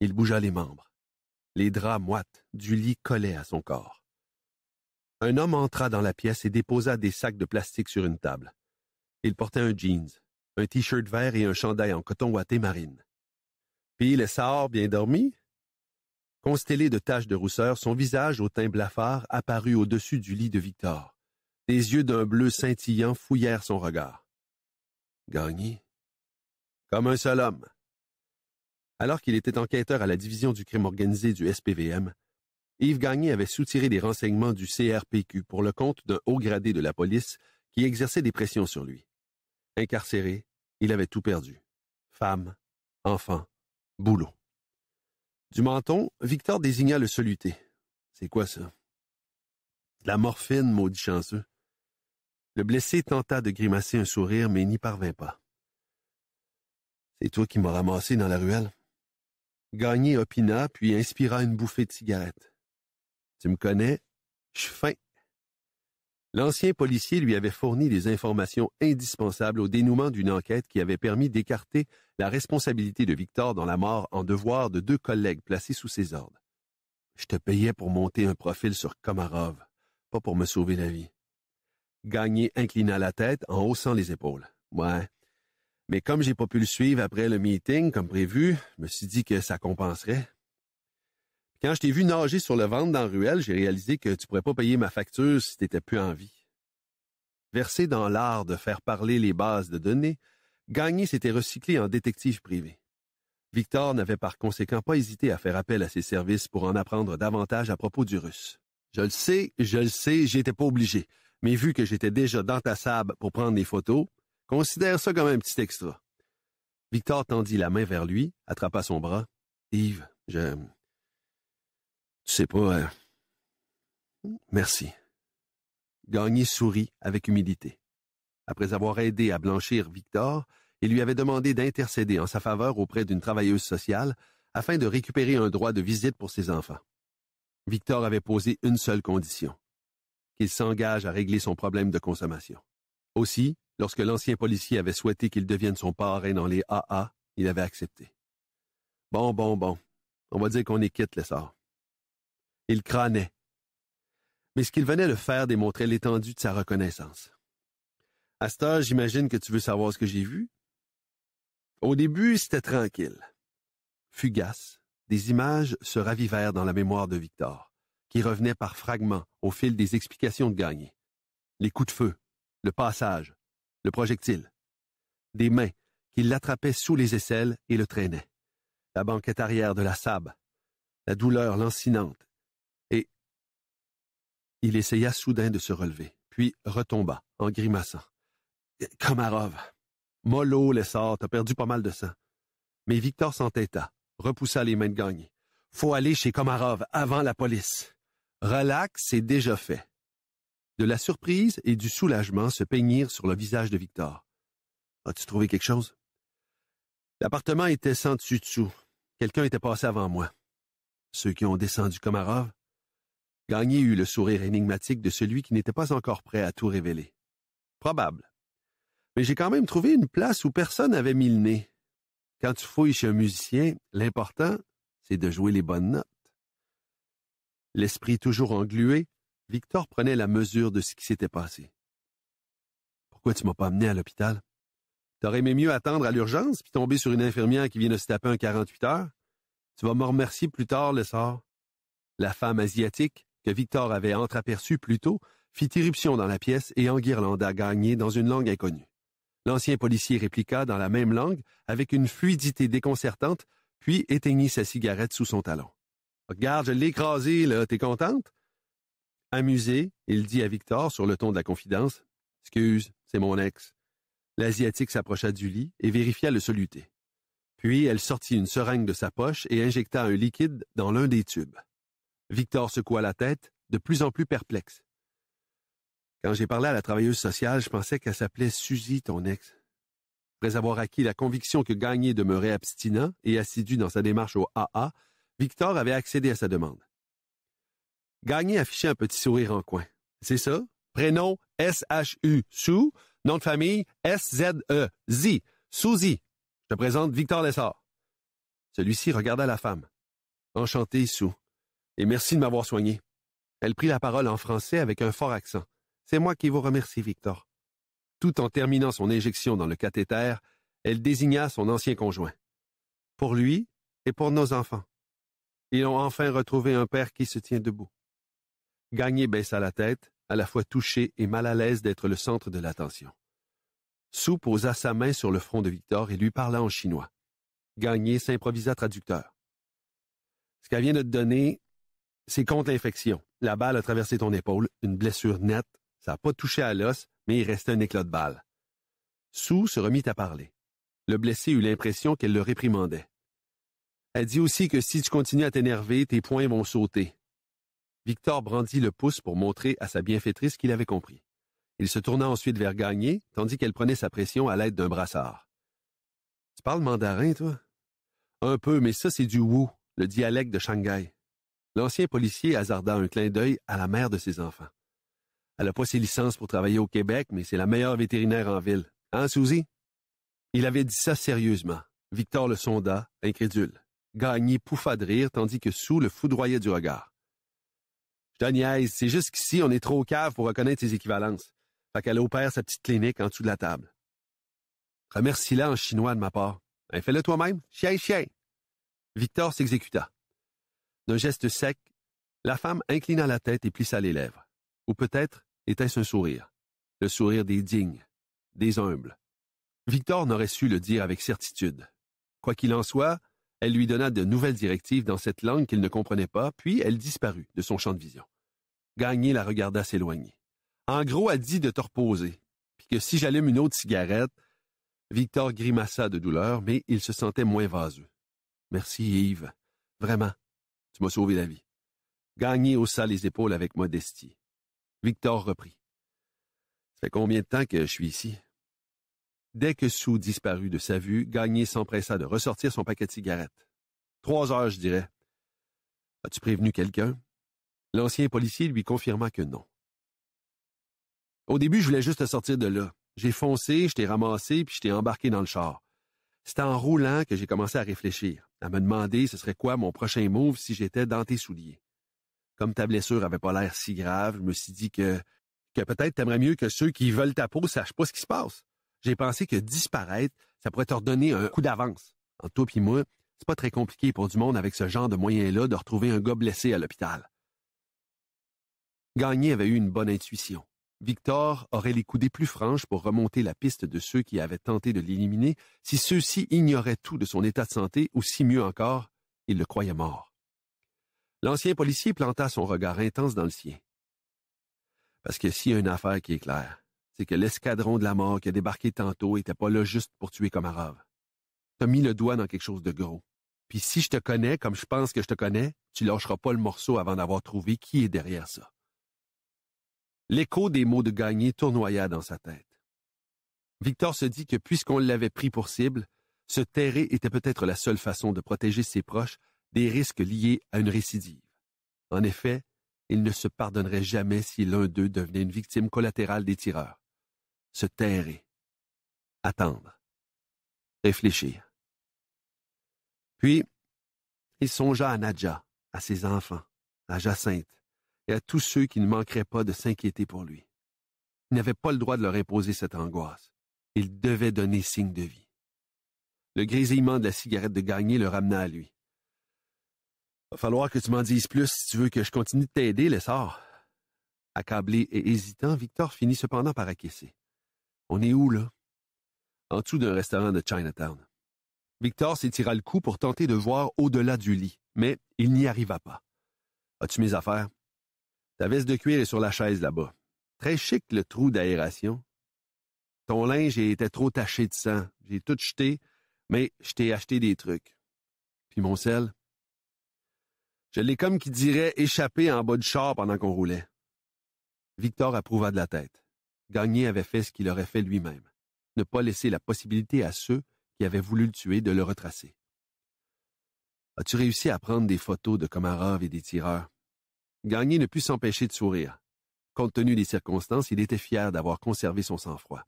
Il bougea les membres. Les draps moites du lit collaient à son corps. Un homme entra dans la pièce et déposa des sacs de plastique sur une table. Il portait un jeans, un t-shirt vert et un chandail en coton ouaté marine. Puis le Sahar bien dormi? Constellé de taches de rousseur, son visage au teint blafard apparut au-dessus du lit de Victor. Des yeux d'un bleu scintillant fouillèrent son regard. Gagné? Comme un seul homme. Alors qu'il était enquêteur à la division du crime organisé du SPVM, Yves Gagné avait soutiré des renseignements du CRPQ pour le compte d'un haut gradé de la police qui exerçait des pressions sur lui. Incarcéré, il avait tout perdu. Femme, enfant, boulot. Du menton, Victor désigna le soluté. C'est quoi ça? La morphine, maudit chanceux. Le blessé tenta de grimacer un sourire, mais n'y parvint pas. C'est toi qui m'as ramassé dans la ruelle. Gagné opina, puis inspira une bouffée de cigarette. Tu me connais, je suis L'ancien policier lui avait fourni les informations indispensables au dénouement d'une enquête qui avait permis d'écarter la responsabilité de Victor dans la mort en devoir de deux collègues placés sous ses ordres. Je te payais pour monter un profil sur Komarov, pas pour me sauver la vie. Gagné inclina la tête en haussant les épaules. Ouais, mais comme j'ai pas pu le suivre après le meeting, comme prévu, je me suis dit que ça compenserait. Quand je t'ai vu nager sur le ventre dans la ruelle, j'ai réalisé que tu pourrais pas payer ma facture si t'étais plus en vie. Versé dans l'art de faire parler les bases de données, Gagné s'était recyclé en détective privé. Victor n'avait par conséquent pas hésité à faire appel à ses services pour en apprendre davantage à propos du russe. Je le sais, je le sais, j'étais pas obligé. Mais vu que j'étais déjà dans ta sable pour prendre des photos, Considère ça comme un petit extra. Victor tendit la main vers lui, attrapa son bras. Yves, je... Tu sais pas... Euh, merci. Gagné sourit avec humilité. Après avoir aidé à blanchir Victor, il lui avait demandé d'intercéder en sa faveur auprès d'une travailleuse sociale afin de récupérer un droit de visite pour ses enfants. Victor avait posé une seule condition, qu'il s'engage à régler son problème de consommation. Aussi, lorsque l'ancien policier avait souhaité qu'il devienne son parrain dans les AA, il avait accepté. Bon, bon, bon. On va dire qu'on est quitte, sort. Il crânait. Mais ce qu'il venait de faire démontrait l'étendue de sa reconnaissance. À j'imagine que tu veux savoir ce que j'ai vu? Au début, c'était tranquille. Fugace, des images se ravivèrent dans la mémoire de Victor, qui revenait par fragments au fil des explications de Gagné. Les coups de feu, le passage, le projectile. Des mains qui l'attrapaient sous les aisselles et le traînaient. La banquette arrière de la sable, la douleur lancinante, et... Il essaya soudain de se relever, puis retomba, en grimaçant. Komarov, mollo l'essor, t'as perdu pas mal de sang. Mais Victor s'entêta, repoussa les mains de gagne. « Faut aller chez Komarov avant la police. Relax, c'est déjà fait. De la surprise et du soulagement se peignirent sur le visage de Victor. As-tu trouvé quelque chose? L'appartement était sans dessus-dessous. Quelqu'un était passé avant moi. Ceux qui ont descendu Komarov? Gagné eut le sourire énigmatique de celui qui n'était pas encore prêt à tout révéler. Probable. Mais j'ai quand même trouvé une place où personne n'avait mis le nez. Quand tu fouilles chez un musicien, l'important, c'est de jouer les bonnes notes. L'esprit toujours englué, Victor prenait la mesure de ce qui s'était passé. Pourquoi tu m'as pas amené à l'hôpital? T'aurais aimé mieux attendre à l'urgence puis tomber sur une infirmière qui vient de se taper un 48 heures? Tu vas me remercier plus tard, le sort. La femme asiatique, que Victor avait entreaperçue plus tôt, fit irruption dans la pièce et enguirlanda Gagné dans une langue inconnue. L'ancien policier répliqua dans la même langue avec une fluidité déconcertante, puis éteignit sa cigarette sous son talon. Regarde, je l'ai écrasé, là, t'es contente? Amusé, il dit à Victor sur le ton de la confidence Excuse, c'est mon ex. L'Asiatique s'approcha du lit et vérifia le soluté. Puis elle sortit une seringue de sa poche et injecta un liquide dans l'un des tubes. Victor secoua la tête, de plus en plus perplexe. Quand j'ai parlé à la travailleuse sociale, je pensais qu'elle s'appelait Suzy, ton ex. Après avoir acquis la conviction que Gagné demeurait abstinent et assidu dans sa démarche au AA, Victor avait accédé à sa demande. Gagné affichait un petit sourire en coin. C'est ça? Prénom S-H-U, Sou. Nom de famille S-Z-E, Z. Suzy. Je te présente Victor Lessard. Celui-ci regarda la femme. Enchanté, Sou. Et merci de m'avoir soigné. Elle prit la parole en français avec un fort accent. C'est moi qui vous remercie, Victor. Tout en terminant son injection dans le cathéter, elle désigna son ancien conjoint. Pour lui et pour nos enfants. Ils ont enfin retrouvé un père qui se tient debout. Gagné baissa la tête, à la fois touché et mal à l'aise d'être le centre de l'attention. Sou posa sa main sur le front de Victor et lui parla en chinois. Gagné s'improvisa traducteur. Ce qu'elle vient de te donner, c'est contre l'infection. La balle a traversé ton épaule, une blessure nette, ça n'a pas touché à l'os, mais il restait un éclat de balle. Sou se remit à parler. Le blessé eut l'impression qu'elle le réprimandait. Elle dit aussi que si tu continues à t'énerver, tes poings vont sauter. Victor brandit le pouce pour montrer à sa bienfaitrice qu'il avait compris. Il se tourna ensuite vers Gagné, tandis qu'elle prenait sa pression à l'aide d'un brassard. Tu parles mandarin, toi? Un peu, mais ça, c'est du Wu, le dialecte de Shanghai. L'ancien policier hasarda un clin d'œil à la mère de ses enfants. Elle n'a pas ses licences pour travailler au Québec, mais c'est la meilleure vétérinaire en ville. Hein, Susie? » Il avait dit ça sérieusement. Victor le sonda, incrédule. Gagné pouffa de rire, tandis que Sou le foudroyait du regard. Je c'est juste qu'ici, on est trop cave pour reconnaître ses équivalences. Fait qu'elle opère sa petite clinique en dessous de la table. Remercie-la en chinois de ma part. Hein, fais-le toi-même, chien, chien. Victor s'exécuta. D'un geste sec, la femme inclina la tête et plissa les lèvres. Ou peut-être était-ce un sourire. Le sourire des dignes, des humbles. Victor n'aurait su le dire avec certitude. Quoi qu'il en soit, elle lui donna de nouvelles directives dans cette langue qu'il ne comprenait pas, puis elle disparut de son champ de vision. Gagné la regarda s'éloigner. En gros, elle dit de te reposer, puis que si j'allume une autre cigarette, Victor grimaça de douleur, mais il se sentait moins vaseux. Merci, Yves. Vraiment. Tu m'as sauvé la vie. Gagné haussa les épaules avec modestie. Victor reprit. Ça fait combien de temps que je suis ici? Dès que Sou disparut de sa vue, Gagné s'empressa de ressortir son paquet de cigarettes. Trois heures, je dirais. As-tu prévenu quelqu'un? L'ancien policier lui confirma que non. Au début, je voulais juste sortir de là. J'ai foncé, je t'ai ramassé, puis je t'ai embarqué dans le char. C'est en roulant que j'ai commencé à réfléchir, à me demander ce serait quoi mon prochain move si j'étais dans tes souliers. Comme ta blessure avait pas l'air si grave, je me suis dit que, que peut-être t'aimerais mieux que ceux qui veulent ta peau sachent pas ce qui se passe j'ai pensé que disparaître, ça pourrait te redonner un coup d'avance. En toi pis moi, c'est pas très compliqué pour du monde avec ce genre de moyens là de retrouver un gars blessé à l'hôpital. Gagné avait eu une bonne intuition. Victor aurait les coudées plus franches pour remonter la piste de ceux qui avaient tenté de l'éliminer si ceux-ci ignoraient tout de son état de santé ou si mieux encore, ils le croyaient mort. L'ancien policier planta son regard intense dans le sien. Parce que s'il y a une affaire qui est claire, c'est que l'escadron de la mort qui a débarqué tantôt était pas là juste pour tuer comme Komarov. T'as mis le doigt dans quelque chose de gros. Puis si je te connais comme je pense que je te connais, tu lâcheras pas le morceau avant d'avoir trouvé qui est derrière ça. L'écho des mots de gagné tournoya dans sa tête. Victor se dit que puisqu'on l'avait pris pour cible, se terrer était peut-être la seule façon de protéger ses proches des risques liés à une récidive. En effet, il ne se pardonnerait jamais si l'un d'eux devenait une victime collatérale des tireurs se et attendre, réfléchir. Puis, il songea à Nadja, à ses enfants, à Jacinthe et à tous ceux qui ne manqueraient pas de s'inquiéter pour lui. Il n'avait pas le droit de leur imposer cette angoisse. Il devait donner signe de vie. Le grésillement de la cigarette de Gagné le ramena à lui. Va falloir que tu m'en dises plus si tu veux que je continue de t'aider, Lessard. Accablé et hésitant, Victor finit cependant par acquiescer. On est où, là? En dessous d'un restaurant de Chinatown. Victor s'étira le cou pour tenter de voir au-delà du lit, mais il n'y arriva pas. As-tu mes affaires? Ta veste de cuir est sur la chaise là-bas. Très chic le trou d'aération. Ton linge était trop taché de sang. J'ai tout jeté, mais je t'ai acheté des trucs. Puis mon sel? Je l'ai comme qui dirait échappé en bas de char pendant qu'on roulait. Victor approuva de la tête. Gagné avait fait ce qu'il aurait fait lui-même, ne pas laisser la possibilité à ceux qui avaient voulu le tuer de le retracer. As-tu réussi à prendre des photos de Komarov et des tireurs? Gagné ne put s'empêcher de sourire. Compte tenu des circonstances, il était fier d'avoir conservé son sang-froid.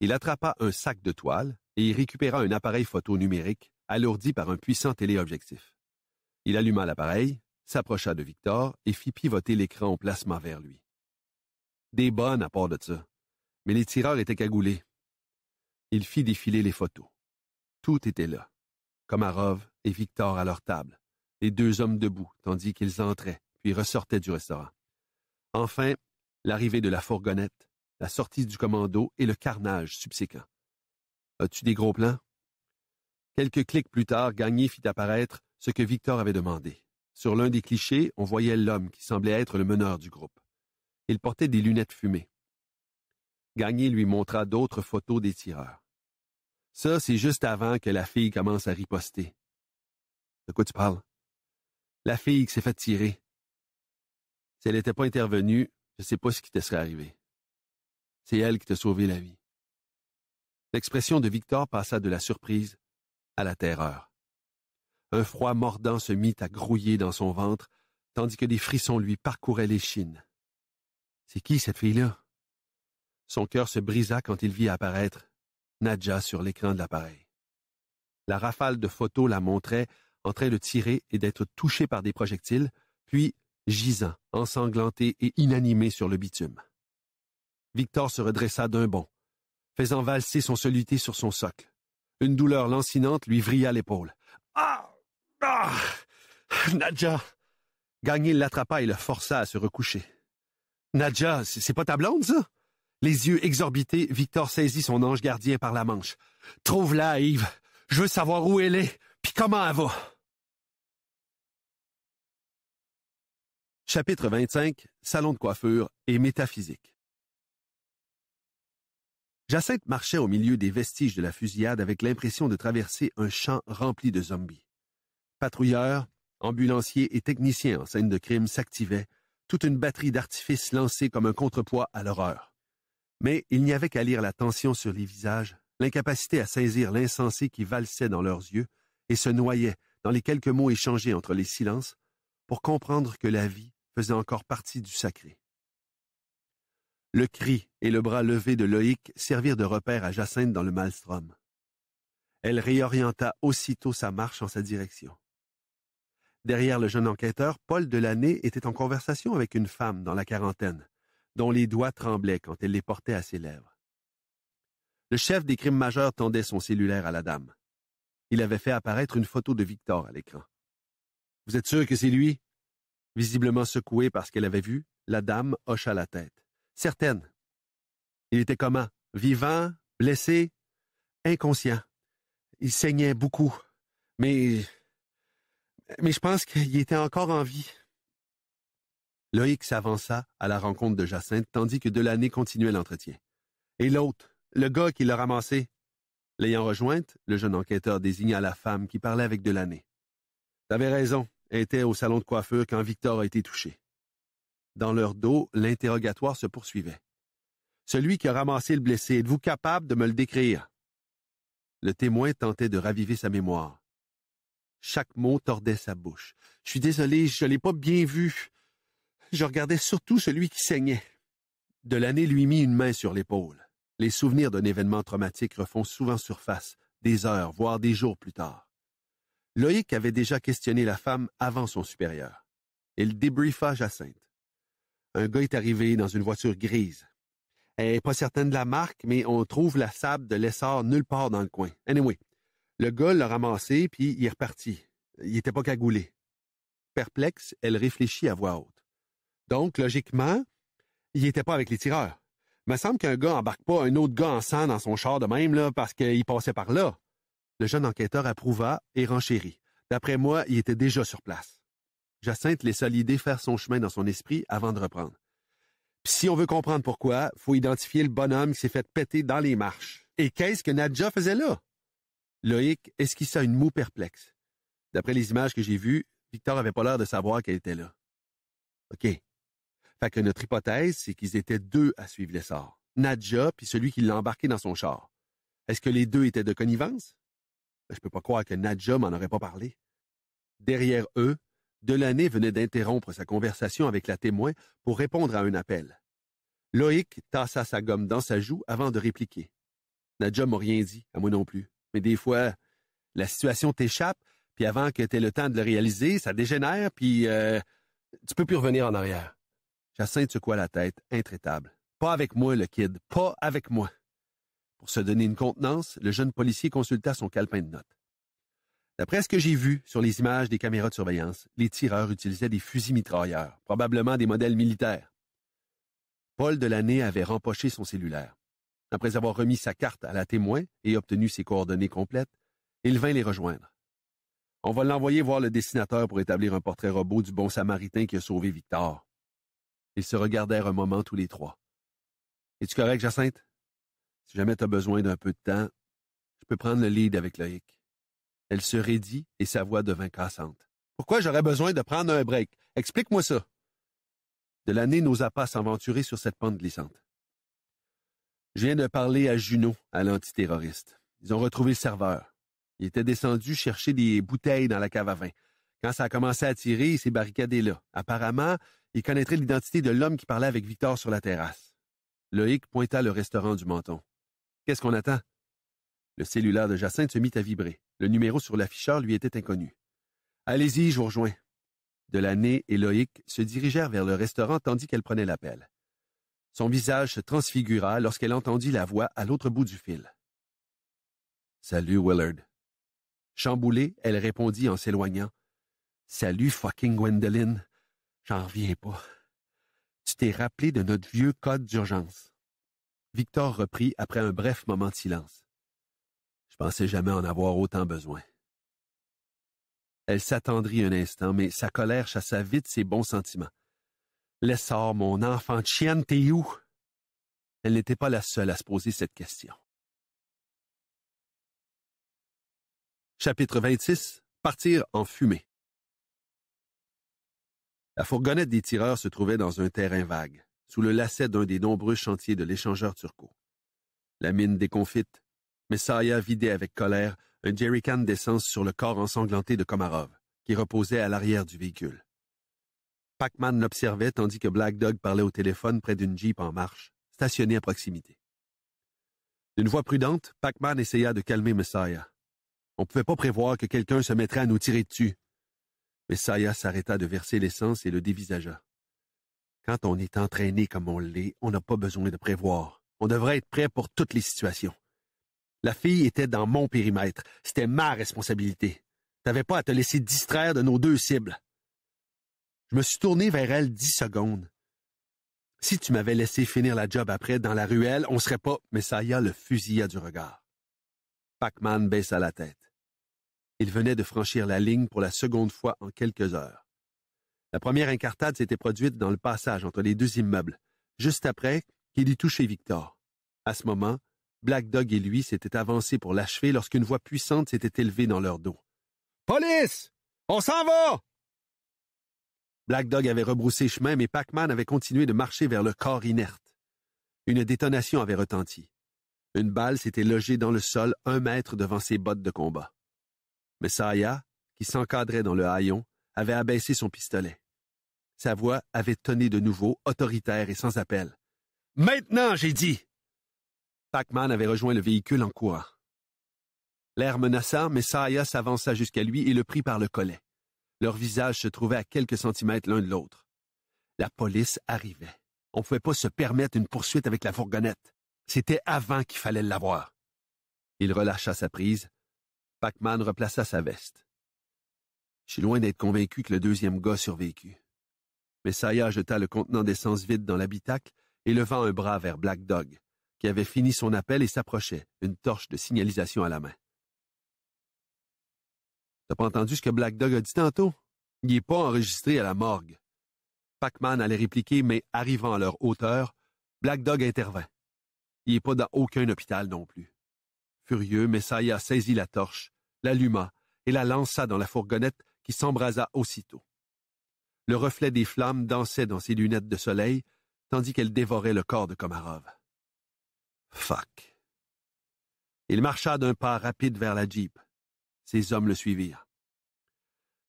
Il attrapa un sac de toile et y récupéra un appareil photo numérique alourdi par un puissant téléobjectif. Il alluma l'appareil, s'approcha de Victor et fit pivoter l'écran au placement vers lui. Des bonnes à part de ça. Mais les tireurs étaient cagoulés. Il fit défiler les photos. Tout était là. Komarov et Victor à leur table, les deux hommes debout, tandis qu'ils entraient, puis ressortaient du restaurant. Enfin, l'arrivée de la fourgonnette, la sortie du commando et le carnage subséquent. As-tu des gros plans? Quelques clics plus tard, Gagné fit apparaître ce que Victor avait demandé. Sur l'un des clichés, on voyait l'homme qui semblait être le meneur du groupe. Il portait des lunettes fumées. Gagné lui montra d'autres photos des tireurs. Ça, c'est juste avant que la fille commence à riposter. De quoi tu parles? La fille qui s'est fait tirer. Si elle n'était pas intervenue, je ne sais pas ce qui te serait arrivé. C'est elle qui t'a sauvé la vie. L'expression de Victor passa de la surprise à la terreur. Un froid mordant se mit à grouiller dans son ventre, tandis que des frissons lui parcouraient l'échine. C'est qui cette fille-là? Son cœur se brisa quand il vit apparaître Nadja sur l'écran de l'appareil. La rafale de photos la montrait en train de tirer et d'être touchée par des projectiles, puis gisant, ensanglanté et inanimé sur le bitume. Victor se redressa d'un bond, faisant valser son soluté sur son socle. Une douleur lancinante lui vrilla l'épaule. Ah! Ah! Nadja! Gagné l'attrapa et le força à se recoucher. Nadja, c'est pas ta blonde, ça? Les yeux exorbités, Victor saisit son ange gardien par la manche. Trouve-la, Yves. Je veux savoir où elle est, puis comment elle va. Chapitre 25 Salon de coiffure et métaphysique. Jacinthe marchait au milieu des vestiges de la fusillade avec l'impression de traverser un champ rempli de zombies. Patrouilleurs, ambulanciers et techniciens en scène de crime s'activaient, toute une batterie d'artifices lancés comme un contrepoids à l'horreur. Mais il n'y avait qu'à lire la tension sur les visages, l'incapacité à saisir l'insensé qui valsait dans leurs yeux et se noyait dans les quelques mots échangés entre les silences, pour comprendre que la vie faisait encore partie du sacré. Le cri et le bras levé de Loïc servirent de repère à Jacinthe dans le maelstrom. Elle réorienta aussitôt sa marche en sa direction. Derrière le jeune enquêteur, Paul Delaney était en conversation avec une femme dans la quarantaine, dont les doigts tremblaient quand elle les portait à ses lèvres. Le chef des crimes majeurs tendait son cellulaire à la dame. Il avait fait apparaître une photo de Victor à l'écran. Vous êtes sûr que c'est lui? Visiblement secouée par ce qu'elle avait vu, la dame hocha la tête. Certaine. Il était comment? Vivant? Blessé? Inconscient. Il saignait beaucoup. Mais mais je pense qu'il était encore en vie. Loïc s'avança à la rencontre de Jacinthe, tandis que Delaney continuait l'entretien. Et l'autre, le gars qui l'a ramassé. L'ayant rejointe, le jeune enquêteur désigna la femme qui parlait avec Delaney. T'avais raison, elle était au salon de coiffure quand Victor a été touché. Dans leur dos, l'interrogatoire se poursuivait. Celui qui a ramassé le blessé, êtes-vous capable de me le décrire? Le témoin tentait de raviver sa mémoire. Chaque mot tordait sa bouche. Je suis désolé, je ne l'ai pas bien vu. Je regardais surtout celui qui saignait. l'année lui mit une main sur l'épaule. Les souvenirs d'un événement traumatique refont souvent surface, des heures, voire des jours plus tard. Loïc avait déjà questionné la femme avant son supérieur. Il débriefa Jacinthe. Un gars est arrivé dans une voiture grise. Elle est pas certaine de la marque, mais on trouve la sable de l'essor nulle part dans le coin. Anyway, le gars l'a ramassé, puis il est reparti. Il n'était pas cagoulé. Perplexe, elle réfléchit à voix haute. Donc, logiquement, il n'était pas avec les tireurs. Il me semble qu'un gars embarque pas un autre gars en sang dans son char de même, là, parce qu'il passait par là. Le jeune enquêteur approuva et renchérit. D'après moi, il était déjà sur place. Jacinthe laissa l'idée faire son chemin dans son esprit avant de reprendre. si on veut comprendre pourquoi, faut identifier le bonhomme qui s'est fait péter dans les marches. Et qu'est-ce que Nadja faisait là? Loïc esquissa une moue perplexe. D'après les images que j'ai vues, Victor avait pas l'air de savoir qu'elle était là. OK. Fait que notre hypothèse, c'est qu'ils étaient deux à suivre l'essor. Nadja puis celui qui l'a embarqué dans son char. Est-ce que les deux étaient de connivence? Ben, je peux pas croire que Nadja m'en aurait pas parlé. Derrière eux, Delaney venait d'interrompre sa conversation avec la témoin pour répondre à un appel. Loïc tassa sa gomme dans sa joue avant de répliquer. Nadja m'a rien dit, à moi non plus. Mais des fois, la situation t'échappe, puis avant que tu aies le temps de le réaliser, ça dégénère, puis euh, tu peux plus revenir en arrière. Jacinthe secoua la tête, intraitable. Pas avec moi, le kid, pas avec moi. Pour se donner une contenance, le jeune policier consulta son calepin de notes. D'après ce que j'ai vu sur les images des caméras de surveillance, les tireurs utilisaient des fusils mitrailleurs, probablement des modèles militaires. Paul Delannay avait rempoché son cellulaire. Après avoir remis sa carte à la témoin et obtenu ses coordonnées complètes, il vint les rejoindre. On va l'envoyer voir le dessinateur pour établir un portrait robot du bon samaritain qui a sauvé Victor. Ils se regardèrent un moment tous les trois. Es-tu correct, Jacinthe? Si jamais t'as besoin d'un peu de temps, je peux prendre le lead avec Loïc. Elle se raidit et sa voix devint cassante. Pourquoi j'aurais besoin de prendre un break? Explique-moi ça. De l'année n'osa pas s'aventurer sur cette pente glissante. Je viens de parler à Juno, à l'antiterroriste. Ils ont retrouvé le serveur. Il était descendu chercher des bouteilles dans la cave à vin. Quand ça a commencé à tirer, il s'est barricadé là. Apparemment, il connaîtrait l'identité de l'homme qui parlait avec Victor sur la terrasse. Loïc pointa le restaurant du menton. Qu'est-ce qu'on attend? Le cellulaire de Jacinthe se mit à vibrer. Le numéro sur l'afficheur lui était inconnu. Allez-y, je vous rejoins. Delaney et Loïc se dirigèrent vers le restaurant tandis qu'elle prenait l'appel. Son visage se transfigura lorsqu'elle entendit la voix à l'autre bout du fil. Salut, Willard. Chamboulée, elle répondit en s'éloignant. Salut, fucking Gwendoline. J'en reviens pas. Tu t'es rappelé de notre vieux code d'urgence. Victor reprit après un bref moment de silence. Je pensais jamais en avoir autant besoin. Elle s'attendrit un instant, mais sa colère chassa vite ses bons sentiments. « L'essor, mon enfant de t'es où? Elle n'était pas la seule à se poser cette question. Chapitre 26 Partir en fumée. La fourgonnette des tireurs se trouvait dans un terrain vague, sous le lacet d'un des nombreux chantiers de l'échangeur turco. La mine déconfite, Messaya vidait avec colère un jerrycan d'essence sur le corps ensanglanté de Komarov, qui reposait à l'arrière du véhicule. Pac-Man l'observait tandis que Black Dog parlait au téléphone près d'une Jeep en marche, stationnée à proximité. D'une voix prudente, Pac-Man essaya de calmer Messiah. On ne pouvait pas prévoir que quelqu'un se mettrait à nous tirer dessus. Messiah s'arrêta de verser l'essence et le dévisagea. Quand on est entraîné comme on l'est, on n'a pas besoin de prévoir. On devrait être prêt pour toutes les situations. La fille était dans mon périmètre. C'était ma responsabilité. T'avais pas à te laisser distraire de nos deux cibles. Je me suis tourné vers elle dix secondes. Si tu m'avais laissé finir la job après dans la ruelle, on serait pas. Mais Saya le fusilla du regard. Pac-Man baissa la tête. Il venait de franchir la ligne pour la seconde fois en quelques heures. La première incartade s'était produite dans le passage entre les deux immeubles, juste après qu'il y touché Victor. À ce moment, Black Dog et lui s'étaient avancés pour l'achever lorsqu'une voix puissante s'était élevée dans leur dos. Police! On s'en va! Black Dog avait rebroussé chemin, mais Pac-Man avait continué de marcher vers le corps inerte. Une détonation avait retenti. Une balle s'était logée dans le sol un mètre devant ses bottes de combat. Mais Saya, qui s'encadrait dans le haillon, avait abaissé son pistolet. Sa voix avait tonné de nouveau, autoritaire et sans appel. Maintenant, j'ai dit! Pac-Man avait rejoint le véhicule en courant. L'air menaça, mais Saya s'avança jusqu'à lui et le prit par le collet. Leurs visages se trouvaient à quelques centimètres l'un de l'autre. La police arrivait. On ne pouvait pas se permettre une poursuite avec la fourgonnette. C'était avant qu'il fallait l'avoir. Il relâcha sa prise. Pac-Man replaça sa veste. Je suis loin d'être convaincu que le deuxième gars survécut. Messaya jeta le contenant d'essence vide dans l'habitacle et leva un bras vers Black Dog, qui avait fini son appel et s'approchait, une torche de signalisation à la main. T'as pas entendu ce que Black Dog a dit tantôt? Il est pas enregistré à la morgue. Pac-Man allait répliquer, mais arrivant à leur hauteur, Black Dog intervint. Il est pas dans aucun hôpital non plus. Furieux, Messiah saisit la torche, l'alluma et la lança dans la fourgonnette qui s'embrasa aussitôt. Le reflet des flammes dansait dans ses lunettes de soleil, tandis qu'elle dévorait le corps de Komarov. Fuck. Il marcha d'un pas rapide vers la Jeep. Ses hommes le suivirent.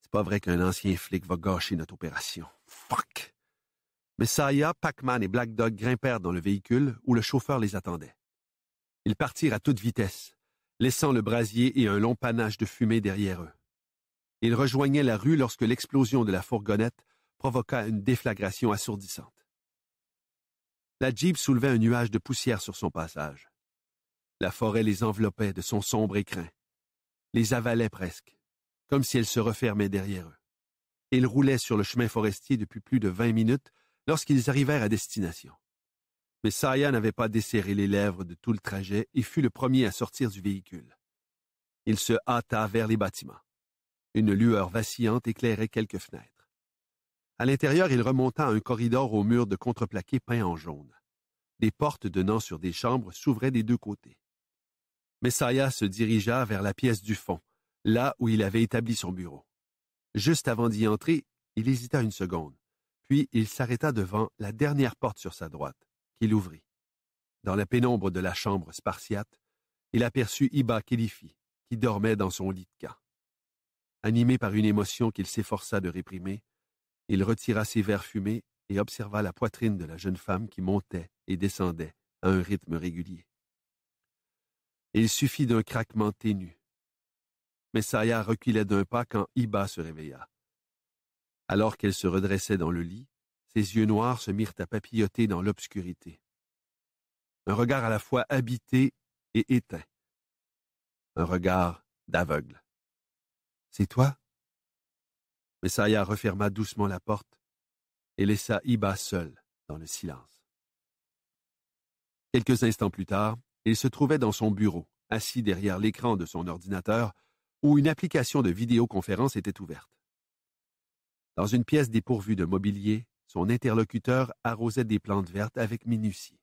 C'est pas vrai qu'un ancien flic va gâcher notre opération. Fuck! Messiah, Pac-Man et Black Dog grimpèrent dans le véhicule où le chauffeur les attendait. Ils partirent à toute vitesse, laissant le brasier et un long panache de fumée derrière eux. Ils rejoignaient la rue lorsque l'explosion de la fourgonnette provoqua une déflagration assourdissante. La Jeep soulevait un nuage de poussière sur son passage. La forêt les enveloppait de son sombre écrin les avalaient presque, comme si elles se refermaient derrière eux. Ils roulaient sur le chemin forestier depuis plus de vingt minutes lorsqu'ils arrivèrent à destination. Mais Saya n'avait pas desserré les lèvres de tout le trajet et fut le premier à sortir du véhicule. Il se hâta vers les bâtiments. Une lueur vacillante éclairait quelques fenêtres. À l'intérieur, il remonta un corridor aux murs de contreplaqué peint en jaune. Des portes donnant sur des chambres s'ouvraient des deux côtés. Messaya se dirigea vers la pièce du fond, là où il avait établi son bureau. Juste avant d'y entrer, il hésita une seconde, puis il s'arrêta devant la dernière porte sur sa droite, qu'il ouvrit. Dans la pénombre de la chambre spartiate, il aperçut Iba Kelifi, qui dormait dans son lit de camp. Animé par une émotion qu'il s'efforça de réprimer, il retira ses verres fumés et observa la poitrine de la jeune femme qui montait et descendait à un rythme régulier. Il suffit d'un craquement ténu. Messaya reculait d'un pas quand Iba se réveilla. Alors qu'elle se redressait dans le lit, ses yeux noirs se mirent à papilloter dans l'obscurité. Un regard à la fois habité et éteint. Un regard d'aveugle. C'est toi? Messaya referma doucement la porte et laissa Iba seule dans le silence. Quelques instants plus tard, il se trouvait dans son bureau, assis derrière l'écran de son ordinateur, où une application de vidéoconférence était ouverte. Dans une pièce dépourvue de mobilier, son interlocuteur arrosait des plantes vertes avec minutie.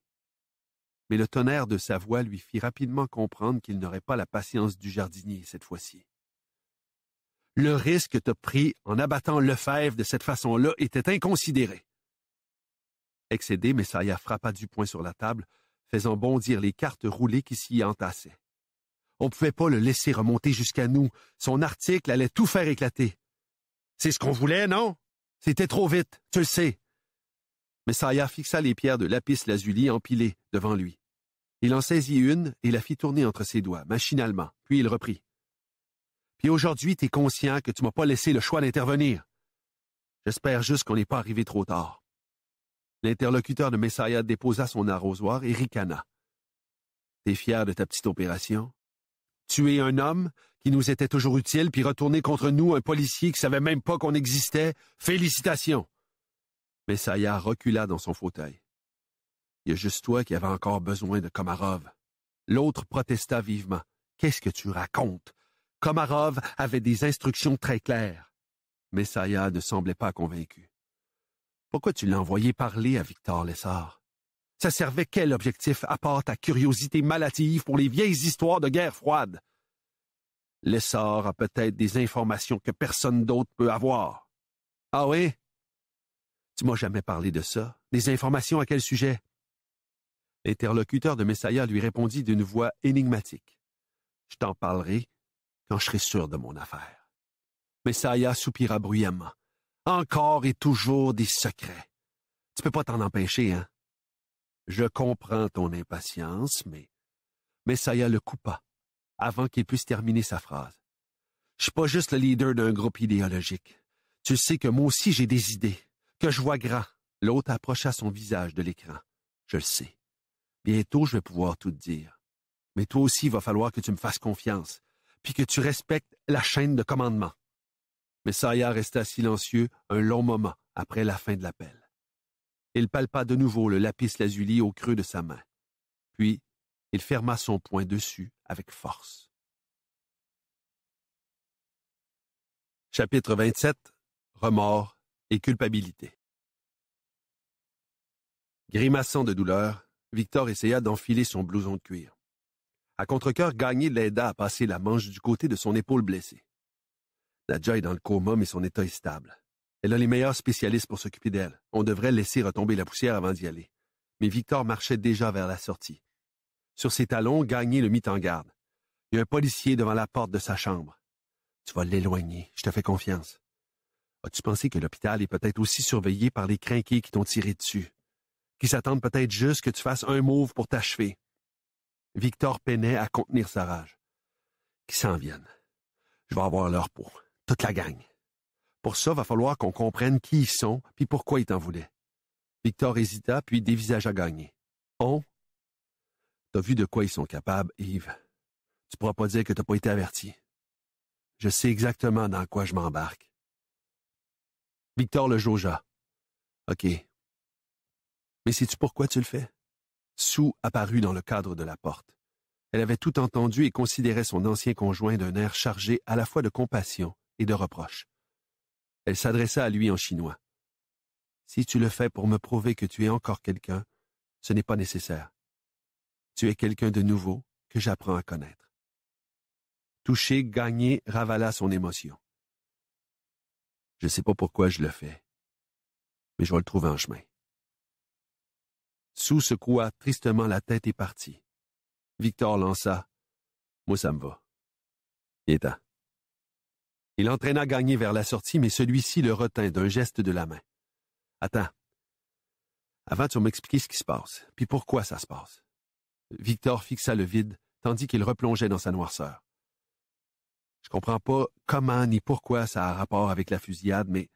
Mais le tonnerre de sa voix lui fit rapidement comprendre qu'il n'aurait pas la patience du jardinier cette fois-ci. Le risque que as pris en abattant Lefebvre de cette façon-là était inconsidéré. Excédé, Messaya frappa du poing sur la table, faisant bondir les cartes roulées qui s'y entassaient. On ne pouvait pas le laisser remonter jusqu'à nous. Son article allait tout faire éclater. C'est ce qu'on voulait, non? C'était trop vite, tu le sais. Messaya fixa les pierres de lapis lazuli empilées devant lui. Il en saisit une et la fit tourner entre ses doigts, machinalement, puis il reprit. Puis aujourd'hui, es conscient que tu m'as pas laissé le choix d'intervenir. J'espère juste qu'on n'est pas arrivé trop tard. L'interlocuteur de Messaya déposa son arrosoir et ricana. T'es fier de ta petite opération? Tuer un homme qui nous était toujours utile, puis retourner contre nous un policier qui savait même pas qu'on existait? Félicitations! Messaya recula dans son fauteuil. Il y a juste toi qui avais encore besoin de Komarov. L'autre protesta vivement. Qu'est-ce que tu racontes? Komarov avait des instructions très claires. Messaya ne semblait pas convaincu. Pourquoi tu l'as envoyé parler à Victor Lessard? Ça servait quel objectif à part ta curiosité malative pour les vieilles histoires de guerre froide? Lessard a peut-être des informations que personne d'autre peut avoir. Ah oui? Tu m'as jamais parlé de ça. Des informations à quel sujet? L'interlocuteur de Messaya lui répondit d'une voix énigmatique. Je t'en parlerai quand je serai sûr de mon affaire. Messaya soupira bruyamment. Encore et toujours des secrets. Tu peux pas t'en empêcher, hein? Je comprends ton impatience, mais... Mais le coupa, avant qu'il puisse terminer sa phrase. Je suis pas juste le leader d'un groupe idéologique. Tu sais que moi aussi j'ai des idées, que je vois grand. L'autre approcha son visage de l'écran. Je le sais. Bientôt je vais pouvoir tout te dire. Mais toi aussi, il va falloir que tu me fasses confiance, puis que tu respectes la chaîne de commandement mais Saya resta silencieux un long moment après la fin de l'appel. Il palpa de nouveau le lapis lazuli au creux de sa main. Puis, il ferma son poing dessus avec force. Chapitre 27 Remords et culpabilité Grimaçant de douleur, Victor essaya d'enfiler son blouson de cuir. À contrecoeur, Gagné l'aida à passer la manche du côté de son épaule blessée. Nadja est dans le coma, mais son état est stable. Elle a les meilleurs spécialistes pour s'occuper d'elle. On devrait laisser retomber la poussière avant d'y aller. Mais Victor marchait déjà vers la sortie. Sur ses talons, Gagné le mit en garde. Il y a un policier devant la porte de sa chambre. Tu vas l'éloigner, je te fais confiance. As-tu pensé que l'hôpital est peut-être aussi surveillé par les crinqués qui t'ont tiré dessus? Qui s'attendent peut-être juste que tu fasses un move pour t'achever. Victor peinait à contenir sa rage. Qu'ils s'en viennent. Je vais avoir leur peau. Toute la gang. Pour ça, va falloir qu'on comprenne qui ils sont, puis pourquoi ils t'en voulaient. Victor hésita, puis dévisagea gagner. On? T'as vu de quoi ils sont capables, Yves. Tu pourras pas dire que t'as pas été averti. Je sais exactement dans quoi je m'embarque. Victor le jaugea. OK. Mais sais-tu pourquoi tu le fais? Sue apparut dans le cadre de la porte. Elle avait tout entendu et considérait son ancien conjoint d'un air chargé à la fois de compassion et de reproches. Elle s'adressa à lui en chinois. Si tu le fais pour me prouver que tu es encore quelqu'un, ce n'est pas nécessaire. Tu es quelqu'un de nouveau que j'apprends à connaître. Touché, gagné, ravala son émotion. Je ne sais pas pourquoi je le fais, mais je vais le trouver en chemin. Sou secoua tristement la tête et partit. Victor lança. Moi, ça me va. Il entraîna Gagné vers la sortie, mais celui-ci le retint d'un geste de la main. Attends. Avant, tu vas m'expliquer ce qui se passe, puis pourquoi ça se passe. Victor fixa le vide, tandis qu'il replongeait dans sa noirceur. Je comprends pas comment ni pourquoi ça a rapport avec la fusillade, mais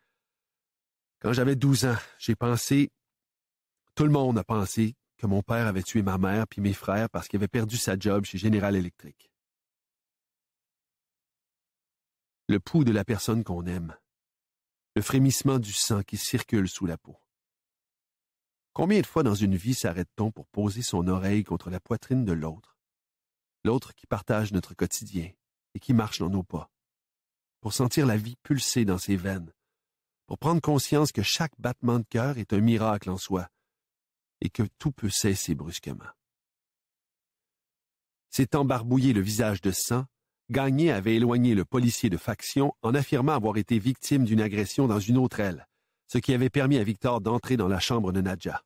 quand j'avais douze ans, j'ai pensé, tout le monde a pensé que mon père avait tué ma mère puis mes frères parce qu'il avait perdu sa job chez General Electric. le pouls de la personne qu'on aime, le frémissement du sang qui circule sous la peau. Combien de fois dans une vie s'arrête-t-on pour poser son oreille contre la poitrine de l'autre, l'autre qui partage notre quotidien et qui marche dans nos pas, pour sentir la vie pulser dans ses veines, pour prendre conscience que chaque battement de cœur est un miracle en soi et que tout peut cesser brusquement. C'est embarbouiller le visage de sang Gagné avait éloigné le policier de faction en affirmant avoir été victime d'une agression dans une autre aile, ce qui avait permis à Victor d'entrer dans la chambre de Nadja.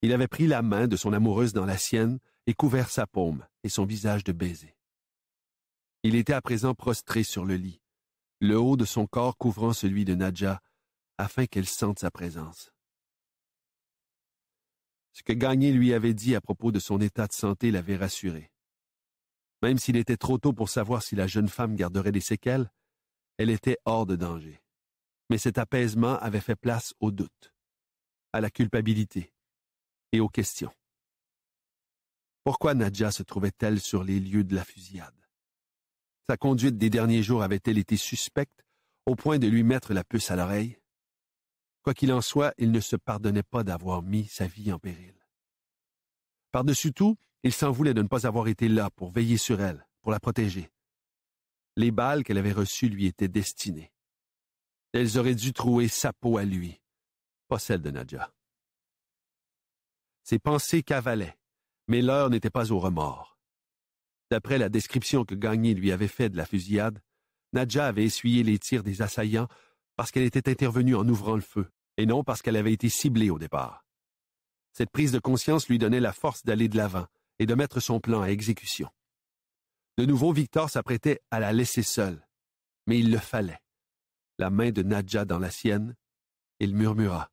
Il avait pris la main de son amoureuse dans la sienne et couvert sa paume et son visage de baisers. Il était à présent prostré sur le lit, le haut de son corps couvrant celui de Nadja, afin qu'elle sente sa présence. Ce que Gagné lui avait dit à propos de son état de santé l'avait rassuré. Même s'il était trop tôt pour savoir si la jeune femme garderait des séquelles, elle était hors de danger. Mais cet apaisement avait fait place au doute, à la culpabilité et aux questions. Pourquoi Nadja se trouvait-elle sur les lieux de la fusillade? Sa conduite des derniers jours avait-elle été suspecte au point de lui mettre la puce à l'oreille? Quoi qu'il en soit, il ne se pardonnait pas d'avoir mis sa vie en péril. Par-dessus tout, il s'en voulait de ne pas avoir été là pour veiller sur elle, pour la protéger. Les balles qu'elle avait reçues lui étaient destinées. Elles auraient dû trouer sa peau à lui, pas celle de Nadja. Ses pensées cavalaient, mais l'heure n'était pas au remords. D'après la description que Gagné lui avait faite de la fusillade, Nadja avait essuyé les tirs des assaillants parce qu'elle était intervenue en ouvrant le feu, et non parce qu'elle avait été ciblée au départ. Cette prise de conscience lui donnait la force d'aller de l'avant, et de mettre son plan à exécution. De nouveau, Victor s'apprêtait à la laisser seule, mais il le fallait. La main de Nadja dans la sienne, il murmura.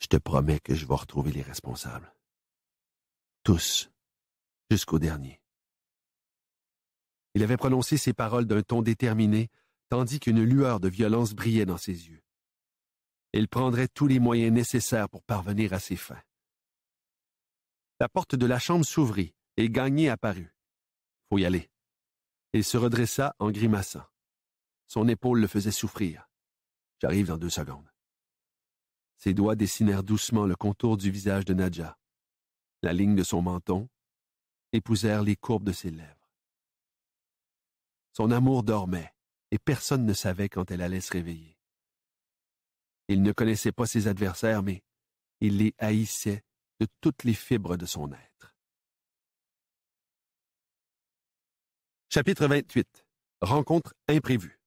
Je te promets que je vais retrouver les responsables. Tous, jusqu'au dernier. Il avait prononcé ces paroles d'un ton déterminé, tandis qu'une lueur de violence brillait dans ses yeux. Il prendrait tous les moyens nécessaires pour parvenir à ses fins. La porte de la chambre s'ouvrit et Gagné apparut. Faut y aller. Il se redressa en grimaçant. Son épaule le faisait souffrir. J'arrive dans deux secondes. Ses doigts dessinèrent doucement le contour du visage de Nadja, la ligne de son menton, épousèrent les courbes de ses lèvres. Son amour dormait, et personne ne savait quand elle allait se réveiller. Il ne connaissait pas ses adversaires, mais il les haïssait toutes les fibres de son être. Chapitre 28 Rencontre imprévue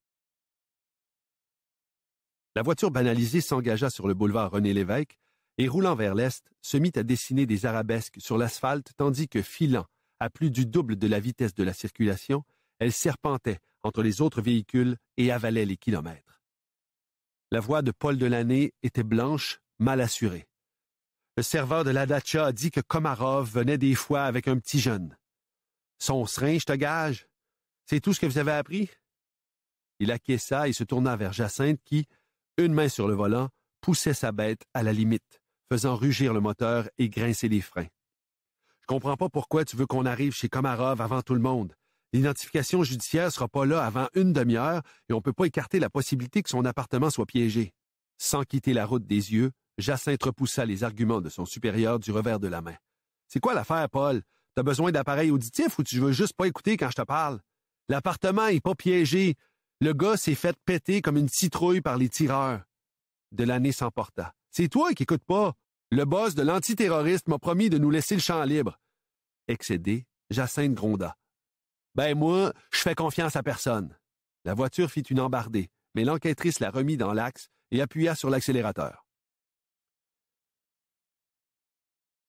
La voiture banalisée s'engagea sur le boulevard René-Lévesque et, roulant vers l'est, se mit à dessiner des arabesques sur l'asphalte tandis que, filant à plus du double de la vitesse de la circulation, elle serpentait entre les autres véhicules et avalait les kilomètres. La voix de Paul Delannay était blanche, mal assurée. Le serveur de l'Adacha a dit que Komarov venait des fois avec un petit jeune. Son serin, je te gage. C'est tout ce que vous avez appris? Il acquiesça et se tourna vers Jacinthe qui, une main sur le volant, poussait sa bête à la limite, faisant rugir le moteur et grincer les freins. Je comprends pas pourquoi tu veux qu'on arrive chez Komarov avant tout le monde. L'identification judiciaire sera pas là avant une demi-heure et on peut pas écarter la possibilité que son appartement soit piégé. Sans quitter la route des yeux, Jacinthe repoussa les arguments de son supérieur du revers de la main. C'est quoi l'affaire, Paul? T'as besoin d'appareils auditifs ou tu veux juste pas écouter quand je te parle? L'appartement est pas piégé. Le gars s'est fait péter comme une citrouille par les tireurs. l'année s'emporta. C'est toi qui écoutes pas. Le boss de l'antiterroriste m'a promis de nous laisser le champ libre. Excédé, Jacinthe gronda. Ben moi, je fais confiance à personne. La voiture fit une embardée, mais l'enquêtrice la remit dans l'axe et appuya sur l'accélérateur.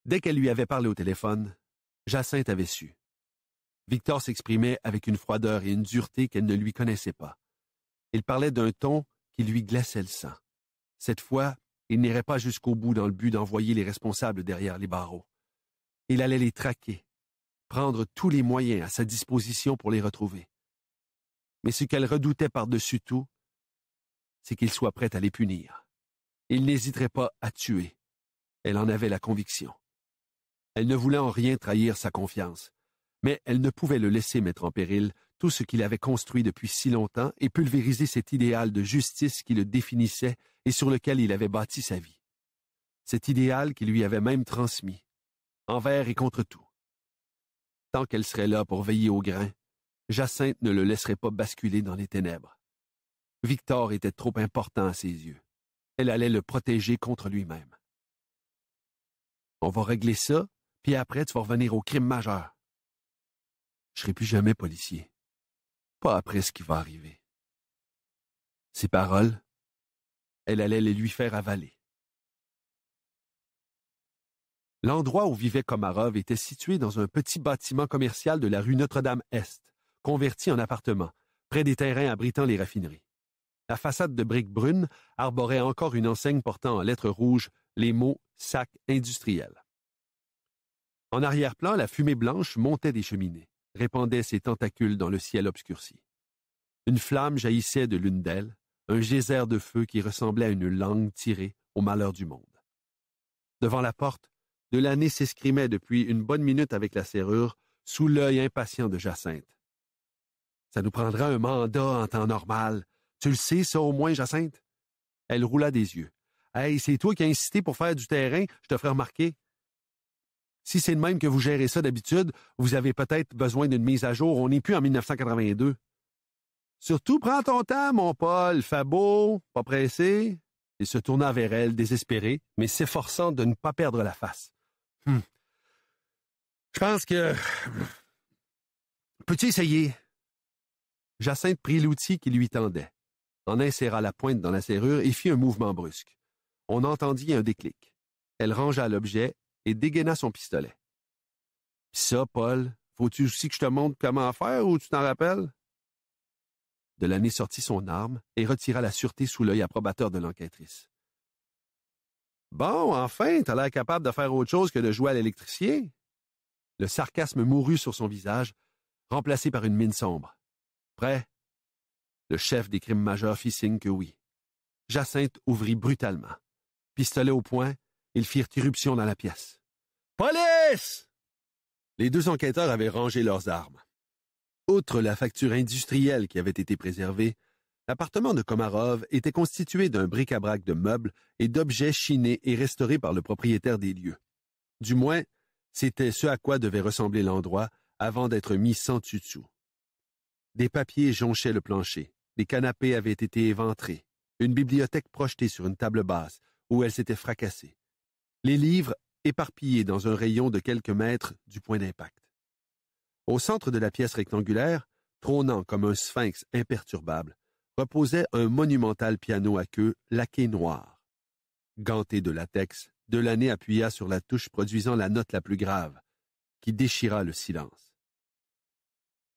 Dès qu'elle lui avait parlé au téléphone, Jacinthe avait su. Victor s'exprimait avec une froideur et une dureté qu'elle ne lui connaissait pas. Il parlait d'un ton qui lui glaçait le sang. Cette fois, il n'irait pas jusqu'au bout dans le but d'envoyer les responsables derrière les barreaux. Il allait les traquer, prendre tous les moyens à sa disposition pour les retrouver. Mais ce qu'elle redoutait par-dessus tout, c'est qu'il soit prêt à les punir. Il n'hésiterait pas à tuer. Elle en avait la conviction. Elle ne voulait en rien trahir sa confiance, mais elle ne pouvait le laisser mettre en péril tout ce qu'il avait construit depuis si longtemps et pulvériser cet idéal de justice qui le définissait et sur lequel il avait bâti sa vie. Cet idéal qu'il lui avait même transmis, envers et contre tout. Tant qu'elle serait là pour veiller au grain, Jacinthe ne le laisserait pas basculer dans les ténèbres. Victor était trop important à ses yeux. Elle allait le protéger contre lui-même. On va régler ça, puis après, tu vas revenir au crime majeur. Je serai plus jamais policier. Pas après ce qui va arriver. Ces paroles, elle allait les lui faire avaler. L'endroit où vivait Komarov était situé dans un petit bâtiment commercial de la rue Notre-Dame-Est, converti en appartement, près des terrains abritant les raffineries. La façade de briques brunes arborait encore une enseigne portant en lettres rouges les mots sac industriel. En arrière-plan, la fumée blanche montait des cheminées, répandait ses tentacules dans le ciel obscurci. Une flamme jaillissait de l'une d'elles, un geyser de feu qui ressemblait à une langue tirée au malheur du monde. Devant la porte, l'année s'escrimait depuis une bonne minute avec la serrure, sous l'œil impatient de Jacinthe. Ça nous prendra un mandat en temps normal. Tu le sais, ça au moins, Jacinthe? Elle roula des yeux. Hey, c'est toi qui as insisté pour faire du terrain, je te ferai remarquer. Si c'est le même que vous gérez ça d'habitude, vous avez peut-être besoin d'une mise à jour. On n'est plus en 1982. Surtout, prends ton temps, mon Paul. beau, pas pressé. Il se tourna vers elle, désespéré, mais s'efforçant de ne pas perdre la face. Hmm. Je pense que. Peux-tu essayer? Jacinthe prit l'outil qui lui tendait, en inséra la pointe dans la serrure et fit un mouvement brusque. On entendit un déclic. Elle rangea l'objet et dégaina son pistolet. ça, Paul, faut-tu aussi que je te montre comment faire ou tu t'en rappelles? Delaney sortit son arme et retira la sûreté sous l'œil approbateur de l'enquêtrice. Bon, enfin, t'as l'air capable de faire autre chose que de jouer à l'électricien. Le sarcasme mourut sur son visage, remplacé par une mine sombre. Prêt? Le chef des crimes majeurs fit signe que oui. Jacinthe ouvrit brutalement. Pistolet au poing, ils firent irruption dans la pièce. Police! Les deux enquêteurs avaient rangé leurs armes. Outre la facture industrielle qui avait été préservée, l'appartement de Komarov était constitué d'un bric-à-brac de meubles et d'objets chinés et restaurés par le propriétaire des lieux. Du moins, c'était ce à quoi devait ressembler l'endroit avant d'être mis sans tutu. Des papiers jonchaient le plancher, des canapés avaient été éventrés, une bibliothèque projetée sur une table basse où elle s'était fracassée, les livres éparpillés dans un rayon de quelques mètres du point d'impact. Au centre de la pièce rectangulaire, trônant comme un sphinx imperturbable, reposait un monumental piano à queue laqué noir. Ganté de latex, Delaney appuya sur la touche produisant la note la plus grave, qui déchira le silence.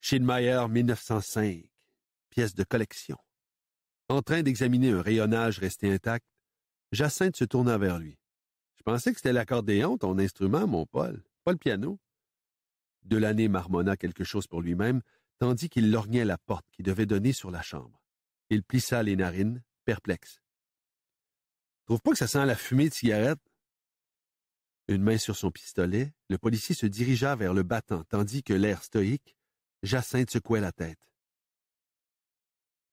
Schindmeier 1905, pièce de collection. En train d'examiner un rayonnage resté intact, Jacinthe se tourna vers lui pensais que c'était l'accordéon, ton instrument, mon Paul, pas le piano. Delaney marmonna quelque chose pour lui-même, tandis qu'il lorgnait la porte qui devait donner sur la chambre. Il plissa les narines, perplexe. Trouve pas que ça sent la fumée de cigarette? Une main sur son pistolet, le policier se dirigea vers le battant, tandis que l'air stoïque, Jacinthe secouait la tête.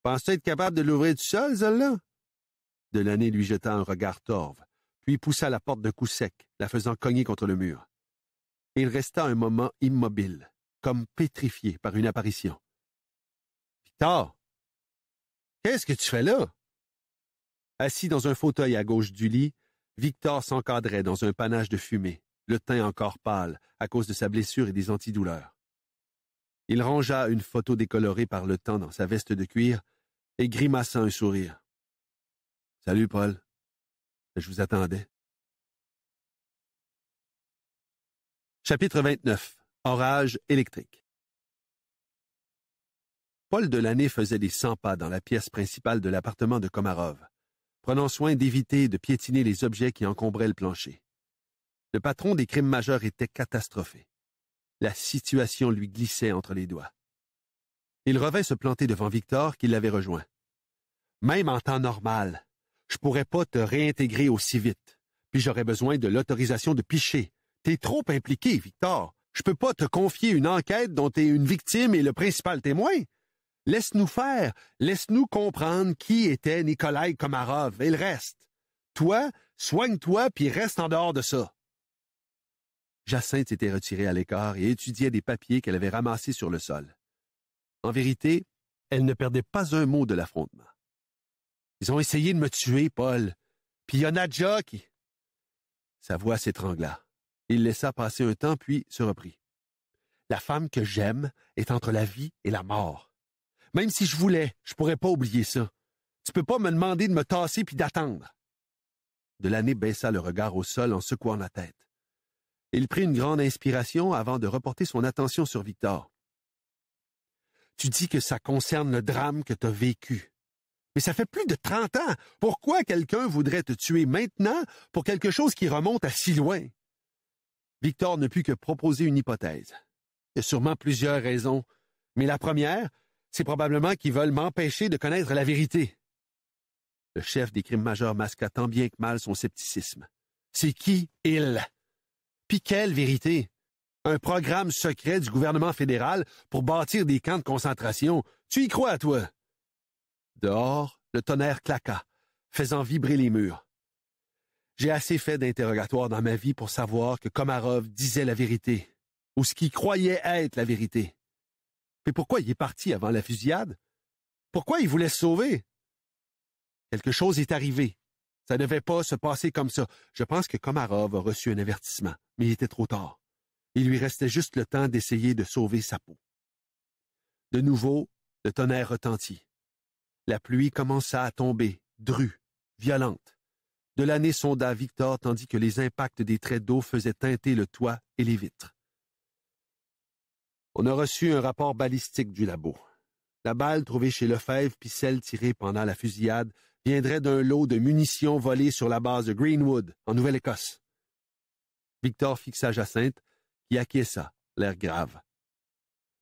Penses-tu être capable de l'ouvrir du sol, celle-là? Delaney lui jeta un regard torve, puis poussa la porte d'un coup sec, la faisant cogner contre le mur. Il resta un moment immobile, comme pétrifié par une apparition. Victor! Qu'est-ce que tu fais là? Assis dans un fauteuil à gauche du lit, Victor s'encadrait dans un panache de fumée, le teint encore pâle à cause de sa blessure et des antidouleurs. Il rangea une photo décolorée par le temps dans sa veste de cuir et grimaça un sourire. Salut, Paul. Je vous attendais. Chapitre 29. Orage électrique. Paul Delaney faisait des cent pas dans la pièce principale de l'appartement de Komarov, prenant soin d'éviter de piétiner les objets qui encombraient le plancher. Le patron des crimes majeurs était catastrophé. La situation lui glissait entre les doigts. Il revint se planter devant Victor, qui l'avait rejoint. Même en temps normal, je pourrais pas te réintégrer aussi vite. Puis j'aurais besoin de l'autorisation de picher. T'es trop impliqué, Victor. Je peux pas te confier une enquête dont es une victime et le principal témoin. Laisse-nous faire, laisse-nous comprendre qui était Nikolai Komarov et le reste. Toi, soigne-toi puis reste en dehors de ça. Jacinthe s'était retirée à l'écart et étudiait des papiers qu'elle avait ramassés sur le sol. En vérité, elle ne perdait pas un mot de l'affrontement. Ils ont essayé de me tuer, Paul. Puis il y en a déjà qui... Sa voix s'étrangla. Il laissa passer un temps, puis se reprit. La femme que j'aime est entre la vie et la mort. Même si je voulais, je pourrais pas oublier ça. Tu peux pas me demander de me tasser puis d'attendre. Delaney baissa le regard au sol en secouant la tête. Il prit une grande inspiration avant de reporter son attention sur Victor. Tu dis que ça concerne le drame que t'as vécu. Mais ça fait plus de trente ans. Pourquoi quelqu'un voudrait te tuer maintenant pour quelque chose qui remonte à si loin? Victor ne put que proposer une hypothèse. Il y a sûrement plusieurs raisons, mais la première, c'est probablement qu'ils veulent m'empêcher de connaître la vérité. Le chef des crimes majeurs masqua tant bien que mal son scepticisme. C'est qui il? Puis quelle vérité? Un programme secret du gouvernement fédéral pour bâtir des camps de concentration. Tu y crois, toi? Dehors, le tonnerre claqua, faisant vibrer les murs. J'ai assez fait d'interrogatoires dans ma vie pour savoir que Komarov disait la vérité, ou ce qu'il croyait être la vérité. Mais pourquoi il est parti avant la fusillade? Pourquoi il voulait se sauver? Quelque chose est arrivé. Ça ne devait pas se passer comme ça. Je pense que Komarov a reçu un avertissement, mais il était trop tard. Il lui restait juste le temps d'essayer de sauver sa peau. De nouveau, le tonnerre retentit. La pluie commença à tomber, drue, violente. De l'année sonda Victor tandis que les impacts des traits d'eau faisaient teinter le toit et les vitres. On a reçu un rapport balistique du labo. La balle trouvée chez Lefebvre puis celle tirée pendant la fusillade viendrait d'un lot de munitions volées sur la base de Greenwood, en Nouvelle-Écosse. Victor fixa Jacinthe, qui acquiesça, l'air grave.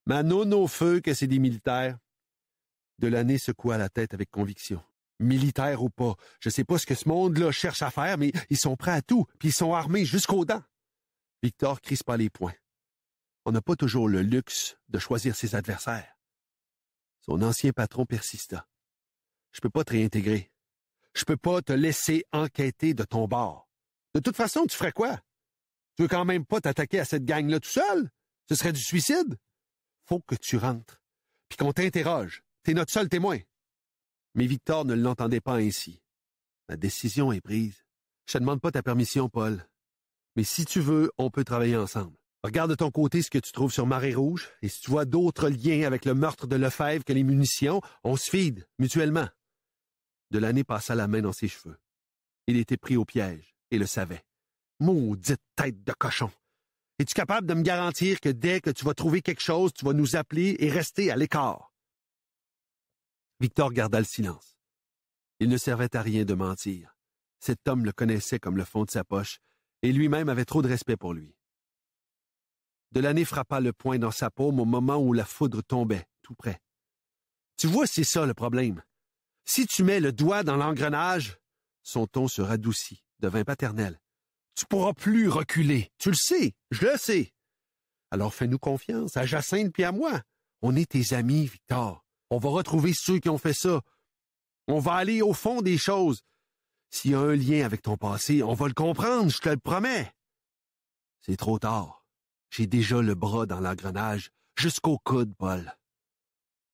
Manon au feu que c'est des militaires, Delaney secoua la tête avec conviction. Militaire ou pas, je sais pas ce que ce monde-là cherche à faire, mais ils sont prêts à tout, puis ils sont armés jusqu'aux dents. Victor crispa les poings. On n'a pas toujours le luxe de choisir ses adversaires. Son ancien patron persista. Je peux pas te réintégrer. Je peux pas te laisser enquêter de ton bord. De toute façon, tu ferais quoi? Tu veux quand même pas t'attaquer à cette gang-là tout seul? Ce serait du suicide? Faut que tu rentres, puis qu'on t'interroge. T'es notre seul témoin. Mais Victor ne l'entendait pas ainsi. Ma décision est prise. Je ne demande pas ta permission, Paul. Mais si tu veux, on peut travailler ensemble. Regarde de ton côté ce que tu trouves sur Marée Rouge, et si tu vois d'autres liens avec le meurtre de Lefebvre que les munitions, on se fide, mutuellement. De l'année passa la main dans ses cheveux. Il était pris au piège, et le savait. Maudite tête de cochon! Es-tu capable de me garantir que dès que tu vas trouver quelque chose, tu vas nous appeler et rester à l'écart? Victor garda le silence. Il ne servait à rien de mentir. Cet homme le connaissait comme le fond de sa poche, et lui-même avait trop de respect pour lui. Delaney frappa le poing dans sa paume au moment où la foudre tombait, tout près. Tu vois, c'est ça le problème. Si tu mets le doigt dans l'engrenage, son ton se radoucit, devint paternel. Tu pourras plus reculer. Tu le sais, je le sais. Alors fais-nous confiance, à Jacinthe puis à moi. On est tes amis, Victor. On va retrouver ceux qui ont fait ça. On va aller au fond des choses. S'il y a un lien avec ton passé, on va le comprendre, je te le promets. C'est trop tard. J'ai déjà le bras dans l'engrenage, jusqu'au coude, Paul.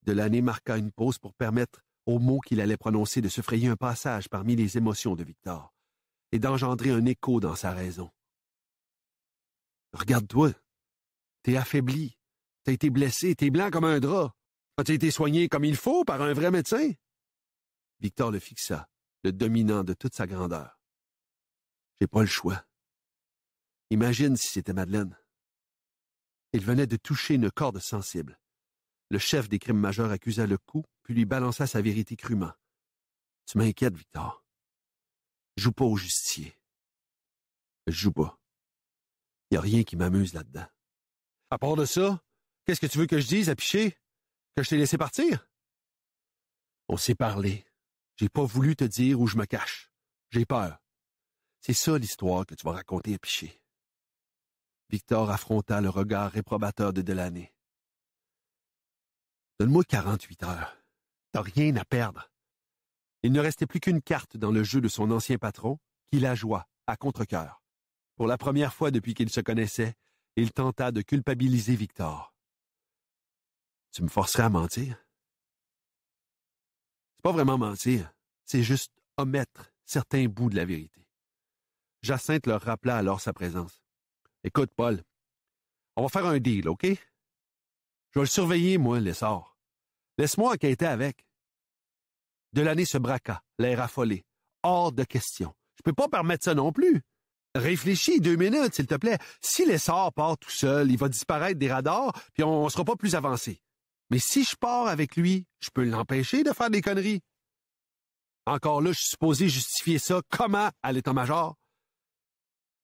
Delaney marqua une pause pour permettre aux mots qu'il allait prononcer de se frayer un passage parmi les émotions de Victor, et d'engendrer un écho dans sa raison. Regarde-toi. T'es affaibli. T'as été blessé, t'es blanc comme un drap. As-tu été soigné comme il faut par un vrai médecin? Victor le fixa, le dominant de toute sa grandeur. J'ai pas le choix. Imagine si c'était Madeleine. Il venait de toucher une corde sensible. Le chef des crimes majeurs accusa le coup, puis lui balança sa vérité crûment. Tu m'inquiètes, Victor. Je Joue pas au justicier. Je joue pas. Y a rien qui m'amuse là-dedans. À part de ça, qu'est-ce que tu veux que je dise à que je t'ai laissé partir? On s'est parlé. J'ai pas voulu te dire où je me cache. J'ai peur. C'est ça l'histoire que tu vas raconter à Piché. Victor affronta le regard réprobateur de Delaney. Donne-moi Donne-moi quarante-huit heures. T'as rien à perdre. Il ne restait plus qu'une carte dans le jeu de son ancien patron, qui la joua, à contre Pour la première fois depuis qu'ils se connaissaient, il tenta de culpabiliser Victor. Tu me forcerais à mentir? C'est pas vraiment mentir, c'est juste omettre certains bouts de la vérité. Jacinthe leur rappela alors sa présence. Écoute, Paul, on va faire un deal, OK? Je vais le surveiller, moi, l'essor. Laisse-moi enquêter avec. Delaney se braqua, l'air affolé. Hors de question. Je peux pas permettre ça non plus. Réfléchis deux minutes, s'il te plaît. Si l'essor part tout seul, il va disparaître des radars, puis on, ne sera pas plus avancé. Mais si je pars avec lui, je peux l'empêcher de faire des conneries. Encore là, je suis supposé justifier ça comment à l'état-major?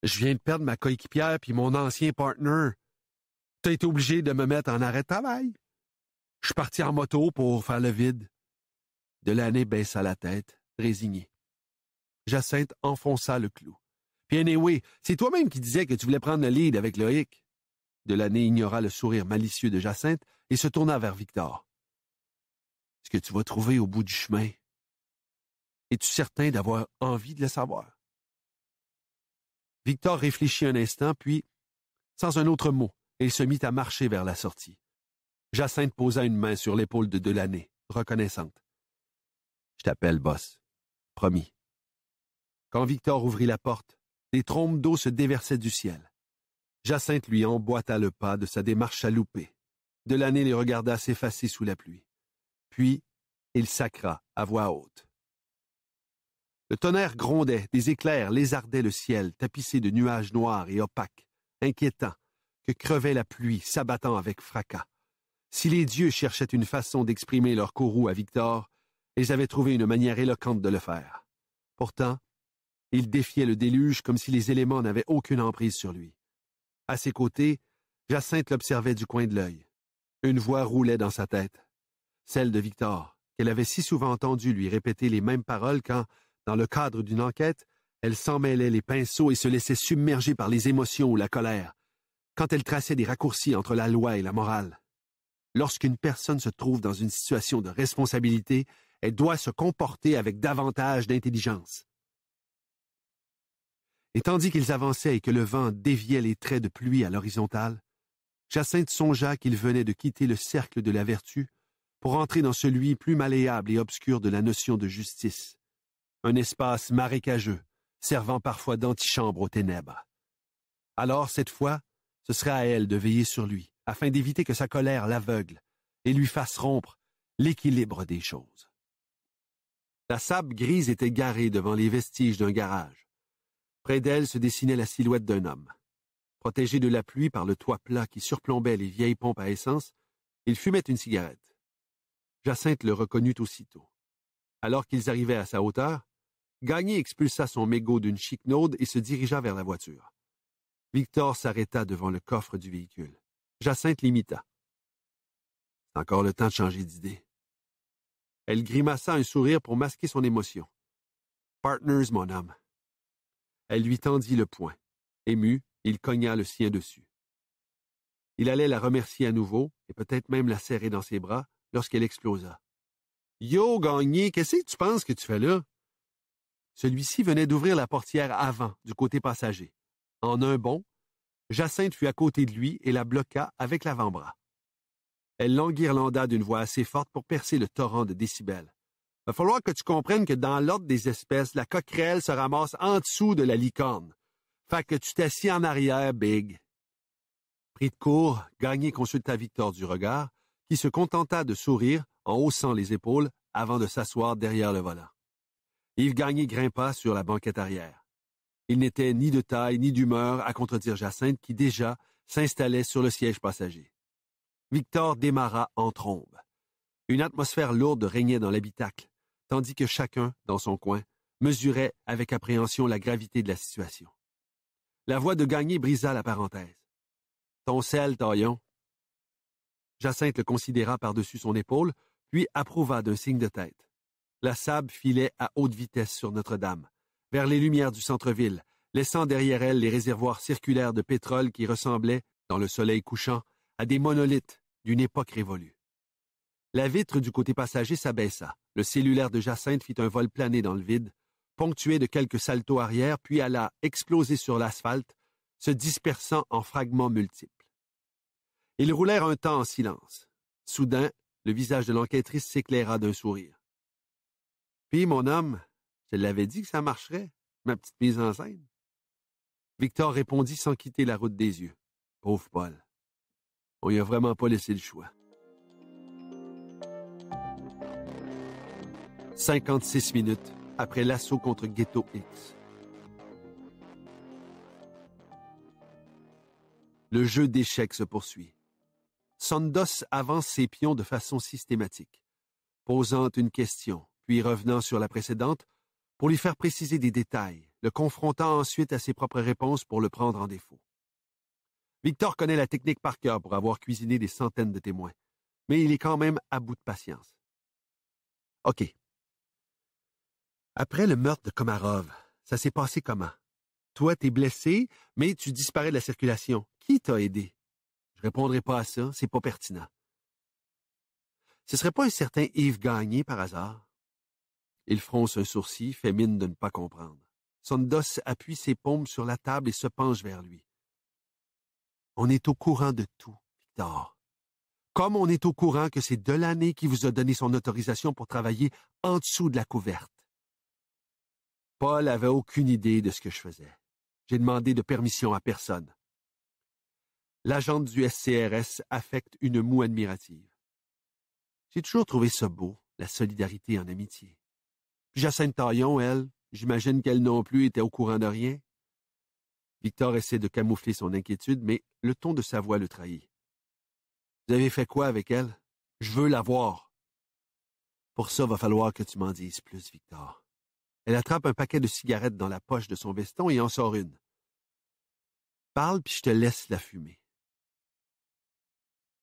Je viens de perdre ma coéquipière puis mon ancien partner. T'as été obligé de me mettre en arrêt de travail. Je suis parti en moto pour faire le vide. l'année baissa la tête, résigné. Jacinthe enfonça le clou. Puis anyway, c'est toi-même qui disais que tu voulais prendre le lead avec Loïc. Delaney ignora le sourire malicieux de Jacinthe et se tourna vers Victor. Ce que tu vas trouver au bout du chemin, es-tu certain d'avoir envie de le savoir? Victor réfléchit un instant, puis, sans un autre mot, il se mit à marcher vers la sortie. Jacinthe posa une main sur l'épaule de Delaney, reconnaissante. Je t'appelle, boss. Promis. Quand Victor ouvrit la porte, des trombes d'eau se déversaient du ciel. Jacinthe lui emboîta le pas de sa démarche à louper. Delaney les regarda s'effacer sous la pluie. Puis, il sacra à voix haute. Le tonnerre grondait, des éclairs lézardaient le ciel, tapissé de nuages noirs et opaques, inquiétants, que crevait la pluie, s'abattant avec fracas. Si les dieux cherchaient une façon d'exprimer leur courroux à Victor, ils avaient trouvé une manière éloquente de le faire. Pourtant, il défiait le déluge comme si les éléments n'avaient aucune emprise sur lui. À ses côtés, Jacinthe l'observait du coin de l'œil. Une voix roulait dans sa tête, celle de Victor, qu'elle avait si souvent entendu lui répéter les mêmes paroles quand, dans le cadre d'une enquête, elle mêlait les pinceaux et se laissait submerger par les émotions ou la colère, quand elle traçait des raccourcis entre la loi et la morale. Lorsqu'une personne se trouve dans une situation de responsabilité, elle doit se comporter avec davantage d'intelligence. Et tandis qu'ils avançaient et que le vent déviait les traits de pluie à l'horizontale, Jacinthe songea qu'il venait de quitter le cercle de la vertu pour entrer dans celui plus malléable et obscur de la notion de justice, un espace marécageux, servant parfois d'antichambre aux ténèbres. Alors, cette fois, ce serait à elle de veiller sur lui, afin d'éviter que sa colère l'aveugle et lui fasse rompre l'équilibre des choses. La sable grise était garée devant les vestiges d'un garage Près d'elle se dessinait la silhouette d'un homme. Protégé de la pluie par le toit plat qui surplombait les vieilles pompes à essence, il fumait une cigarette. Jacinthe le reconnut aussitôt. Alors qu'ils arrivaient à sa hauteur, Gagné expulsa son mégot d'une chiquenaude et se dirigea vers la voiture. Victor s'arrêta devant le coffre du véhicule. Jacinthe l'imita. C'est encore le temps de changer d'idée. Elle grimaça un sourire pour masquer son émotion. Partners, mon homme. Elle lui tendit le poing. Ému, il cogna le sien dessus. Il allait la remercier à nouveau, et peut-être même la serrer dans ses bras, lorsqu'elle explosa. Yo, gagné, qu'est-ce que tu penses que tu fais là? Celui-ci venait d'ouvrir la portière avant, du côté passager. En un bond, Jacinthe fut à côté de lui et la bloqua avec l'avant-bras. Elle l'enguirlanda d'une voix assez forte pour percer le torrent de décibels va falloir que tu comprennes que dans l'ordre des espèces, la coquerelle se ramasse en dessous de la licorne. Fait que tu t'assis en arrière, Big. Pris de court, Gagné consulta Victor du regard, qui se contenta de sourire en haussant les épaules avant de s'asseoir derrière le volant. Yves Gagné grimpa sur la banquette arrière. Il n'était ni de taille ni d'humeur à contredire Jacinthe qui déjà s'installait sur le siège passager. Victor démarra en trombe. Une atmosphère lourde régnait dans l'habitacle, tandis que chacun, dans son coin, mesurait avec appréhension la gravité de la situation. La voix de Gagné brisa la parenthèse. Ton sel, taillon. Jacinthe le considéra par-dessus son épaule, puis approuva d'un signe de tête. La sable filait à haute vitesse sur Notre-Dame, vers les lumières du centre-ville, laissant derrière elle les réservoirs circulaires de pétrole qui ressemblaient, dans le soleil couchant, à des monolithes d'une époque révolue. La vitre du côté passager s'abaissa. Le cellulaire de Jacinthe fit un vol plané dans le vide, ponctué de quelques saltos arrière, puis alla exploser sur l'asphalte, se dispersant en fragments multiples. Ils roulèrent un temps en silence. Soudain, le visage de l'enquêtrice s'éclaira d'un sourire. Puis, mon homme, je l'avais dit que ça marcherait, ma petite mise en scène. Victor répondit sans quitter la route des yeux. Pauvre Paul. On n'y a vraiment pas laissé le choix. 56 minutes après l'assaut contre Ghetto X. Le jeu d'échecs se poursuit. Sandos avance ses pions de façon systématique, posant une question, puis revenant sur la précédente pour lui faire préciser des détails, le confrontant ensuite à ses propres réponses pour le prendre en défaut. Victor connaît la technique par cœur pour avoir cuisiné des centaines de témoins, mais il est quand même à bout de patience. OK, après le meurtre de Komarov, ça s'est passé comment? Toi, t'es blessé, mais tu disparais de la circulation. Qui t'a aidé? Je répondrai pas à ça, c'est pas pertinent. Ce serait pas un certain Yves Gagné par hasard? Il fronce un sourcil, fait mine de ne pas comprendre. Sondos appuie ses paumes sur la table et se penche vers lui. On est au courant de tout, Victor. Comme on est au courant que c'est Delaney qui vous a donné son autorisation pour travailler en dessous de la couverte. Paul avait aucune idée de ce que je faisais. J'ai demandé de permission à personne. L'agente du SCRS affecte une moue admirative. J'ai toujours trouvé ça beau, la solidarité en amitié. Puis Jacinthe elle, j'imagine qu'elle non plus était au courant de rien. Victor essaie de camoufler son inquiétude, mais le ton de sa voix le trahit. Vous avez fait quoi avec elle? Je veux la voir. Pour ça, va falloir que tu m'en dises plus, Victor. Elle attrape un paquet de cigarettes dans la poche de son veston et en sort une. Parle, puis je te laisse la fumer.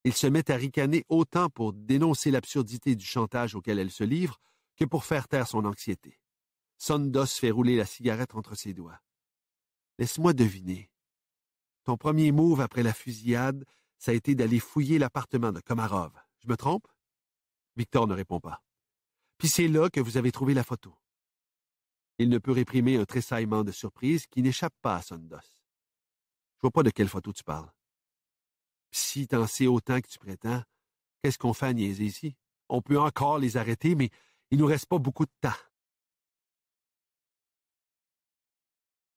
Il se met à ricaner autant pour dénoncer l'absurdité du chantage auquel elle se livre que pour faire taire son anxiété. Sondos fait rouler la cigarette entre ses doigts. Laisse-moi deviner. Ton premier move après la fusillade, ça a été d'aller fouiller l'appartement de Komarov. Je me trompe? Victor ne répond pas. Puis c'est là que vous avez trouvé la photo. Il ne peut réprimer un tressaillement de surprise qui n'échappe pas à Sondos. Je vois pas de quelle photo tu parles. si t'en sais autant que tu prétends, qu'est-ce qu'on fait à ici? On peut encore les arrêter, mais il nous reste pas beaucoup de temps.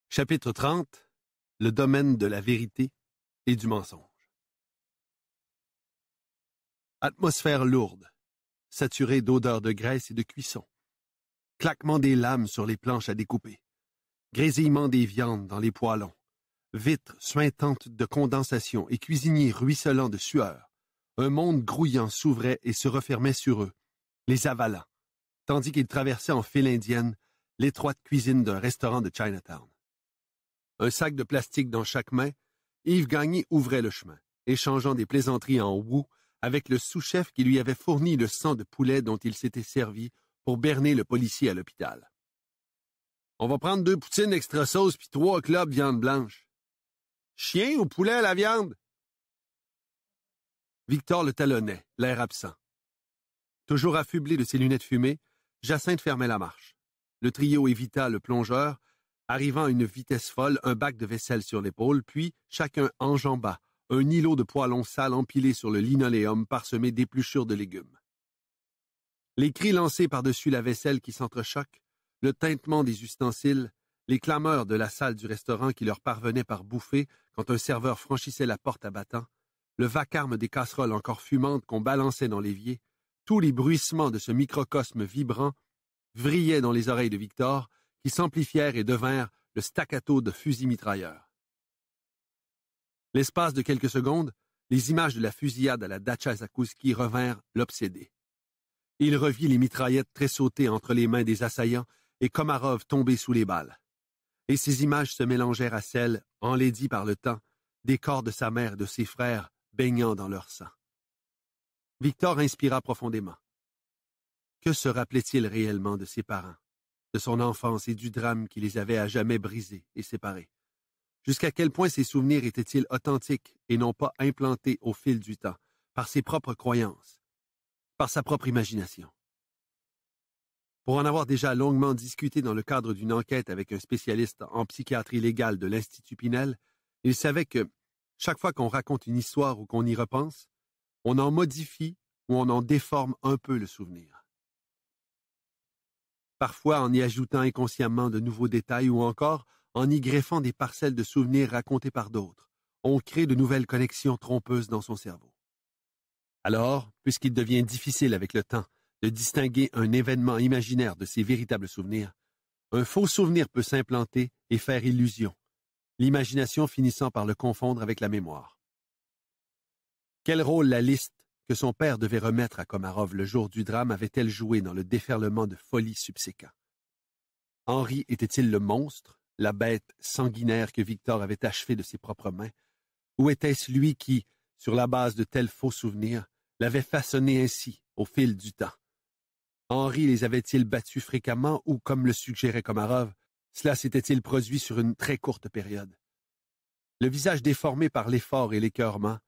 Chapitre 30 Le domaine de la vérité et du mensonge. Atmosphère lourde, saturée d'odeurs de graisse et de cuisson claquement des lames sur les planches à découper, grésillement des viandes dans les poêlons, vitres suintantes de condensation et cuisiniers ruisselants de sueur, un monde grouillant s'ouvrait et se refermait sur eux, les avalant, tandis qu'ils traversaient en file indienne l'étroite cuisine d'un restaurant de Chinatown. Un sac de plastique dans chaque main, Yves Gagné ouvrait le chemin, échangeant des plaisanteries en roux avec le sous-chef qui lui avait fourni le sang de poulet dont il s'était servi pour berner le policier à l'hôpital. On va prendre deux poutines extra sauce puis trois clubs viande blanche. Chien ou poulet à la viande? Victor le talonnait, l'air absent. Toujours affublé de ses lunettes fumées, Jacinthe fermait la marche. Le trio évita le plongeur, arrivant à une vitesse folle, un bac de vaisselle sur l'épaule, puis chacun enjamba, un îlot de poêlons sales empilés sur le linoléum parsemé d'épluchures de légumes. Les cris lancés par-dessus la vaisselle qui s'entrechoque, le tintement des ustensiles, les clameurs de la salle du restaurant qui leur parvenaient par bouffées quand un serveur franchissait la porte à battant, le vacarme des casseroles encore fumantes qu'on balançait dans l'évier, tous les bruissements de ce microcosme vibrant vrillaient dans les oreilles de Victor, qui s'amplifièrent et devinrent le staccato de fusils mitrailleurs. L'espace de quelques secondes, les images de la fusillade à la Dacha Zakouski revinrent l'obsédé. Il revit les mitraillettes tressauter entre les mains des assaillants et Komarov tombé sous les balles. Et ces images se mélangèrent à celles, enlaidies par le temps, des corps de sa mère et de ses frères baignant dans leur sang. Victor inspira profondément. Que se rappelait-il réellement de ses parents, de son enfance et du drame qui les avait à jamais brisés et séparés? Jusqu'à quel point ces souvenirs étaient-ils authentiques et non pas implantés au fil du temps, par ses propres croyances, par sa propre imagination. Pour en avoir déjà longuement discuté dans le cadre d'une enquête avec un spécialiste en psychiatrie légale de l'Institut Pinel, il savait que, chaque fois qu'on raconte une histoire ou qu'on y repense, on en modifie ou on en déforme un peu le souvenir. Parfois en y ajoutant inconsciemment de nouveaux détails ou encore en y greffant des parcelles de souvenirs racontés par d'autres, on crée de nouvelles connexions trompeuses dans son cerveau. Alors, puisqu'il devient difficile avec le temps de distinguer un événement imaginaire de ses véritables souvenirs, un faux souvenir peut s'implanter et faire illusion, l'imagination finissant par le confondre avec la mémoire. Quel rôle la liste que son père devait remettre à Komarov le jour du drame avait-elle joué dans le déferlement de folie subséquent? Henri était-il le monstre, la bête sanguinaire que Victor avait achevée de ses propres mains, ou était-ce lui qui, sur la base de tels faux souvenirs, l'avaient façonné ainsi, au fil du temps. Henri les avait-il battus fréquemment ou, comme le suggérait Komarov, cela s'était-il produit sur une très courte période? Le visage déformé par l'effort et l'écœurement,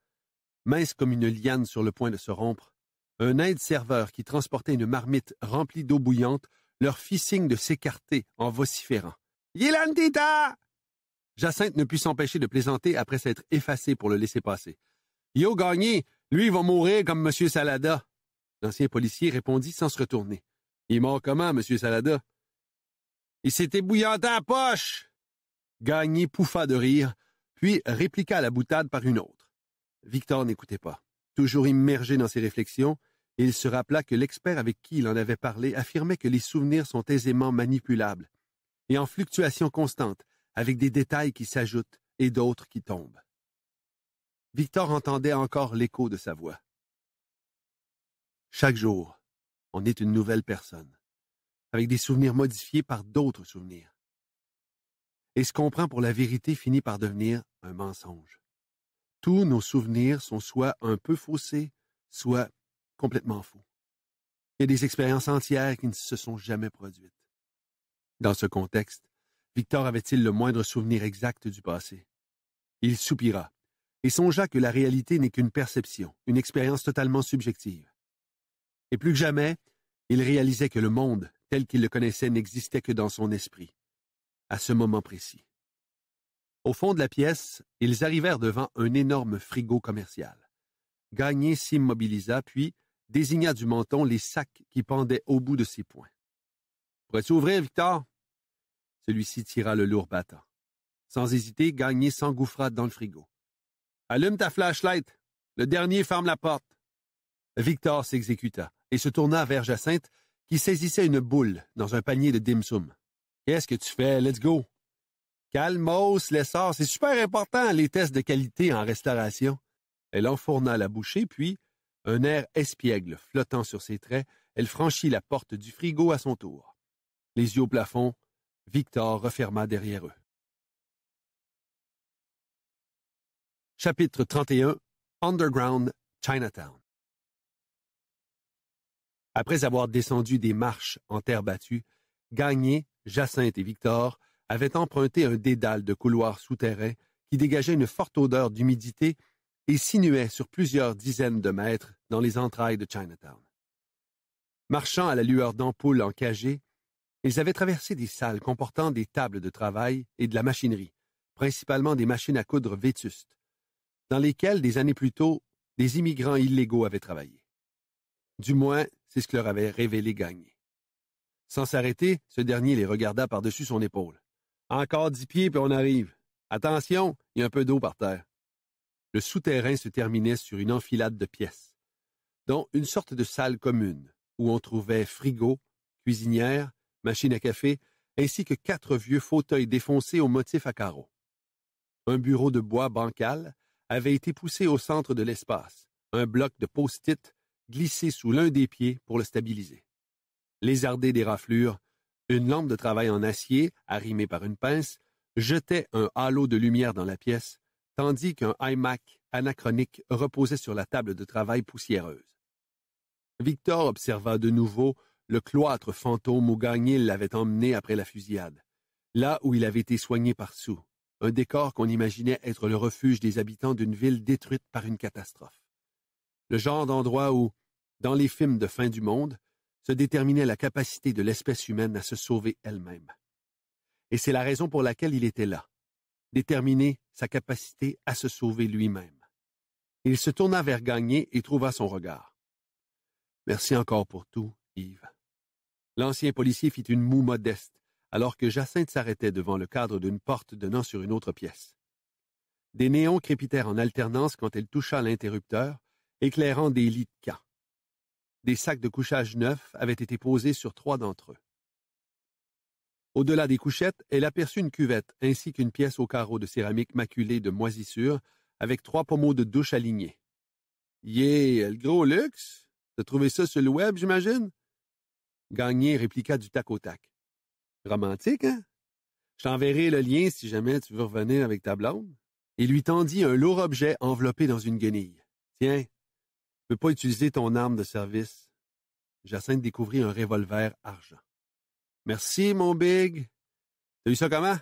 mince comme une liane sur le point de se rompre, un aide-serveur qui transportait une marmite remplie d'eau bouillante leur fit signe de s'écarter en vociférant. Yelandita! Jacinthe ne put s'empêcher de plaisanter après s'être effacé pour le laisser passer. Yo gagné, lui, va mourir comme M. Salada. L'ancien policier répondit sans se retourner. Il est mort comment, M. Salada? Il s'est ébouillanté à la poche! Gagné pouffa de rire, puis répliqua la boutade par une autre. Victor n'écoutait pas. Toujours immergé dans ses réflexions, il se rappela que l'expert avec qui il en avait parlé affirmait que les souvenirs sont aisément manipulables, et en fluctuation constante, avec des détails qui s'ajoutent et d'autres qui tombent. Victor entendait encore l'écho de sa voix. Chaque jour, on est une nouvelle personne, avec des souvenirs modifiés par d'autres souvenirs. Et ce qu'on prend pour la vérité finit par devenir un mensonge. Tous nos souvenirs sont soit un peu faussés, soit complètement faux. Il y a des expériences entières qui ne se sont jamais produites. Dans ce contexte, Victor avait-il le moindre souvenir exact du passé? Il soupira, et songea que la réalité n'est qu'une perception, une expérience totalement subjective. Et plus que jamais, il réalisait que le monde, tel qu'il le connaissait, n'existait que dans son esprit, à ce moment précis. Au fond de la pièce, ils arrivèrent devant un énorme frigo commercial. Gagné s'immobilisa, puis désigna du menton les sacs qui pendaient au bout de ses poings. Pourrais-tu ouvrir, Victor? Celui-ci tira le lourd battant. Sans hésiter, Gagné s'engouffra dans le frigo. Allume ta flashlight. Le dernier ferme la porte. Victor s'exécuta et se tourna vers Jacinthe, qui saisissait une boule dans un panier de dim-sum. Qu'est-ce que tu fais? Let's go! Calmos, l'essor, c'est super important, les tests de qualité en restauration. Elle enfourna la bouchée, puis, un air espiègle flottant sur ses traits, elle franchit la porte du frigo à son tour. Les yeux au plafond, Victor referma derrière eux. Chapitre 31 Underground Chinatown Après avoir descendu des marches en terre battue, Gagné, Jacinthe et Victor avaient emprunté un dédale de couloirs souterrains qui dégageait une forte odeur d'humidité et sinuait sur plusieurs dizaines de mètres dans les entrailles de Chinatown. Marchant à la lueur d'ampoules encagées, ils avaient traversé des salles comportant des tables de travail et de la machinerie, principalement des machines à coudre vétustes dans lesquels, des années plus tôt, des immigrants illégaux avaient travaillé. Du moins, c'est ce que leur avait révélé Gagné. Sans s'arrêter, ce dernier les regarda par-dessus son épaule. Encore dix pieds, puis on arrive. Attention, il y a un peu d'eau par terre. Le souterrain se terminait sur une enfilade de pièces, dont une sorte de salle commune, où on trouvait frigo, cuisinière, machine à café, ainsi que quatre vieux fauteuils défoncés au motif à carreaux. Un bureau de bois bancal, avait été poussé au centre de l'espace, un bloc de post-it glissé sous l'un des pieds pour le stabiliser. Lézardé des raflures, une lampe de travail en acier, arrimée par une pince, jetait un halo de lumière dans la pièce, tandis qu'un iMac anachronique reposait sur la table de travail poussiéreuse. Victor observa de nouveau le cloître fantôme où Gagnil l'avait emmené après la fusillade, là où il avait été soigné par Sou un décor qu'on imaginait être le refuge des habitants d'une ville détruite par une catastrophe. Le genre d'endroit où, dans les films de fin du monde, se déterminait la capacité de l'espèce humaine à se sauver elle-même. Et c'est la raison pour laquelle il était là, déterminer sa capacité à se sauver lui-même. Il se tourna vers Gagné et trouva son regard. Merci encore pour tout, Yves. L'ancien policier fit une moue modeste alors que Jacinthe s'arrêtait devant le cadre d'une porte donnant sur une autre pièce. Des néons crépitèrent en alternance quand elle toucha l'interrupteur, éclairant des lits de camp. Des sacs de couchage neufs avaient été posés sur trois d'entre eux. Au-delà des couchettes, elle aperçut une cuvette ainsi qu'une pièce au carreau de céramique maculée de moisissures avec trois pommeaux de douche alignés. Yeah, le gros luxe! de trouvé ça sur le web, j'imagine? Gagné répliqua du tac au tac. Romantique, hein? Je t'enverrai le lien si jamais tu veux revenir avec ta blonde. Il lui tendit un lourd objet enveloppé dans une guenille. Tiens, tu peux pas utiliser ton arme de service. Jacinthe découvrit un revolver argent. Merci, mon Big. T'as vu ça comment?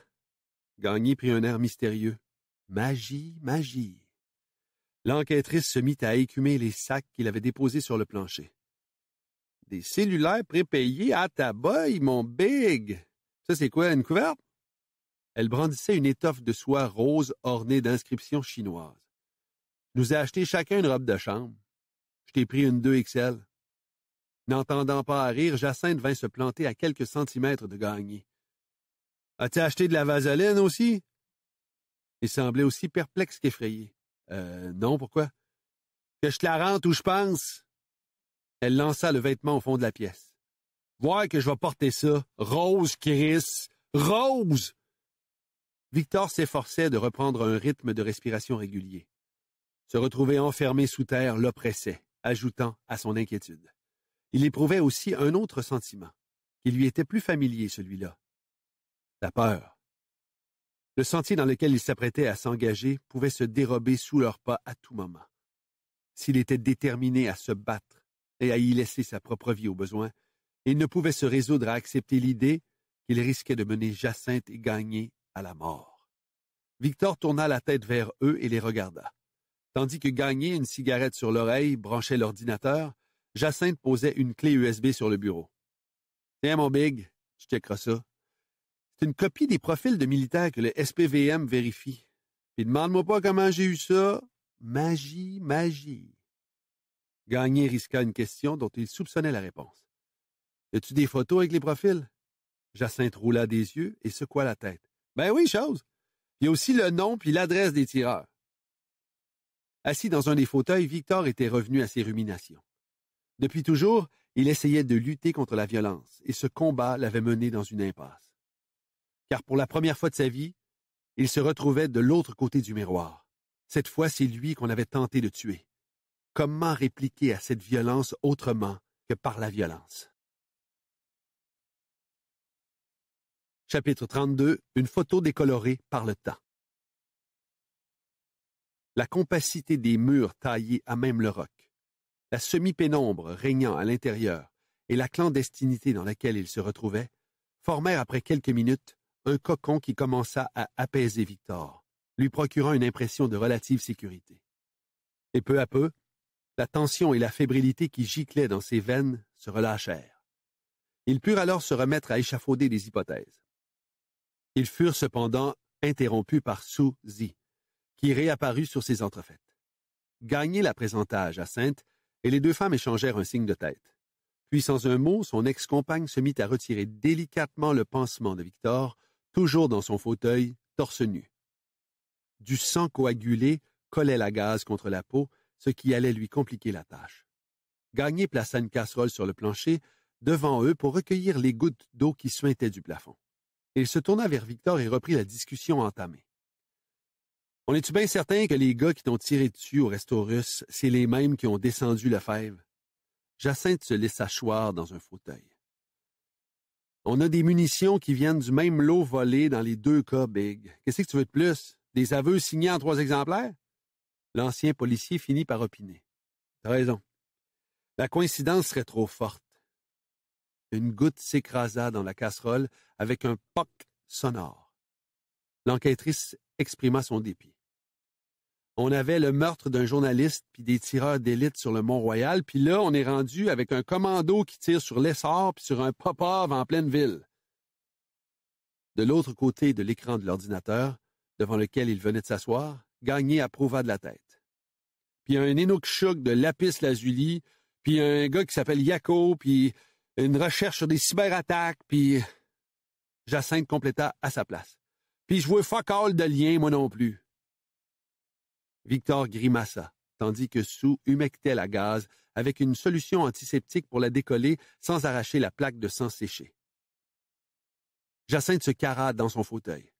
Gagné prit un air mystérieux. Magie, magie. L'enquêtrice se mit à écumer les sacs qu'il avait déposés sur le plancher. Des cellulaires prépayés à ta boy, mon big! Ça, c'est quoi, une couverte? Elle brandissait une étoffe de soie rose ornée d'inscriptions chinoises. nous ai acheté chacun une robe de chambre. Je t'ai pris une 2XL. N'entendant pas à rire, Jacinthe vint se planter à quelques centimètres de gagner. As-tu acheté de la vaseline aussi? Il semblait aussi perplexe qu'effrayé. Euh, non, pourquoi? Que je te la rentre où je pense. Elle lança le vêtement au fond de la pièce voir que je vais porter ça. Rose, Chris. Rose! Victor s'efforçait de reprendre un rythme de respiration régulier. Se retrouver enfermé sous terre l'oppressait, ajoutant à son inquiétude. Il éprouvait aussi un autre sentiment, qui lui était plus familier, celui-là. La peur. Le sentier dans lequel il s'apprêtait à s'engager pouvait se dérober sous leurs pas à tout moment. S'il était déterminé à se battre et à y laisser sa propre vie au besoin, il ne pouvait se résoudre à accepter l'idée qu'il risquait de mener Jacinthe et Gagné à la mort. Victor tourna la tête vers eux et les regarda. Tandis que Gagné, une cigarette sur l'oreille, branchait l'ordinateur, Jacinthe posait une clé USB sur le bureau. Tiens, mon big, je checkerai ça. C'est une copie des profils de militaires que le SPVM vérifie. Et demande-moi pas comment j'ai eu ça. Magie, magie. Gagné risqua une question dont il soupçonnait la réponse. As-tu des photos avec les profils? Jacinthe roula des yeux et secoua la tête. Ben oui, chose. Il y a aussi le nom puis l'adresse des tireurs. Assis dans un des fauteuils, Victor était revenu à ses ruminations. Depuis toujours, il essayait de lutter contre la violence, et ce combat l'avait mené dans une impasse. Car pour la première fois de sa vie, il se retrouvait de l'autre côté du miroir. Cette fois, c'est lui qu'on avait tenté de tuer. Comment répliquer à cette violence autrement que par la violence? Chapitre 32 Une photo décolorée par le temps. La compacité des murs taillés à même le roc, la semi-pénombre régnant à l'intérieur et la clandestinité dans laquelle ils se retrouvaient formèrent après quelques minutes un cocon qui commença à apaiser Victor, lui procurant une impression de relative sécurité. Et peu à peu, la tension et la fébrilité qui giclaient dans ses veines se relâchèrent. Ils purent alors se remettre à échafauder des hypothèses. Ils furent cependant interrompus par Souzi, qui réapparut sur ses entrefaites. Gagné la présentage à Sainte, et les deux femmes échangèrent un signe de tête. Puis, sans un mot, son ex-compagne se mit à retirer délicatement le pansement de Victor, toujours dans son fauteuil, torse nu. Du sang coagulé collait la gaze contre la peau, ce qui allait lui compliquer la tâche. Gagné plaça une casserole sur le plancher, devant eux, pour recueillir les gouttes d'eau qui suintaient du plafond. Il se tourna vers Victor et reprit la discussion entamée. On est-tu bien certain que les gars qui t'ont tiré dessus au resto russe, c'est les mêmes qui ont descendu la fève? Jacinthe se laissa choir dans un fauteuil. On a des munitions qui viennent du même lot volé dans les deux cas, Big. Qu'est-ce que tu veux de plus? Des aveux signés en trois exemplaires? L'ancien policier finit par opiner. T'as raison. La coïncidence serait trop forte. Une goutte s'écrasa dans la casserole avec un poc sonore. L'enquêtrice exprima son dépit. On avait le meurtre d'un journaliste puis des tireurs d'élite sur le Mont-Royal, puis là, on est rendu avec un commando qui tire sur l'essor puis sur un popov en pleine ville. De l'autre côté de l'écran de l'ordinateur, devant lequel il venait de s'asseoir, Gagné approuva de la tête. Puis un énoque-choc de lapis lazuli, puis un gars qui s'appelle Yako, puis une recherche sur des cyberattaques, puis Jacinthe compléta à sa place. Puis je vois fuck all de lien, moi non plus. Victor grimaça, tandis que Sou humectait la gaze avec une solution antiseptique pour la décoller sans arracher la plaque de sang séché. Jacinthe se carra dans son fauteuil.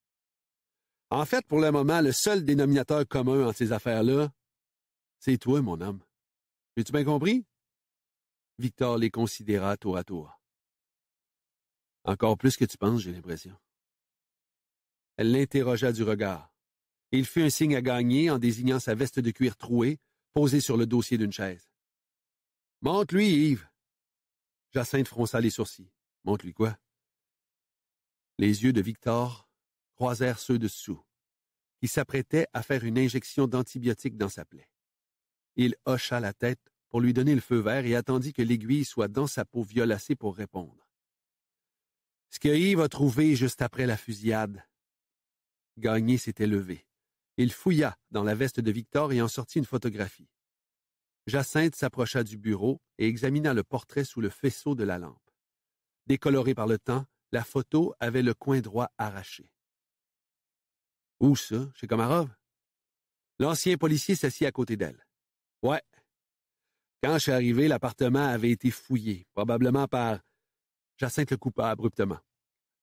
En fait, pour le moment, le seul dénominateur commun en ces affaires-là, c'est toi, mon homme. As-tu bien compris? Victor les considéra tour à tour. Encore plus que tu penses, j'ai l'impression. Elle l'interrogea du regard. Il fit un signe à gagner en désignant sa veste de cuir trouée, posée sur le dossier d'une chaise. Monte-lui, Yves! Jacinthe fronça les sourcils. Monte-lui quoi? Les yeux de Victor croisèrent ceux de sous. qui s'apprêtait à faire une injection d'antibiotiques dans sa plaie. Il hocha la tête pour lui donner le feu vert et attendit que l'aiguille soit dans sa peau violacée pour répondre. Ce que Yves a trouvé juste après la fusillade. Gagné s'était levé. Il fouilla dans la veste de Victor et en sortit une photographie. Jacinthe s'approcha du bureau et examina le portrait sous le faisceau de la lampe. Décolorée par le temps, la photo avait le coin droit arraché. Où ça, chez Komarov? L'ancien policier s'assit à côté d'elle. Ouais, quand je suis arrivé, l'appartement avait été fouillé, probablement par... Jacinthe le coupa abruptement.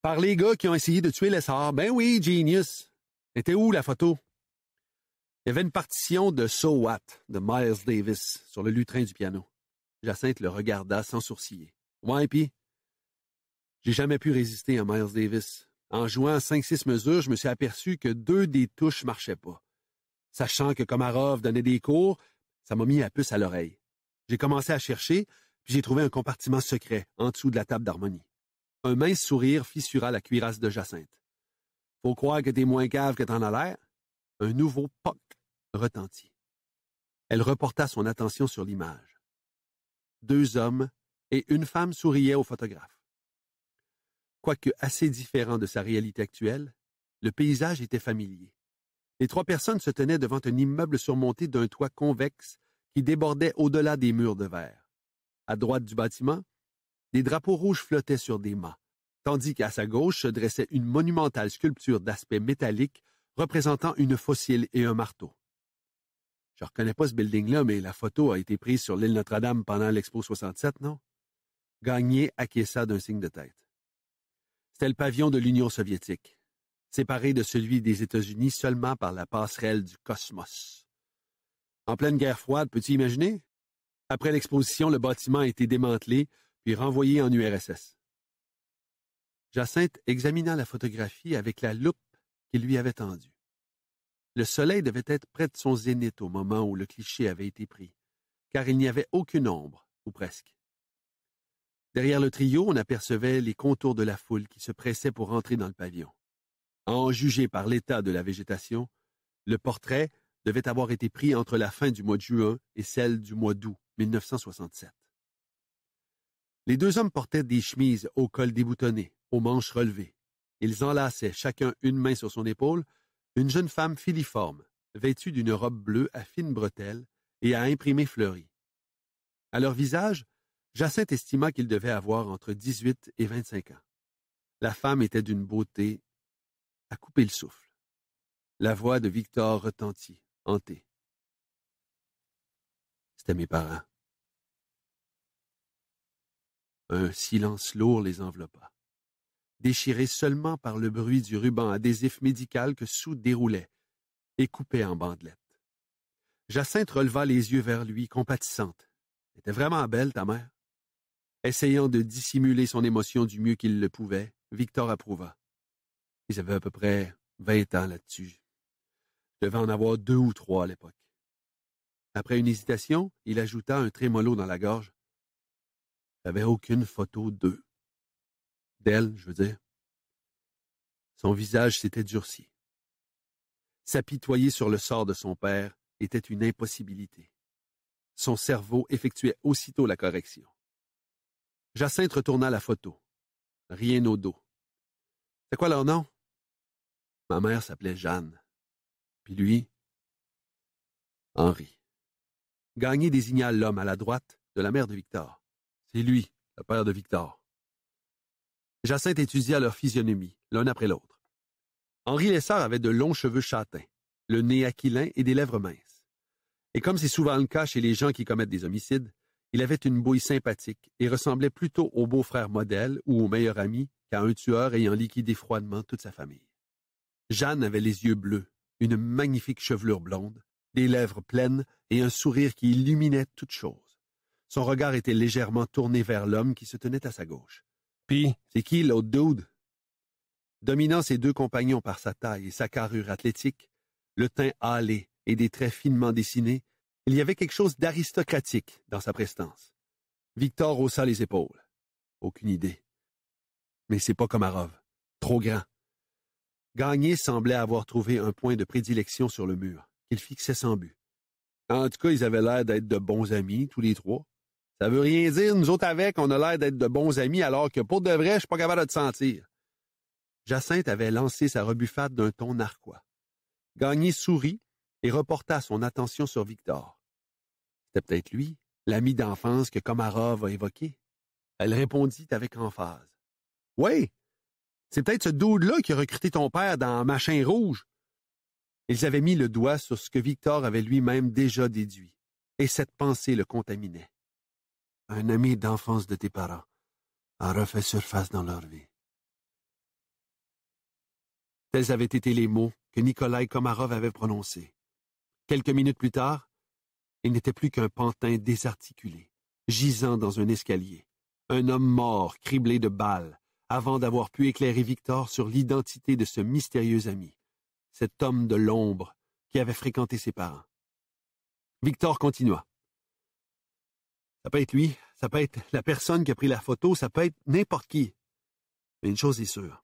Par les gars qui ont essayé de tuer l'essor. Ben oui, genius. Était où la photo? Il y avait une partition de So What de Miles Davis sur le lutrin du piano. Jacinthe le regarda sans sourciller. Ouais, puis J'ai jamais pu résister à Miles Davis. En jouant cinq, six mesures, je me suis aperçu que deux des touches marchaient pas. Sachant que Komarov donnait des cours, ça m'a mis la puce à l'oreille. J'ai commencé à chercher, puis j'ai trouvé un compartiment secret, en dessous de la table d'harmonie. Un mince sourire fissura la cuirasse de Jacinthe. Faut croire que t'es moins cave que t'en as l'air. Un nouveau poc retentit. Elle reporta son attention sur l'image. Deux hommes et une femme souriaient au photographe. Quoique assez différent de sa réalité actuelle, le paysage était familier. Les trois personnes se tenaient devant un immeuble surmonté d'un toit convexe qui débordaient au-delà des murs de verre. À droite du bâtiment, des drapeaux rouges flottaient sur des mâts, tandis qu'à sa gauche se dressait une monumentale sculpture d'aspect métallique représentant une fossile et un marteau. Je reconnais pas ce building-là, mais la photo a été prise sur l'île Notre-Dame pendant l'Expo 67, non? Gagné acquiesça d'un signe de tête. C'était le pavillon de l'Union soviétique, séparé de celui des États-Unis seulement par la passerelle du cosmos. En pleine guerre froide, peux-tu imaginer? Après l'exposition, le bâtiment a été démantelé, puis renvoyé en URSS. Jacinthe examina la photographie avec la loupe qu'il lui avait tendue. Le soleil devait être près de son zénith au moment où le cliché avait été pris, car il n'y avait aucune ombre, ou presque. Derrière le trio, on apercevait les contours de la foule qui se pressait pour entrer dans le pavillon. en juger par l'état de la végétation, le portrait devait avoir été pris entre la fin du mois de juin et celle du mois d'août 1967. Les deux hommes portaient des chemises au col déboutonné, aux manches relevées. Ils enlaçaient chacun une main sur son épaule une jeune femme filiforme, vêtue d'une robe bleue à fines bretelles et à imprimés fleuris. À leur visage, Jacinthe estima qu'ils devaient avoir entre 18 et 25 ans. La femme était d'une beauté à couper le souffle. La voix de Victor retentit hanté. C'étaient mes parents. Un silence lourd les enveloppa, déchiré seulement par le bruit du ruban adhésif médical que Sous déroulait et coupait en bandelettes. Jacinthe releva les yeux vers lui, compatissante. « Était vraiment belle, ta mère. » Essayant de dissimuler son émotion du mieux qu'il le pouvait, Victor approuva. Ils avaient à peu près vingt ans là-dessus devais en avoir deux ou trois à l'époque. Après une hésitation, il ajouta un trémolo dans la gorge. J'avais aucune photo d'eux. D'elle, je veux dire. Son visage s'était durci. S'apitoyer sur le sort de son père était une impossibilité. Son cerveau effectuait aussitôt la correction. Jacinthe retourna la photo. Rien au dos. C'est quoi leur nom? Ma mère s'appelait Jeanne. Puis lui, Henri. Gagné désigna l'homme à la droite de la mère de Victor. C'est lui, le père de Victor. Jacinthe étudia leur physionomie, l'un après l'autre. Henri Lessard avait de longs cheveux châtains, le nez aquilin et des lèvres minces. Et comme c'est souvent le cas chez les gens qui commettent des homicides, il avait une bouille sympathique et ressemblait plutôt au beau-frère modèle ou au meilleur ami qu'à un tueur ayant liquidé froidement toute sa famille. Jeanne avait les yeux bleus, une magnifique chevelure blonde, des lèvres pleines et un sourire qui illuminait toute chose. Son regard était légèrement tourné vers l'homme qui se tenait à sa gauche. Puis, c'est qui l'autre dude? Dominant ses deux compagnons par sa taille et sa carrure athlétique, le teint hâlé et des traits finement dessinés, il y avait quelque chose d'aristocratique dans sa prestance. Victor haussa les épaules. Aucune idée. Mais c'est pas comme Arov. Trop grand. Gagné semblait avoir trouvé un point de prédilection sur le mur, qu'il fixait sans but. En tout cas, ils avaient l'air d'être de bons amis, tous les trois. Ça veut rien dire, nous autres avec, on a l'air d'être de bons amis, alors que pour de vrai, je suis pas capable de te sentir. Jacinthe avait lancé sa rebuffade d'un ton narquois. Gagné sourit et reporta son attention sur Victor. C'était peut-être lui, l'ami d'enfance que Komarov a évoqué. Elle répondit avec emphase. Oui, c'est peut-être ce dude-là qui a recruté ton père dans Machin Rouge. Ils avaient mis le doigt sur ce que Victor avait lui-même déjà déduit, et cette pensée le contaminait. Un ami d'enfance de tes parents a refait surface dans leur vie. Tels avaient été les mots que Nikolai Komarov avait prononcés. Quelques minutes plus tard, il n'était plus qu'un pantin désarticulé, gisant dans un escalier, un homme mort criblé de balles, avant d'avoir pu éclairer Victor sur l'identité de ce mystérieux ami, cet homme de l'ombre qui avait fréquenté ses parents. Victor continua. Ça peut être lui, ça peut être la personne qui a pris la photo, ça peut être n'importe qui. Mais une chose est sûre.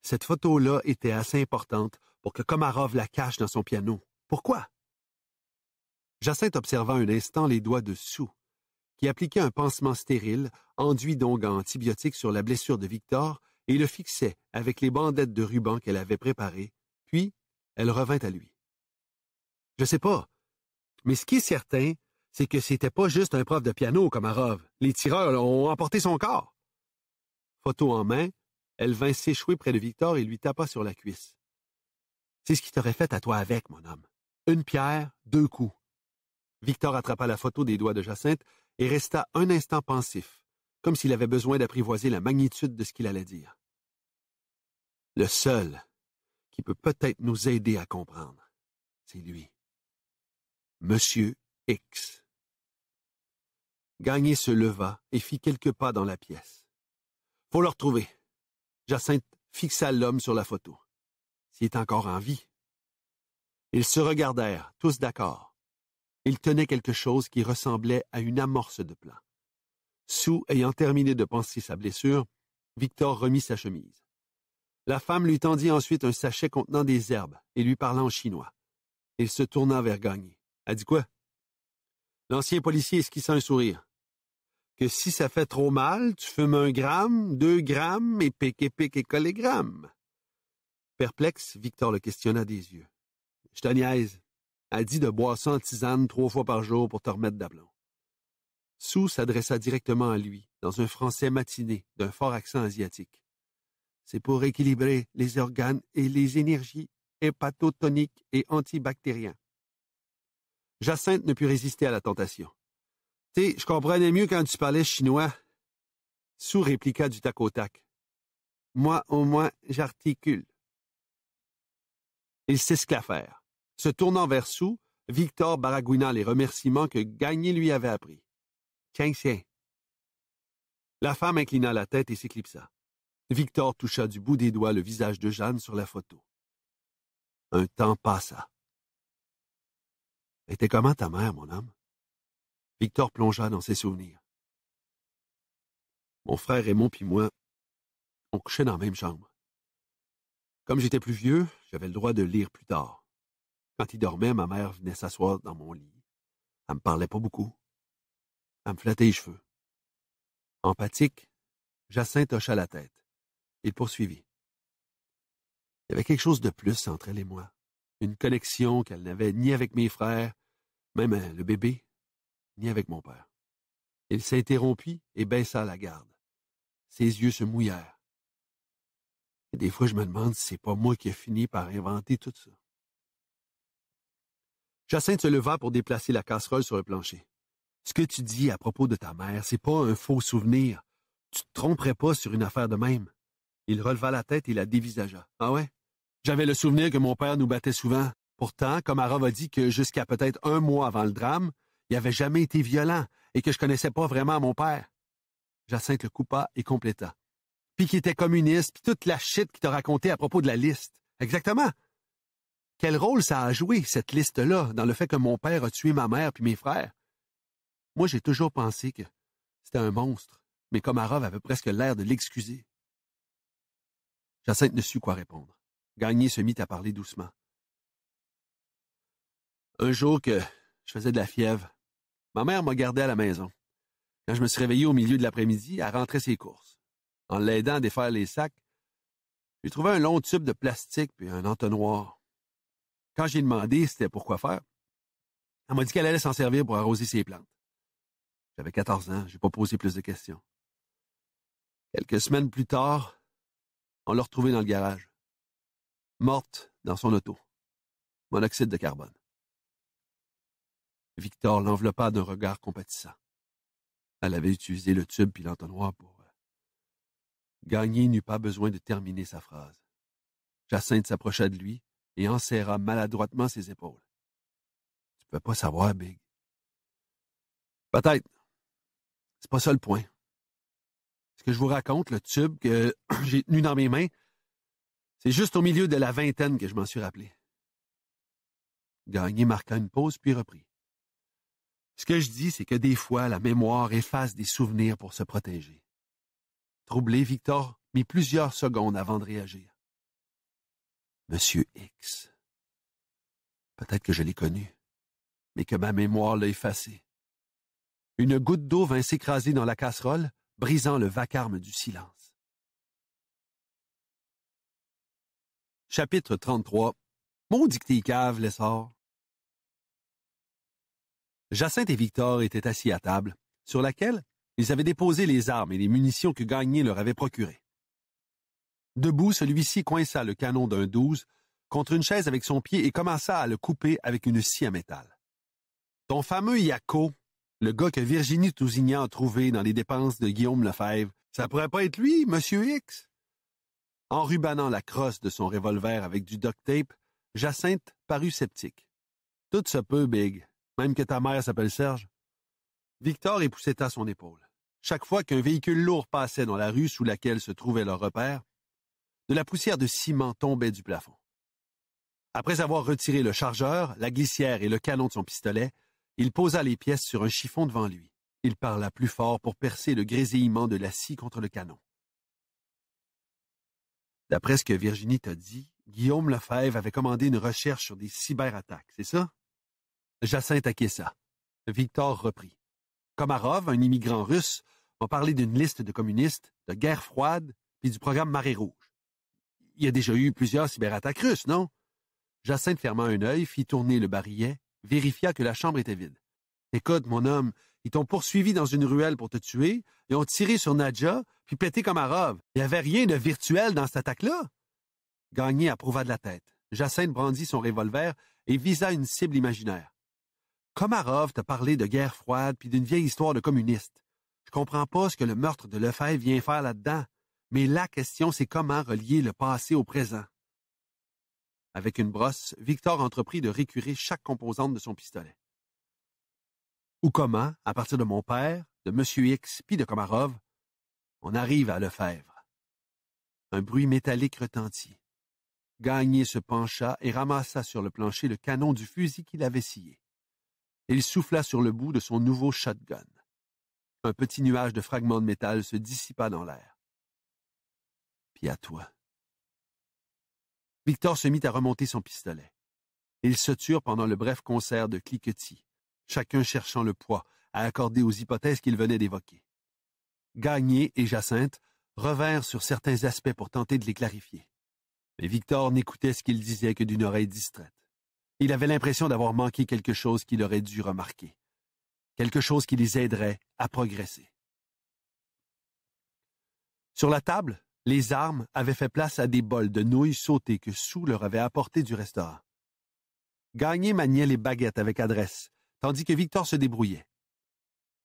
Cette photo-là était assez importante pour que Komarov la cache dans son piano. Pourquoi? Jacinthe observa un instant les doigts de appliquait un pansement stérile, enduit en antibiotiques sur la blessure de Victor, et le fixait avec les bandettes de ruban qu'elle avait préparées, puis elle revint à lui. Je sais pas, mais ce qui est certain, c'est que c'était pas juste un prof de piano, comme Komarov. Les tireurs ont emporté son corps. Photo en main, elle vint s'échouer près de Victor et lui tapa sur la cuisse. C'est ce qui t'aurait fait à toi avec, mon homme. Une pierre, deux coups. Victor attrapa la photo des doigts de Jacinthe et resta un instant pensif, comme s'il avait besoin d'apprivoiser la magnitude de ce qu'il allait dire. Le seul qui peut peut-être nous aider à comprendre, c'est lui. Monsieur X. Gagné se leva et fit quelques pas dans la pièce. Faut le retrouver. Jacinthe fixa l'homme sur la photo. S'il est encore en vie. Ils se regardèrent, tous d'accord. Il tenait quelque chose qui ressemblait à une amorce de plat. sous ayant terminé de panser sa blessure, Victor remit sa chemise. La femme lui tendit ensuite un sachet contenant des herbes et lui parla en chinois. Il se tourna vers Gagné. A dit quoi? L'ancien policier esquissa un sourire. Que si ça fait trop mal, tu fumes un gramme, deux grammes, et pique et pique collégramme. Perplexe, Victor le questionna des yeux. Je a dit de boire ça tisanes trois fois par jour pour te remettre d'aplomb. Sue s'adressa directement à lui, dans un français matiné, d'un fort accent asiatique. C'est pour équilibrer les organes et les énergies hépatotoniques et antibactériens. Jacinthe ne put résister à la tentation. sais, je comprenais mieux quand tu parlais chinois. Sue répliqua du tac au tac. Moi, au moins, j'articule. Il sait ce qu'à faire. Se tournant vers sous, Victor baragouina les remerciements que Gagné lui avait appris. Tiens, tiens. La femme inclina la tête et s'éclipsa. Victor toucha du bout des doigts le visage de Jeanne sur la photo. Un temps passa. Était comment ta mère, mon homme? Victor plongea dans ses souvenirs. Mon frère Raymond puis moi, on couchait dans la même chambre. Comme j'étais plus vieux, j'avais le droit de lire plus tard. Quand il dormait, ma mère venait s'asseoir dans mon lit. Elle me parlait pas beaucoup. Elle me flattait les cheveux. Empathique, Jacinthe hocha la tête. Il poursuivit. Il y avait quelque chose de plus entre elle et moi. Une connexion qu'elle n'avait ni avec mes frères, même euh, le bébé, ni avec mon père. Il s'interrompit et baissa la garde. Ses yeux se mouillèrent. Et des fois, je me demande si c'est pas moi qui ai fini par inventer tout ça. Jacinthe se leva pour déplacer la casserole sur le plancher. Ce que tu dis à propos de ta mère, c'est pas un faux souvenir. Tu te tromperais pas sur une affaire de même. Il releva la tête et la dévisagea. Ah ouais? J'avais le souvenir que mon père nous battait souvent. Pourtant, comme Arab a dit que jusqu'à peut-être un mois avant le drame, il n'avait jamais été violent et que je connaissais pas vraiment mon père. Jacinthe le coupa et compléta. Puis qu'il était communiste, puis toute la chute qu'il t'a racontait à propos de la liste. Exactement. Quel rôle ça a joué, cette liste-là, dans le fait que mon père a tué ma mère puis mes frères? Moi, j'ai toujours pensé que c'était un monstre, mais Komarov avait presque l'air de l'excuser. Jacinthe ne sut quoi répondre. Gagné se mit à parler doucement. Un jour que je faisais de la fièvre, ma mère m'a gardé à la maison. Quand je me suis réveillé au milieu de l'après-midi, elle rentrer ses courses. En l'aidant à défaire les sacs, j'ai trouvé un long tube de plastique puis un entonnoir. Quand j'ai demandé c'était pourquoi faire, elle m'a dit qu'elle allait s'en servir pour arroser ses plantes. J'avais 14 ans, j'ai pas posé plus de questions. Quelques semaines plus tard, on l'a retrouvée dans le garage, morte dans son auto, monoxyde de carbone. Victor l'enveloppa d'un regard compatissant. Elle avait utilisé le tube puis l'entonnoir pour... Euh, Gagné n'eut pas besoin de terminer sa phrase. Jacinthe s'approcha de lui, et serra maladroitement ses épaules. Tu peux pas savoir, Big. Peut-être. C'est pas ça le point. Ce que je vous raconte, le tube que j'ai tenu dans mes mains, c'est juste au milieu de la vingtaine que je m'en suis rappelé. Gagné marqua une pause puis reprit. Ce que je dis, c'est que des fois, la mémoire efface des souvenirs pour se protéger. Troublé, Victor mit plusieurs secondes avant de réagir. Monsieur X. Peut-être que je l'ai connu, mais que ma mémoire l'a effacé. Une goutte d'eau vint s'écraser dans la casserole, brisant le vacarme du silence. Chapitre 33 Mon dicté cave, l'essor. Jacinthe et Victor étaient assis à table, sur laquelle ils avaient déposé les armes et les munitions que Gagné leur avait procurées. Debout, celui-ci coinça le canon d'un douze contre une chaise avec son pied et commença à le couper avec une scie à métal. Ton fameux Yako, le gars que Virginie Tousignan a trouvé dans les dépenses de Guillaume Lefebvre, ça pourrait pas être lui, Monsieur X? En rubanant la crosse de son revolver avec du duct tape, Jacinthe parut sceptique. Tout se peut, Big, même que ta mère s'appelle Serge. Victor épousseta son épaule. Chaque fois qu'un véhicule lourd passait dans la rue sous laquelle se trouvait leur repère, de la poussière de ciment tombait du plafond. Après avoir retiré le chargeur, la glissière et le canon de son pistolet, il posa les pièces sur un chiffon devant lui. Il parla plus fort pour percer le grésillement de la scie contre le canon. D'après ce que Virginie t'a dit, Guillaume Lefebvre avait commandé une recherche sur des cyberattaques, c'est ça? Jacinthe acquiesça. Victor reprit. Komarov, un immigrant russe, m'a parlé d'une liste de communistes, de guerre froide, puis du programme Marée Rouge il y a déjà eu plusieurs cyberattaques russes, non? Jacinthe ferma un œil, fit tourner le barillet, vérifia que la chambre était vide. Écoute, mon homme, ils t'ont poursuivi dans une ruelle pour te tuer, ils ont tiré sur Nadja, puis pété comme Il n'y avait rien de virtuel dans cette attaque-là. Gagné approuva de la tête. Jacinthe brandit son revolver et visa une cible imaginaire. Komarov t'a parlé de guerre froide puis d'une vieille histoire de communiste. Je comprends pas ce que le meurtre de Lefebvre vient faire là-dedans mais la question, c'est comment relier le passé au présent. Avec une brosse, Victor entreprit de récurer chaque composante de son pistolet. Ou comment, à partir de mon père, de M. X puis de Komarov, on arrive à Lefebvre. Un bruit métallique retentit. Gagné se pencha et ramassa sur le plancher le canon du fusil qu'il avait scié. Il souffla sur le bout de son nouveau shotgun. Un petit nuage de fragments de métal se dissipa dans l'air à toi. Victor se mit à remonter son pistolet. Ils se turent pendant le bref concert de cliquetis, chacun cherchant le poids à accorder aux hypothèses qu'il venait d'évoquer. Gagné et Jacinthe revinrent sur certains aspects pour tenter de les clarifier. Mais Victor n'écoutait ce qu'il disait que d'une oreille distraite. Il avait l'impression d'avoir manqué quelque chose qu'il aurait dû remarquer. Quelque chose qui les aiderait à progresser. Sur la table, les armes avaient fait place à des bols de nouilles sautées que Sou leur avait apportés du restaurant. Gagné maniait les baguettes avec adresse, tandis que Victor se débrouillait.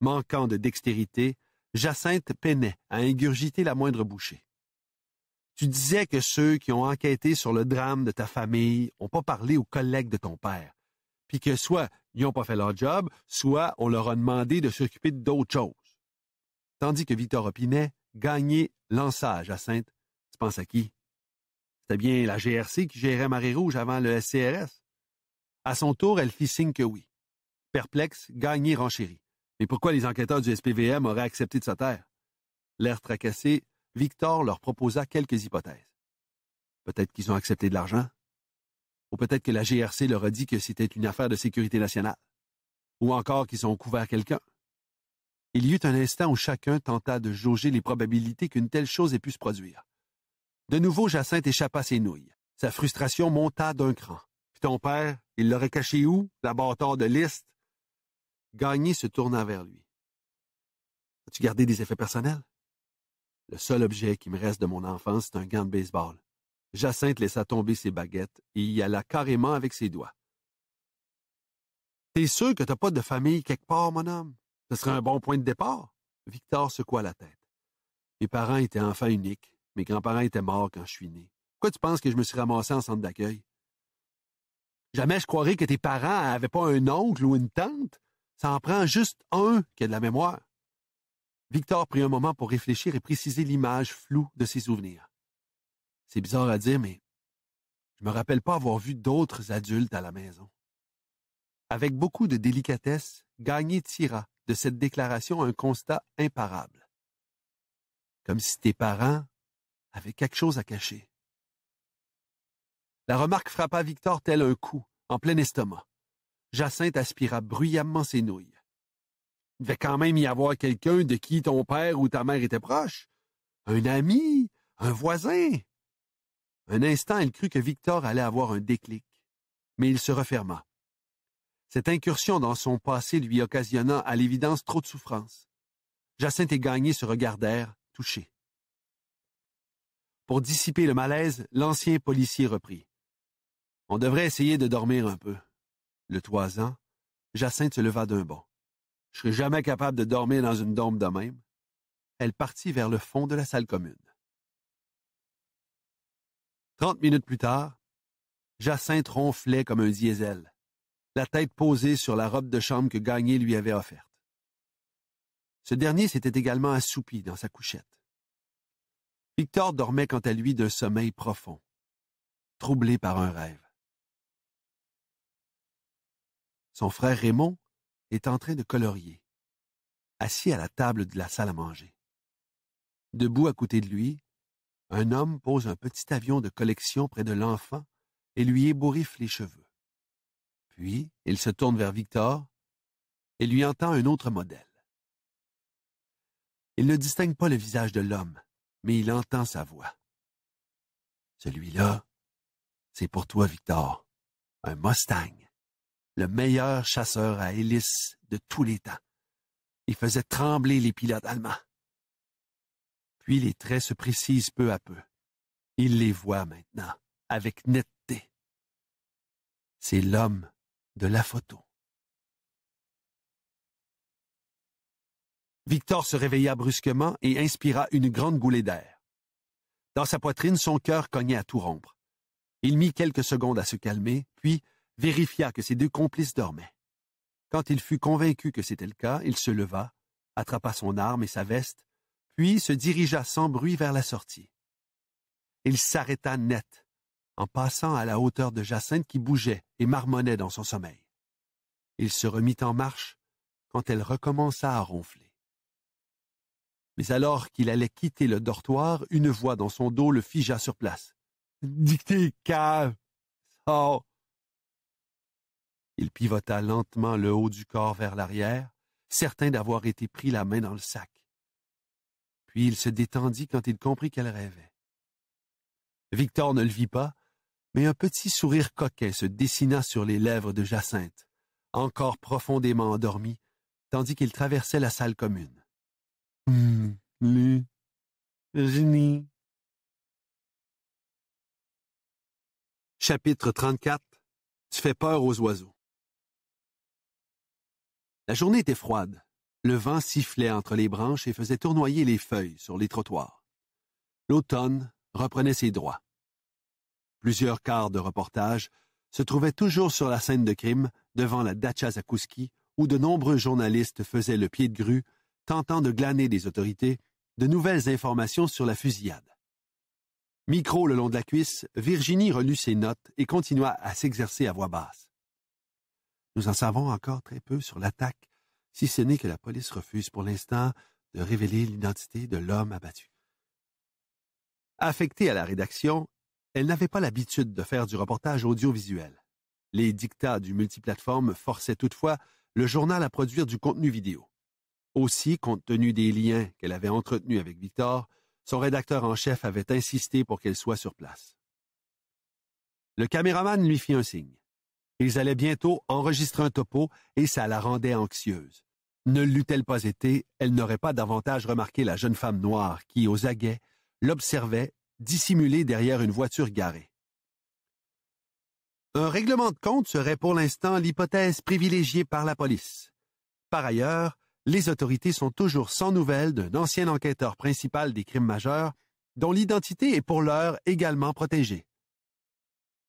Manquant de dextérité, Jacinthe peinait à ingurgiter la moindre bouchée. Tu disais que ceux qui ont enquêté sur le drame de ta famille n'ont pas parlé aux collègues de ton père, puis que soit ils n'ont pas fait leur job, soit on leur a demandé de s'occuper d'autres choses. Tandis que Victor opinait, gagner Lançage, Sainte, Tu penses à qui? C'était bien la GRC qui gérait Marée Rouge avant le SCRS. À son tour, elle fit signe que oui. Perplexe, Gagné renchérit. Mais pourquoi les enquêteurs du SPVM auraient accepté de sa terre? L'air tracassé, Victor leur proposa quelques hypothèses. Peut-être qu'ils ont accepté de l'argent. Ou peut-être que la GRC leur a dit que c'était une affaire de sécurité nationale. Ou encore qu'ils ont couvert quelqu'un. Il y eut un instant où chacun tenta de jauger les probabilités qu'une telle chose ait pu se produire. De nouveau, Jacinthe échappa ses nouilles. Sa frustration monta d'un cran. Puis ton père, il l'aurait caché où? La de liste? Gagné se tourna vers lui. As-tu gardé des effets personnels? Le seul objet qui me reste de mon enfance, c'est un gant de baseball. Jacinthe laissa tomber ses baguettes et y alla carrément avec ses doigts. T'es sûr que t'as pas de famille quelque part, mon homme? Ce serait un bon point de départ. Victor secoua la tête. Mes parents étaient enfants uniques. Mes grands-parents étaient morts quand je suis né. Pourquoi tu penses que je me suis ramassé en centre d'accueil? Jamais je croirais que tes parents n'avaient pas un oncle ou une tante. Ça en prend juste un qui a de la mémoire. Victor prit un moment pour réfléchir et préciser l'image floue de ses souvenirs. C'est bizarre à dire, mais je me rappelle pas avoir vu d'autres adultes à la maison. Avec beaucoup de délicatesse, Gagné tira de cette déclaration un constat imparable. Comme si tes parents avaient quelque chose à cacher. La remarque frappa Victor tel un coup, en plein estomac. Jacinthe aspira bruyamment ses nouilles. Il devait quand même y avoir quelqu'un de qui ton père ou ta mère était proche. Un ami, un voisin. Un instant, elle crut que Victor allait avoir un déclic, mais il se referma. Cette incursion dans son passé lui occasionna à l'évidence trop de souffrances. Jacinthe et Gagné se regardèrent, touchés. Pour dissiper le malaise, l'ancien policier reprit. On devrait essayer de dormir un peu. Le toisant, Jacinthe se leva d'un bond. Je serai jamais capable de dormir dans une dôme de même. Elle partit vers le fond de la salle commune. Trente minutes plus tard, Jacinthe ronflait comme un diesel la tête posée sur la robe de chambre que Gagné lui avait offerte. Ce dernier s'était également assoupi dans sa couchette. Victor dormait quant à lui d'un sommeil profond, troublé par un rêve. Son frère Raymond est en train de colorier, assis à la table de la salle à manger. Debout à côté de lui, un homme pose un petit avion de collection près de l'enfant et lui ébouriffe les cheveux. Puis, il se tourne vers Victor et lui entend un autre modèle. Il ne distingue pas le visage de l'homme, mais il entend sa voix. Celui-là, c'est pour toi, Victor, un Mustang, le meilleur chasseur à hélice de tous les temps. Il faisait trembler les pilotes allemands. Puis les traits se précisent peu à peu. Il les voit maintenant, avec netteté. C'est l'homme de la photo. Victor se réveilla brusquement et inspira une grande goulée d'air. Dans sa poitrine, son cœur cognait à tout rompre. Il mit quelques secondes à se calmer, puis vérifia que ses deux complices dormaient. Quand il fut convaincu que c'était le cas, il se leva, attrapa son arme et sa veste, puis se dirigea sans bruit vers la sortie. Il s'arrêta net, en passant à la hauteur de Jacinthe qui bougeait et marmonnait dans son sommeil. Il se remit en marche quand elle recommença à ronfler. Mais alors qu'il allait quitter le dortoir, une voix dans son dos le figea sur place. Dictée, cave! Oh. Il pivota lentement le haut du corps vers l'arrière, certain d'avoir été pris la main dans le sac. Puis il se détendit quand il comprit qu'elle rêvait. Victor ne le vit pas, mais un petit sourire coquet se dessina sur les lèvres de Jacinthe, encore profondément endormie, tandis qu'il traversait la salle commune. Hum, lui, Chapitre 34 Tu fais peur aux oiseaux. La journée était froide. Le vent sifflait entre les branches et faisait tournoyer les feuilles sur les trottoirs. L'automne reprenait ses droits. Plusieurs quarts de reportage se trouvaient toujours sur la scène de crime, devant la dacha Zakouski, où de nombreux journalistes faisaient le pied de grue, tentant de glaner des autorités de nouvelles informations sur la fusillade. Micro le long de la cuisse, Virginie relut ses notes et continua à s'exercer à voix basse. Nous en savons encore très peu sur l'attaque, si ce n'est que la police refuse pour l'instant de révéler l'identité de l'homme abattu. Affectée à la rédaction, elle n'avait pas l'habitude de faire du reportage audiovisuel. Les dictats du multiplateforme forçaient toutefois le journal à produire du contenu vidéo. Aussi, compte tenu des liens qu'elle avait entretenus avec Victor, son rédacteur en chef avait insisté pour qu'elle soit sur place. Le caméraman lui fit un signe. Ils allaient bientôt enregistrer un topo et ça la rendait anxieuse. Ne l'eût-elle pas été, elle n'aurait pas davantage remarqué la jeune femme noire qui, aux aguets, l'observait dissimulé derrière une voiture garée. Un règlement de compte serait pour l'instant l'hypothèse privilégiée par la police. Par ailleurs, les autorités sont toujours sans nouvelles d'un ancien enquêteur principal des crimes majeurs dont l'identité est pour l'heure également protégée.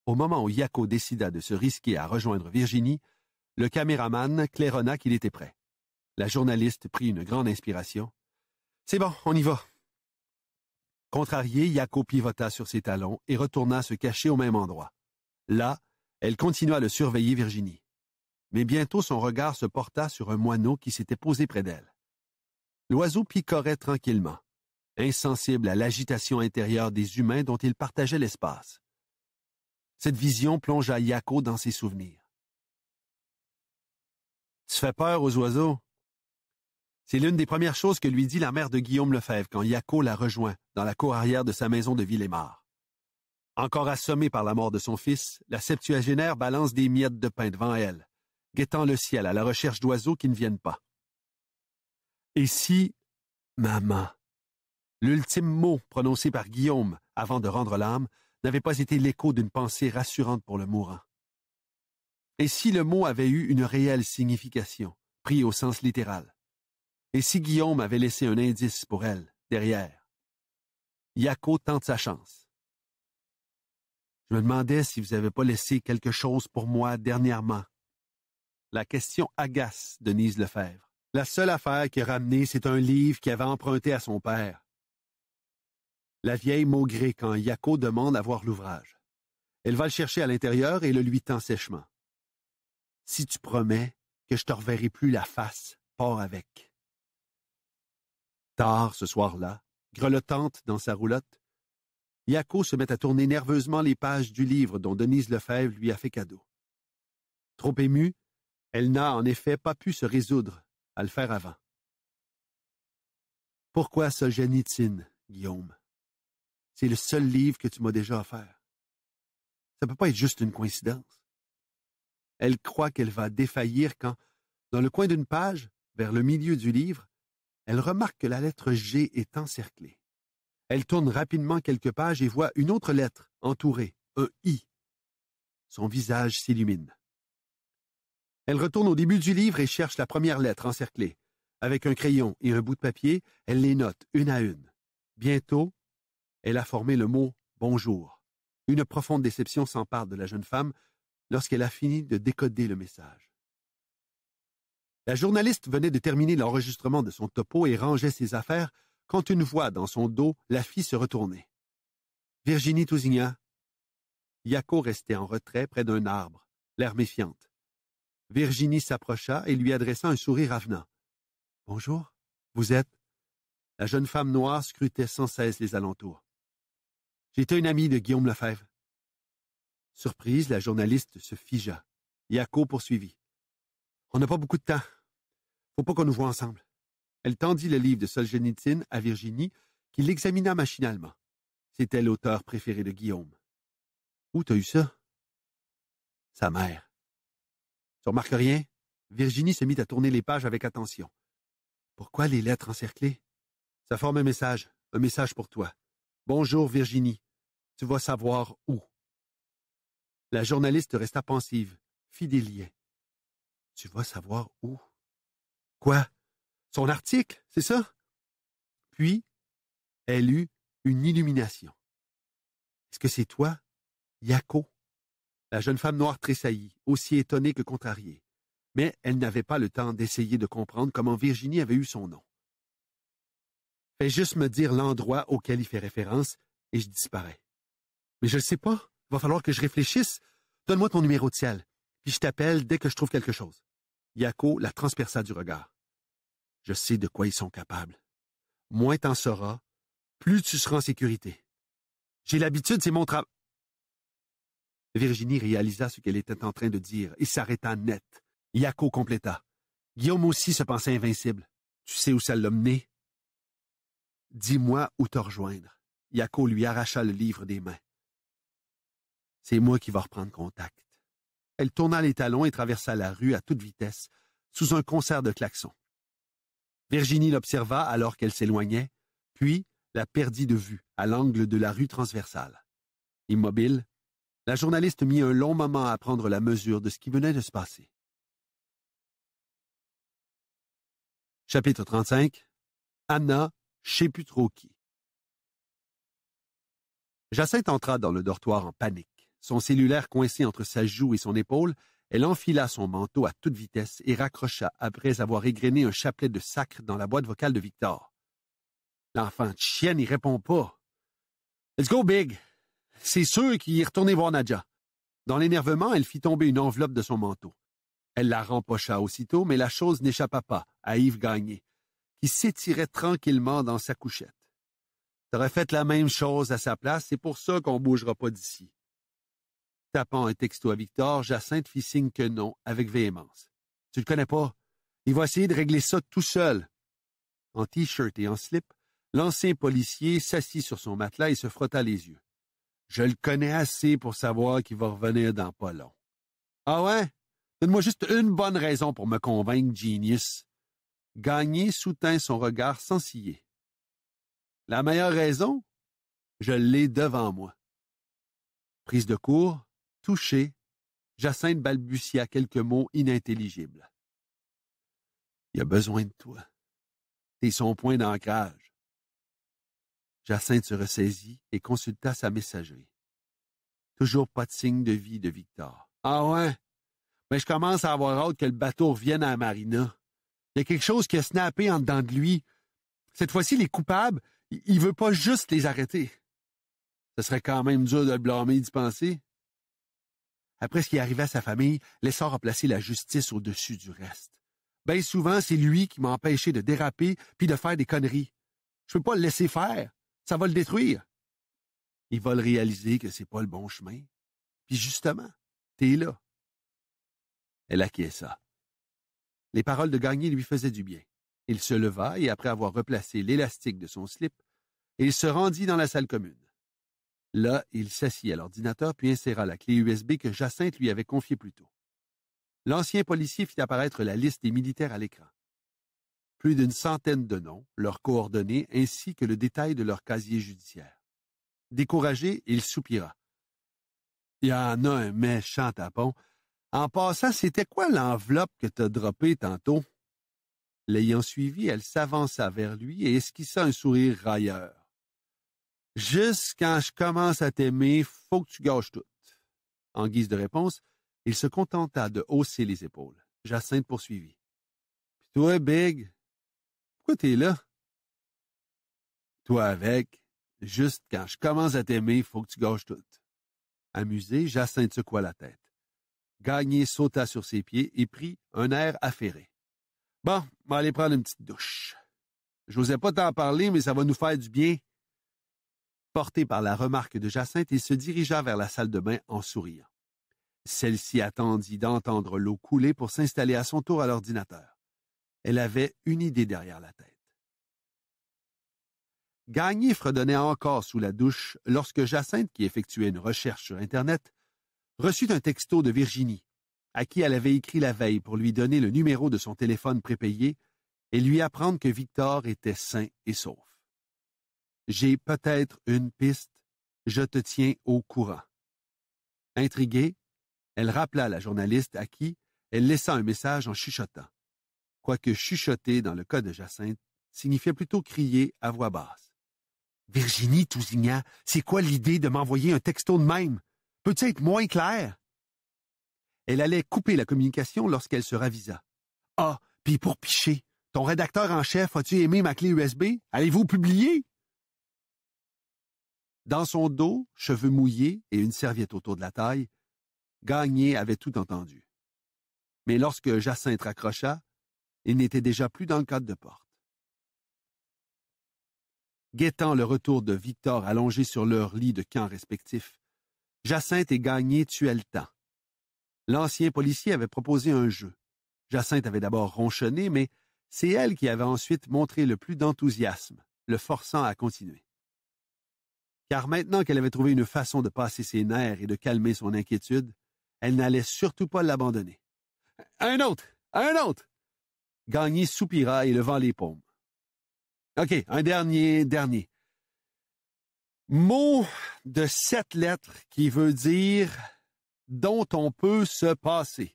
Au moment où Yako décida de se risquer à rejoindre Virginie, le caméraman claironna qu'il était prêt. La journaliste prit une grande inspiration. C'est bon, on y va. Contrarié, Yako pivota sur ses talons et retourna se cacher au même endroit. Là, elle continua de surveiller Virginie. Mais bientôt son regard se porta sur un moineau qui s'était posé près d'elle. L'oiseau picorait tranquillement, insensible à l'agitation intérieure des humains dont il partageait l'espace. Cette vision plongea Yako dans ses souvenirs. Tu fais peur aux oiseaux? C'est l'une des premières choses que lui dit la mère de Guillaume Lefebvre quand Yako la rejoint dans la cour arrière de sa maison de Villemar. Encore assommée par la mort de son fils, la septuagénaire balance des miettes de pain devant elle, guettant le ciel à la recherche d'oiseaux qui ne viennent pas. Et si, maman, l'ultime mot prononcé par Guillaume avant de rendre l'âme n'avait pas été l'écho d'une pensée rassurante pour le mourant? Et si le mot avait eu une réelle signification, pris au sens littéral? Et si Guillaume avait laissé un indice pour elle, derrière? Yako tente sa chance. Je me demandais si vous n'avez pas laissé quelque chose pour moi dernièrement. La question agace Denise Lefebvre. La seule affaire qui a ramenée, c'est un livre qu'il avait emprunté à son père. La vieille maugrée quand Yako demande à voir l'ouvrage. Elle va le chercher à l'intérieur et le lui tend sèchement. Si tu promets que je te reverrai plus la face, pars avec. Tard ce soir-là, grelottante dans sa roulotte, Yako se met à tourner nerveusement les pages du livre dont Denise Lefebvre lui a fait cadeau. Trop émue, elle n'a en effet pas pu se résoudre à le faire avant. Pourquoi ce génitine, Guillaume? C'est le seul livre que tu m'as déjà offert. Ça peut pas être juste une coïncidence. Elle croit qu'elle va défaillir quand, dans le coin d'une page, vers le milieu du livre, elle remarque que la lettre G est encerclée. Elle tourne rapidement quelques pages et voit une autre lettre entourée, un I. Son visage s'illumine. Elle retourne au début du livre et cherche la première lettre encerclée. Avec un crayon et un bout de papier, elle les note une à une. Bientôt, elle a formé le mot bonjour. Une profonde déception s'empare de la jeune femme lorsqu'elle a fini de décoder le message. La journaliste venait de terminer l'enregistrement de son topo et rangeait ses affaires quand une voix dans son dos la fit se retourner. Virginie tousigna. Yako restait en retrait près d'un arbre, l'air méfiante. Virginie s'approcha et lui adressa un sourire avenant. Bonjour, vous êtes. La jeune femme noire scrutait sans cesse les alentours. J'étais une amie de Guillaume Lefebvre. Surprise, la journaliste se figea. Yako poursuivit. On n'a pas beaucoup de temps. Faut pas qu'on nous voie ensemble. Elle tendit le livre de Solzhenitsyn à Virginie, qui l'examina machinalement. C'était l'auteur préféré de Guillaume. Où t'as eu ça? Sa mère. Tu remarques rien? Virginie se mit à tourner les pages avec attention. Pourquoi les lettres encerclées? Ça forme un message, un message pour toi. Bonjour, Virginie. Tu vas savoir où. La journaliste resta pensive, fit tu vas savoir où. Quoi? Son article, c'est ça? Puis, elle eut une illumination. Est-ce que c'est toi, Yako? La jeune femme noire tressaillit, aussi étonnée que contrariée. Mais elle n'avait pas le temps d'essayer de comprendre comment Virginie avait eu son nom. Fais juste me dire l'endroit auquel il fait référence et je disparais. Mais je ne sais pas. Va falloir que je réfléchisse. Donne-moi ton numéro de ciel, puis je t'appelle dès que je trouve quelque chose. Yako la transperça du regard. Je sais de quoi ils sont capables. Moins t'en sauras, plus tu seras en sécurité. J'ai l'habitude, c'est mon travail. Virginie réalisa ce qu'elle était en train de dire et s'arrêta net. Yako compléta. Guillaume aussi se pensait invincible. Tu sais où ça l'a mené? Dis-moi où te rejoindre. Yako lui arracha le livre des mains. C'est moi qui vais reprendre contact. Elle tourna les talons et traversa la rue à toute vitesse, sous un concert de klaxons. Virginie l'observa alors qu'elle s'éloignait, puis la perdit de vue à l'angle de la rue transversale. Immobile, la journaliste mit un long moment à prendre la mesure de ce qui venait de se passer. Chapitre 35 Anna, je sais plus trop qui. Jacinthe entra dans le dortoir en panique. Son cellulaire coincé entre sa joue et son épaule, elle enfila son manteau à toute vitesse et raccrocha après avoir égrené un chapelet de sacre dans la boîte vocale de Victor. L'enfant de n'y répond pas. Let's go big! C'est sûr qu'il y retourné voir Nadja. Dans l'énervement, elle fit tomber une enveloppe de son manteau. Elle la rempocha aussitôt, mais la chose n'échappa pas à Yves Gagné, qui s'étirait tranquillement dans sa couchette. T'aurais fait la même chose à sa place, c'est pour ça qu'on bougera pas d'ici. Tapant un texto à Victor, Jacinthe fit signe que non, avec véhémence. Tu le connais pas. Il va essayer de régler ça tout seul. En t-shirt et en slip, l'ancien policier s'assit sur son matelas et se frotta les yeux. Je le connais assez pour savoir qu'il va revenir dans pas long. Ah ouais? Donne-moi juste une bonne raison pour me convaincre, genius. Gagné soutint son regard sans ciller. La meilleure raison? Je l'ai devant moi. Prise de cours. Touché, Jacinthe balbutia quelques mots inintelligibles. Il a besoin de toi. T'es son point d'ancrage. Jacinthe se ressaisit et consulta sa messagerie. Toujours pas de signe de vie de Victor. Ah ouais? Mais ben, je commence à avoir hâte que le bateau revienne à marina. Il y a quelque chose qui a snappé en dedans de lui. Cette fois-ci, les coupables, il veut pas juste les arrêter. Ce serait quand même dur de le blâmer d'y penser. Après ce qui est arrivé à sa famille, l'essor a placé la justice au-dessus du reste. Bien souvent, c'est lui qui m'a empêché de déraper puis de faire des conneries. Je peux pas le laisser faire. Ça va le détruire. Il va le réaliser que c'est pas le bon chemin. Puis justement, t'es là. Elle acquiesça. Les paroles de Gagné lui faisaient du bien. Il se leva et après avoir replacé l'élastique de son slip, il se rendit dans la salle commune. Là, il s'assit à l'ordinateur puis inséra la clé USB que Jacinthe lui avait confiée plus tôt. L'ancien policier fit apparaître la liste des militaires à l'écran. Plus d'une centaine de noms, leurs coordonnées ainsi que le détail de leur casier judiciaire. Découragé, il soupira. Il y en a un méchant tapon. En passant, c'était quoi l'enveloppe que t'as droppée tantôt? L'ayant suivi, elle s'avança vers lui et esquissa un sourire railleur. Juste quand je commence à t'aimer, faut que tu gâches tout. En guise de réponse, il se contenta de hausser les épaules. Jacinthe poursuivit. Puis toi, Big, pourquoi t'es là? Toi avec, juste quand je commence à t'aimer, faut que tu gâches tout. Amusé, Jacinthe secoua la tête. Gagné sauta sur ses pieds et prit un air affairé. Bon, m'aller prendre une petite douche. J'osais pas t'en parler, mais ça va nous faire du bien. Porté par la remarque de Jacinthe, il se dirigea vers la salle de bain en souriant. Celle-ci attendit d'entendre l'eau couler pour s'installer à son tour à l'ordinateur. Elle avait une idée derrière la tête. Gagné fredonnait encore sous la douche lorsque Jacinthe, qui effectuait une recherche sur Internet, reçut un texto de Virginie, à qui elle avait écrit la veille pour lui donner le numéro de son téléphone prépayé et lui apprendre que Victor était sain et sauf. J'ai peut-être une piste, je te tiens au courant. Intriguée, elle rappela la journaliste à qui elle laissa un message en chuchotant. Quoique chuchoter dans le cas de Jacinthe signifiait plutôt crier à voix basse. Virginie Tousignan, c'est quoi l'idée de m'envoyer un texto de même? peut être moins clair? Elle allait couper la communication lorsqu'elle se ravisa. Ah, puis pour picher, ton rédacteur en chef, as-tu aimé ma clé USB? Allez-vous publier? Dans son dos, cheveux mouillés et une serviette autour de la taille, Gagné avait tout entendu. Mais lorsque Jacinthe raccrocha, il n'était déjà plus dans le cadre de porte. Guettant le retour de Victor allongé sur leur lit de camp respectif, Jacinthe et Gagné tuaient le temps. L'ancien policier avait proposé un jeu. Jacinthe avait d'abord ronchonné, mais c'est elle qui avait ensuite montré le plus d'enthousiasme, le forçant à continuer car maintenant qu'elle avait trouvé une façon de passer ses nerfs et de calmer son inquiétude, elle n'allait surtout pas l'abandonner. Un autre! Un autre! Gagné soupira et levant les paumes. OK, un dernier, dernier. Mot de sept lettres qui veut dire dont on peut se passer.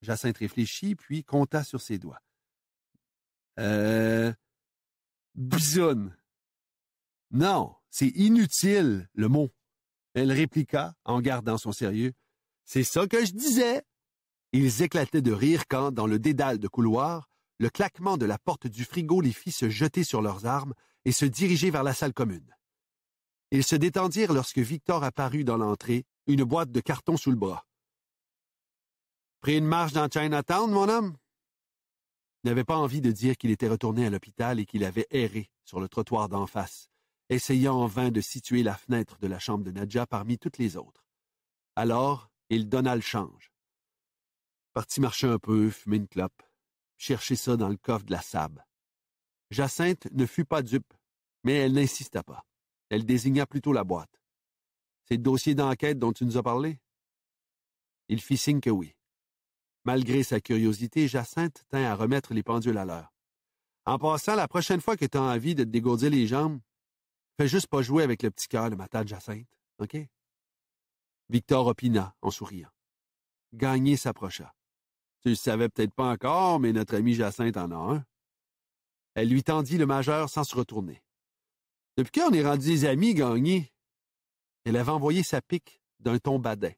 Jacinthe réfléchit, puis compta sur ses doigts. Euh. Non, c'est inutile, le mot. Elle répliqua en gardant son sérieux. C'est ça que je disais. Ils éclataient de rire quand, dans le dédale de couloir, le claquement de la porte du frigo les fit se jeter sur leurs armes et se diriger vers la salle commune. Ils se détendirent lorsque Victor apparut dans l'entrée, une boîte de carton sous le bras. Pris une marche dans Chinatown, mon homme? Il n'avait pas envie de dire qu'il était retourné à l'hôpital et qu'il avait erré sur le trottoir d'en face, essayant en vain de situer la fenêtre de la chambre de Nadja parmi toutes les autres. Alors, il donna le change. Parti marcher un peu, fumer une clope, chercher ça dans le coffre de la sable. Jacinthe ne fut pas dupe, mais elle n'insista pas. Elle désigna plutôt la boîte. C'est le dossier d'enquête dont tu nous as parlé? Il fit signe que oui. Malgré sa curiosité, Jacinthe tint à remettre les pendules à l'heure. En passant, la prochaine fois que tu as envie de te dégourdir les jambes, Fais juste pas jouer avec le petit cœur de matin, Jacinthe, OK? Victor opina en souriant. Gagné s'approcha. Tu le savais peut-être pas encore, mais notre ami Jacinthe en a un. Elle lui tendit le majeur sans se retourner. Depuis quand on est rendus amis, Gagné? Elle avait envoyé sa pique d'un ton badin.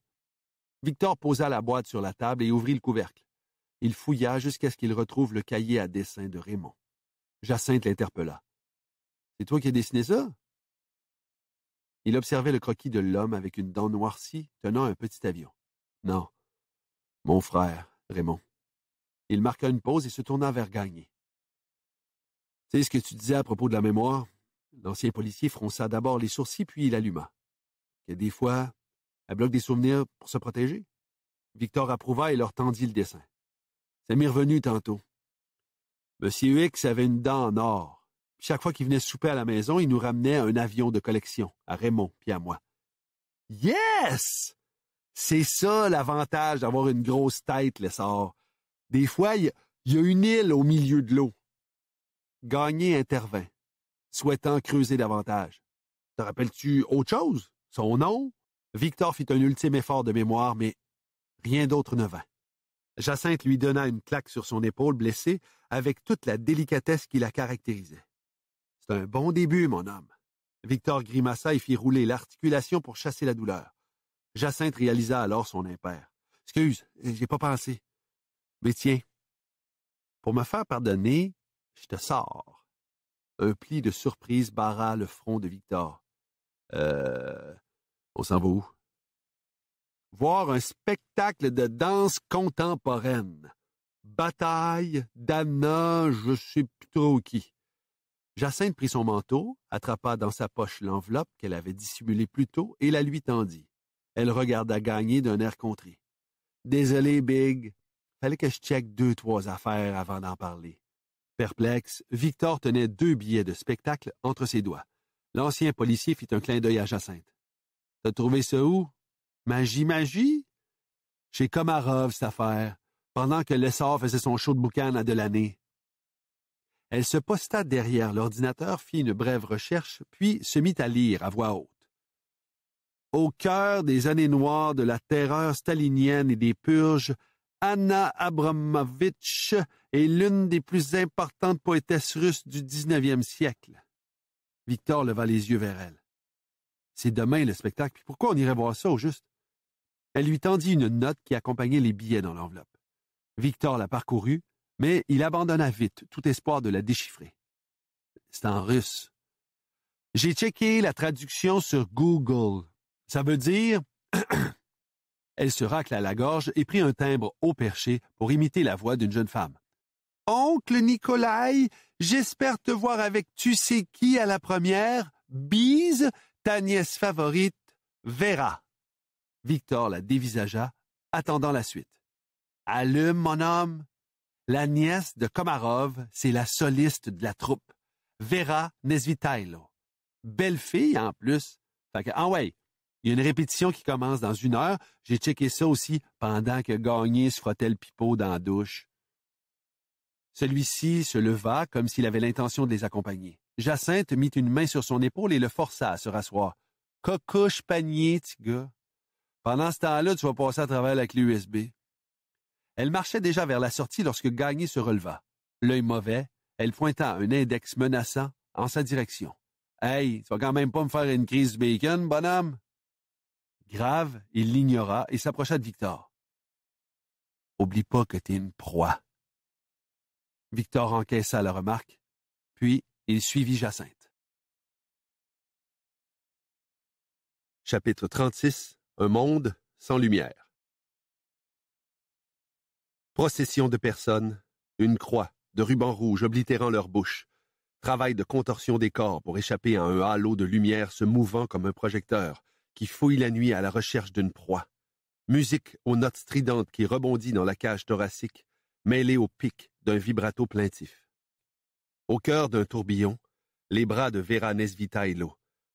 Victor posa la boîte sur la table et ouvrit le couvercle. Il fouilla jusqu'à ce qu'il retrouve le cahier à dessin de Raymond. Jacinthe l'interpella. C'est toi qui as dessiné ça? Il observait le croquis de l'homme avec une dent noircie tenant un petit avion. Non. Mon frère, Raymond. Il marqua une pause et se tourna vers Gagné. C'est ce que tu disais à propos de la mémoire? L'ancien policier fronça d'abord les sourcils, puis il alluma. Que des fois, elle bloque des souvenirs pour se protéger. Victor approuva et leur tendit le dessin. C'est m'est revenu tantôt. Monsieur X avait une dent en or. Chaque fois qu'il venait souper à la maison, il nous ramenait un avion de collection, à Raymond puis à moi. Yes! C'est ça l'avantage d'avoir une grosse tête, l'essor. Des fois, il y, a une île au milieu de l'eau. Gagné intervint, souhaitant creuser davantage. Te rappelles-tu autre chose? Son nom? Victor fit un ultime effort de mémoire, mais rien d'autre ne vint. Jacinthe lui donna une claque sur son épaule blessée avec toute la délicatesse qui la caractérisait un bon début, mon homme. Victor grimaça et fit rouler l'articulation pour chasser la douleur. Jacinthe réalisa alors son impair. Excuse, j'ai pas pensé. Mais tiens, pour me faire pardonner, je te sors. Un pli de surprise barra le front de Victor. Euh, on s'en va où? Voir un spectacle de danse contemporaine. Bataille, damnage. je sais plus trop qui. Jacinthe prit son manteau, attrapa dans sa poche l'enveloppe qu'elle avait dissimulée plus tôt et la lui tendit. Elle regarda Gagné d'un air contrit. Désolé, Big. Fallait que je check deux, trois affaires avant d'en parler. Perplexe, Victor tenait deux billets de spectacle entre ses doigts. L'ancien policier fit un clin d'œil à Jacinthe. T'as trouvé ça où? Magie, magie? Chez Komarov, cette affaire, pendant que l'essor faisait son show de boucan à de l'année. Elle se posta derrière l'ordinateur, fit une brève recherche, puis se mit à lire à voix haute. Au cœur des années noires de la terreur stalinienne et des purges, Anna Abramovitch est l'une des plus importantes poétesses russes du 19e siècle. Victor leva les yeux vers elle. C'est demain le spectacle, puis pourquoi on irait voir ça au juste? Elle lui tendit une note qui accompagnait les billets dans l'enveloppe. Victor la parcourut, mais il abandonna vite tout espoir de la déchiffrer. C'est en russe. J'ai checké la traduction sur Google. Ça veut dire... Elle se racla la gorge et prit un timbre haut perché pour imiter la voix d'une jeune femme. Oncle Nikolai, j'espère te voir avec tu sais qui à la première. Bise, ta nièce favorite, Vera. Victor la dévisagea, attendant la suite. Allume, mon homme, la nièce de Komarov, c'est la soliste de la troupe, Vera Nesvitailo. Belle fille en plus. Fait ah ouais, il y a une répétition qui commence dans une heure. J'ai checké ça aussi pendant que Gagné se frottait le pipeau dans la douche. Celui-ci se leva comme s'il avait l'intention de les accompagner. Jacinthe mit une main sur son épaule et le força à se rasseoir. Cocouche panier, petit gars. Pendant ce temps-là, tu vas passer à travers la clé USB. Elle marchait déjà vers la sortie lorsque Gagné se releva. L'œil mauvais, elle pointa un index menaçant en sa direction. Hey, tu vas quand même pas me faire une crise bacon, bonhomme? Grave, il l'ignora et s'approcha de Victor. Oublie pas que t'es une proie. Victor encaissa la remarque, puis il suivit Jacinthe. Chapitre 36 Un monde sans lumière Procession de personnes, une croix, de rubans rouges oblitérant leur bouche, travail de contorsion des corps pour échapper à un halo de lumière se mouvant comme un projecteur qui fouille la nuit à la recherche d'une proie, musique aux notes stridentes qui rebondit dans la cage thoracique, mêlée au pic d'un vibrato plaintif. Au cœur d'un tourbillon, les bras de Vera Nesvitailo,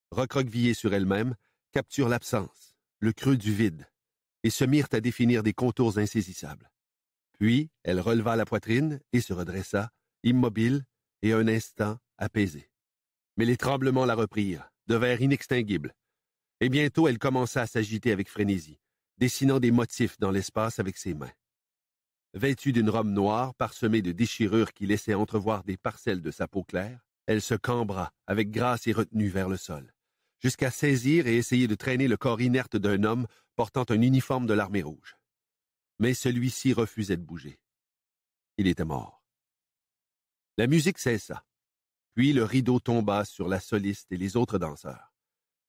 recroquevillés sur elle-même, capturent l'absence, le creux du vide, et se mirent à définir des contours insaisissables. Puis elle releva la poitrine et se redressa, immobile et un instant apaisée. Mais les tremblements la reprirent, devinrent inextinguibles. Et bientôt elle commença à s'agiter avec frénésie, dessinant des motifs dans l'espace avec ses mains. Vêtue d'une robe noire parsemée de déchirures qui laissaient entrevoir des parcelles de sa peau claire, elle se cambra avec grâce et retenue vers le sol, jusqu'à saisir et essayer de traîner le corps inerte d'un homme portant un uniforme de l'armée rouge mais celui-ci refusait de bouger. Il était mort. La musique cessa, puis le rideau tomba sur la soliste et les autres danseurs.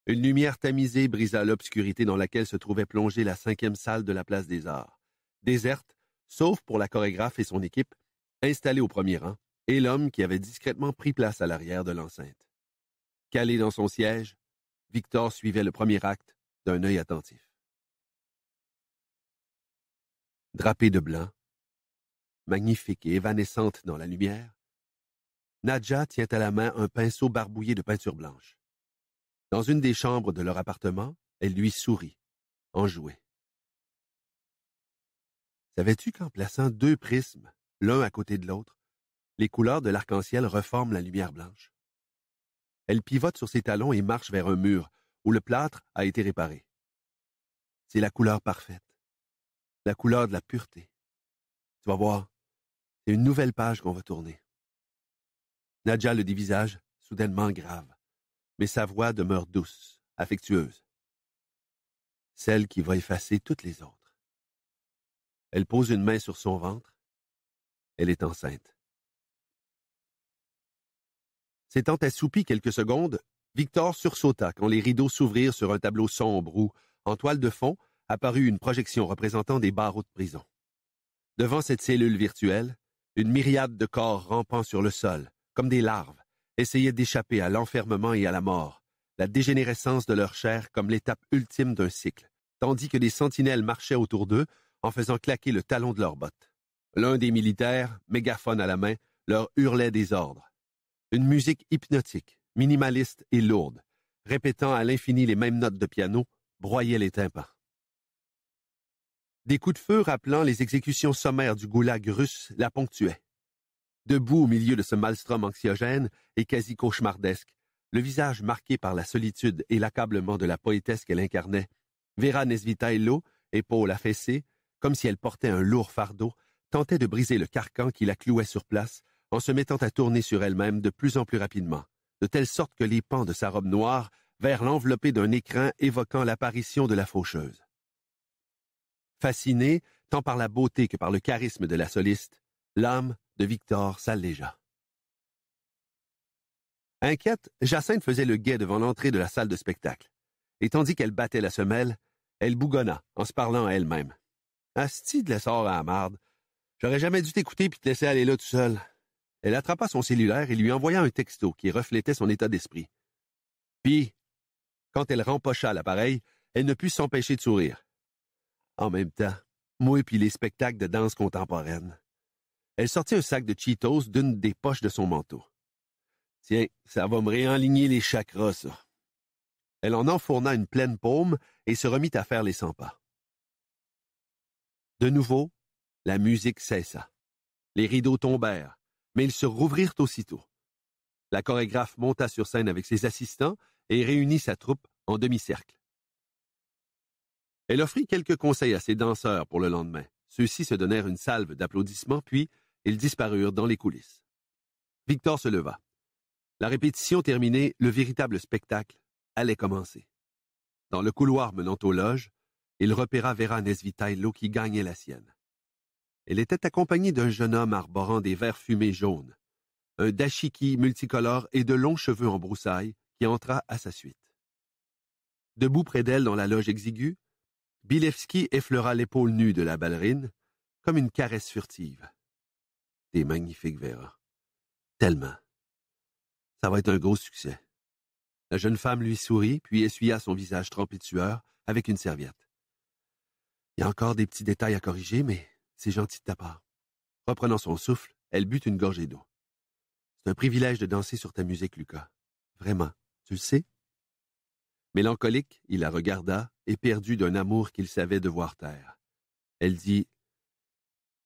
Une lumière tamisée brisa l'obscurité dans laquelle se trouvait plongée la cinquième salle de la place des arts, déserte, sauf pour la chorégraphe et son équipe, installée au premier rang, et l'homme qui avait discrètement pris place à l'arrière de l'enceinte. Calé dans son siège, Victor suivait le premier acte d'un œil attentif drapée de blanc, magnifique et évanescente dans la lumière, Nadja tient à la main un pinceau barbouillé de peinture blanche. Dans une des chambres de leur appartement, elle lui sourit, enjouée. Savais-tu qu'en plaçant deux prismes, l'un à côté de l'autre, les couleurs de l'arc-en-ciel reforment la lumière blanche? Elle pivote sur ses talons et marche vers un mur où le plâtre a été réparé. C'est la couleur parfaite la couleur de la pureté. Tu vas voir, c'est une nouvelle page qu'on va tourner. Nadja le visage soudainement grave, mais sa voix demeure douce, affectueuse. Celle qui va effacer toutes les autres. Elle pose une main sur son ventre. Elle est enceinte. S'étant assoupi quelques secondes, Victor sursauta quand les rideaux s'ouvrirent sur un tableau sombre où, en toile de fond, apparut une projection représentant des barreaux de prison. Devant cette cellule virtuelle, une myriade de corps rampant sur le sol, comme des larves, essayaient d'échapper à l'enfermement et à la mort, la dégénérescence de leur chair comme l'étape ultime d'un cycle, tandis que des sentinelles marchaient autour d'eux en faisant claquer le talon de leurs bottes. L'un des militaires, mégaphone à la main, leur hurlait des ordres. Une musique hypnotique, minimaliste et lourde, répétant à l'infini les mêmes notes de piano, broyait les tympans. Des coups de feu rappelant les exécutions sommaires du goulag russe la ponctuaient. Debout au milieu de ce maelstrom anxiogène et quasi cauchemardesque, le visage marqué par la solitude et l'accablement de la poétesse qu'elle incarnait, Vera Nesvitaillo, épaule affaissée, comme si elle portait un lourd fardeau, tentait de briser le carcan qui la clouait sur place en se mettant à tourner sur elle-même de plus en plus rapidement, de telle sorte que les pans de sa robe noire vers l'enveloppée d'un écrin évoquant l'apparition de la faucheuse. Fasciné tant par la beauté que par le charisme de la soliste, l'âme de Victor s'allégea. Inquiète, Jacinthe faisait le guet devant l'entrée de la salle de spectacle. Et tandis qu'elle battait la semelle, elle bougonna en se parlant à elle-même. Asti de la sorte à Amarde. J'aurais jamais dû t'écouter puis te laisser aller là tout seul. Elle attrapa son cellulaire et lui envoya un texto qui reflétait son état d'esprit. Puis, quand elle rempocha l'appareil, elle ne put s'empêcher de sourire. En même temps, moi puis les spectacles de danse contemporaine. Elle sortit un sac de Cheetos d'une des poches de son manteau. Tiens, ça va me réaligner les chakras, ça. Elle en enfourna une pleine paume et se remit à faire les cent pas. De nouveau, la musique cessa. Les rideaux tombèrent, mais ils se rouvrirent aussitôt. La chorégraphe monta sur scène avec ses assistants et réunit sa troupe en demi-cercle. Elle offrit quelques conseils à ses danseurs pour le lendemain. Ceux-ci se donnèrent une salve d'applaudissements, puis ils disparurent dans les coulisses. Victor se leva. La répétition terminée, le véritable spectacle allait commencer. Dans le couloir menant aux loges, il repéra Vera Nesvitailo qui gagnait la sienne. Elle était accompagnée d'un jeune homme arborant des verres fumés jaunes, un dashiki multicolore et de longs cheveux en broussailles qui entra à sa suite. Debout près d'elle dans la loge exiguë, Bilevski effleura l'épaule nue de la ballerine, comme une caresse furtive. Des magnifiques verres, Tellement. Ça va être un gros succès. La jeune femme lui sourit, puis essuya son visage trempé de sueur avec une serviette. Il y a encore des petits détails à corriger, mais c'est gentil de ta part. Reprenant son souffle, elle but une gorgée d'eau. C'est un privilège de danser sur ta musique, Lucas. Vraiment, tu le sais? Mélancolique, il la regarda, éperdu d'un amour qu'il savait devoir taire. Elle dit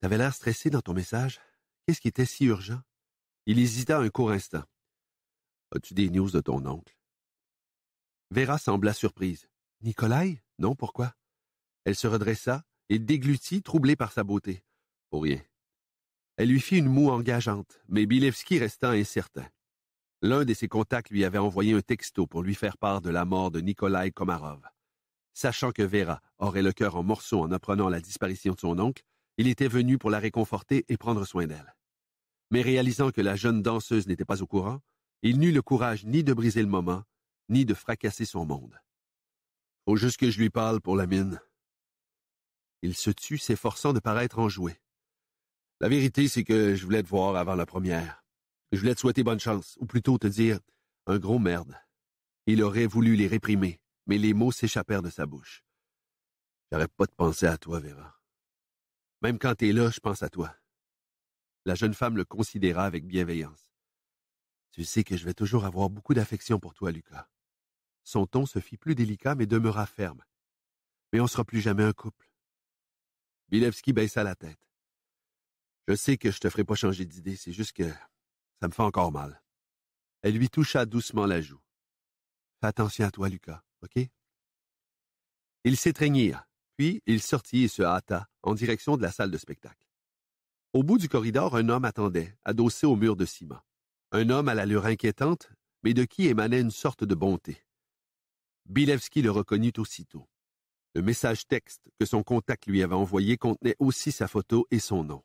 T'avais l'air stressé dans ton message. Qu'est-ce qui était si urgent Il hésita un court instant. As-tu des news de ton oncle Vera sembla surprise. Nicolai Non, pourquoi Elle se redressa et déglutit, troublée par sa beauté. Pour rien. Elle lui fit une moue engageante, mais Bilevski resta incertain. L'un de ses contacts lui avait envoyé un texto pour lui faire part de la mort de Nikolai Komarov. Sachant que Vera aurait le cœur en morceaux en apprenant la disparition de son oncle, il était venu pour la réconforter et prendre soin d'elle. Mais réalisant que la jeune danseuse n'était pas au courant, il n'eut le courage ni de briser le moment, ni de fracasser son monde. Faut juste que je lui parle pour la mine. Il se tut, s'efforçant de paraître enjoué. La vérité, c'est que je voulais te voir avant la première. Je voulais te souhaiter bonne chance, ou plutôt te dire un gros merde. Il aurait voulu les réprimer, mais les mots s'échappèrent de sa bouche. J'arrête pas de penser à toi, Vera. Même quand es là, je pense à toi. La jeune femme le considéra avec bienveillance. Tu sais que je vais toujours avoir beaucoup d'affection pour toi, Lucas. Son ton se fit plus délicat, mais demeura ferme. Mais on sera plus jamais un couple. Bilevski baissa la tête. Je sais que je te ferai pas changer d'idée, c'est juste que ça me fait encore mal. Elle lui toucha doucement la joue. Fais attention à toi, Lucas, ok? Ils s'étreignirent, puis il sortit et se hâta en direction de la salle de spectacle. Au bout du corridor, un homme attendait, adossé au mur de ciment. Un homme à l'allure inquiétante, mais de qui émanait une sorte de bonté. Bilevski le reconnut aussitôt. Le message texte que son contact lui avait envoyé contenait aussi sa photo et son nom.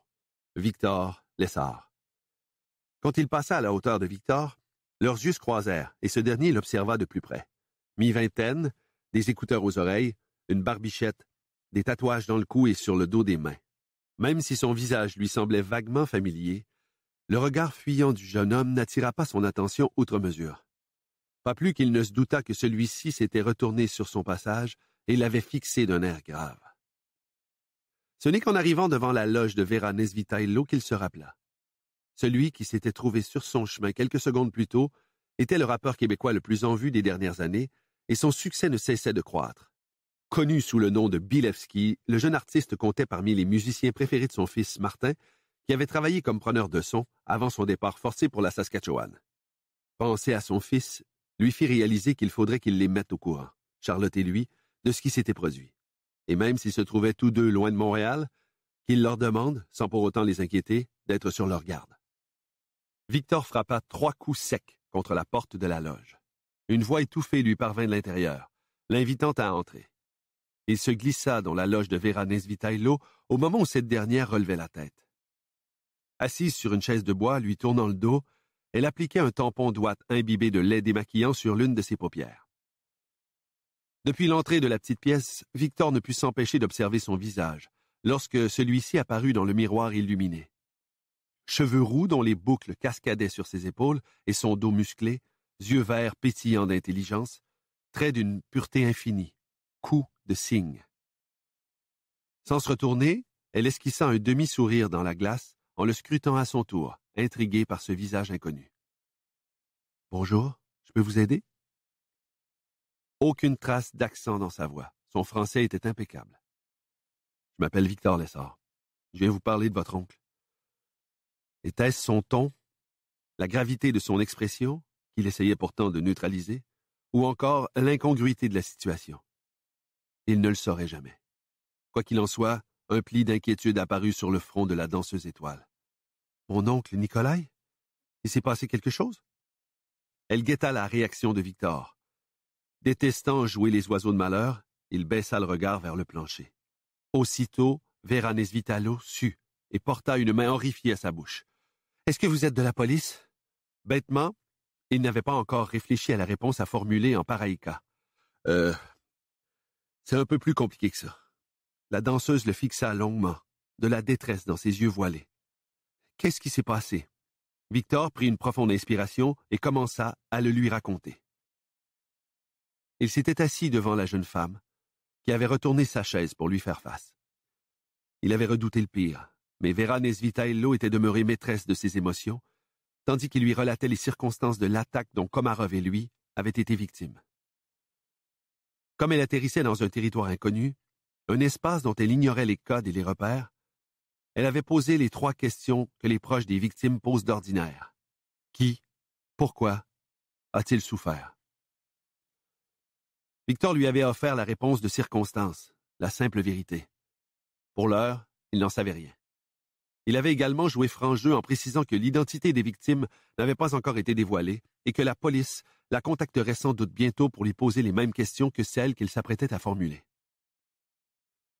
Victor Lessard. Quand il passa à la hauteur de Victor, leurs yeux se croisèrent, et ce dernier l'observa de plus près. Mi-vingtaine, des écouteurs aux oreilles, une barbichette, des tatouages dans le cou et sur le dos des mains. Même si son visage lui semblait vaguement familier, le regard fuyant du jeune homme n'attira pas son attention outre mesure. Pas plus qu'il ne se douta que celui-ci s'était retourné sur son passage et l'avait fixé d'un air grave. Ce n'est qu'en arrivant devant la loge de Vera Nesvitaillo qu'il se rappela. Celui qui s'était trouvé sur son chemin quelques secondes plus tôt était le rappeur québécois le plus en vue des dernières années, et son succès ne cessait de croître. Connu sous le nom de Bilevski, le jeune artiste comptait parmi les musiciens préférés de son fils Martin, qui avait travaillé comme preneur de son avant son départ forcé pour la Saskatchewan. Penser à son fils lui fit réaliser qu'il faudrait qu'il les mette au courant, Charlotte et lui, de ce qui s'était produit. Et même s'ils se trouvaient tous deux loin de Montréal, qu'il leur demande, sans pour autant les inquiéter, d'être sur leur garde. Victor frappa trois coups secs contre la porte de la loge. Une voix étouffée lui parvint de l'intérieur, l'invitant à entrer. Il se glissa dans la loge de Vera Nesvitailo au moment où cette dernière relevait la tête. Assise sur une chaise de bois, lui tournant le dos, elle appliquait un tampon doigt imbibé de lait démaquillant sur l'une de ses paupières. Depuis l'entrée de la petite pièce, Victor ne put s'empêcher d'observer son visage, lorsque celui-ci apparut dans le miroir illuminé cheveux roux dont les boucles cascadaient sur ses épaules et son dos musclé, yeux verts pétillants d'intelligence, traits d'une pureté infinie, cou de cygne. Sans se retourner, elle esquissa un demi-sourire dans la glace en le scrutant à son tour, intriguée par ce visage inconnu. Bonjour, je peux vous aider? Aucune trace d'accent dans sa voix. Son français était impeccable. Je m'appelle Victor Lessard. Je viens vous parler de votre oncle. Était-ce son ton, la gravité de son expression, qu'il essayait pourtant de neutraliser, ou encore l'incongruité de la situation? Il ne le saurait jamais. Quoi qu'il en soit, un pli d'inquiétude apparut sur le front de la danseuse étoile. Mon oncle Nicolai? Il s'est passé quelque chose? Elle guetta la réaction de Victor. Détestant jouer les oiseaux de malheur, il baissa le regard vers le plancher. Aussitôt, Véranes Vitalo sut et porta une main horrifiée à sa bouche. Est-ce que vous êtes de la police? Bêtement, il n'avait pas encore réfléchi à la réponse à formuler en pareil cas. Euh, c'est un peu plus compliqué que ça. La danseuse le fixa longuement, de la détresse dans ses yeux voilés. Qu'est-ce qui s'est passé? Victor prit une profonde inspiration et commença à le lui raconter. Il s'était assis devant la jeune femme, qui avait retourné sa chaise pour lui faire face. Il avait redouté le pire, mais Vera Vitaello était demeurée maîtresse de ses émotions, tandis qu'il lui relatait les circonstances de l'attaque dont Komarov et lui avaient été victimes. Comme elle atterrissait dans un territoire inconnu, un espace dont elle ignorait les codes et les repères, elle avait posé les trois questions que les proches des victimes posent d'ordinaire. Qui Pourquoi A-t-il souffert Victor lui avait offert la réponse de circonstance, la simple vérité. Pour l'heure, il n'en savait rien. Il avait également joué franc jeu en précisant que l'identité des victimes n'avait pas encore été dévoilée et que la police la contacterait sans doute bientôt pour lui poser les mêmes questions que celles qu'il s'apprêtait à formuler.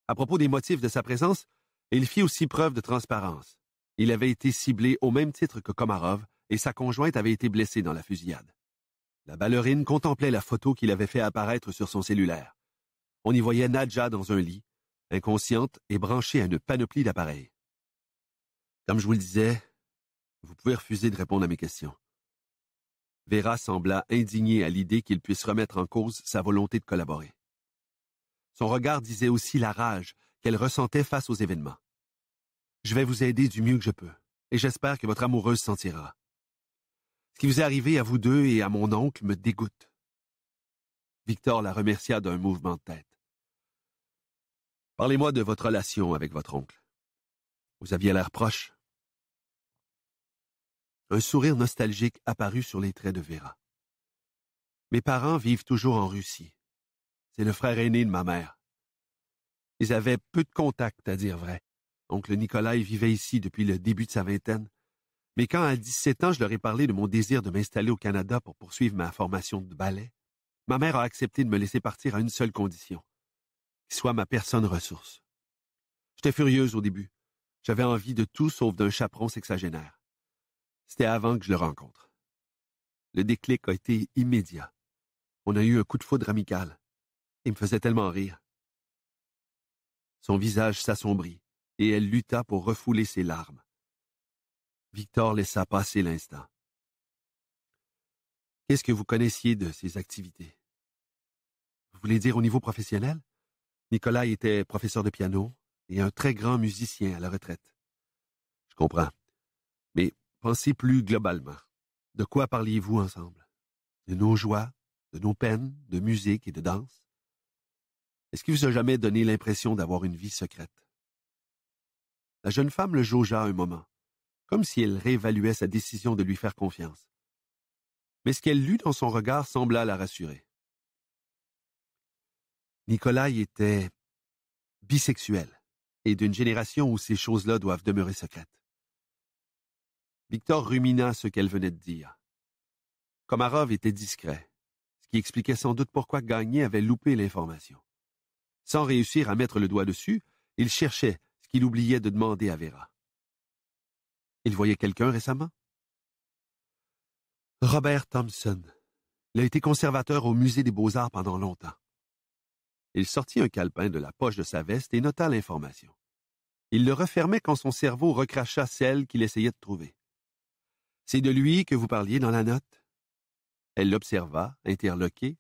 À propos des motifs de sa présence, il fit aussi preuve de transparence. Il avait été ciblé au même titre que Komarov et sa conjointe avait été blessée dans la fusillade. La ballerine contemplait la photo qu'il avait fait apparaître sur son cellulaire. On y voyait Nadja dans un lit, inconsciente et branchée à une panoplie d'appareils. Comme je vous le disais, vous pouvez refuser de répondre à mes questions. Vera sembla indignée à l'idée qu'il puisse remettre en cause sa volonté de collaborer. Son regard disait aussi la rage qu'elle ressentait face aux événements. Je vais vous aider du mieux que je peux, et j'espère que votre amoureuse s'en Ce qui vous est arrivé à vous deux et à mon oncle me dégoûte. Victor la remercia d'un mouvement de tête. Parlez-moi de votre relation avec votre oncle. Vous aviez l'air proche, un sourire nostalgique apparut sur les traits de Vera. Mes parents vivent toujours en Russie. C'est le frère aîné de ma mère. Ils avaient peu de contact, à dire vrai. Oncle Nicolas vivait ici depuis le début de sa vingtaine. Mais quand à 17 ans je leur ai parlé de mon désir de m'installer au Canada pour poursuivre ma formation de ballet, ma mère a accepté de me laisser partir à une seule condition. Qu'il soit ma personne ressource. J'étais furieuse au début. J'avais envie de tout sauf d'un chaperon sexagénaire. C'était avant que je le rencontre. Le déclic a été immédiat. On a eu un coup de foudre amical. Il me faisait tellement rire. Son visage s'assombrit, et elle lutta pour refouler ses larmes. Victor laissa passer l'instant. Qu'est-ce que vous connaissiez de ses activités? Vous voulez dire au niveau professionnel? Nicolas était professeur de piano et un très grand musicien à la retraite. Je comprends. Mais Pensez plus globalement. De quoi parliez-vous ensemble? De nos joies, de nos peines, de musique et de danse? Est-ce qu'il vous a jamais donné l'impression d'avoir une vie secrète? La jeune femme le jaugea un moment, comme si elle réévaluait sa décision de lui faire confiance. Mais ce qu'elle lut dans son regard sembla la rassurer. Nicolas était bisexuel, et d'une génération où ces choses-là doivent demeurer secrètes. Victor rumina ce qu'elle venait de dire. Komarov était discret, ce qui expliquait sans doute pourquoi Gagné avait loupé l'information. Sans réussir à mettre le doigt dessus, il cherchait ce qu'il oubliait de demander à Vera. Il voyait quelqu'un récemment? Robert Thompson. Il a été conservateur au musée des beaux-arts pendant longtemps. Il sortit un calepin de la poche de sa veste et nota l'information. Il le refermait quand son cerveau recracha celle qu'il essayait de trouver. C'est de lui que vous parliez dans la note? Elle l'observa, interloquée.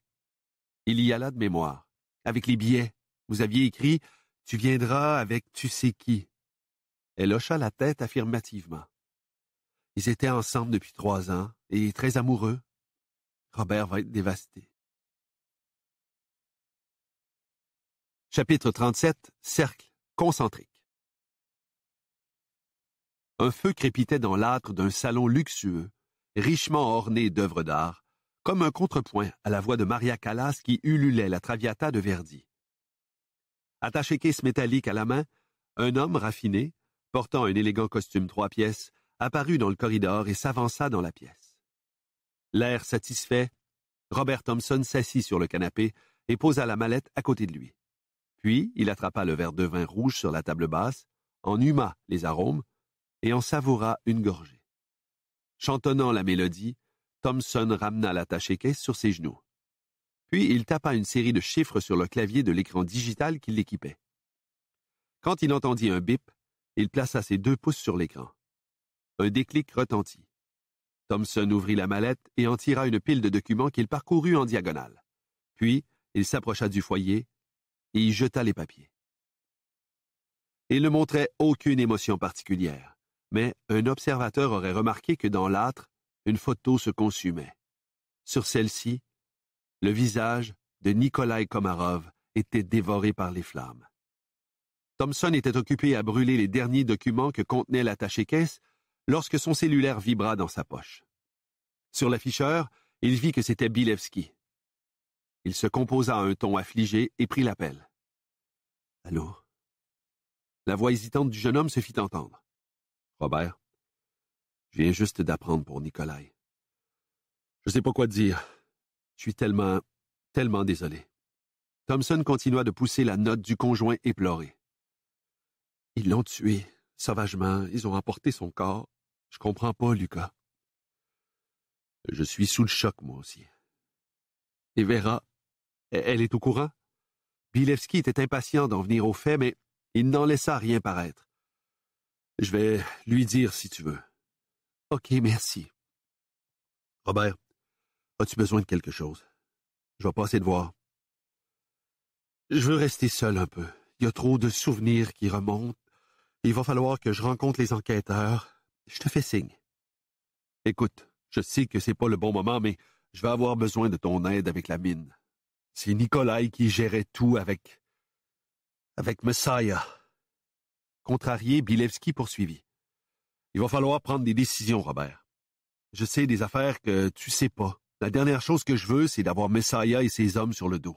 Il y a là de mémoire. Avec les billets. Vous aviez écrit Tu viendras avec tu sais qui. Elle hocha la tête affirmativement. Ils étaient ensemble depuis trois ans et très amoureux. Robert va être dévasté. Chapitre 37 Cercle concentré un feu crépitait dans l'âtre d'un salon luxueux, richement orné d'œuvres d'art, comme un contrepoint à la voix de Maria Callas qui ululait la Traviata de Verdi. Attaché caisse métallique à la main, un homme raffiné, portant un élégant costume trois pièces, apparut dans le corridor et s'avança dans la pièce. L'air satisfait, Robert Thompson s'assit sur le canapé et posa la mallette à côté de lui. Puis il attrapa le verre de vin rouge sur la table basse, en huma les arômes, et en savoura une gorgée. Chantonnant la mélodie, Thomson ramena l'attaché caisse sur ses genoux. Puis il tapa une série de chiffres sur le clavier de l'écran digital qui l'équipait. Quand il entendit un bip, il plaça ses deux pouces sur l'écran. Un déclic retentit. Thomson ouvrit la mallette et en tira une pile de documents qu'il parcourut en diagonale. Puis, il s'approcha du foyer et y jeta les papiers. Il ne montrait aucune émotion particulière mais un observateur aurait remarqué que dans l'âtre, une photo se consumait. Sur celle-ci, le visage de Nikolai Komarov était dévoré par les flammes. Thompson était occupé à brûler les derniers documents que contenait l'attaché-caisse lorsque son cellulaire vibra dans sa poche. Sur l'afficheur, il vit que c'était Bilevski. Il se composa à un ton affligé et prit l'appel. Allô? La voix hésitante du jeune homme se fit entendre. Robert, je viens juste d'apprendre pour Nikolai. Je sais pas quoi dire. Je suis tellement, tellement désolé. Thompson continua de pousser la note du conjoint éploré. Ils l'ont tué, sauvagement, ils ont emporté son corps. Je comprends pas, Lucas. Je suis sous le choc, moi aussi. Et Vera, e-, elle est au courant? Bilevski était impatient d'en venir au fait, mais il n'en laissa rien paraître. Je vais lui dire si tu veux. OK, merci. Robert, as-tu besoin de quelque chose? Je vais passer te voir. Je veux rester seul un peu. Il y a trop de souvenirs qui remontent. Il va falloir que je rencontre les enquêteurs. Je te fais signe. Écoute, je sais que c'est pas le bon moment, mais je vais avoir besoin de ton aide avec la mine. C'est Nikolai qui gérait tout avec... avec Messiah. Contrarié, Bilevski poursuivit. Il va falloir prendre des décisions, Robert. Je sais des affaires que tu sais pas. La dernière chose que je veux, c'est d'avoir Messiah et ses hommes sur le dos.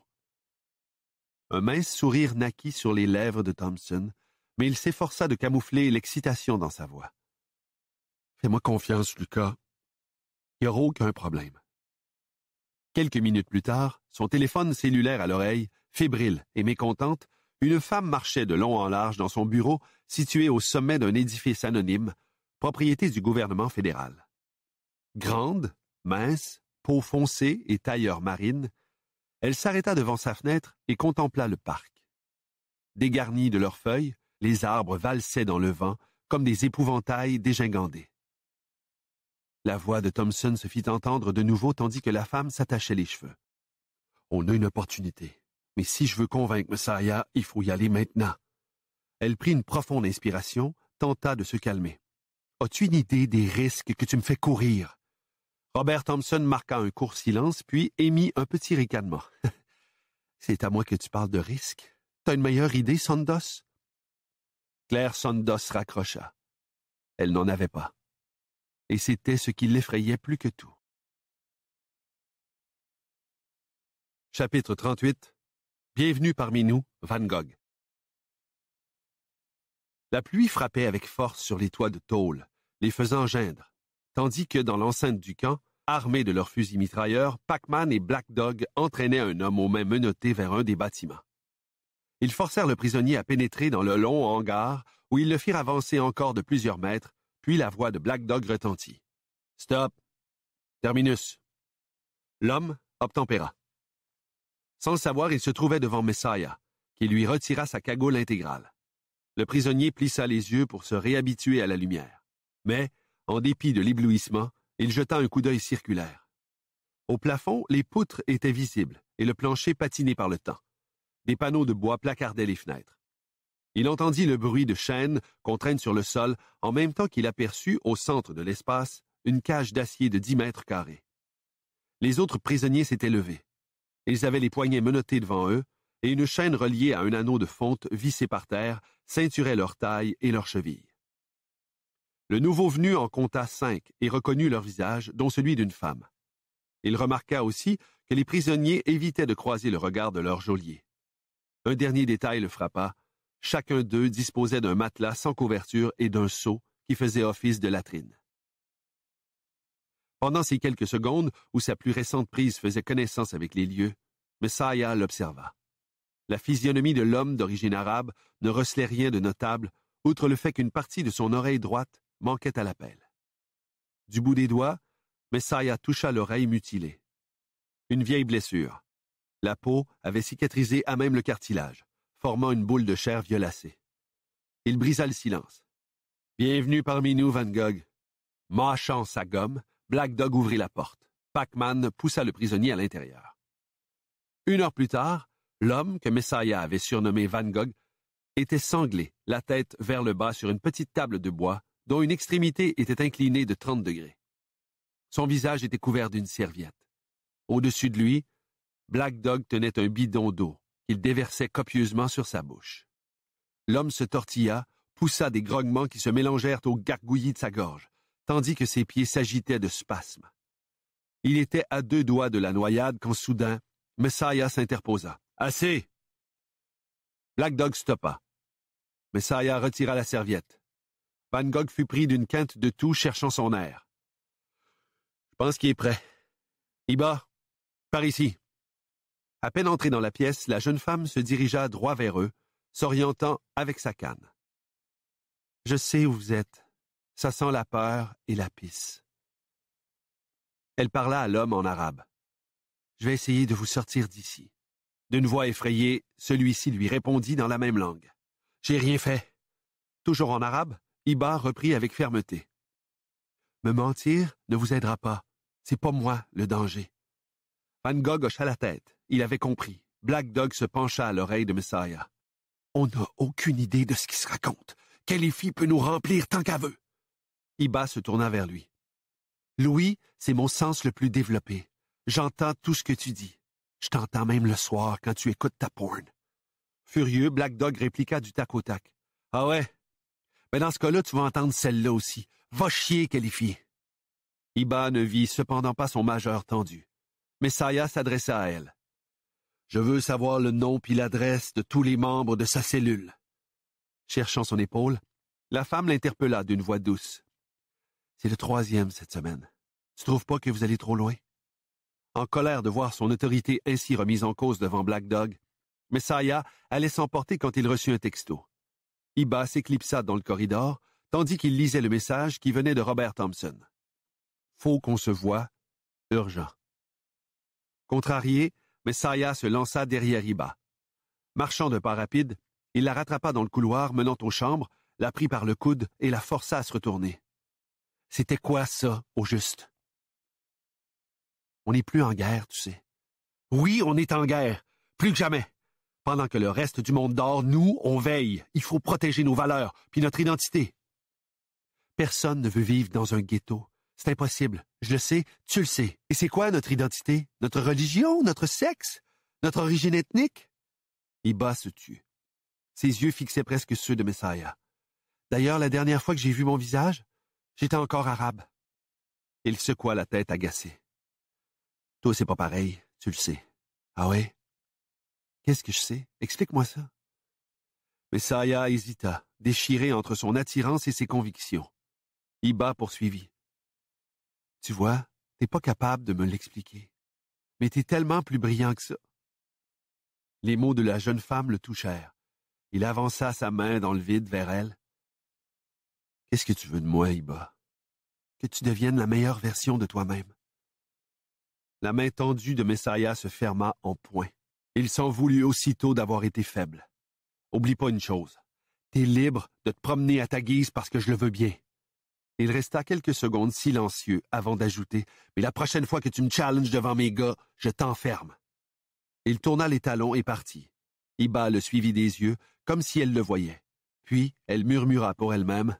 Un mince sourire naquit sur les lèvres de Thompson, mais il s'efforça de camoufler l'excitation dans sa voix. Fais-moi confiance, Lucas. Il n'y aura aucun problème. Quelques minutes plus tard, son téléphone cellulaire à l'oreille, fébrile et mécontente, une femme marchait de long en large dans son bureau située au sommet d'un édifice anonyme, propriété du gouvernement fédéral. Grande, mince, peau foncée et tailleur marine, elle s'arrêta devant sa fenêtre et contempla le parc. Dégarnis de leurs feuilles, les arbres valsaient dans le vent comme des épouvantails dégingandés. La voix de Thomson se fit entendre de nouveau tandis que la femme s'attachait les cheveux. On a une opportunité. Mais si je veux convaincre Messiah, il faut y aller maintenant. Elle prit une profonde inspiration, tenta de se calmer. As-tu une idée des risques que tu me fais courir? Robert Thompson marqua un court silence, puis émit un petit ricanement. C'est à moi que tu parles de risques T'as une meilleure idée, Sandos? Claire Sandos raccrocha. Elle n'en avait pas. Et c'était ce qui l'effrayait plus que tout. Chapitre 38 Bienvenue parmi nous, Van Gogh. La pluie frappait avec force sur les toits de tôle, les faisant geindre, tandis que dans l'enceinte du camp, armés de leurs fusils mitrailleurs, Pac-Man et Black Dog entraînaient un homme aux mains menottées vers un des bâtiments. Ils forcèrent le prisonnier à pénétrer dans le long hangar, où ils le firent avancer encore de plusieurs mètres, puis la voix de Black Dog retentit. Stop. Terminus. L'homme obtempéra. Sans le savoir, il se trouvait devant Messiah, qui lui retira sa cagoule intégrale. Le prisonnier plissa les yeux pour se réhabituer à la lumière. Mais, en dépit de l'éblouissement, il jeta un coup d'œil circulaire. Au plafond, les poutres étaient visibles et le plancher patiné par le temps. Des panneaux de bois placardaient les fenêtres. Il entendit le bruit de chaînes qu'on traîne sur le sol en même temps qu'il aperçut, au centre de l'espace, une cage d'acier de dix mètres carrés. Les autres prisonniers s'étaient levés. Ils avaient les poignets menottés devant eux, et une chaîne reliée à un anneau de fonte vissé par terre ceinturait leur taille et leurs chevilles. Le nouveau venu en compta cinq et reconnut leur visage, dont celui d'une femme. Il remarqua aussi que les prisonniers évitaient de croiser le regard de leur geôlier. Un dernier détail le frappa. Chacun d'eux disposait d'un matelas sans couverture et d'un seau qui faisait office de latrine. Pendant ces quelques secondes où sa plus récente prise faisait connaissance avec les lieux, Messiah l'observa. La physionomie de l'homme d'origine arabe ne recelait rien de notable, outre le fait qu'une partie de son oreille droite manquait à l'appel. Du bout des doigts, Messiah toucha l'oreille mutilée. Une vieille blessure. La peau avait cicatrisé à même le cartilage, formant une boule de chair violacée. Il brisa le silence. Bienvenue parmi nous, Van Gogh. Mâchant sa gomme, Black Dog ouvrit la porte. Pac-Man poussa le prisonnier à l'intérieur. Une heure plus tard, L'homme que Messiah avait surnommé Van Gogh était sanglé, la tête vers le bas sur une petite table de bois dont une extrémité était inclinée de trente degrés. Son visage était couvert d'une serviette. Au-dessus de lui, Black Dog tenait un bidon d'eau qu'il déversait copieusement sur sa bouche. L'homme se tortilla, poussa des grognements qui se mélangèrent aux gargouillis de sa gorge, tandis que ses pieds s'agitaient de spasmes. Il était à deux doigts de la noyade quand soudain, Messiah s'interposa. Assez Black Dog stoppa. Messiah retira la serviette. Van Gogh fut pris d'une quinte de tout, cherchant son air. Je pense qu'il est prêt. Iba, par ici. À peine entrée dans la pièce, la jeune femme se dirigea droit vers eux, s'orientant avec sa canne. Je sais où vous êtes. Ça sent la peur et la pisse. Elle parla à l'homme en arabe. Je vais essayer de vous sortir d'ici. D'une voix effrayée, celui-ci lui répondit dans la même langue. J'ai rien fait. Toujours en arabe, Iba reprit avec fermeté. Me mentir ne vous aidera pas. C'est pas moi le danger. Van Gogh hocha la tête. Il avait compris. Black Dog se pencha à l'oreille de Messiah. On n'a aucune idée de ce qui se raconte. Quelle peut nous remplir tant qu'à Iba se tourna vers lui. Louis, c'est mon sens le plus développé. J'entends tout ce que tu dis. Je t'entends même le soir quand tu écoutes ta porn. Furieux, Black Dog répliqua du tac au tac. Ah ouais? mais ben dans ce cas-là, tu vas entendre celle-là aussi. Va chier, qualifié. Iba ne vit cependant pas son majeur tendu. Mais Saya s'adressa à elle. Je veux savoir le nom puis l'adresse de tous les membres de sa cellule. Cherchant son épaule, la femme l'interpella d'une voix douce. C'est le troisième cette semaine. Tu trouves pas que vous allez trop loin? en colère de voir son autorité ainsi remise en cause devant Black Dog, mais allait s'emporter quand il reçut un texto. Iba s'éclipsa dans le corridor, tandis qu'il lisait le message qui venait de Robert Thompson. Faut qu'on se voie, urgent. Contrarié, Messaya se lança derrière Iba. Marchant de pas rapide, il la rattrapa dans le couloir menant aux chambres, la prit par le coude et la força à se retourner. C'était quoi ça, au juste? On n'est plus en guerre, tu sais. Oui, on est en guerre, plus que jamais. Pendant que le reste du monde dort, nous, on veille. Il faut protéger nos valeurs, puis notre identité. Personne ne veut vivre dans un ghetto. C'est impossible. Je le sais, tu le sais. Et c'est quoi notre identité? Notre religion? Notre sexe? Notre origine ethnique? Iba se tut. Ses yeux fixaient presque ceux de Messiah. D'ailleurs, la dernière fois que j'ai vu mon visage, j'étais encore arabe. Il secoua la tête agacée. Toi, c'est pas pareil, tu le sais. Ah ouais? Qu'est-ce que je sais? Explique-moi ça. Mais Saya hésita, déchirée entre son attirance et ses convictions. Iba poursuivit. Tu vois, t'es pas capable de me l'expliquer. Mais t'es tellement plus brillant que ça. Les mots de la jeune femme le touchèrent. Il avança sa main dans le vide vers elle. Qu'est-ce que tu veux de moi, Iba? Que tu deviennes la meilleure version de toi-même. La main tendue de Messiah se ferma en point. Il s'en voulut aussitôt d'avoir été faible. Oublie pas une chose. T'es libre de te promener à ta guise parce que je le veux bien. Il resta quelques secondes silencieux avant d'ajouter Mais la prochaine fois que tu me challenges devant mes gars, je t'enferme. Il tourna les talons et partit. Iba le suivit des yeux, comme si elle le voyait. Puis elle murmura pour elle-même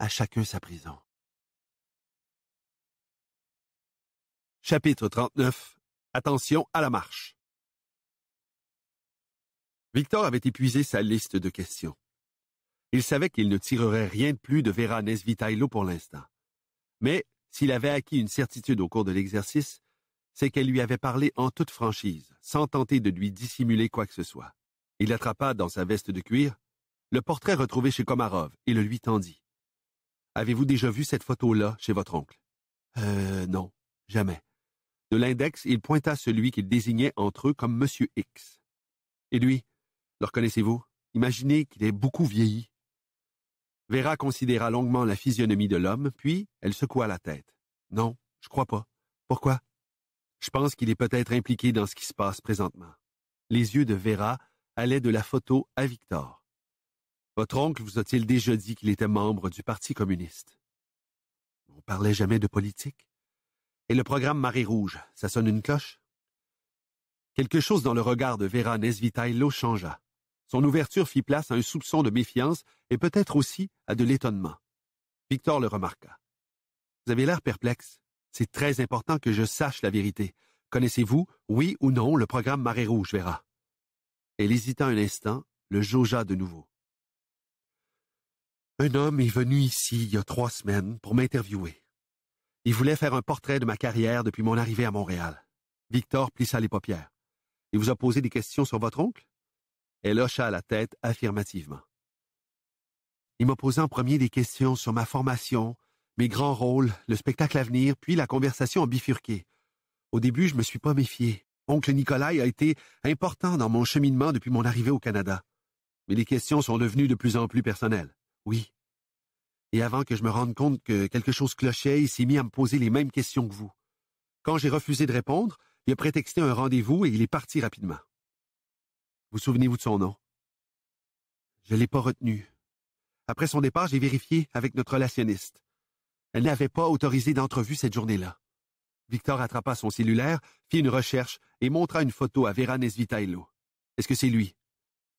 À chacun sa prison. Chapitre 39 Attention à la marche Victor avait épuisé sa liste de questions. Il savait qu'il ne tirerait rien de plus de Vera Nesvitailo pour l'instant. Mais s'il avait acquis une certitude au cours de l'exercice, c'est qu'elle lui avait parlé en toute franchise, sans tenter de lui dissimuler quoi que ce soit. Il attrapa dans sa veste de cuir le portrait retrouvé chez Komarov et le lui tendit. Avez-vous déjà vu cette photo-là chez votre oncle? Euh, non, jamais. De l'index, il pointa celui qu'il désignait entre eux comme Monsieur X. Et lui, le reconnaissez-vous Imaginez qu'il est beaucoup vieilli. Vera considéra longuement la physionomie de l'homme, puis elle secoua la tête. Non, je crois pas. Pourquoi Je pense qu'il est peut-être impliqué dans ce qui se passe présentement. Les yeux de Vera allaient de la photo à Victor. Votre oncle vous a-t-il déjà dit qu'il était membre du Parti communiste On parlait jamais de politique. Et le programme Marée Rouge, ça sonne une cloche? Quelque chose dans le regard de Vera Nesvitailo changea. Son ouverture fit place à un soupçon de méfiance et peut-être aussi à de l'étonnement. Victor le remarqua. Vous avez l'air perplexe. C'est très important que je sache la vérité. Connaissez-vous, oui ou non, le programme Marée Rouge, Vera? Elle hésita un instant, le jaugea de nouveau. Un homme est venu ici il y a trois semaines pour m'interviewer. Il voulait faire un portrait de ma carrière depuis mon arrivée à Montréal. Victor plissa les paupières. Il vous a posé des questions sur votre oncle? Elle hocha la tête affirmativement. Il m'a posé en premier des questions sur ma formation, mes grands rôles, le spectacle à venir, puis la conversation a bifurqué. Au début, je me suis pas méfié. Oncle Nicolai a été important dans mon cheminement depuis mon arrivée au Canada. Mais les questions sont devenues de plus en plus personnelles. Oui, et avant que je me rende compte que quelque chose clochait, il s'est mis à me poser les mêmes questions que vous. Quand j'ai refusé de répondre, il a prétexté un rendez-vous et il est parti rapidement. Vous souvenez-vous de son nom? Je l'ai pas retenu. Après son départ, j'ai vérifié avec notre relationniste. Elle n'avait pas autorisé d'entrevue cette journée-là. Victor attrapa son cellulaire, fit une recherche et montra une photo à Vera Nesvitailo. Est-ce que c'est lui?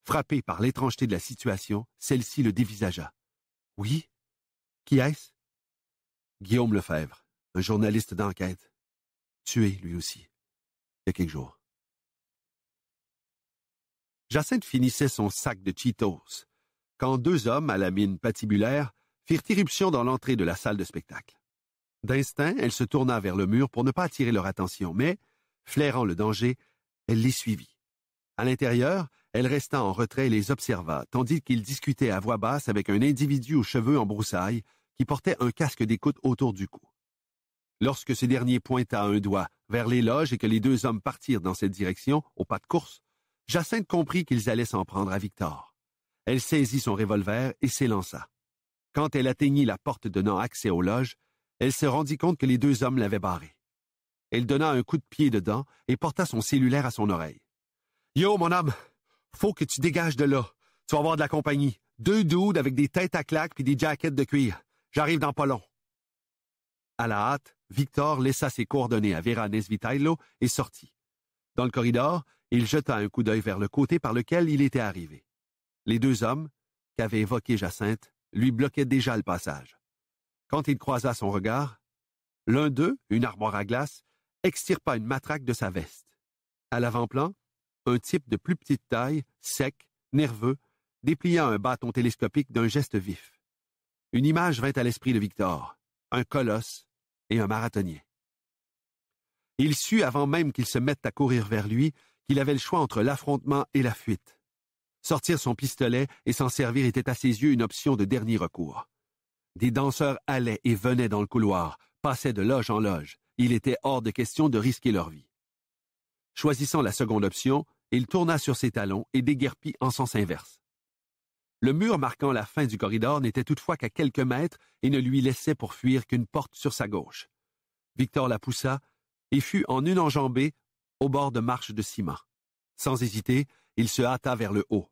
Frappé par l'étrangeté de la situation, celle-ci le dévisagea. Oui, qui est-ce Guillaume Lefebvre, un journaliste d'enquête. Tué, lui aussi, il y a quelques jours. Jacinthe finissait son sac de Cheetos quand deux hommes à la mine patibulaire firent irruption dans l'entrée de la salle de spectacle. D'instinct, elle se tourna vers le mur pour ne pas attirer leur attention, mais, flairant le danger, elle les suivit. À l'intérieur, elle resta en retrait et les observa, tandis qu'ils discutaient à voix basse avec un individu aux cheveux en broussailles, qui portait un casque d'écoute autour du cou. Lorsque ce dernier pointa un doigt vers les loges et que les deux hommes partirent dans cette direction, au pas de course, Jacinthe comprit qu'ils allaient s'en prendre à Victor. Elle saisit son revolver et s'élança. Quand elle atteignit la porte donnant accès aux loges, elle se rendit compte que les deux hommes l'avaient barrée. Elle donna un coup de pied dedans et porta son cellulaire à son oreille. Yo, mon homme, faut que tu dégages de là. Tu vas avoir de la compagnie. Deux doudes avec des têtes à claque puis des jackets de cuir. J'arrive dans pas long. À la hâte, Victor laissa ses coordonnées à Vera Vitailo et sortit. Dans le corridor, il jeta un coup d'œil vers le côté par lequel il était arrivé. Les deux hommes, qu'avait évoqué Jacinthe, lui bloquaient déjà le passage. Quand il croisa son regard, l'un d'eux, une armoire à glace, extirpa une matraque de sa veste. À l'avant-plan, un type de plus petite taille, sec, nerveux, déplia un bâton télescopique d'un geste vif. Une image vint à l'esprit de Victor, un colosse et un marathonnier. Il sut avant même qu'il se mette à courir vers lui qu'il avait le choix entre l'affrontement et la fuite. Sortir son pistolet et s'en servir était à ses yeux une option de dernier recours. Des danseurs allaient et venaient dans le couloir, passaient de loge en loge. Il était hors de question de risquer leur vie. Choisissant la seconde option, il tourna sur ses talons et déguerpit en sens inverse. Le mur marquant la fin du corridor n'était toutefois qu'à quelques mètres et ne lui laissait pour fuir qu'une porte sur sa gauche. Victor la poussa et fut en une enjambée au bord de marches de ciment. Sans hésiter, il se hâta vers le haut.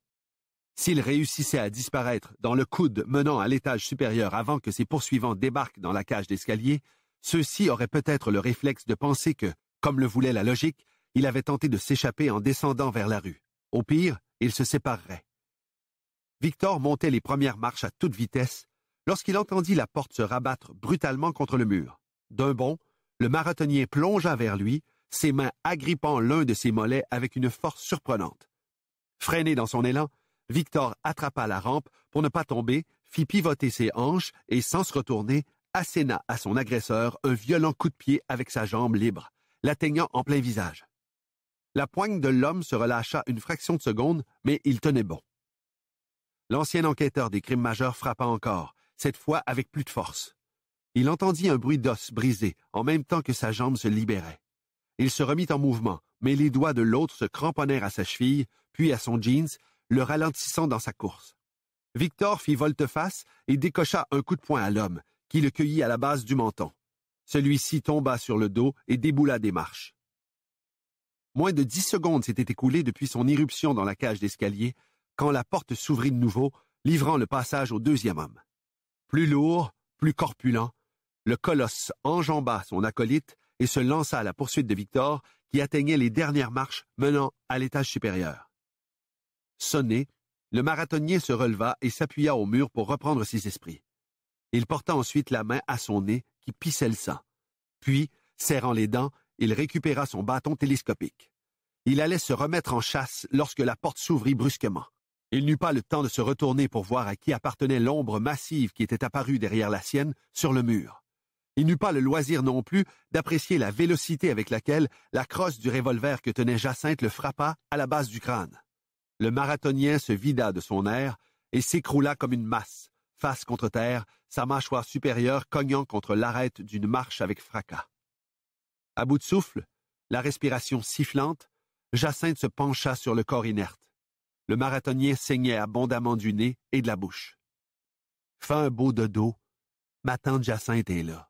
S'il réussissait à disparaître dans le coude menant à l'étage supérieur avant que ses poursuivants débarquent dans la cage d'escalier, ceux-ci auraient peut-être le réflexe de penser que, comme le voulait la logique, il avait tenté de s'échapper en descendant vers la rue. Au pire, ils se sépareraient. Victor montait les premières marches à toute vitesse lorsqu'il entendit la porte se rabattre brutalement contre le mur. D'un bond, le marathonien plongea vers lui, ses mains agrippant l'un de ses mollets avec une force surprenante. Freiné dans son élan, Victor attrapa la rampe pour ne pas tomber, fit pivoter ses hanches et, sans se retourner, asséna à son agresseur un violent coup de pied avec sa jambe libre, l'atteignant en plein visage. La poigne de l'homme se relâcha une fraction de seconde, mais il tenait bon. L'ancien enquêteur des crimes majeurs frappa encore, cette fois avec plus de force. Il entendit un bruit d'os brisé en même temps que sa jambe se libérait. Il se remit en mouvement, mais les doigts de l'autre se cramponnèrent à sa cheville, puis à son jeans, le ralentissant dans sa course. Victor fit volte-face et décocha un coup de poing à l'homme, qui le cueillit à la base du menton. Celui-ci tomba sur le dos et déboula des marches. Moins de dix secondes s'étaient écoulées depuis son irruption dans la cage d'escalier quand la porte s'ouvrit de nouveau, livrant le passage au deuxième homme. Plus lourd, plus corpulent, le colosse enjamba son acolyte et se lança à la poursuite de Victor, qui atteignait les dernières marches menant à l'étage supérieur. Sonné, le marathonnier se releva et s'appuya au mur pour reprendre ses esprits. Il porta ensuite la main à son nez, qui pissait le sang. Puis, serrant les dents, il récupéra son bâton télescopique. Il allait se remettre en chasse lorsque la porte s'ouvrit brusquement. Il n'eut pas le temps de se retourner pour voir à qui appartenait l'ombre massive qui était apparue derrière la sienne sur le mur. Il n'eut pas le loisir non plus d'apprécier la vélocité avec laquelle la crosse du revolver que tenait Jacinthe le frappa à la base du crâne. Le marathonien se vida de son air et s'écroula comme une masse, face contre terre, sa mâchoire supérieure cognant contre l'arête d'une marche avec fracas. À bout de souffle, la respiration sifflante, Jacinthe se pencha sur le corps inerte. Le marathonnier saignait abondamment du nez et de la bouche. Fin un beau dos, ma tante Jacinthe est là.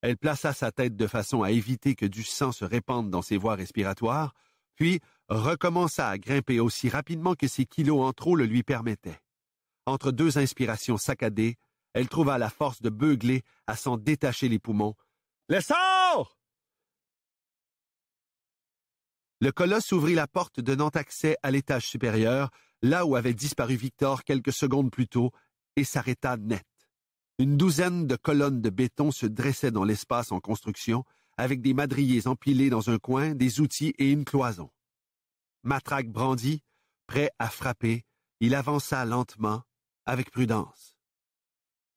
Elle plaça sa tête de façon à éviter que du sang se répande dans ses voies respiratoires, puis recommença à grimper aussi rapidement que ses kilos en trop le lui permettaient. Entre deux inspirations saccadées, elle trouva la force de beugler à s'en détacher les poumons. Le colosse ouvrit la porte donnant accès à l'étage supérieur, là où avait disparu Victor quelques secondes plus tôt, et s'arrêta net. Une douzaine de colonnes de béton se dressaient dans l'espace en construction, avec des madriers empilés dans un coin, des outils et une cloison. Matraque brandit, prêt à frapper, il avança lentement, avec prudence.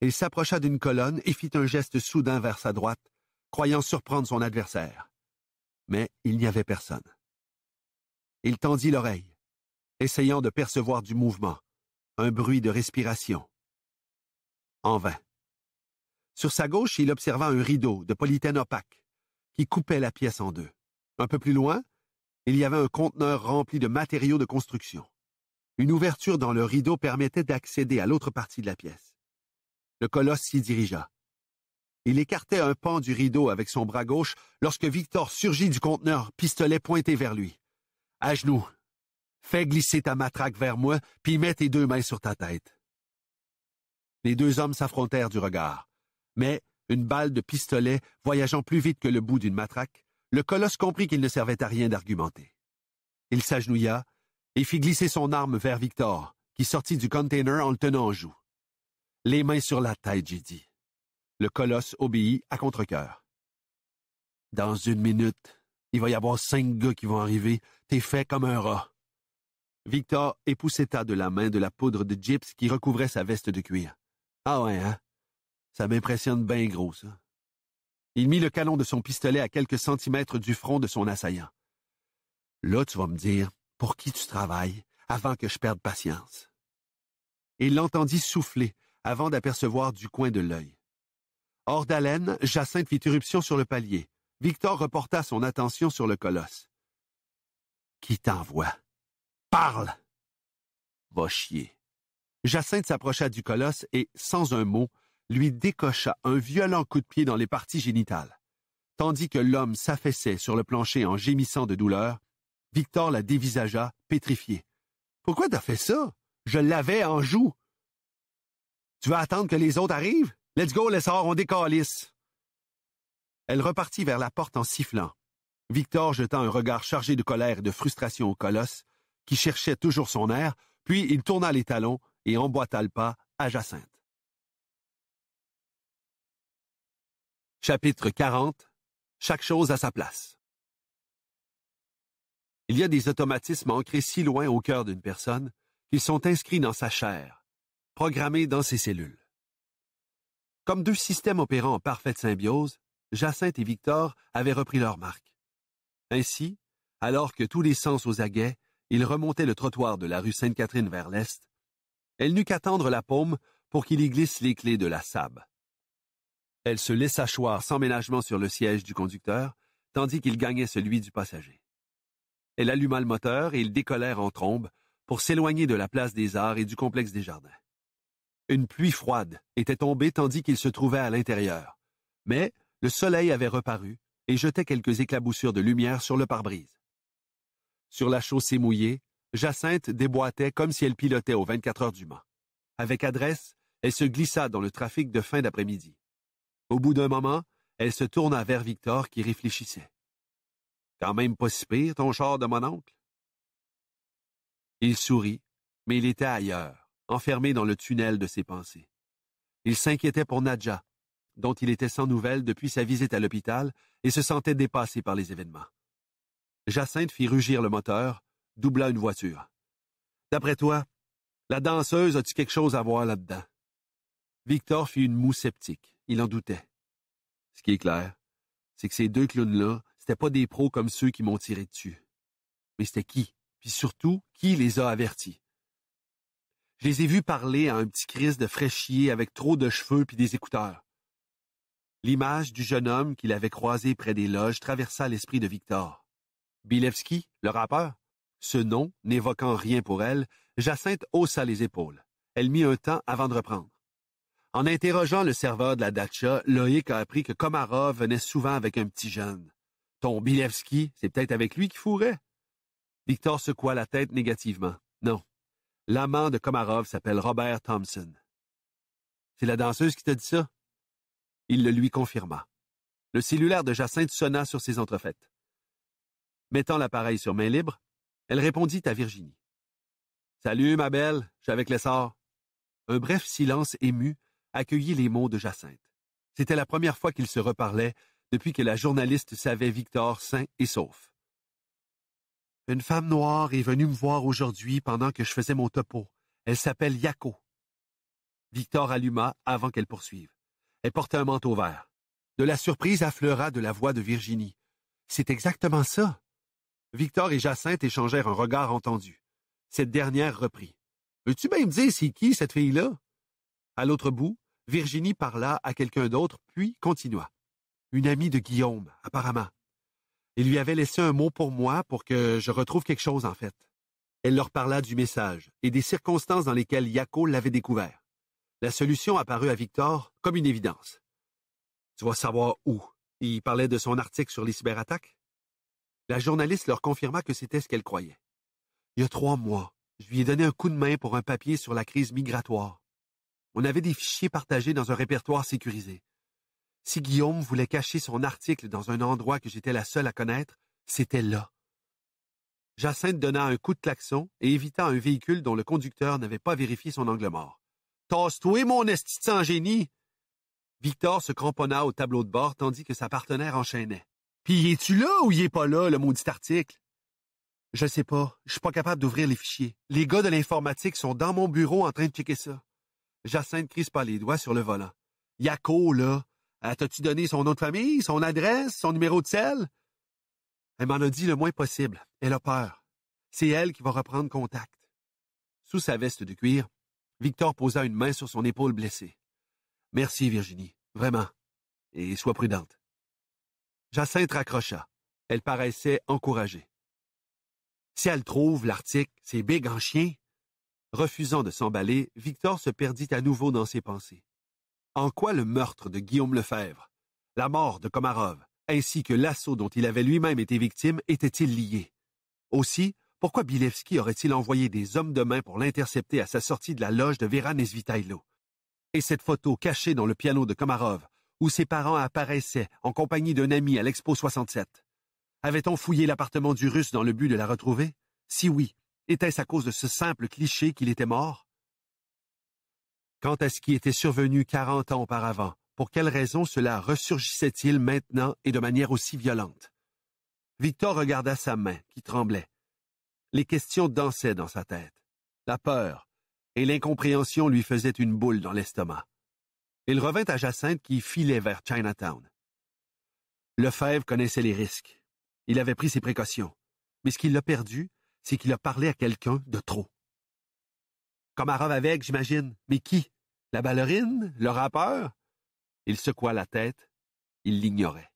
Il s'approcha d'une colonne et fit un geste soudain vers sa droite, croyant surprendre son adversaire. Mais il n'y avait personne. Il tendit l'oreille, essayant de percevoir du mouvement, un bruit de respiration. En vain. Sur sa gauche, il observa un rideau de polythène opaque qui coupait la pièce en deux. Un peu plus loin, il y avait un conteneur rempli de matériaux de construction. Une ouverture dans le rideau permettait d'accéder à l'autre partie de la pièce. Le colosse s'y dirigea. Il écartait un pan du rideau avec son bras gauche lorsque Victor surgit du conteneur, pistolet pointé vers lui. À genoux. Fais glisser ta matraque vers moi, puis mets tes deux mains sur ta tête. Les deux hommes s'affrontèrent du regard. Mais, une balle de pistolet voyageant plus vite que le bout d'une matraque, le colosse comprit qu'il ne servait à rien d'argumenter. Il s'agenouilla et fit glisser son arme vers Victor, qui sortit du container en le tenant en joue. Les mains sur la tête, j'ai dit. Le colosse obéit à contre Dans une minute, il va y avoir cinq gars qui vont arriver. T'es fait comme un rat. Victor épousseta de la main de la poudre de gyps qui recouvrait sa veste de cuir. Ah ouais, hein? Ça m'impressionne bien gros, ça. Il mit le canon de son pistolet à quelques centimètres du front de son assaillant. Là, tu vas me dire pour qui tu travailles avant que je perde patience. Il l'entendit souffler avant d'apercevoir du coin de l'œil. Hors d'haleine, Jacinthe fit irruption sur le palier. Victor reporta son attention sur le colosse. Qui t'envoie? Parle! Va chier. Jacinthe s'approcha du colosse et, sans un mot, lui décocha un violent coup de pied dans les parties génitales. Tandis que l'homme s'affaissait sur le plancher en gémissant de douleur, Victor la dévisagea, pétrifié. Pourquoi t'as fait ça? Je l'avais en joue. Tu vas attendre que les autres arrivent? Let's go, les sorts, on décalisse. Elle repartit vers la porte en sifflant. Victor jeta un regard chargé de colère et de frustration au colosse, qui cherchait toujours son air, puis il tourna les talons et emboîta le pas à Jacinthe. Chapitre 40 Chaque chose à sa place. Il y a des automatismes ancrés si loin au cœur d'une personne qu'ils sont inscrits dans sa chair, programmés dans ses cellules. Comme deux systèmes opérant en parfaite symbiose, Jacinthe et Victor avaient repris leur marque. Ainsi, alors que tous les sens aux aguets, ils remontaient le trottoir de la rue Sainte-Catherine vers l'est, elle n'eut qu'à tendre la paume pour qu'il y glisse les clés de la sable. Elle se laissa choir sans ménagement sur le siège du conducteur, tandis qu'il gagnait celui du passager. Elle alluma le moteur et ils décollèrent en trombe pour s'éloigner de la place des Arts et du complexe des Jardins. Une pluie froide était tombée tandis qu'ils se trouvaient à l'intérieur, mais le soleil avait reparu et jetait quelques éclaboussures de lumière sur le pare-brise. Sur la chaussée mouillée, Jacinthe déboîtait comme si elle pilotait aux 24 heures du mat. Avec adresse, elle se glissa dans le trafic de fin d'après-midi. Au bout d'un moment, elle se tourna vers Victor qui réfléchissait. Quand même pas si pire, ton char de mon oncle. Il sourit, mais il était ailleurs, enfermé dans le tunnel de ses pensées. Il s'inquiétait pour Nadja, dont il était sans nouvelles depuis sa visite à l'hôpital et se sentait dépassé par les événements. Jacinthe fit rugir le moteur, doubla une voiture. D'après toi, la danseuse a-tu quelque chose à voir là-dedans? Victor fit une moue sceptique. Il en doutait. Ce qui est clair, c'est que ces deux clowns-là, c'était pas des pros comme ceux qui m'ont tiré dessus. Mais c'était qui? Puis surtout, qui les a avertis? Je les ai vus parler à un petit Christ de fraîchier avec trop de cheveux puis des écouteurs. L'image du jeune homme qu'il avait croisé près des loges traversa l'esprit de Victor. Bilevski, le rappeur? Ce nom, n'évoquant rien pour elle, Jacinthe haussa les épaules. Elle mit un temps avant de reprendre. En interrogeant le serveur de la dacha, Loïc a appris que Komarov venait souvent avec un petit jeune. Ton Bilevski, c'est peut-être avec lui qu'il fourrait. Victor secoua la tête négativement. Non. L'amant de Komarov s'appelle Robert Thompson. C'est la danseuse qui t'a dit ça? Il le lui confirma. Le cellulaire de Jacinthe sonna sur ses entrefaites. Mettant l'appareil sur main libre, elle répondit à Virginie. Salut, ma belle, je suis avec l'essor. Un bref silence ému accueillit les mots de Jacinthe. C'était la première fois qu'ils se reparlaient depuis que la journaliste savait Victor sain et sauf. Une femme noire est venue me voir aujourd'hui pendant que je faisais mon topo. Elle s'appelle Yako. Victor alluma avant qu'elle poursuive. Elle portait un manteau vert. De la surprise affleura de la voix de Virginie. C'est exactement ça. Victor et Jacinthe échangèrent un regard entendu. Cette dernière reprit. Veux-tu même me dire c'est qui cette fille-là? À l'autre bout, Virginie parla à quelqu'un d'autre, puis continua. Une amie de Guillaume, apparemment. Il lui avait laissé un mot pour moi pour que je retrouve quelque chose, en fait. Elle leur parla du message et des circonstances dans lesquelles Yako l'avait découvert. La solution apparut à Victor comme une évidence. Tu vas savoir où. Il parlait de son article sur les cyberattaques. La journaliste leur confirma que c'était ce qu'elle croyait. Il y a trois mois, je lui ai donné un coup de main pour un papier sur la crise migratoire. On avait des fichiers partagés dans un répertoire sécurisé. Si Guillaume voulait cacher son article dans un endroit que j'étais la seule à connaître, c'était là. Jacinthe donna un coup de klaxon et évita un véhicule dont le conducteur n'avait pas vérifié son angle mort. Tasse-toi, mon esti sang-génie génie! Victor se cramponna au tableau de bord tandis que sa partenaire enchaînait. Puis es-tu là ou y est pas là, le maudit article? Je sais pas. Je suis pas capable d'ouvrir les fichiers. Les gars de l'informatique sont dans mon bureau en train de checker ça. Jacinthe crispa les doigts sur le volant. Yako, là. T'as-tu donné son nom de famille, son adresse, son numéro de selle? Elle m'en a dit le moins possible. Elle a peur. C'est elle qui va reprendre contact. Sous sa veste de cuir, Victor posa une main sur son épaule blessée. Merci, Virginie, vraiment. Et sois prudente. Jacinthe raccrocha. Elle paraissait encouragée. Si elle trouve l'article, c'est big en chien. Refusant de s'emballer, Victor se perdit à nouveau dans ses pensées. En quoi le meurtre de Guillaume Lefebvre, la mort de Komarov, ainsi que l'assaut dont il avait lui-même été victime étaient-ils liés? Aussi, pourquoi Bilevski aurait-il envoyé des hommes de main pour l'intercepter à sa sortie de la loge de Vera Nesvitaïlo? Et cette photo cachée dans le piano de Komarov, où ses parents apparaissaient en compagnie d'un ami à l'Expo 67. Avait-on fouillé l'appartement du Russe dans le but de la retrouver? Si oui, était-ce à cause de ce simple cliché qu'il était mort? Quant à ce qui était survenu quarante ans auparavant, pour quelle raison cela ressurgissait-il maintenant et de manière aussi violente? Victor regarda sa main, qui tremblait, les questions dansaient dans sa tête. La peur et l'incompréhension lui faisaient une boule dans l'estomac. Il revint à Jacinthe qui filait vers Chinatown. Lefebvre connaissait les risques. Il avait pris ses précautions. Mais ce qu'il a perdu, c'est qu'il a parlé à quelqu'un de trop. Komarov avec, j'imagine. Mais qui? La ballerine? Le rappeur? Il secoua la tête. Il l'ignorait.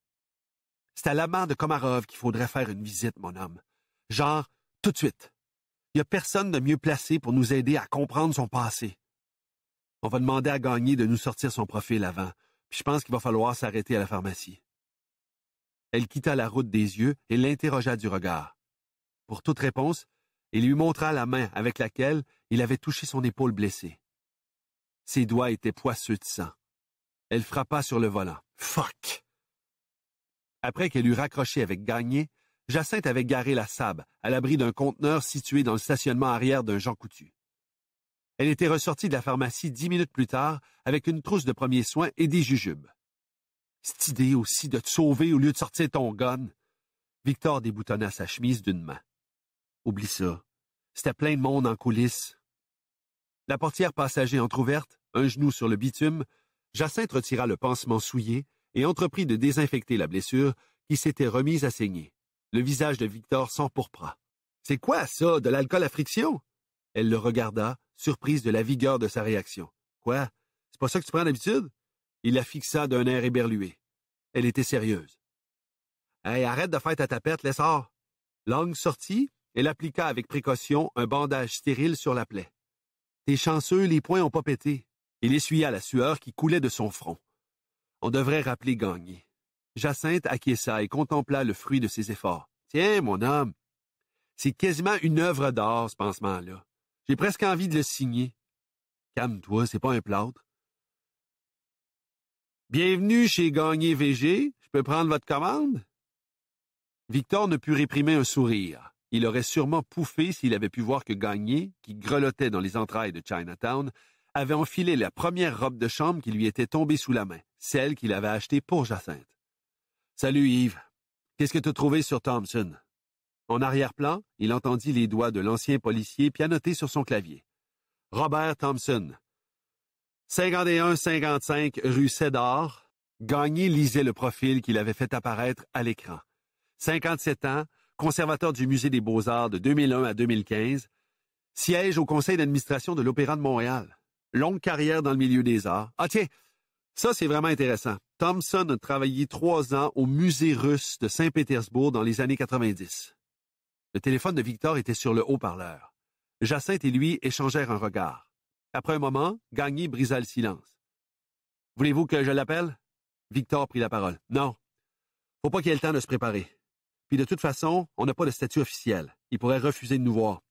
C'est à l'amant de Komarov qu'il faudrait faire une visite, mon homme. Genre, tout de suite. Il n'y a personne de mieux placé pour nous aider à comprendre son passé. On va demander à Gagné de nous sortir son profil avant, puis je pense qu'il va falloir s'arrêter à la pharmacie. Elle quitta la route des yeux et l'interrogea du regard. Pour toute réponse, il lui montra la main avec laquelle il avait touché son épaule blessée. Ses doigts étaient poisseux de sang. Elle frappa sur le volant. Fuck! Après qu'elle eut raccroché avec Gagné, Jacinthe avait garé la sable, à l'abri d'un conteneur situé dans le stationnement arrière d'un Jean Coutu. Elle était ressortie de la pharmacie dix minutes plus tard avec une trousse de premiers soins et des jujubes. Cette idée aussi de te sauver au lieu de sortir ton gun. Victor déboutonna sa chemise d'une main. Oublie ça. C'était plein de monde en coulisses. La portière passager entr'ouverte, un genou sur le bitume, Jacinthe retira le pansement souillé et entreprit de désinfecter la blessure qui s'était remise à saigner. Le visage de Victor s'empourpra. C'est quoi ça, de l'alcool à friction? Elle le regarda, surprise de la vigueur de sa réaction. Quoi? C'est pas ça que tu prends d'habitude? Il la fixa d'un air éberlué. Elle était sérieuse. Hé, arrête de faire ta tapette, laisse hors. Langue sortie, elle appliqua avec précaution un bandage stérile sur la plaie. T'es chanceux, les poings ont pas pété. Il essuya la sueur qui coulait de son front. On devrait rappeler Gagné. Jacinthe acquiesça et contempla le fruit de ses efforts. Tiens, mon homme, c'est quasiment une œuvre d'art, ce pansement-là. J'ai presque envie de le signer. Calme-toi, c'est pas un plâtre. Bienvenue chez Gagné VG. Je peux prendre votre commande? Victor ne put réprimer un sourire. Il aurait sûrement pouffé s'il avait pu voir que Gagné, qui grelottait dans les entrailles de Chinatown, avait enfilé la première robe de chambre qui lui était tombée sous la main, celle qu'il avait achetée pour Jacinthe. Salut Yves. Qu'est-ce que tu trouvé sur Thompson? En arrière-plan, il entendit les doigts de l'ancien policier pianoter sur son clavier. Robert Thompson. 51-55 rue Cédar. Gagné lisait le profil qu'il avait fait apparaître à l'écran. 57 ans, conservateur du Musée des Beaux-Arts de 2001 à 2015, siège au conseil d'administration de l'Opéra de Montréal. Longue carrière dans le milieu des arts. Ah tiens, ça, c'est vraiment intéressant. Thompson a travaillé trois ans au musée russe de Saint-Pétersbourg dans les années 90. Le téléphone de Victor était sur le haut-parleur. Jacinthe et lui échangèrent un regard. Après un moment, Gagné brisa le silence. Voulez-vous que je l'appelle? Victor prit la parole. Non. Faut pas qu'il ait le temps de se préparer. Puis de toute façon, on n'a pas de statut officiel. Il pourrait refuser de nous voir.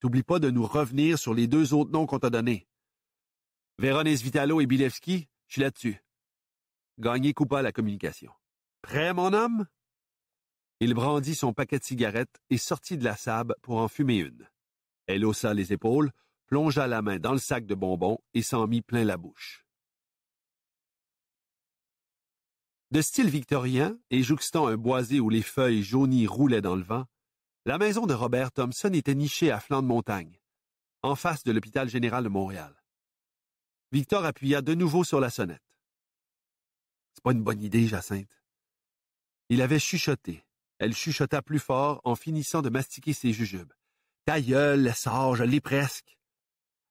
T'oublie pas de nous revenir sur les deux autres noms qu'on t'a donnés. Véronese Vitalo et Bilevski, je suis là-dessus. Gagné coupa la communication. Prêt, mon homme? Il brandit son paquet de cigarettes et sortit de la sable pour en fumer une. Elle haussa les épaules, plongea la main dans le sac de bonbons et s'en mit plein la bouche. De style victorien et jouxtant un boisé où les feuilles jaunies roulaient dans le vent, la maison de Robert Thompson était nichée à flanc de montagne, en face de l'hôpital général de Montréal. Victor appuya de nouveau sur la sonnette. C'est pas une bonne idée, Jacinthe. Il avait chuchoté. Elle chuchota plus fort en finissant de mastiquer ses jujubes. Ta gueule, sage, je presque.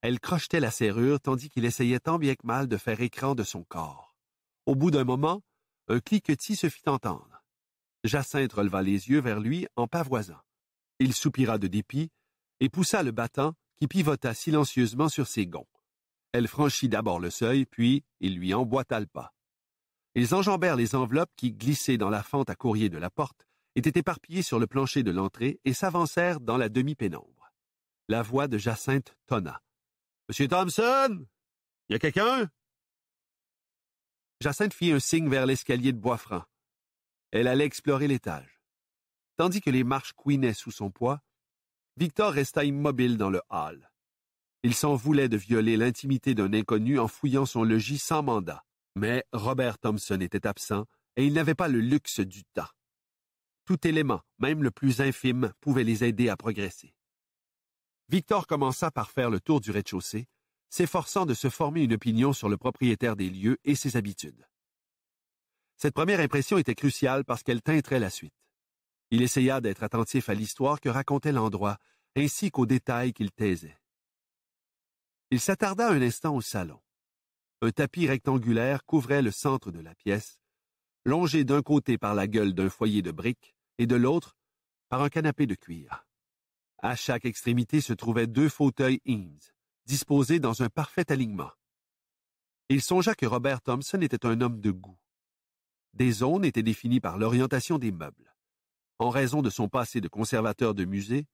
Elle crochetait la serrure tandis qu'il essayait tant bien que mal de faire écran de son corps. Au bout d'un moment, un cliquetis se fit entendre. Jacinthe releva les yeux vers lui en pavoisant. Il soupira de dépit et poussa le battant qui pivota silencieusement sur ses gonds. Elle franchit d'abord le seuil, puis il lui emboîta le pas. Ils enjambèrent les enveloppes qui, glissées dans la fente à courrier de la porte, étaient éparpillées sur le plancher de l'entrée et s'avancèrent dans la demi-pénombre. La voix de Jacinthe tonna. Monsieur Thompson! Y a quelqu'un? Jacinthe fit un signe vers l'escalier de bois franc. Elle allait explorer l'étage. Tandis que les marches couinaient sous son poids, Victor resta immobile dans le hall. Il s'en voulait de violer l'intimité d'un inconnu en fouillant son logis sans mandat. Mais Robert Thompson était absent et il n'avait pas le luxe du temps. Tout élément, même le plus infime, pouvait les aider à progresser. Victor commença par faire le tour du rez-de-chaussée, s'efforçant de se former une opinion sur le propriétaire des lieux et ses habitudes. Cette première impression était cruciale parce qu'elle teintrait la suite. Il essaya d'être attentif à l'histoire que racontait l'endroit, ainsi qu'aux détails qu'il taisait. Il s'attarda un instant au salon. Un tapis rectangulaire couvrait le centre de la pièce, longé d'un côté par la gueule d'un foyer de briques et de l'autre par un canapé de cuir. À chaque extrémité se trouvaient deux fauteuils Eames, disposés dans un parfait alignement. Il songea que Robert Thompson était un homme de goût. Des zones étaient définies par l'orientation des meubles. En raison de son passé de conservateur de musée,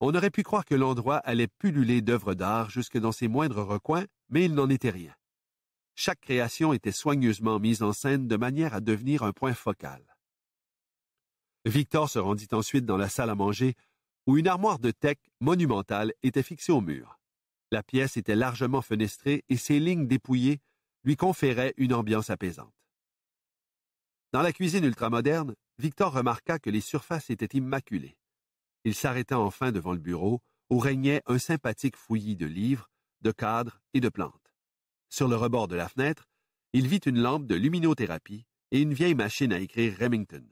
on aurait pu croire que l'endroit allait pulluler d'œuvres d'art jusque dans ses moindres recoins, mais il n'en était rien. Chaque création était soigneusement mise en scène de manière à devenir un point focal. Victor se rendit ensuite dans la salle à manger, où une armoire de teck monumentale était fixée au mur. La pièce était largement fenestrée et ses lignes dépouillées lui conféraient une ambiance apaisante. Dans la cuisine ultramoderne, Victor remarqua que les surfaces étaient immaculées. Il s'arrêta enfin devant le bureau, où régnait un sympathique fouillis de livres, de cadres et de plantes. Sur le rebord de la fenêtre, il vit une lampe de luminothérapie et une vieille machine à écrire Remington.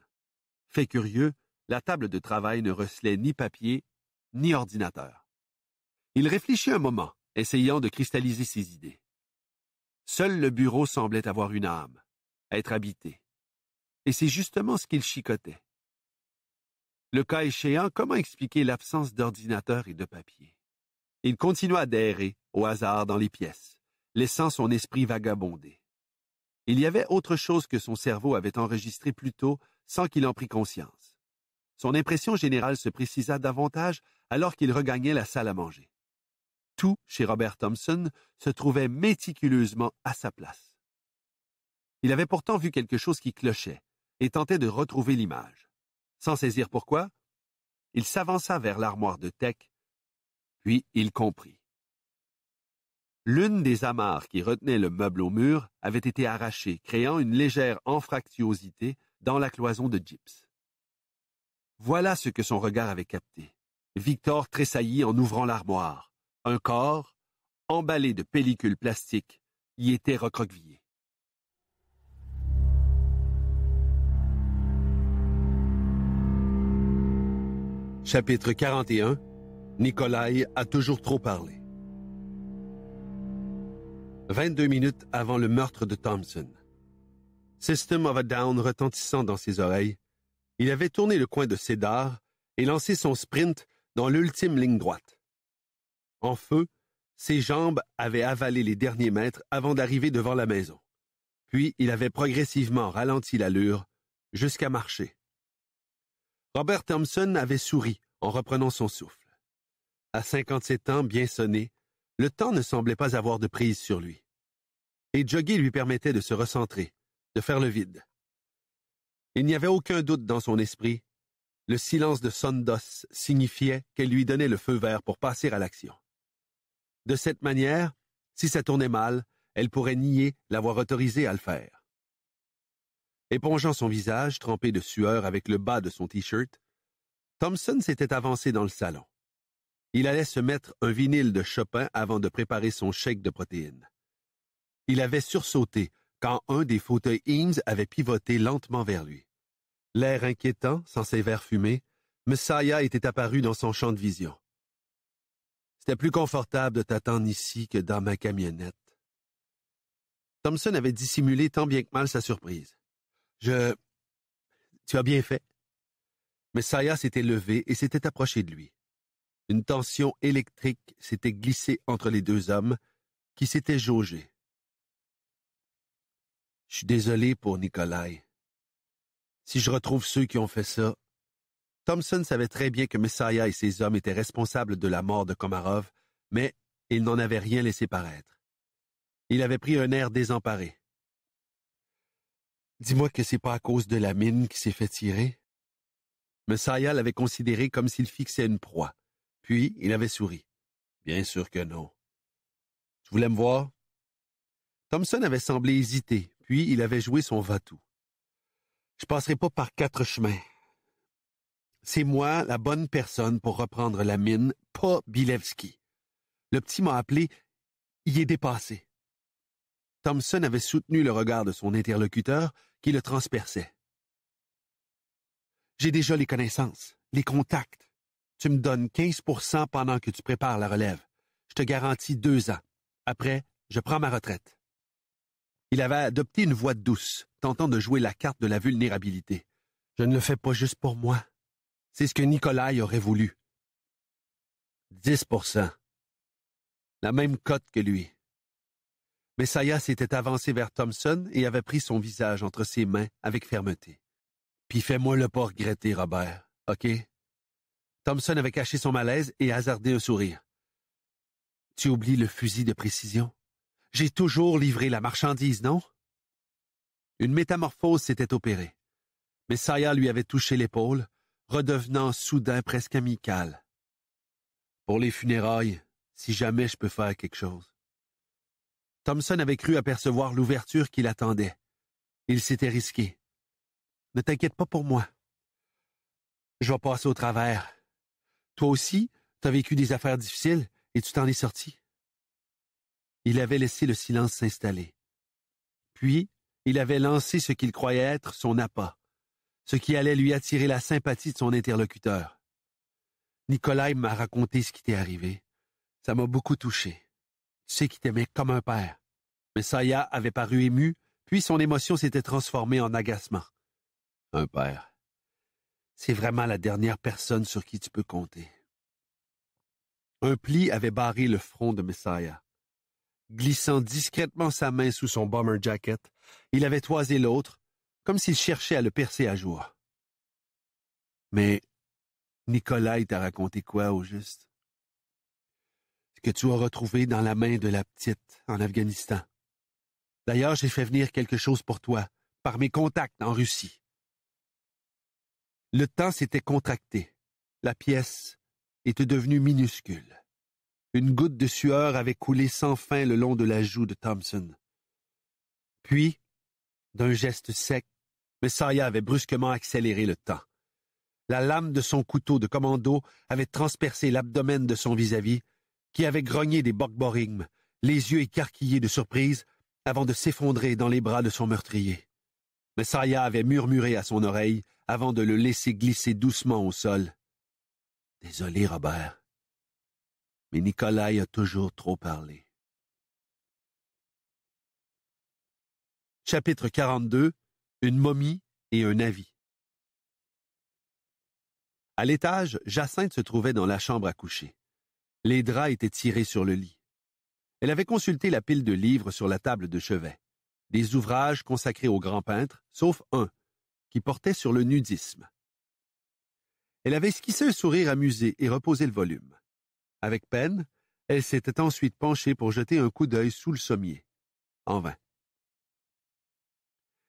Fait curieux, la table de travail ne recelait ni papier, ni ordinateur. Il réfléchit un moment, essayant de cristalliser ses idées. Seul le bureau semblait avoir une âme, être habité. Et c'est justement ce qu'il chicotait. Le cas échéant, comment expliquer l'absence d'ordinateur et de papier? Il continua d'errer, au hasard, dans les pièces, laissant son esprit vagabonder. Il y avait autre chose que son cerveau avait enregistré plus tôt sans qu'il en prît conscience. Son impression générale se précisa davantage alors qu'il regagnait la salle à manger. Tout, chez Robert Thompson, se trouvait méticuleusement à sa place. Il avait pourtant vu quelque chose qui clochait et tentait de retrouver l'image. Sans saisir pourquoi, il s'avança vers l'armoire de Tech, puis il comprit. L'une des amarres qui retenait le meuble au mur avait été arrachée, créant une légère anfractuosité dans la cloison de gyps. Voilà ce que son regard avait capté. Victor tressaillit en ouvrant l'armoire. Un corps, emballé de pellicules plastiques, y était recroquevillé. Chapitre 41 Nikolai a toujours trop parlé. 22 minutes avant le meurtre de Thompson. System of a Down retentissant dans ses oreilles, il avait tourné le coin de dards et lancé son sprint dans l'ultime ligne droite. En feu, ses jambes avaient avalé les derniers mètres avant d'arriver devant la maison. Puis il avait progressivement ralenti l'allure jusqu'à marcher. Robert Thompson avait souri en reprenant son souffle. À cinquante-sept ans bien sonné, le temps ne semblait pas avoir de prise sur lui. Et jogger lui permettait de se recentrer, de faire le vide. Il n'y avait aucun doute dans son esprit. Le silence de Sondos signifiait qu'elle lui donnait le feu vert pour passer à l'action. De cette manière, si ça tournait mal, elle pourrait nier l'avoir autorisé à le faire. Épongeant son visage trempé de sueur avec le bas de son t-shirt, Thompson s'était avancé dans le salon. Il allait se mettre un vinyle de Chopin avant de préparer son chèque de protéines. Il avait sursauté quand un des fauteuils Eames avait pivoté lentement vers lui. L'air inquiétant, sans ses verres fumés, Messiah était apparu dans son champ de vision. C'était plus confortable de t'attendre ici que dans ma camionnette. Thompson avait dissimulé tant bien que mal sa surprise. Je... Tu as bien fait. Mais s'était levé et s'était approché de lui. Une tension électrique s'était glissée entre les deux hommes, qui s'étaient jaugés. Je suis désolé pour Nikolai. Si je retrouve ceux qui ont fait ça... Thompson savait très bien que Messiah et ses hommes étaient responsables de la mort de Komarov, mais il n'en avait rien laissé paraître. Il avait pris un air désemparé. Dis-moi que c'est pas à cause de la mine qui s'est fait tirer. Messiah l'avait considéré comme s'il fixait une proie. Puis, il avait souri. Bien sûr que non. Tu voulais me voir? Thompson avait semblé hésiter, puis il avait joué son va-tout. Je passerai pas par quatre chemins. C'est moi la bonne personne pour reprendre la mine, pas Bilevski. Le petit m'a appelé, il est dépassé. Thompson avait soutenu le regard de son interlocuteur qui le transperçait. J'ai déjà les connaissances, les contacts. Tu me donnes 15 pendant que tu prépares la relève. Je te garantis deux ans. Après, je prends ma retraite. Il avait adopté une voix douce, tentant de jouer la carte de la vulnérabilité. Je ne le fais pas juste pour moi. C'est ce que Nikolai aurait voulu. 10 La même cote que lui. Mais s'était avancé vers Thompson et avait pris son visage entre ses mains avec fermeté. Puis fais-moi le pas regretter, Robert, OK? Thompson avait caché son malaise et hasardé un sourire. Tu oublies le fusil de précision? J'ai toujours livré la marchandise, non? Une métamorphose s'était opérée. Mais Saya lui avait touché l'épaule, redevenant soudain presque amical. Pour les funérailles, si jamais je peux faire quelque chose. Thompson avait cru apercevoir l'ouverture qui l'attendait. Il s'était risqué. Ne t'inquiète pas pour moi. Je vais passer au travers. Toi aussi, t'as vécu des affaires difficiles et tu t'en es sorti. Il avait laissé le silence s'installer. Puis, il avait lancé ce qu'il croyait être son appât, ce qui allait lui attirer la sympathie de son interlocuteur. Nicolai m'a raconté ce qui t'est arrivé. Ça m'a beaucoup touché. Tu qui t'aimait comme un père. Messaya avait paru ému, puis son émotion s'était transformée en agacement. Un père. C'est vraiment la dernière personne sur qui tu peux compter. Un pli avait barré le front de Messaya. Glissant discrètement sa main sous son bomber jacket, il avait toisé l'autre, comme s'il cherchait à le percer à joie. Mais Nicolas, t'a raconté quoi au juste? que tu as retrouvé dans la main de la petite en Afghanistan. D'ailleurs, j'ai fait venir quelque chose pour toi, par mes contacts en Russie. Le temps s'était contracté. La pièce était devenue minuscule. Une goutte de sueur avait coulé sans fin le long de la joue de Thompson. Puis, d'un geste sec, Messaya avait brusquement accéléré le temps. La lame de son couteau de commando avait transpercé l'abdomen de son vis-à-vis, vis à vis qui avait grogné des bocborigmes les yeux écarquillés de surprise, avant de s'effondrer dans les bras de son meurtrier. Mais avait murmuré à son oreille avant de le laisser glisser doucement au sol. Désolé, Robert. Mais Nikolai a toujours trop parlé. Chapitre 42 Une momie et un avis. À l'étage, Jacinthe se trouvait dans la chambre à coucher. Les draps étaient tirés sur le lit. Elle avait consulté la pile de livres sur la table de chevet. Des ouvrages consacrés aux grands peintres, sauf un, qui portait sur le nudisme. Elle avait esquissé un sourire amusé et reposé le volume. Avec peine, elle s'était ensuite penchée pour jeter un coup d'œil sous le sommier. En vain.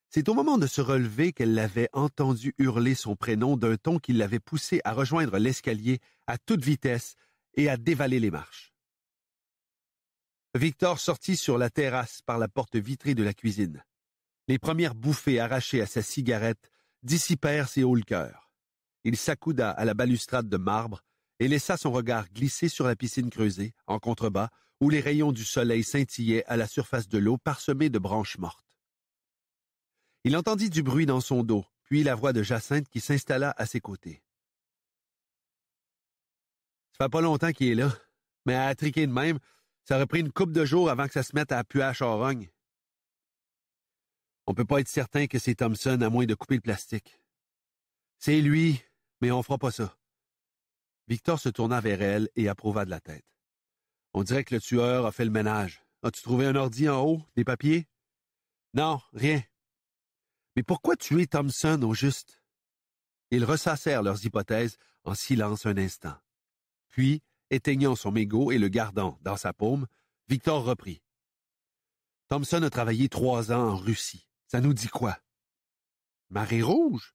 C'est au moment de se relever qu'elle l'avait entendu hurler son prénom d'un ton qui l'avait poussée à rejoindre l'escalier à toute vitesse et à dévaler les marches. Victor sortit sur la terrasse par la porte vitrée de la cuisine. Les premières bouffées arrachées à sa cigarette dissipèrent ses hauts le Il s'accouda à la balustrade de marbre et laissa son regard glisser sur la piscine creusée, en contrebas, où les rayons du soleil scintillaient à la surface de l'eau parsemée de branches mortes. Il entendit du bruit dans son dos, puis la voix de Jacinthe qui s'installa à ses côtés. Ça fait pas longtemps qu'il est là. Mais à triquer de même, ça aurait pris une coupe de jours avant que ça se mette à puer à charogne. On peut pas être certain que c'est Thompson à moins de couper le plastique. C'est lui, mais on fera pas ça. Victor se tourna vers elle et approuva de la tête. On dirait que le tueur a fait le ménage. As-tu trouvé un ordi en haut, des papiers? Non, rien. Mais pourquoi tuer Thompson au juste? Ils ressassèrent leurs hypothèses en silence un instant. Puis, éteignant son mégot et le gardant dans sa paume, Victor reprit. Thompson a travaillé trois ans en Russie. Ça nous dit quoi? Marée rouge?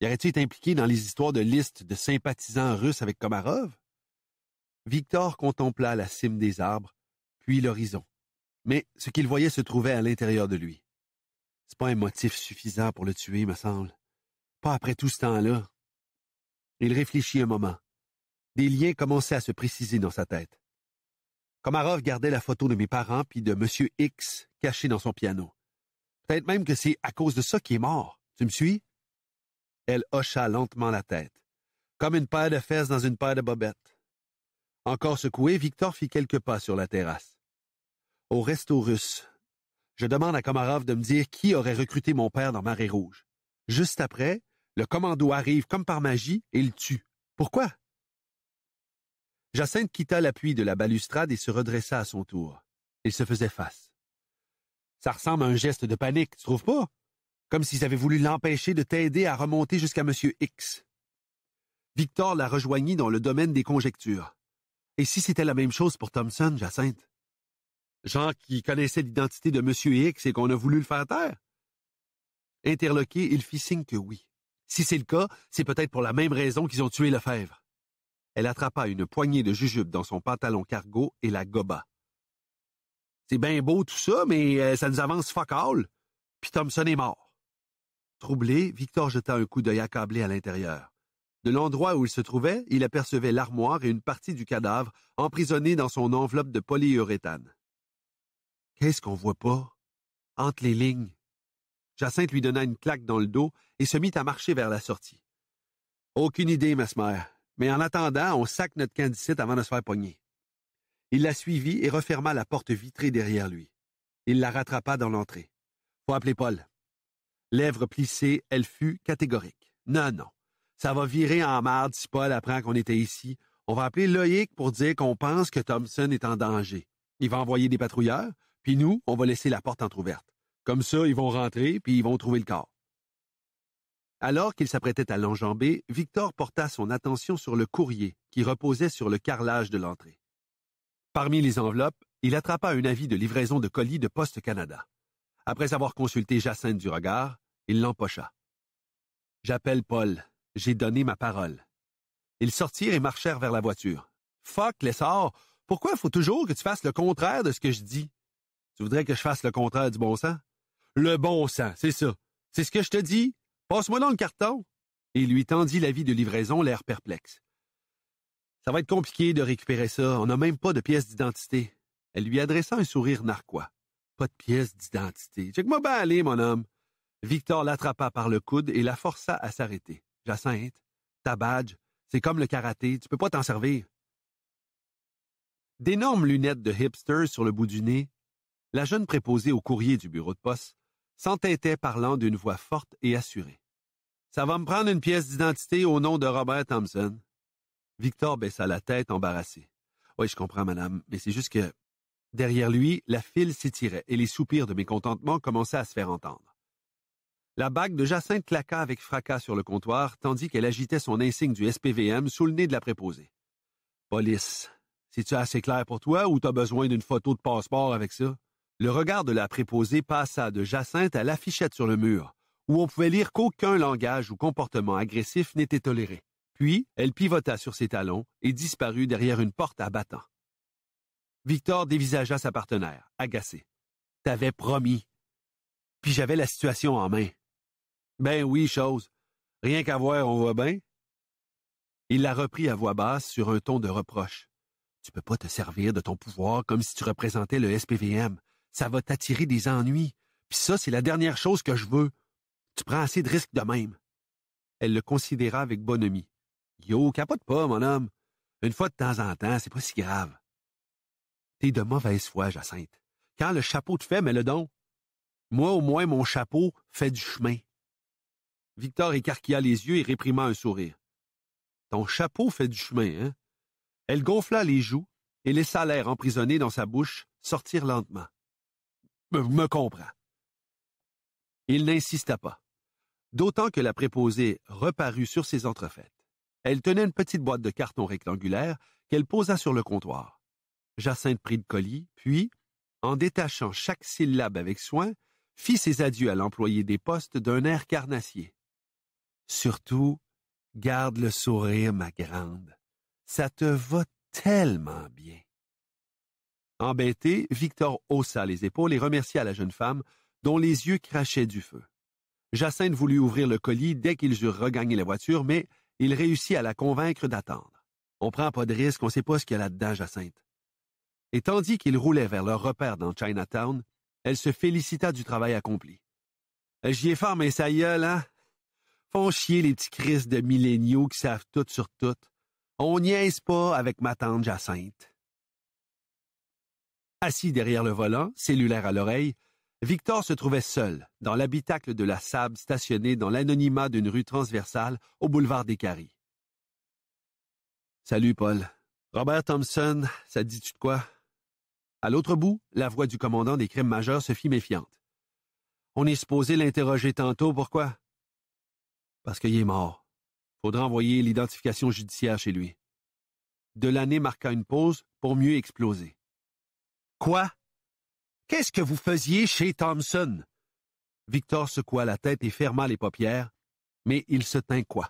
Y aurait-il été impliqué dans les histoires de listes de sympathisants russes avec Komarov? Victor contempla la cime des arbres, puis l'horizon. Mais ce qu'il voyait se trouvait à l'intérieur de lui. C'est pas un motif suffisant pour le tuer, me semble. Pas après tout ce temps-là. Il réfléchit un moment. Des liens commençaient à se préciser dans sa tête. Komarov gardait la photo de mes parents puis de M. X cachée dans son piano. Peut-être même que c'est à cause de ça qu'il est mort. Tu me suis? Elle hocha lentement la tête, comme une paire de fesses dans une paire de bobettes. Encore secoué, Victor fit quelques pas sur la terrasse. Au resto russe, je demande à Komarov de me dire qui aurait recruté mon père dans Marée Rouge. Juste après, le commando arrive comme par magie et le tue. Pourquoi? Jacinthe quitta l'appui de la balustrade et se redressa à son tour. Il se faisait face. Ça ressemble à un geste de panique, tu trouves pas? Comme s'ils avaient voulu l'empêcher de t'aider à remonter jusqu'à M. X. Victor la rejoignit dans le domaine des conjectures. Et si c'était la même chose pour Thompson, Jacinthe? Jean qui connaissait l'identité de M. X et qu'on a voulu le faire taire? Interloqué, il fit signe que oui. Si c'est le cas, c'est peut-être pour la même raison qu'ils ont tué fèvre. » Elle attrapa une poignée de jujube dans son pantalon cargo et la goba. C'est bien beau tout ça, mais euh, ça nous avance fuck all. Puis Thompson est mort. Troublé, Victor jeta un coup d'œil accablé à l'intérieur. De l'endroit où il se trouvait, il apercevait l'armoire et une partie du cadavre emprisonnée dans son enveloppe de polyuréthane. Qu'est-ce qu'on voit pas? Entre les lignes. Jacinthe lui donna une claque dans le dos et se mit à marcher vers la sortie. Aucune idée, smaire. Mais en attendant, on sacque notre candidat avant de se faire pogner. Il la suivit et referma la porte vitrée derrière lui. Il la rattrapa dans l'entrée. Faut appeler Paul. Lèvres plissées, elle fut catégorique. Non, non. Ça va virer en marde si Paul apprend qu'on était ici. On va appeler Loïc pour dire qu'on pense que Thompson est en danger. Il va envoyer des patrouilleurs, puis nous, on va laisser la porte entr'ouverte. Comme ça, ils vont rentrer, puis ils vont trouver le corps. Alors qu'il s'apprêtait à l'enjamber, Victor porta son attention sur le courrier qui reposait sur le carrelage de l'entrée. Parmi les enveloppes, il attrapa un avis de livraison de colis de Poste Canada. Après avoir consulté Jacinthe du regard, il l'empocha. J'appelle Paul. J'ai donné ma parole. Ils sortirent et marchèrent vers la voiture. Fuck, l'essor! Pourquoi faut toujours que tu fasses le contraire de ce que je dis? Tu voudrais que je fasse le contraire du bon sens? Le bon sens, c'est ça. C'est ce que je te dis, Passe-moi dans le carton! Et lui tendit l'avis de livraison, l'air perplexe. Ça va être compliqué de récupérer ça, on n'a même pas de pièce d'identité. Elle lui adressa un sourire narquois. Pas de pièce d'identité. Check-moi bien aller, mon homme. Victor l'attrapa par le coude et la força à s'arrêter. Jacinthe, ta badge, c'est comme le karaté, tu peux pas t'en servir. D'énormes lunettes de hipster sur le bout du nez, la jeune préposée au courrier du bureau de poste s'entêtait parlant d'une voix forte et assurée. Ça va me prendre une pièce d'identité au nom de Robert Thompson. Victor baissa la tête, embarrassé. Oui, je comprends, madame, mais c'est juste que. Derrière lui, la file s'étirait et les soupirs de mécontentement commençaient à se faire entendre. La bague de Jacinthe claqua avec fracas sur le comptoir, tandis qu'elle agitait son insigne du SPVM sous le nez de la préposée. Police. Si tu as assez clair pour toi ou t'as besoin d'une photo de passeport avec ça? Le regard de la préposée passa de Jacinthe à l'affichette sur le mur, où on pouvait lire qu'aucun langage ou comportement agressif n'était toléré. Puis, elle pivota sur ses talons et disparut derrière une porte à battant. Victor dévisagea sa partenaire, agacé. T'avais promis. Puis j'avais la situation en main. Ben oui, chose. Rien qu'à voir, on voit bien. Il la reprit à voix basse sur un ton de reproche. Tu peux pas te servir de ton pouvoir comme si tu représentais le SPVM ça va t'attirer des ennuis, puis ça, c'est la dernière chose que je veux. Tu prends assez de risques de même. Elle le considéra avec bonhomie. Yo, capote pas, mon homme. Une fois de temps en temps, c'est pas si grave. T'es de mauvaise foi, Jacinthe. Quand le chapeau te fait, mets le don. Moi, au moins, mon chapeau fait du chemin. Victor écarquilla les yeux et réprima un sourire. Ton chapeau fait du chemin, hein? Elle gonfla les joues et laissa l'air emprisonné dans sa bouche sortir lentement me comprends. Il n'insista pas, d'autant que la préposée reparut sur ses entrefaites. Elle tenait une petite boîte de carton rectangulaire qu'elle posa sur le comptoir. Jacinthe prit le colis, puis, en détachant chaque syllabe avec soin, fit ses adieux à l'employé des postes d'un air carnassier. Surtout, garde le sourire, ma grande. Ça te va tellement bien. Embêté, Victor haussa les épaules et remercia la jeune femme, dont les yeux crachaient du feu. Jacinthe voulut ouvrir le colis dès qu'ils eurent regagné la voiture, mais il réussit à la convaincre d'attendre. On prend pas de risque, on sait pas ce qu'il y a là-dedans, Jacinthe. Et tandis qu'ils roulaient vers leur repère dans Chinatown, elle se félicita du travail accompli. Euh, j'y ai fort, mais ça y est, hein? Font chier les petits cris de milléniaux qui savent tout sur tout. On niaise pas avec ma tante Jacinthe. Assis derrière le volant, cellulaire à l'oreille, Victor se trouvait seul, dans l'habitacle de la Sable stationné dans l'anonymat d'une rue transversale au boulevard des Caries. Salut, Paul. Robert Thompson, ça dit-tu de quoi? À l'autre bout, la voix du commandant des crimes majeurs se fit méfiante. On est supposé l'interroger tantôt, pourquoi? Parce qu'il est mort. Faudra envoyer l'identification judiciaire chez lui. Delaney marqua une pause pour mieux exploser. Quoi? Qu'est-ce que vous faisiez chez Thompson? Victor secoua la tête et ferma les paupières, mais il se tint quoi.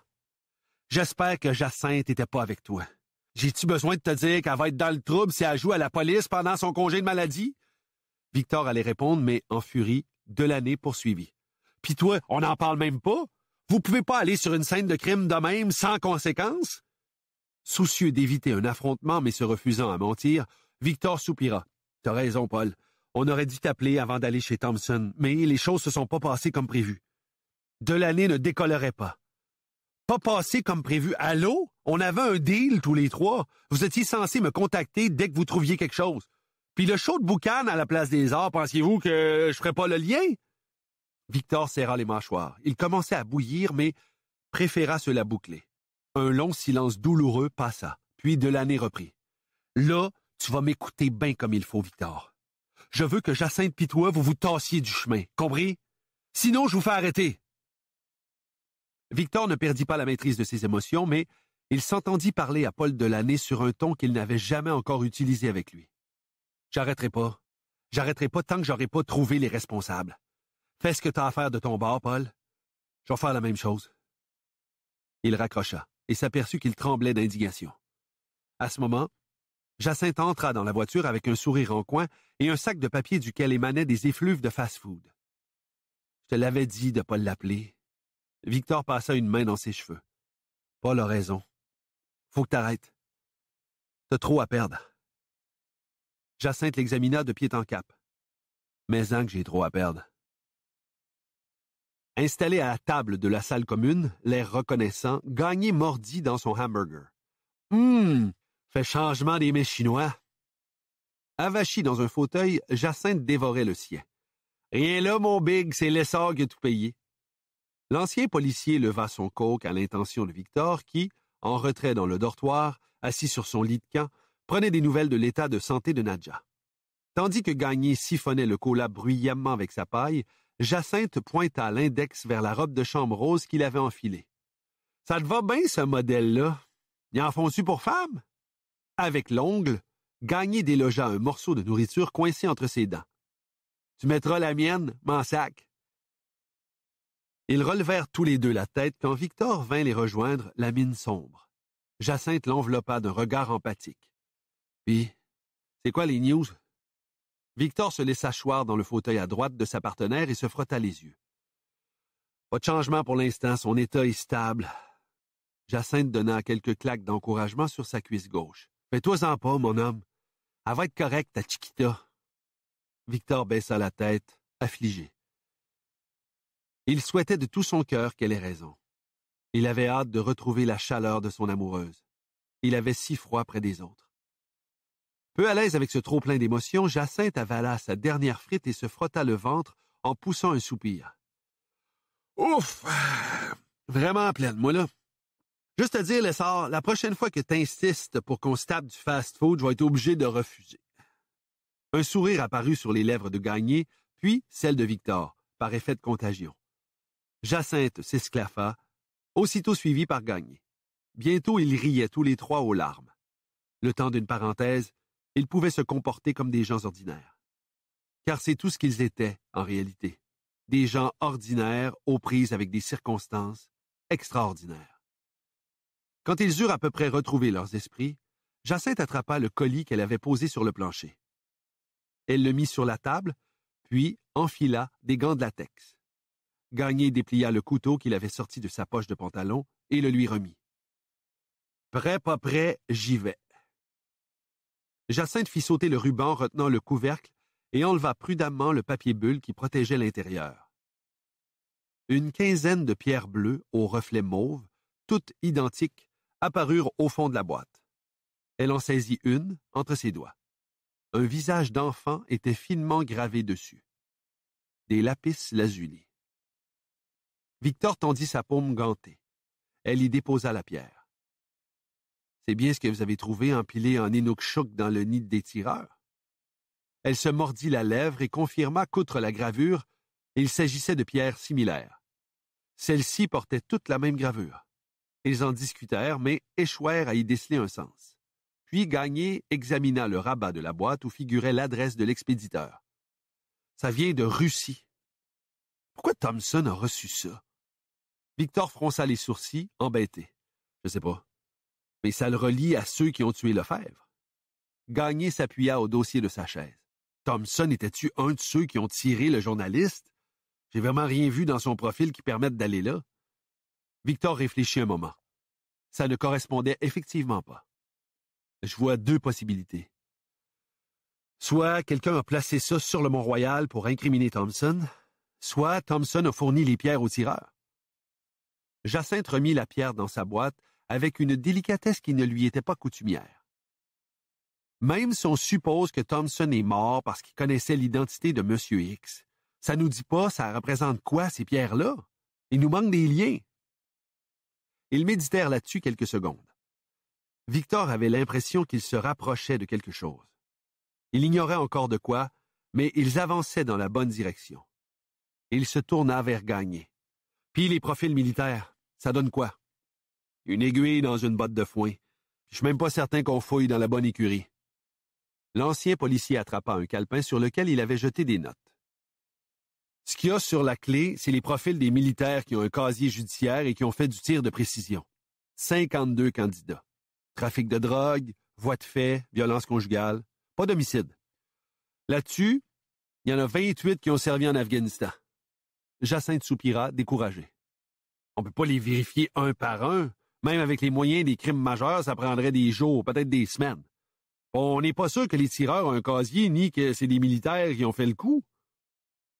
J'espère que Jacinthe n'était pas avec toi. J'ai-tu besoin de te dire qu'elle va être dans le trouble si elle joue à la police pendant son congé de maladie? Victor allait répondre, mais en furie, Delaney poursuivit. Puis toi, on n'en parle même pas? Vous pouvez pas aller sur une scène de crime de même sans conséquence? Soucieux d'éviter un affrontement mais se refusant à mentir, Victor soupira. T'as raison, Paul. On aurait dû t'appeler avant d'aller chez Thompson, mais les choses se sont pas passées comme prévu. l'année ne décollerait pas. Pas passé comme prévu. Allô? On avait un deal tous les trois. Vous étiez censé me contacter dès que vous trouviez quelque chose. Puis le chaud de boucan à la place des arts, pensiez-vous que je ferais pas le lien? Victor serra les mâchoires. Il commençait à bouillir, mais préféra se la boucler. Un long silence douloureux passa, puis l'année reprit. Là, tu vas m'écouter bien comme il faut, Victor. Je veux que Jacinthe Pitoua vous vous tassiez du chemin, compris? Sinon, je vous fais arrêter. Victor ne perdit pas la maîtrise de ses émotions, mais il s'entendit parler à Paul Delaney sur un ton qu'il n'avait jamais encore utilisé avec lui. J'arrêterai pas. J'arrêterai pas tant que j'aurai pas trouvé les responsables. Fais ce que t'as à faire de ton bord, Paul. Je vais faire la même chose. Il raccrocha et s'aperçut qu'il tremblait d'indignation. À ce moment, Jacinthe entra dans la voiture avec un sourire en coin et un sac de papier duquel émanaient des effluves de fast-food. Je te l'avais dit de pas l'appeler. Victor passa une main dans ses cheveux. Paul a raison. Faut que t'arrêtes. T'as trop à perdre. Jacinthe l'examina de pied en cap. Mais un hein que j'ai trop à perdre. Installé à la table de la salle commune, l'air reconnaissant, Gagné mordit dans son hamburger. Hum! Fait changement des mets chinois. Avachi dans un fauteuil, Jacinthe dévorait le sien. Rien là, mon big, c'est l'essor qui a tout payé. L'ancien policier leva son coke à l'intention de Victor qui, en retrait dans le dortoir, assis sur son lit de camp, prenait des nouvelles de l'état de santé de Nadja. Tandis que Gagné siphonnait le cola bruyamment avec sa paille, Jacinthe pointa l'index vers la robe de chambre rose qu'il avait enfilée. Ça te va bien, ce modèle-là? Y en font pour femme? avec l'ongle, Gagné délogea un morceau de nourriture coincé entre ses dents. Tu mettras la mienne, Mansac. sac. Ils relevèrent tous les deux la tête quand Victor vint les rejoindre, la mine sombre. Jacinthe l'enveloppa d'un regard empathique. Puis, c'est quoi les news? Victor se laissa choir dans le fauteuil à droite de sa partenaire et se frotta les yeux. Pas de changement pour l'instant, son état est stable. Jacinthe donna quelques claques d'encouragement sur sa cuisse gauche. Fais-toi-en pas, mon homme. Elle va être correcte, ta Chiquita. Victor baissa la tête, affligé. Il souhaitait de tout son cœur qu'elle ait raison. Il avait hâte de retrouver la chaleur de son amoureuse. Il avait si froid près des autres. Peu à l'aise avec ce trop-plein d'émotions, Jacinthe avala sa dernière frite et se frotta le ventre en poussant un soupir. Ouf! Vraiment pleine, moi là. Juste à dire, Lessard, la prochaine fois que t'insistes pour qu'on se du fast-food, je vais être obligé de refuser. Un sourire apparut sur les lèvres de Gagné, puis celle de Victor, par effet de contagion. Jacinthe s'esclaffa, aussitôt suivie par Gagné. Bientôt, ils riaient tous les trois aux larmes. Le temps d'une parenthèse, ils pouvaient se comporter comme des gens ordinaires. Car c'est tout ce qu'ils étaient, en réalité. Des gens ordinaires aux prises avec des circonstances extraordinaires. Quand ils eurent à peu près retrouvé leurs esprits, Jacinthe attrapa le colis qu'elle avait posé sur le plancher. Elle le mit sur la table, puis enfila des gants de latex. Gagné déplia le couteau qu'il avait sorti de sa poche de pantalon et le lui remit. Prêt, pas prêt, j'y vais. Jacinthe fit sauter le ruban retenant le couvercle et enleva prudemment le papier bulle qui protégeait l'intérieur. Une quinzaine de pierres bleues aux reflets mauves, toutes identiques, apparurent au fond de la boîte. Elle en saisit une entre ses doigts. Un visage d'enfant était finement gravé dessus. Des lapis lazuli. Victor tendit sa paume gantée. Elle y déposa la pierre. C'est bien ce que vous avez trouvé empilé en Inukshuk dans le nid des tireurs. Elle se mordit la lèvre et confirma qu'outre la gravure, il s'agissait de pierres similaires. Celle-ci portait toute la même gravure. Ils en discutèrent, mais échouèrent à y déceler un sens. Puis Gagné examina le rabat de la boîte où figurait l'adresse de l'expéditeur. Ça vient de Russie. Pourquoi Thompson a reçu ça? Victor fronça les sourcils, embêté. Je sais pas. Mais ça le relie à ceux qui ont tué fèvre. » Gagné s'appuya au dossier de sa chaise. Thompson était-tu un de ceux qui ont tiré le journaliste? J'ai vraiment rien vu dans son profil qui permette d'aller là. Victor réfléchit un moment. Ça ne correspondait effectivement pas. Je vois deux possibilités. Soit quelqu'un a placé ça sur le Mont-Royal pour incriminer Thompson, soit Thompson a fourni les pierres au tireur. Jacinthe remit la pierre dans sa boîte avec une délicatesse qui ne lui était pas coutumière. Même si on suppose que Thompson est mort parce qu'il connaissait l'identité de M. X, ça nous dit pas ça représente quoi ces pierres-là. Il nous manque des liens. Ils méditèrent là-dessus quelques secondes. Victor avait l'impression qu'il se rapprochait de quelque chose. Il ignorait encore de quoi, mais ils avançaient dans la bonne direction. Il se tourna vers Gagné. Puis les profils militaires, ça donne quoi? Une aiguille dans une botte de foin. Je suis même pas certain qu'on fouille dans la bonne écurie. L'ancien policier attrapa un calepin sur lequel il avait jeté des notes. Ce qu'il y a sur la clé, c'est les profils des militaires qui ont un casier judiciaire et qui ont fait du tir de précision. 52 candidats. Trafic de drogue, voies de fait, violence conjugale, pas d'homicide. Là-dessus, il y en a 28 qui ont servi en Afghanistan. Jacinthe soupira, découragé. On ne peut pas les vérifier un par un. Même avec les moyens des crimes majeurs, ça prendrait des jours, peut-être des semaines. On n'est pas sûr que les tireurs ont un casier ni que c'est des militaires qui ont fait le coup.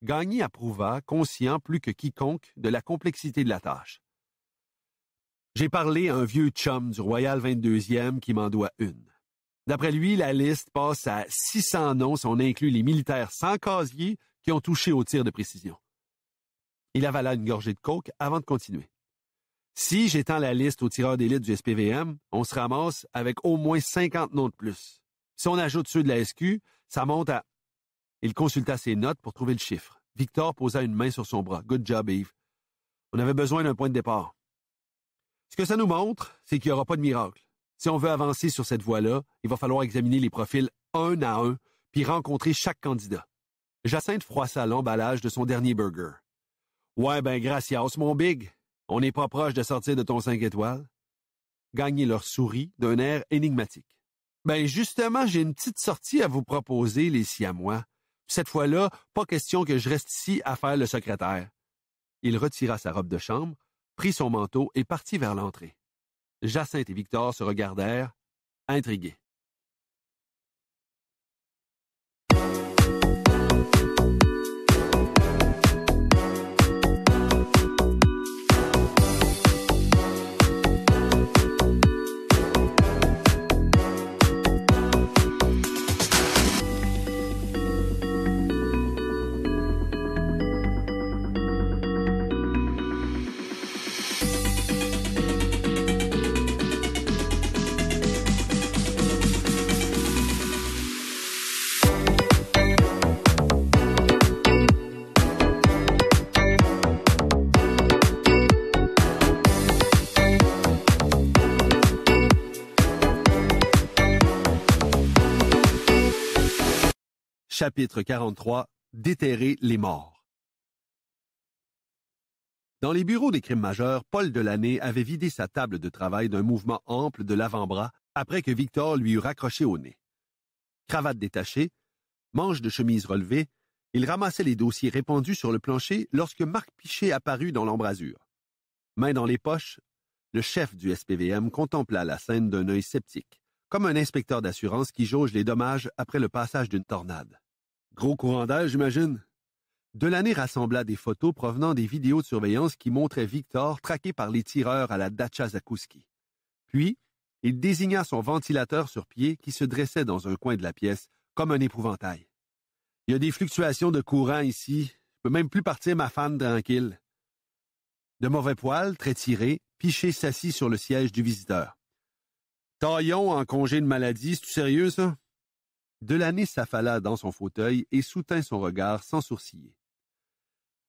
Gagné approuva, conscient plus que quiconque de la complexité de la tâche. J'ai parlé à un vieux chum du Royal 22e qui m'en doit une. D'après lui, la liste passe à 600 noms si on inclut les militaires sans casier qui ont touché au tir de précision. Il avala une gorgée de coke avant de continuer. Si j'étends la liste aux tireurs d'élite du SPVM, on se ramasse avec au moins 50 noms de plus. Si on ajoute ceux de la SQ, ça monte à il consulta ses notes pour trouver le chiffre. Victor posa une main sur son bras. Good job, Eve. On avait besoin d'un point de départ. Ce que ça nous montre, c'est qu'il n'y aura pas de miracle. Si on veut avancer sur cette voie-là, il va falloir examiner les profils un à un, puis rencontrer chaque candidat. Jacinthe froissa l'emballage de son dernier burger. Ouais, ben, gracias, mon big. On n'est pas proche de sortir de ton cinq étoiles. Gagner leur souris d'un air énigmatique. Ben, justement, j'ai une petite sortie à vous proposer, les siamois. Cette fois-là, pas question que je reste ici à faire le secrétaire. Il retira sa robe de chambre, prit son manteau et partit vers l'entrée. Jacinthe et Victor se regardèrent, intrigués. Chapitre 43 Déterrer les morts Dans les bureaux des crimes majeurs, Paul Delaney avait vidé sa table de travail d'un mouvement ample de l'avant-bras après que Victor lui eut raccroché au nez. Cravate détachée, manche de chemise relevée, il ramassait les dossiers répandus sur le plancher lorsque Marc Pichet apparut dans l'embrasure. Main dans les poches, le chef du SPVM contempla la scène d'un œil sceptique, comme un inspecteur d'assurance qui jauge les dommages après le passage d'une tornade. Gros courant d'air, j'imagine. Delaney rassembla des photos provenant des vidéos de surveillance qui montraient Victor traqué par les tireurs à la Dacha Zakouski. Puis, il désigna son ventilateur sur pied qui se dressait dans un coin de la pièce, comme un épouvantail. Il y a des fluctuations de courant ici. Je peux même plus partir ma femme tranquille. De mauvais poils, très tiré, Piché s'assit sur le siège du visiteur. Taillon en congé de maladie, c'est-tu sérieux, ça? Delaney s'affala dans son fauteuil et soutint son regard sans sourciller.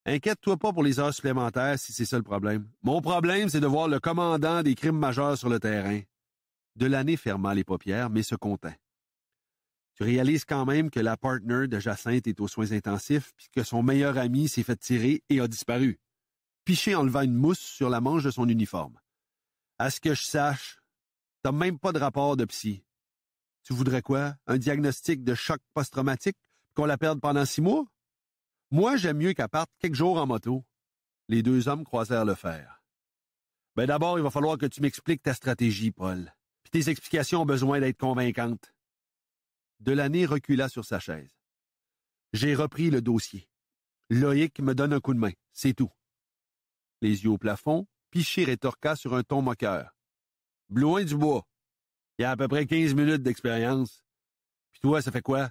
Inquiète-toi pas pour les heures supplémentaires si c'est ça le problème. Mon problème, c'est de voir le commandant des crimes majeurs sur le terrain. Delaney ferma les paupières, mais se contint. Tu réalises quand même que la partner de Jacinthe est aux soins intensifs puis que son meilleur ami s'est fait tirer et a disparu. Piché enleva une mousse sur la manche de son uniforme. À ce que je sache, t'as même pas de rapport de psy. Tu voudrais quoi? Un diagnostic de choc post-traumatique? Qu'on la perde pendant six mois? Moi, j'aime mieux qu'elle parte quelques jours en moto. Les deux hommes croisèrent le fer. Ben d'abord, il va falloir que tu m'expliques ta stratégie, Paul. Puis tes explications ont besoin d'être convaincantes. Delaney recula sur sa chaise. J'ai repris le dossier. Loïc me donne un coup de main, c'est tout. Les yeux au plafond, Piché rétorqua sur un ton moqueur. Bloin du bois, il a à peu près quinze minutes d'expérience. Puis toi, ça fait quoi? »«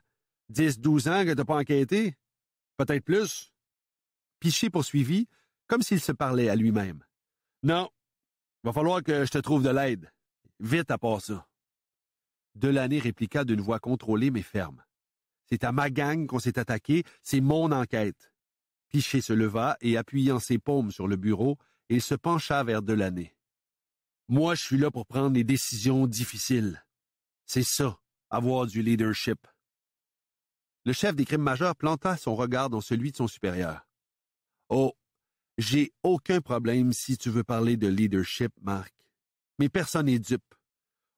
Dix-douze ans que t'as pas enquêté? Peut-être plus? Piché poursuivit, comme s'il se parlait à lui-même. Non. Va falloir que je te trouve de l'aide. Vite à part ça. Delaney répliqua d'une voix contrôlée mais ferme. C'est à ma gang qu'on s'est attaqué, c'est mon enquête. Piché se leva et appuyant ses paumes sur le bureau, il se pencha vers Delaney. Moi, je suis là pour prendre des décisions difficiles. C'est ça, avoir du leadership. Le chef des crimes majeurs planta son regard dans celui de son supérieur. Oh, j'ai aucun problème si tu veux parler de leadership, Marc. Mais personne n'est dupe.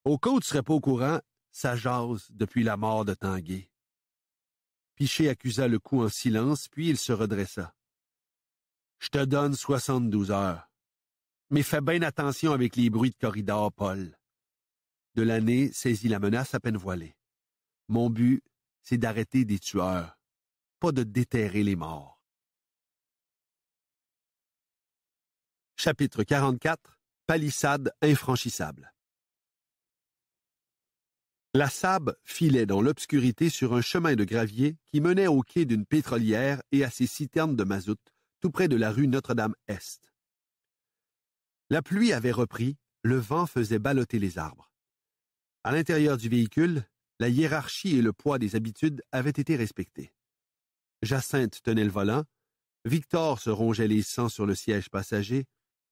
Au cas où tu serais pas au courant, ça jase depuis la mort de Tanguay. Piché accusa le coup en silence, puis il se redressa. Je te donne soixante-douze heures. Mais fais bien attention avec les bruits de corridor, Paul. De l'année saisit la menace à peine voilée. Mon but, c'est d'arrêter des tueurs, pas de déterrer les morts. Chapitre 44 Palissade infranchissable La sable filait dans l'obscurité sur un chemin de gravier qui menait au quai d'une pétrolière et à ses citernes de mazout, tout près de la rue Notre-Dame-Est. La pluie avait repris, le vent faisait balloter les arbres. À l'intérieur du véhicule, la hiérarchie et le poids des habitudes avaient été respectés. Jacinthe tenait le volant, Victor se rongeait les sangs sur le siège passager,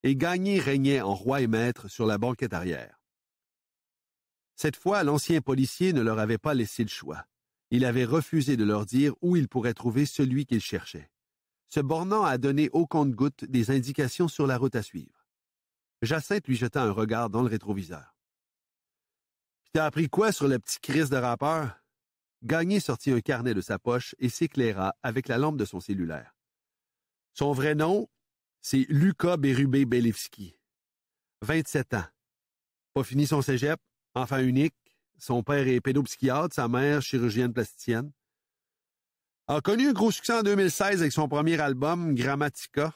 et Gagné régnait en roi et maître sur la banquette arrière. Cette fois, l'ancien policier ne leur avait pas laissé le choix. Il avait refusé de leur dire où ils pourraient trouver celui qu'ils cherchaient, se bornant à donner au compte-goutte des indications sur la route à suivre. Jacinthe lui jeta un regard dans le rétroviseur. Tu t'as appris quoi sur le petit Chris de rappeur? Gagné sortit un carnet de sa poche et s'éclaira avec la lampe de son cellulaire. Son vrai nom, c'est Luca Bérubé vingt 27 ans. Pas fini son cégep, enfant unique, son père est pédopsychiatre, sa mère chirurgienne plasticienne. A connu un gros succès en 2016 avec son premier album, Grammatica,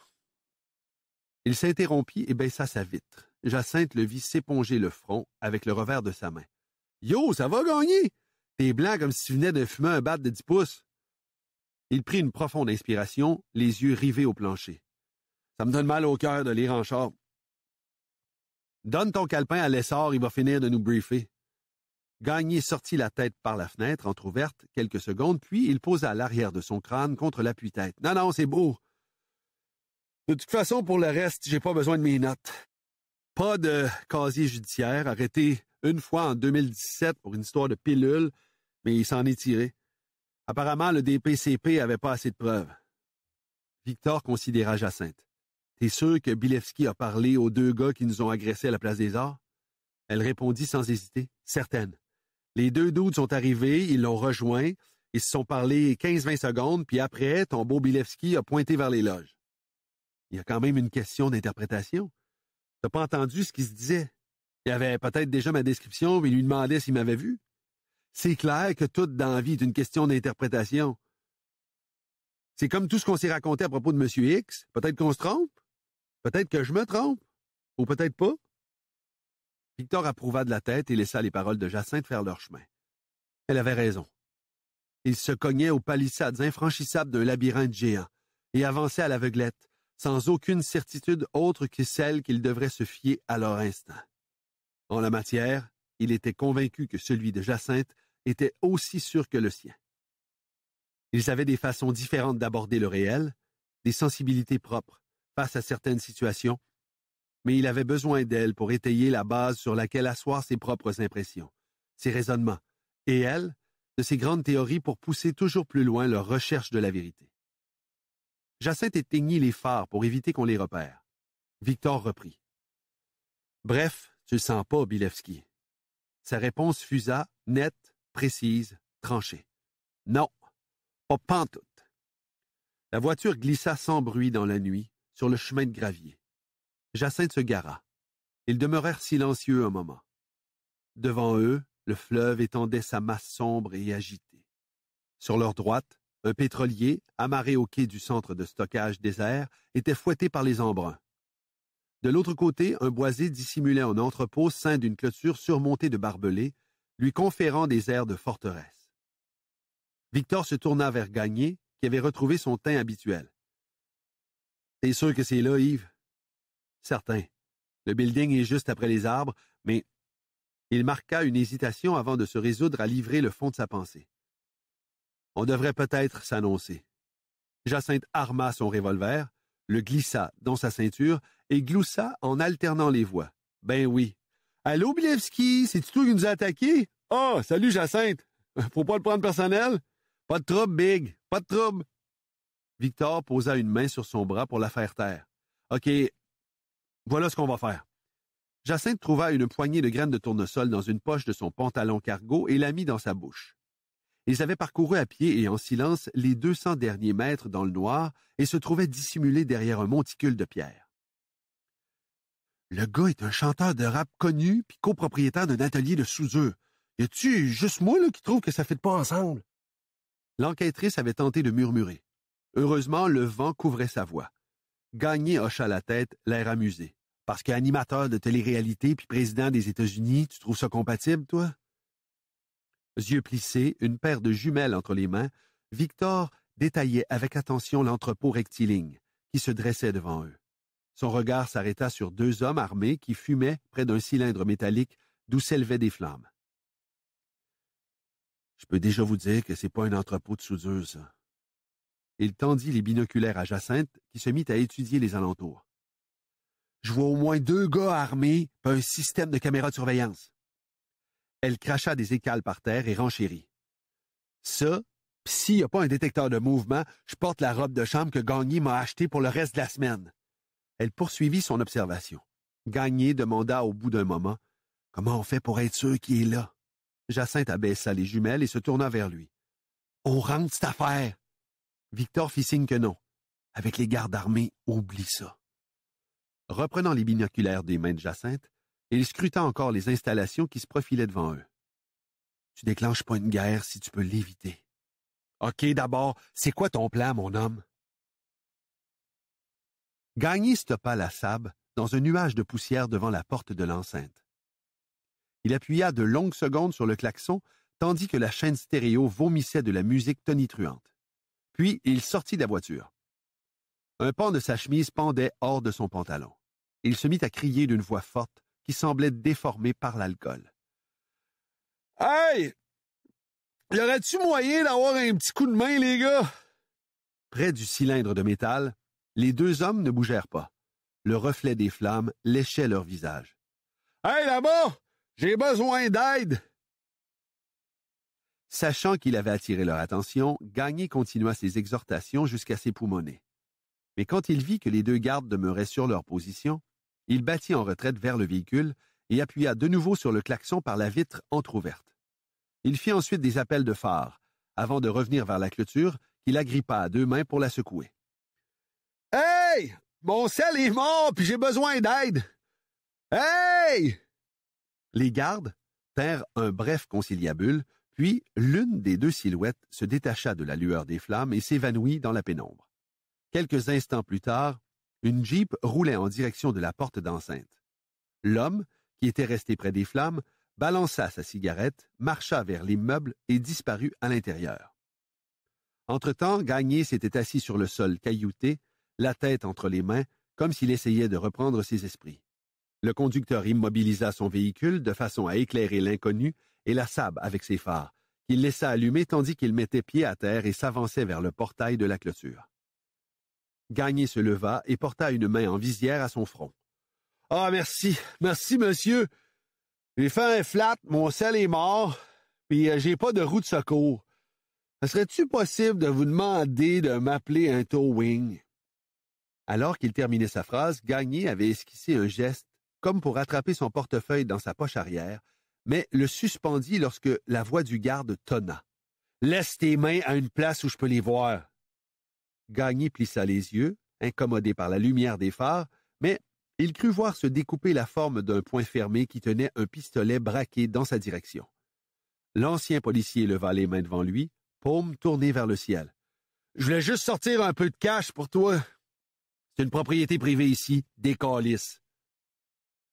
il s'interrompit et baissa sa vitre. Jacinthe le vit s'éponger le front avec le revers de sa main. Yo, ça va gagner! T'es blanc comme si tu venais de fumer un bat de dix pouces. Il prit une profonde inspiration, les yeux rivés au plancher. Ça me donne mal au cœur de lire en char. Donne ton calepin à l'essor, il va finir de nous briefer. Gagné sortit la tête par la fenêtre entr'ouverte quelques secondes, puis il posa l'arrière de son crâne contre l'appui-tête. Non, non, c'est beau. De toute façon, pour le reste, j'ai pas besoin de mes notes. Pas de casier judiciaire, arrêté une fois en 2017 pour une histoire de pilule, mais il s'en est tiré. Apparemment, le DPCP avait pas assez de preuves. Victor considéra Jacinthe. T'es sûr que Bilevski a parlé aux deux gars qui nous ont agressés à la place des arts? Elle répondit sans hésiter, certaine. Les deux doutes sont arrivés, ils l'ont rejoint, ils se sont parlé 15-20 secondes, puis après, ton beau Bilevski a pointé vers les loges il y a quand même une question d'interprétation. n'as pas entendu ce qu'il se disait. Il avait peut-être déjà ma description, mais il lui demandait s'il m'avait vu. C'est clair que toute dans la vie est une question d'interprétation. C'est comme tout ce qu'on s'est raconté à propos de M. X. Peut-être qu'on se trompe. Peut-être que je me trompe. Ou peut-être pas. Victor approuva de la tête et laissa les paroles de Jacinthe faire leur chemin. Elle avait raison. Il se cognait aux palissades infranchissables d'un labyrinthe géant et avançait à l'aveuglette, sans aucune certitude autre que celle qu'ils devraient se fier à leur instinct. En la matière, il était convaincu que celui de Jacinthe était aussi sûr que le sien. Ils avaient des façons différentes d'aborder le réel, des sensibilités propres face à certaines situations, mais il avait besoin d'elle pour étayer la base sur laquelle asseoir ses propres impressions, ses raisonnements, et elle, de ses grandes théories pour pousser toujours plus loin leur recherche de la vérité. Jacinthe éteignit les phares pour éviter qu'on les repère. Victor reprit. Bref, tu le sens pas, Bilevski. Sa réponse fusa, nette, précise, tranchée. Non, pas pantoute. La voiture glissa sans bruit dans la nuit, sur le chemin de gravier. Jacinthe se gara. Ils demeurèrent silencieux un moment. Devant eux, le fleuve étendait sa masse sombre et agitée. Sur leur droite, un pétrolier, amarré au quai du centre de stockage désert, était fouetté par les embruns. De l'autre côté, un boisé dissimulait un entrepôt sein d'une clôture surmontée de barbelés, lui conférant des airs de forteresse. Victor se tourna vers Gagné, qui avait retrouvé son teint habituel. T'es sûr que c'est là, Yves? Certain. Le building est juste après les arbres, mais il marqua une hésitation avant de se résoudre à livrer le fond de sa pensée. On devrait peut-être s'annoncer. Jacinthe arma son revolver, le glissa dans sa ceinture et gloussa en alternant les voix. Ben oui. Allô, Bilevski, c'est-tu toi qui nous a attaqués? »« Ah, oh, salut, Jacinthe. Faut pas le prendre personnel? Pas de trouble, Big. Pas de trouble. Victor posa une main sur son bras pour la faire taire. OK. Voilà ce qu'on va faire. Jacinthe trouva une poignée de graines de tournesol dans une poche de son pantalon cargo et la mit dans sa bouche. Ils avaient parcouru à pied et en silence les deux cents derniers mètres dans le noir et se trouvaient dissimulés derrière un monticule de pierres. Le gars est un chanteur de rap connu puis copropriétaire d'un atelier de sous Y a-tu juste moi là, qui trouve que ça fait pas ensemble? L'enquêtrice avait tenté de murmurer. Heureusement, le vent couvrait sa voix. Gagné hocha la tête, l'air amusé. Parce qu'animateur de télé-réalité puis président des États-Unis, tu trouves ça compatible, toi? Yeux plissés, une paire de jumelles entre les mains, Victor détaillait avec attention l'entrepôt rectiligne qui se dressait devant eux. Son regard s'arrêta sur deux hommes armés qui fumaient près d'un cylindre métallique d'où s'élevaient des flammes. Je peux déjà vous dire que c'est pas un entrepôt de soudeuse. Il tendit les binoculaires à Jacinthe, qui se mit à étudier les alentours. Je vois au moins deux gars armés, pas un système de caméras de surveillance. Elle cracha des écales par terre et renchérit. Ça, pis s'il n'y a pas un détecteur de mouvement, je porte la robe de chambre que Gagné m'a achetée pour le reste de la semaine. Elle poursuivit son observation. Gagné demanda au bout d'un moment Comment on fait pour être sûr qu'il est là Jacinthe abaissa les jumelles et se tourna vers lui. On rentre cette affaire Victor fit signe que non. Avec les gardes armés, oublie ça. Reprenant les binoculaires des mains de Jacinthe, il scruta encore les installations qui se profilaient devant eux. Tu déclenches pas une guerre si tu peux l'éviter. OK, d'abord, c'est quoi ton plan, mon homme? Gagné stoppa la sable dans un nuage de poussière devant la porte de l'enceinte. Il appuya de longues secondes sur le klaxon, tandis que la chaîne stéréo vomissait de la musique tonitruante. Puis il sortit de la voiture. Un pan de sa chemise pendait hors de son pantalon. Il se mit à crier d'une voix forte, semblait déformé par l'alcool. Hey! Y aurait-tu moyen d'avoir un petit coup de main, les gars? Près du cylindre de métal, les deux hommes ne bougèrent pas. Le reflet des flammes léchait leur visage. Hey, là-bas! J'ai besoin d'aide! Sachant qu'il avait attiré leur attention, Gagné continua ses exhortations jusqu'à s'époumoner. Mais quand il vit que les deux gardes demeuraient sur leur position, il battit en retraite vers le véhicule et appuya de nouveau sur le klaxon par la vitre entr'ouverte. Il fit ensuite des appels de phare, avant de revenir vers la clôture, qu'il agrippa à deux mains pour la secouer. Hey! Mon sel est mort, puis j'ai besoin d'aide! Hey! Les gardes tinrent un bref conciliabule, puis l'une des deux silhouettes se détacha de la lueur des flammes et s'évanouit dans la pénombre. Quelques instants plus tard, une Jeep roulait en direction de la porte d'enceinte. L'homme, qui était resté près des flammes, balança sa cigarette, marcha vers l'immeuble et disparut à l'intérieur. Entre-temps, Gagné s'était assis sur le sol caillouté, la tête entre les mains, comme s'il essayait de reprendre ses esprits. Le conducteur immobilisa son véhicule de façon à éclairer l'inconnu et la sable avec ses phares, qu'il laissa allumer tandis qu'il mettait pied à terre et s'avançait vers le portail de la clôture. Gagné se leva et porta une main en visière à son front. Ah, merci, merci, monsieur. Les fait un flat, mon sel est mort, puis euh, j'ai pas de roue de secours. Serait-tu possible de vous demander de m'appeler un towing? Alors qu'il terminait sa phrase, Gagné avait esquissé un geste, comme pour attraper son portefeuille dans sa poche arrière, mais le suspendit lorsque la voix du garde tonna. Laisse tes mains à une place où je peux les voir. Gagné plissa les yeux, incommodé par la lumière des phares, mais il crut voir se découper la forme d'un point fermé qui tenait un pistolet braqué dans sa direction. L'ancien policier leva les mains devant lui, paume tournée vers le ciel. Je voulais juste sortir un peu de cash pour toi. C'est une propriété privée ici, des calices.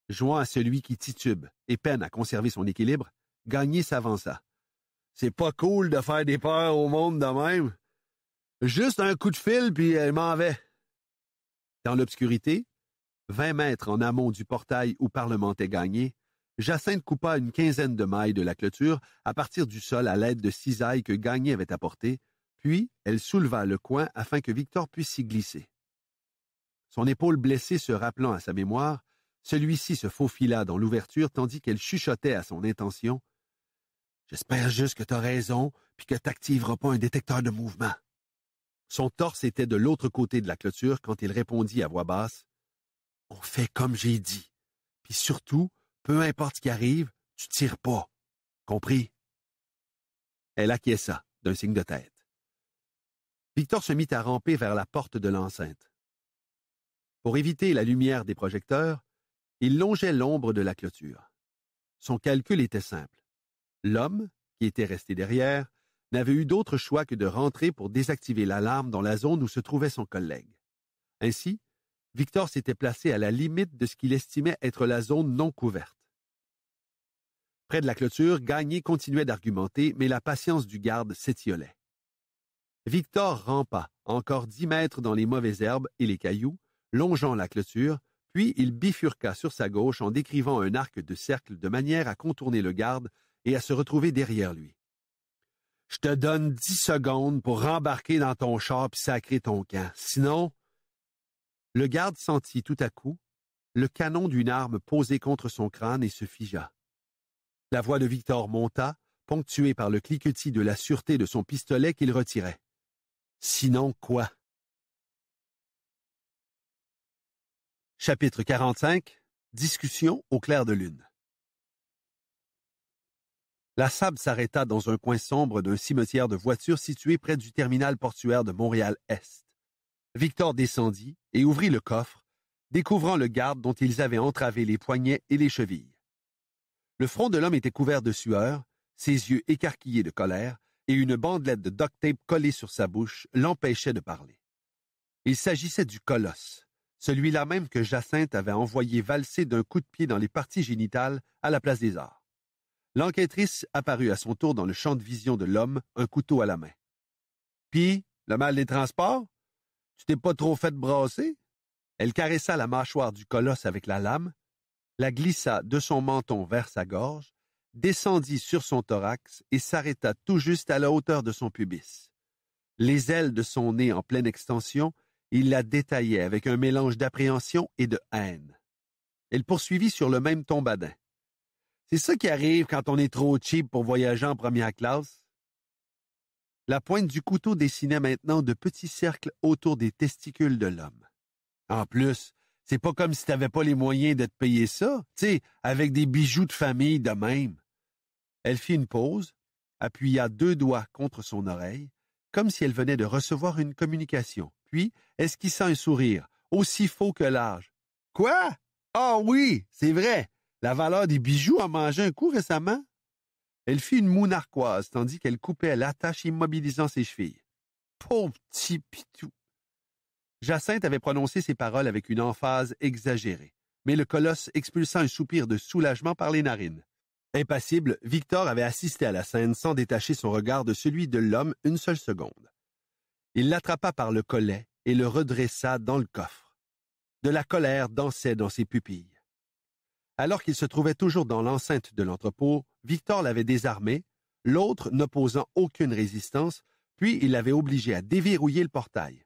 Jouant à celui qui titube et peine à conserver son équilibre, Gagné s'avança. C'est pas cool de faire des peurs au monde de même. Juste un coup de fil, puis elle euh, m'en va. » Dans l'obscurité, vingt mètres en amont du portail où parlementait gagné, Jacinthe coupa une quinzaine de mailles de la clôture à partir du sol à l'aide de cisailles que Gagné avait apportées, puis elle souleva le coin afin que Victor puisse s'y glisser. Son épaule blessée se rappelant à sa mémoire, celui-ci se faufila dans l'ouverture tandis qu'elle chuchotait à son intention J'espère juste que t'as raison, puis que t'activeras pas un détecteur de mouvement. Son torse était de l'autre côté de la clôture quand il répondit à voix basse On fait comme j'ai dit. Puis surtout, peu importe ce qui arrive, tu tires pas. Compris? Elle acquiesça d'un signe de tête. Victor se mit à ramper vers la porte de l'enceinte. Pour éviter la lumière des projecteurs, il longeait l'ombre de la clôture. Son calcul était simple. L'homme, qui était resté derrière, n'avait eu d'autre choix que de rentrer pour désactiver l'alarme dans la zone où se trouvait son collègue. Ainsi, Victor s'était placé à la limite de ce qu'il estimait être la zone non couverte. Près de la clôture, Gagné continuait d'argumenter, mais la patience du garde s'étiolait. Victor rampa, encore dix mètres dans les mauvaises herbes et les cailloux, longeant la clôture, puis il bifurqua sur sa gauche en décrivant un arc de cercle de manière à contourner le garde et à se retrouver derrière lui je te donne dix secondes pour rembarquer dans ton char puis sacrer ton camp. Sinon, le garde sentit tout à coup le canon d'une arme posé contre son crâne et se figea. La voix de Victor monta, ponctuée par le cliquetis de la sûreté de son pistolet qu'il retirait. Sinon quoi? Chapitre 45 Discussion au clair de lune la sable s'arrêta dans un coin sombre d'un cimetière de voitures situé près du terminal portuaire de Montréal-Est. Victor descendit et ouvrit le coffre, découvrant le garde dont ils avaient entravé les poignets et les chevilles. Le front de l'homme était couvert de sueur, ses yeux écarquillés de colère, et une bandelette de duct tape collée sur sa bouche l'empêchait de parler. Il s'agissait du colosse, celui-là même que Jacinthe avait envoyé valser d'un coup de pied dans les parties génitales à la place des arts. L'enquêtrice apparut à son tour dans le champ de vision de l'homme, un couteau à la main. Puis, le mal des transports? Tu t'es pas trop fait brasser? Elle caressa la mâchoire du colosse avec la lame, la glissa de son menton vers sa gorge, descendit sur son thorax et s'arrêta tout juste à la hauteur de son pubis. Les ailes de son nez en pleine extension, il la détaillait avec un mélange d'appréhension et de haine. Elle poursuivit sur le même tombadin. badin. C'est ça qui arrive quand on est trop cheap pour voyager en première classe. La pointe du couteau dessinait maintenant de petits cercles autour des testicules de l'homme. En plus, c'est pas comme si t'avais pas les moyens de te payer ça, tu sais, avec des bijoux de famille de même. Elle fit une pause, appuya deux doigts contre son oreille, comme si elle venait de recevoir une communication, puis esquissa un sourire, aussi faux que large. Quoi? Ah oui, c'est vrai. La valeur des bijoux a mangé un coup récemment. Elle fit une moue narquoise, tandis qu'elle coupait l'attache immobilisant ses chevilles. Pauvre petit pitou! Jacinthe avait prononcé ces paroles avec une emphase exagérée, mais le colosse expulsa un soupir de soulagement par les narines. Impassible, Victor avait assisté à la scène sans détacher son regard de celui de l'homme une seule seconde. Il l'attrapa par le collet et le redressa dans le coffre. De la colère dansait dans ses pupilles. Alors qu'il se trouvait toujours dans l'enceinte de l'entrepôt, Victor l'avait désarmé, l'autre n'opposant aucune résistance, puis il l'avait obligé à déverrouiller le portail.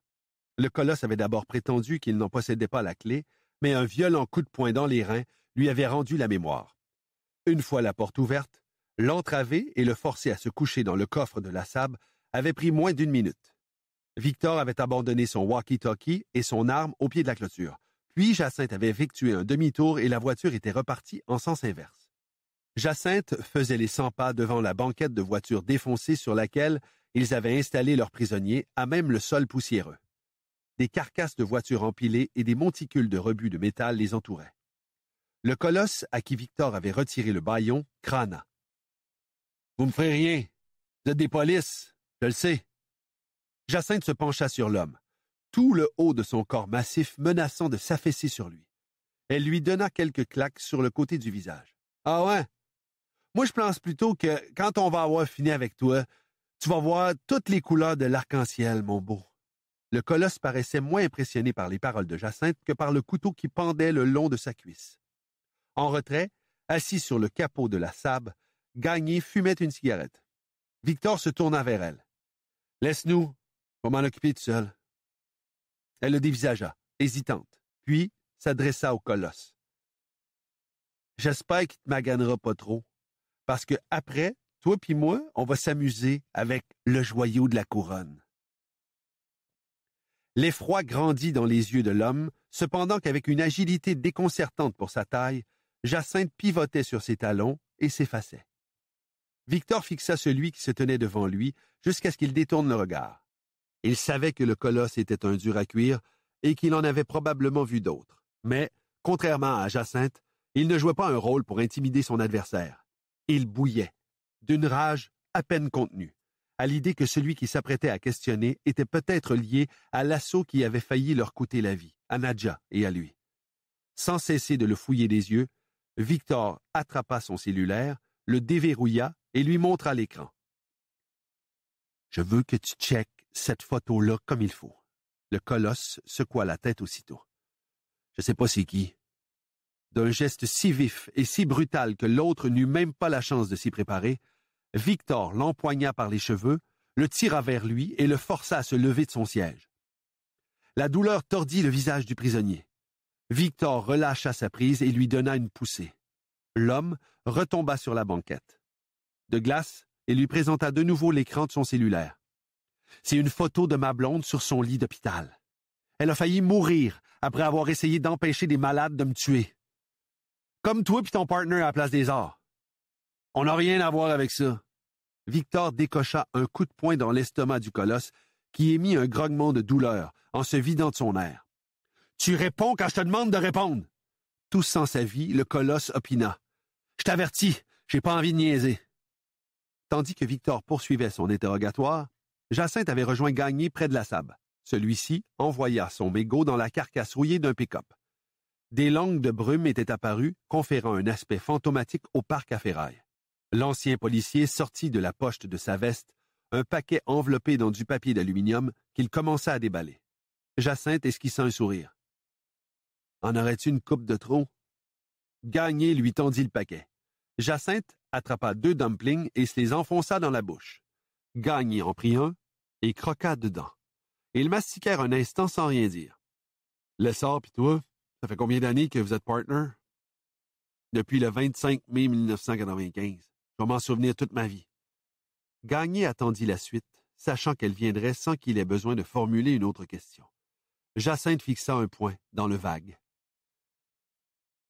Le colosse avait d'abord prétendu qu'il n'en possédait pas la clé, mais un violent coup de poing dans les reins lui avait rendu la mémoire. Une fois la porte ouverte, l'entraver et le forcer à se coucher dans le coffre de la sable avait pris moins d'une minute. Victor avait abandonné son walkie-talkie et son arme au pied de la clôture. Puis Jacinthe avait effectué un demi-tour et la voiture était repartie en sens inverse. Jacinthe faisait les cent pas devant la banquette de voitures défoncée sur laquelle ils avaient installé leurs prisonniers à même le sol poussiéreux. Des carcasses de voitures empilées et des monticules de rebuts de métal les entouraient. Le colosse à qui Victor avait retiré le baillon crâna. Vous me ferez rien. Vous êtes des polices. Je le sais. Jacinthe se pencha sur l'homme tout le haut de son corps massif menaçant de s'affaisser sur lui. Elle lui donna quelques claques sur le côté du visage. Ah ouais? Moi, je pense plutôt que quand on va avoir fini avec toi, tu vas voir toutes les couleurs de l'arc-en-ciel, mon beau. Le colosse paraissait moins impressionné par les paroles de Jacinthe que par le couteau qui pendait le long de sa cuisse. En retrait, assis sur le capot de la sable, Gagné fumait une cigarette. Victor se tourna vers elle. Laisse-nous, on m'en occuper tout seul. Elle le dévisagea, hein, hésitante, puis s'adressa au colosse. J'espère qu'il te maganera pas trop, parce que après, toi puis moi, on va s'amuser avec le joyau de la couronne. L'effroi grandit dans les yeux de l'homme, cependant qu'avec une agilité déconcertante pour sa taille, Jacinthe pivotait sur ses talons et s'effaçait. Victor fixa celui qui se tenait devant lui jusqu'à ce qu'il détourne le regard. Il savait que le colosse était un dur à cuire et qu'il en avait probablement vu d'autres. Mais, contrairement à Jacinthe, il ne jouait pas un rôle pour intimider son adversaire. Il bouillait, d'une rage à peine contenue, à l'idée que celui qui s'apprêtait à questionner était peut-être lié à l'assaut qui avait failli leur coûter la vie, à Nadja et à lui. Sans cesser de le fouiller des yeux, Victor attrapa son cellulaire, le déverrouilla et lui montra l'écran. Je veux que tu checkes cette photo-là comme il faut. Le colosse secoua la tête aussitôt. Je sais pas c'est qui. D'un geste si vif et si brutal que l'autre n'eut même pas la chance de s'y préparer, Victor l'empoigna par les cheveux, le tira vers lui et le força à se lever de son siège. La douleur tordit le visage du prisonnier. Victor relâcha sa prise et lui donna une poussée. L'homme retomba sur la banquette. De glace, et lui présenta de nouveau l'écran de son cellulaire. C'est une photo de ma blonde sur son lit d'hôpital. Elle a failli mourir après avoir essayé d'empêcher des malades de me tuer. Comme toi puis ton partner à la place des arts. On n'a rien à voir avec ça. Victor décocha un coup de poing dans l'estomac du colosse, qui émit un grognement de douleur en se vidant de son air. Tu réponds quand je te demande de répondre. Tous sans sa vie, le colosse opina. Je t'avertis, j'ai pas envie de niaiser. Tandis que Victor poursuivait son interrogatoire, Jacinthe avait rejoint Gagné près de la Sable. Celui-ci envoya son mégot dans la carcasse rouillée d'un pick-up. Des langues de brume étaient apparues, conférant un aspect fantomatique au parc à ferraille. L'ancien policier sortit de la poche de sa veste un paquet enveloppé dans du papier d'aluminium qu'il commença à déballer. Jacinthe esquissa un sourire. En aurais-tu une coupe de trop? Gagné lui tendit le paquet. Jacinthe attrapa deux dumplings et se les enfonça dans la bouche. Gagné en prit un, et croqua dedans. Ils mastiquèrent un instant sans rien dire. Lessard pis toi, ça fait combien d'années que vous êtes partner? Depuis le 25 mai 1995. Je vais m'en souvenir toute ma vie. Gagné attendit la suite, sachant qu'elle viendrait sans qu'il ait besoin de formuler une autre question. Jacinthe fixa un point dans le vague.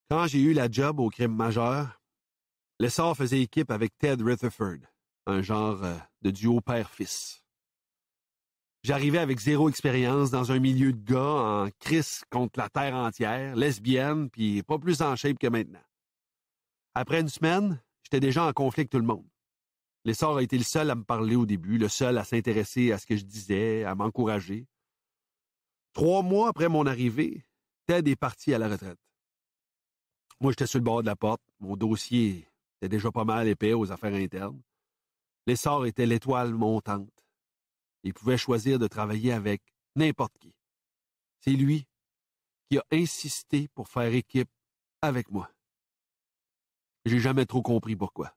Quand j'ai eu la job au crime majeur, sort faisait équipe avec Ted Rutherford, un genre euh, de duo père-fils. J'arrivais avec zéro expérience dans un milieu de gars en crise contre la terre entière, lesbienne, puis pas plus en shape que maintenant. Après une semaine, j'étais déjà en conflit avec tout le monde. L'essor a été le seul à me parler au début, le seul à s'intéresser à ce que je disais, à m'encourager. Trois mois après mon arrivée, Ted est parti à la retraite. Moi, j'étais sur le bord de la porte. Mon dossier était déjà pas mal épais aux affaires internes. L'essor était l'étoile montante. Il pouvait choisir de travailler avec n'importe qui. C'est lui qui a insisté pour faire équipe avec moi. J'ai jamais trop compris pourquoi.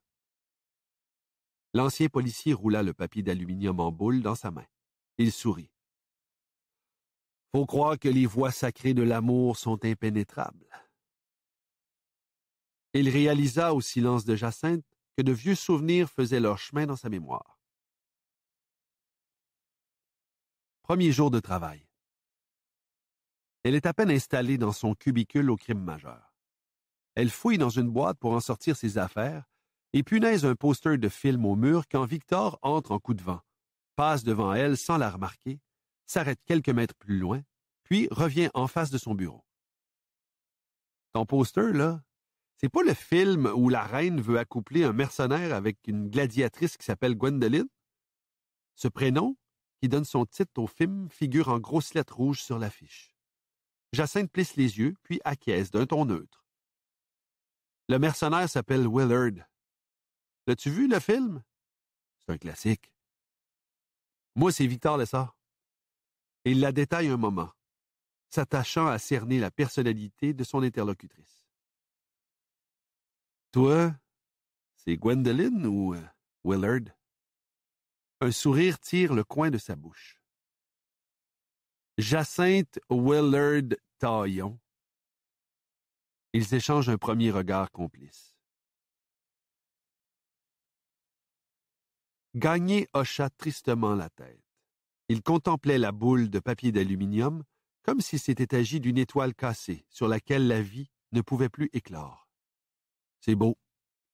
L'ancien policier roula le papier d'aluminium en boule dans sa main. Il sourit. Faut croire que les voies sacrées de l'amour sont impénétrables. Il réalisa au silence de Jacinthe que de vieux souvenirs faisaient leur chemin dans sa mémoire. Premier jour de travail. Elle est à peine installée dans son cubicule au crime majeur. Elle fouille dans une boîte pour en sortir ses affaires et punaise un poster de film au mur quand Victor entre en coup de vent, passe devant elle sans la remarquer, s'arrête quelques mètres plus loin, puis revient en face de son bureau. Ton poster, là, c'est pas le film où la reine veut accoupler un mercenaire avec une gladiatrice qui s'appelle Gwendoline? Ce prénom, donne son titre au film figure en grosses lettres rouges sur l'affiche. Jacinthe plisse les yeux, puis acquiesce d'un ton neutre. Le mercenaire s'appelle Willard. L'as-tu vu, le film? C'est un classique. Moi, c'est Victor Lessard. Et il la détaille un moment, s'attachant à cerner la personnalité de son interlocutrice. Toi, c'est Gwendoline ou euh, Willard? Un sourire tire le coin de sa bouche. Jacinthe Willard Taillon. Ils échangent un premier regard complice. Gagné hocha tristement la tête. Il contemplait la boule de papier d'aluminium comme si c'était agi d'une étoile cassée sur laquelle la vie ne pouvait plus éclore. C'est beau,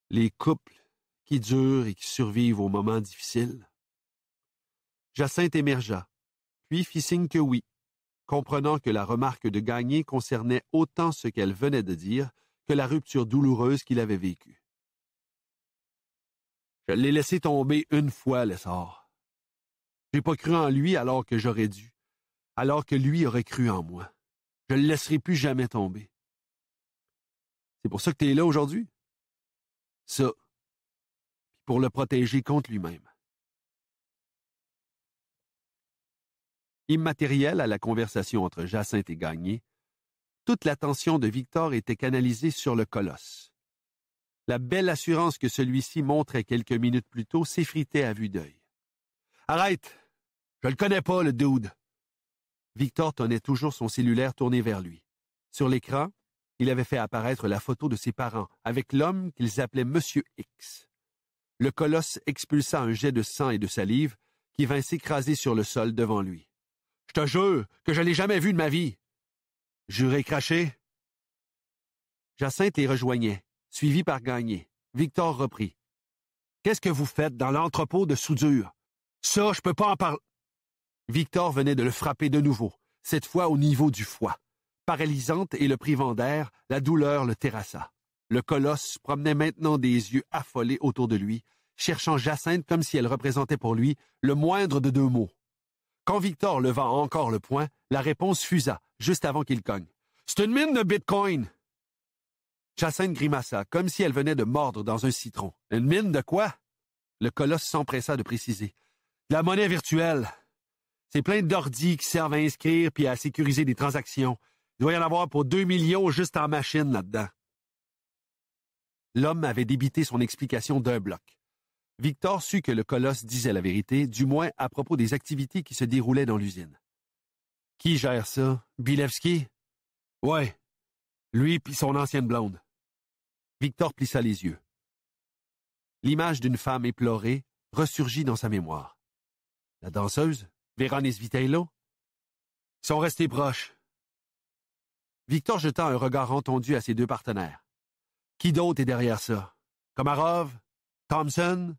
les couples qui durent et qui survivent aux moments difficiles. Jacinthe émergea, puis fit signe que oui, comprenant que la remarque de Gagné concernait autant ce qu'elle venait de dire que la rupture douloureuse qu'il avait vécue. Je l'ai laissé tomber une fois, l'essor. n'ai pas cru en lui alors que j'aurais dû, alors que lui aurait cru en moi. Je ne le laisserai plus jamais tomber. C'est pour ça que tu es là aujourd'hui? Ça. Puis pour le protéger contre lui-même. Immatériel à la conversation entre Jacinthe et Gagné, toute l'attention de Victor était canalisée sur le colosse. La belle assurance que celui-ci montrait quelques minutes plus tôt s'effritait à vue d'œil. Arrête! Je le connais pas, le dude! Victor tenait toujours son cellulaire tourné vers lui. Sur l'écran, il avait fait apparaître la photo de ses parents avec l'homme qu'ils appelaient Monsieur X. Le colosse expulsa un jet de sang et de salive qui vint s'écraser sur le sol devant lui. Je te jure que je l'ai jamais vu de ma vie. Juré craché. Jacinthe les rejoignait, suivi par Gagné. Victor reprit. Qu'est-ce que vous faites dans l'entrepôt de soudure? Ça, je peux pas en parler. Victor venait de le frapper de nouveau, cette fois au niveau du foie. Paralysante et le privant d'air, la douleur le terrassa. Le colosse promenait maintenant des yeux affolés autour de lui, cherchant Jacinthe comme si elle représentait pour lui le moindre de deux mots. Quand Victor leva encore le poing, la réponse fusa, juste avant qu'il cogne. C'est une mine de bitcoin! Jacinthe grimaça, comme si elle venait de mordre dans un citron. Une mine de quoi? Le colosse s'empressa de préciser. De la monnaie virtuelle. C'est plein d'ordi qui servent à inscrire puis à sécuriser des transactions. Il doit y en avoir pour deux millions juste en machine là-dedans. L'homme avait débité son explication d'un bloc. Victor sut que le colosse disait la vérité, du moins à propos des activités qui se déroulaient dans l'usine. Qui gère ça? Bilevski? Ouais. Lui puis son ancienne blonde. Victor plissa les yeux. L'image d'une femme éplorée ressurgit dans sa mémoire. La danseuse? Véronice Vitello? Ils sont restés proches. Victor jeta un regard entendu à ses deux partenaires. Qui d'autre est derrière ça? Komarov? Thompson.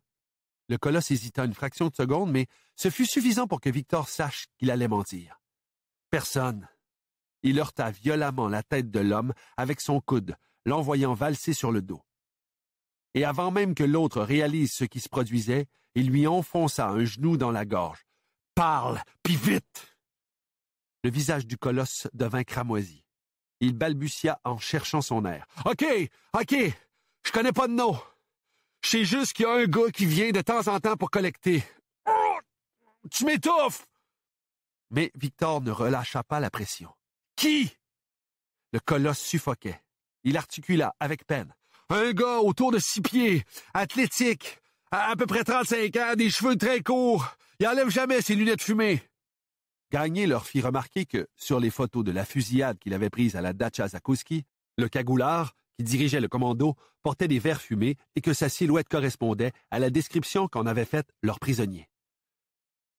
Le colosse hésita une fraction de seconde, mais ce fut suffisant pour que Victor sache qu'il allait mentir. Personne. Il heurta violemment la tête de l'homme avec son coude, l'envoyant valser sur le dos. Et avant même que l'autre réalise ce qui se produisait, il lui enfonça un genou dans la gorge. Parle, puis vite! Le visage du colosse devint cramoisi. Il balbutia en cherchant son air. OK, OK, je connais pas de nom. Je juste qu'il y a un gars qui vient de temps en temps pour collecter. Oh, tu m'étouffes! Mais Victor ne relâcha pas la pression. Qui? Le colosse suffoquait. Il articula avec peine. Un gars autour de six pieds, athlétique, à, à peu près 35 ans, des cheveux très courts. Il enlève jamais ses lunettes fumées. Gagné leur fit remarquer que, sur les photos de la fusillade qu'il avait prise à la dacha Zakouski, le cagoulard qui dirigeait le commando, portait des verres fumés et que sa silhouette correspondait à la description qu'en avait faite leur prisonnier.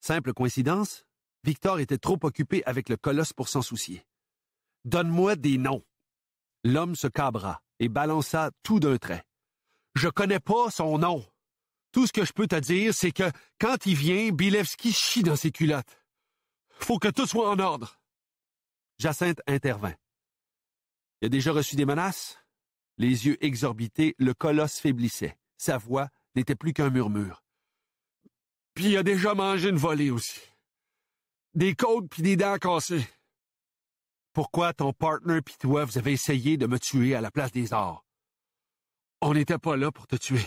Simple coïncidence, Victor était trop occupé avec le colosse pour s'en soucier. Donne-moi des noms. L'homme se cabra et balança tout d'un trait. Je connais pas son nom. Tout ce que je peux te dire, c'est que quand il vient, Bilevski chie dans ses culottes. Faut que tout soit en ordre. Jacinthe intervint. Il a déjà reçu des menaces? Les yeux exorbités, le colosse faiblissait. Sa voix n'était plus qu'un murmure. Puis il a déjà mangé une volée aussi. Des côtes puis des dents cassées. Pourquoi ton partner puis toi, vous avez essayé de me tuer à la place des arts? On n'était pas là pour te tuer.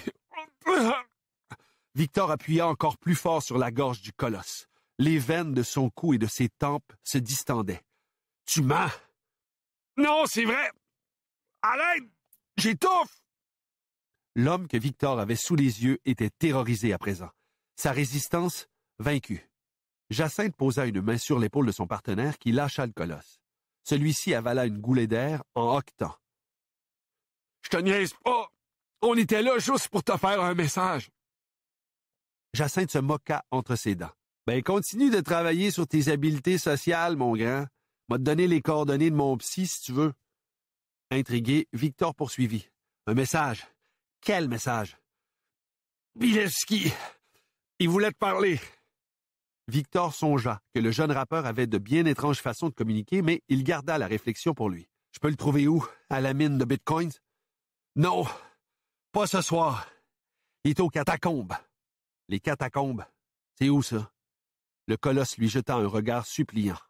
Victor appuya encore plus fort sur la gorge du colosse. Les veines de son cou et de ses tempes se distendaient. Tu mens! Non, c'est vrai! l'aide! » J'étouffe L'homme que Victor avait sous les yeux était terrorisé à présent. Sa résistance vaincue. Jacinthe posa une main sur l'épaule de son partenaire qui lâcha le colosse. Celui-ci avala une goulée d'air en hoquetant. Je te niaise pas! On était là juste pour te faire un message! Jacinthe se moqua entre ses dents. Ben, continue de travailler sur tes habiletés sociales, mon grand. M'a donné les coordonnées de mon psy si tu veux. Intrigué, Victor poursuivit. Un message. Quel message? Bileski. Il voulait te parler. Victor songea que le jeune rappeur avait de bien étranges façons de communiquer, mais il garda la réflexion pour lui. Je peux le trouver où? À la mine de bitcoins? Non. Pas ce soir. Il est aux catacombes. Les catacombes. C'est où ça? Le colosse lui jeta un regard suppliant.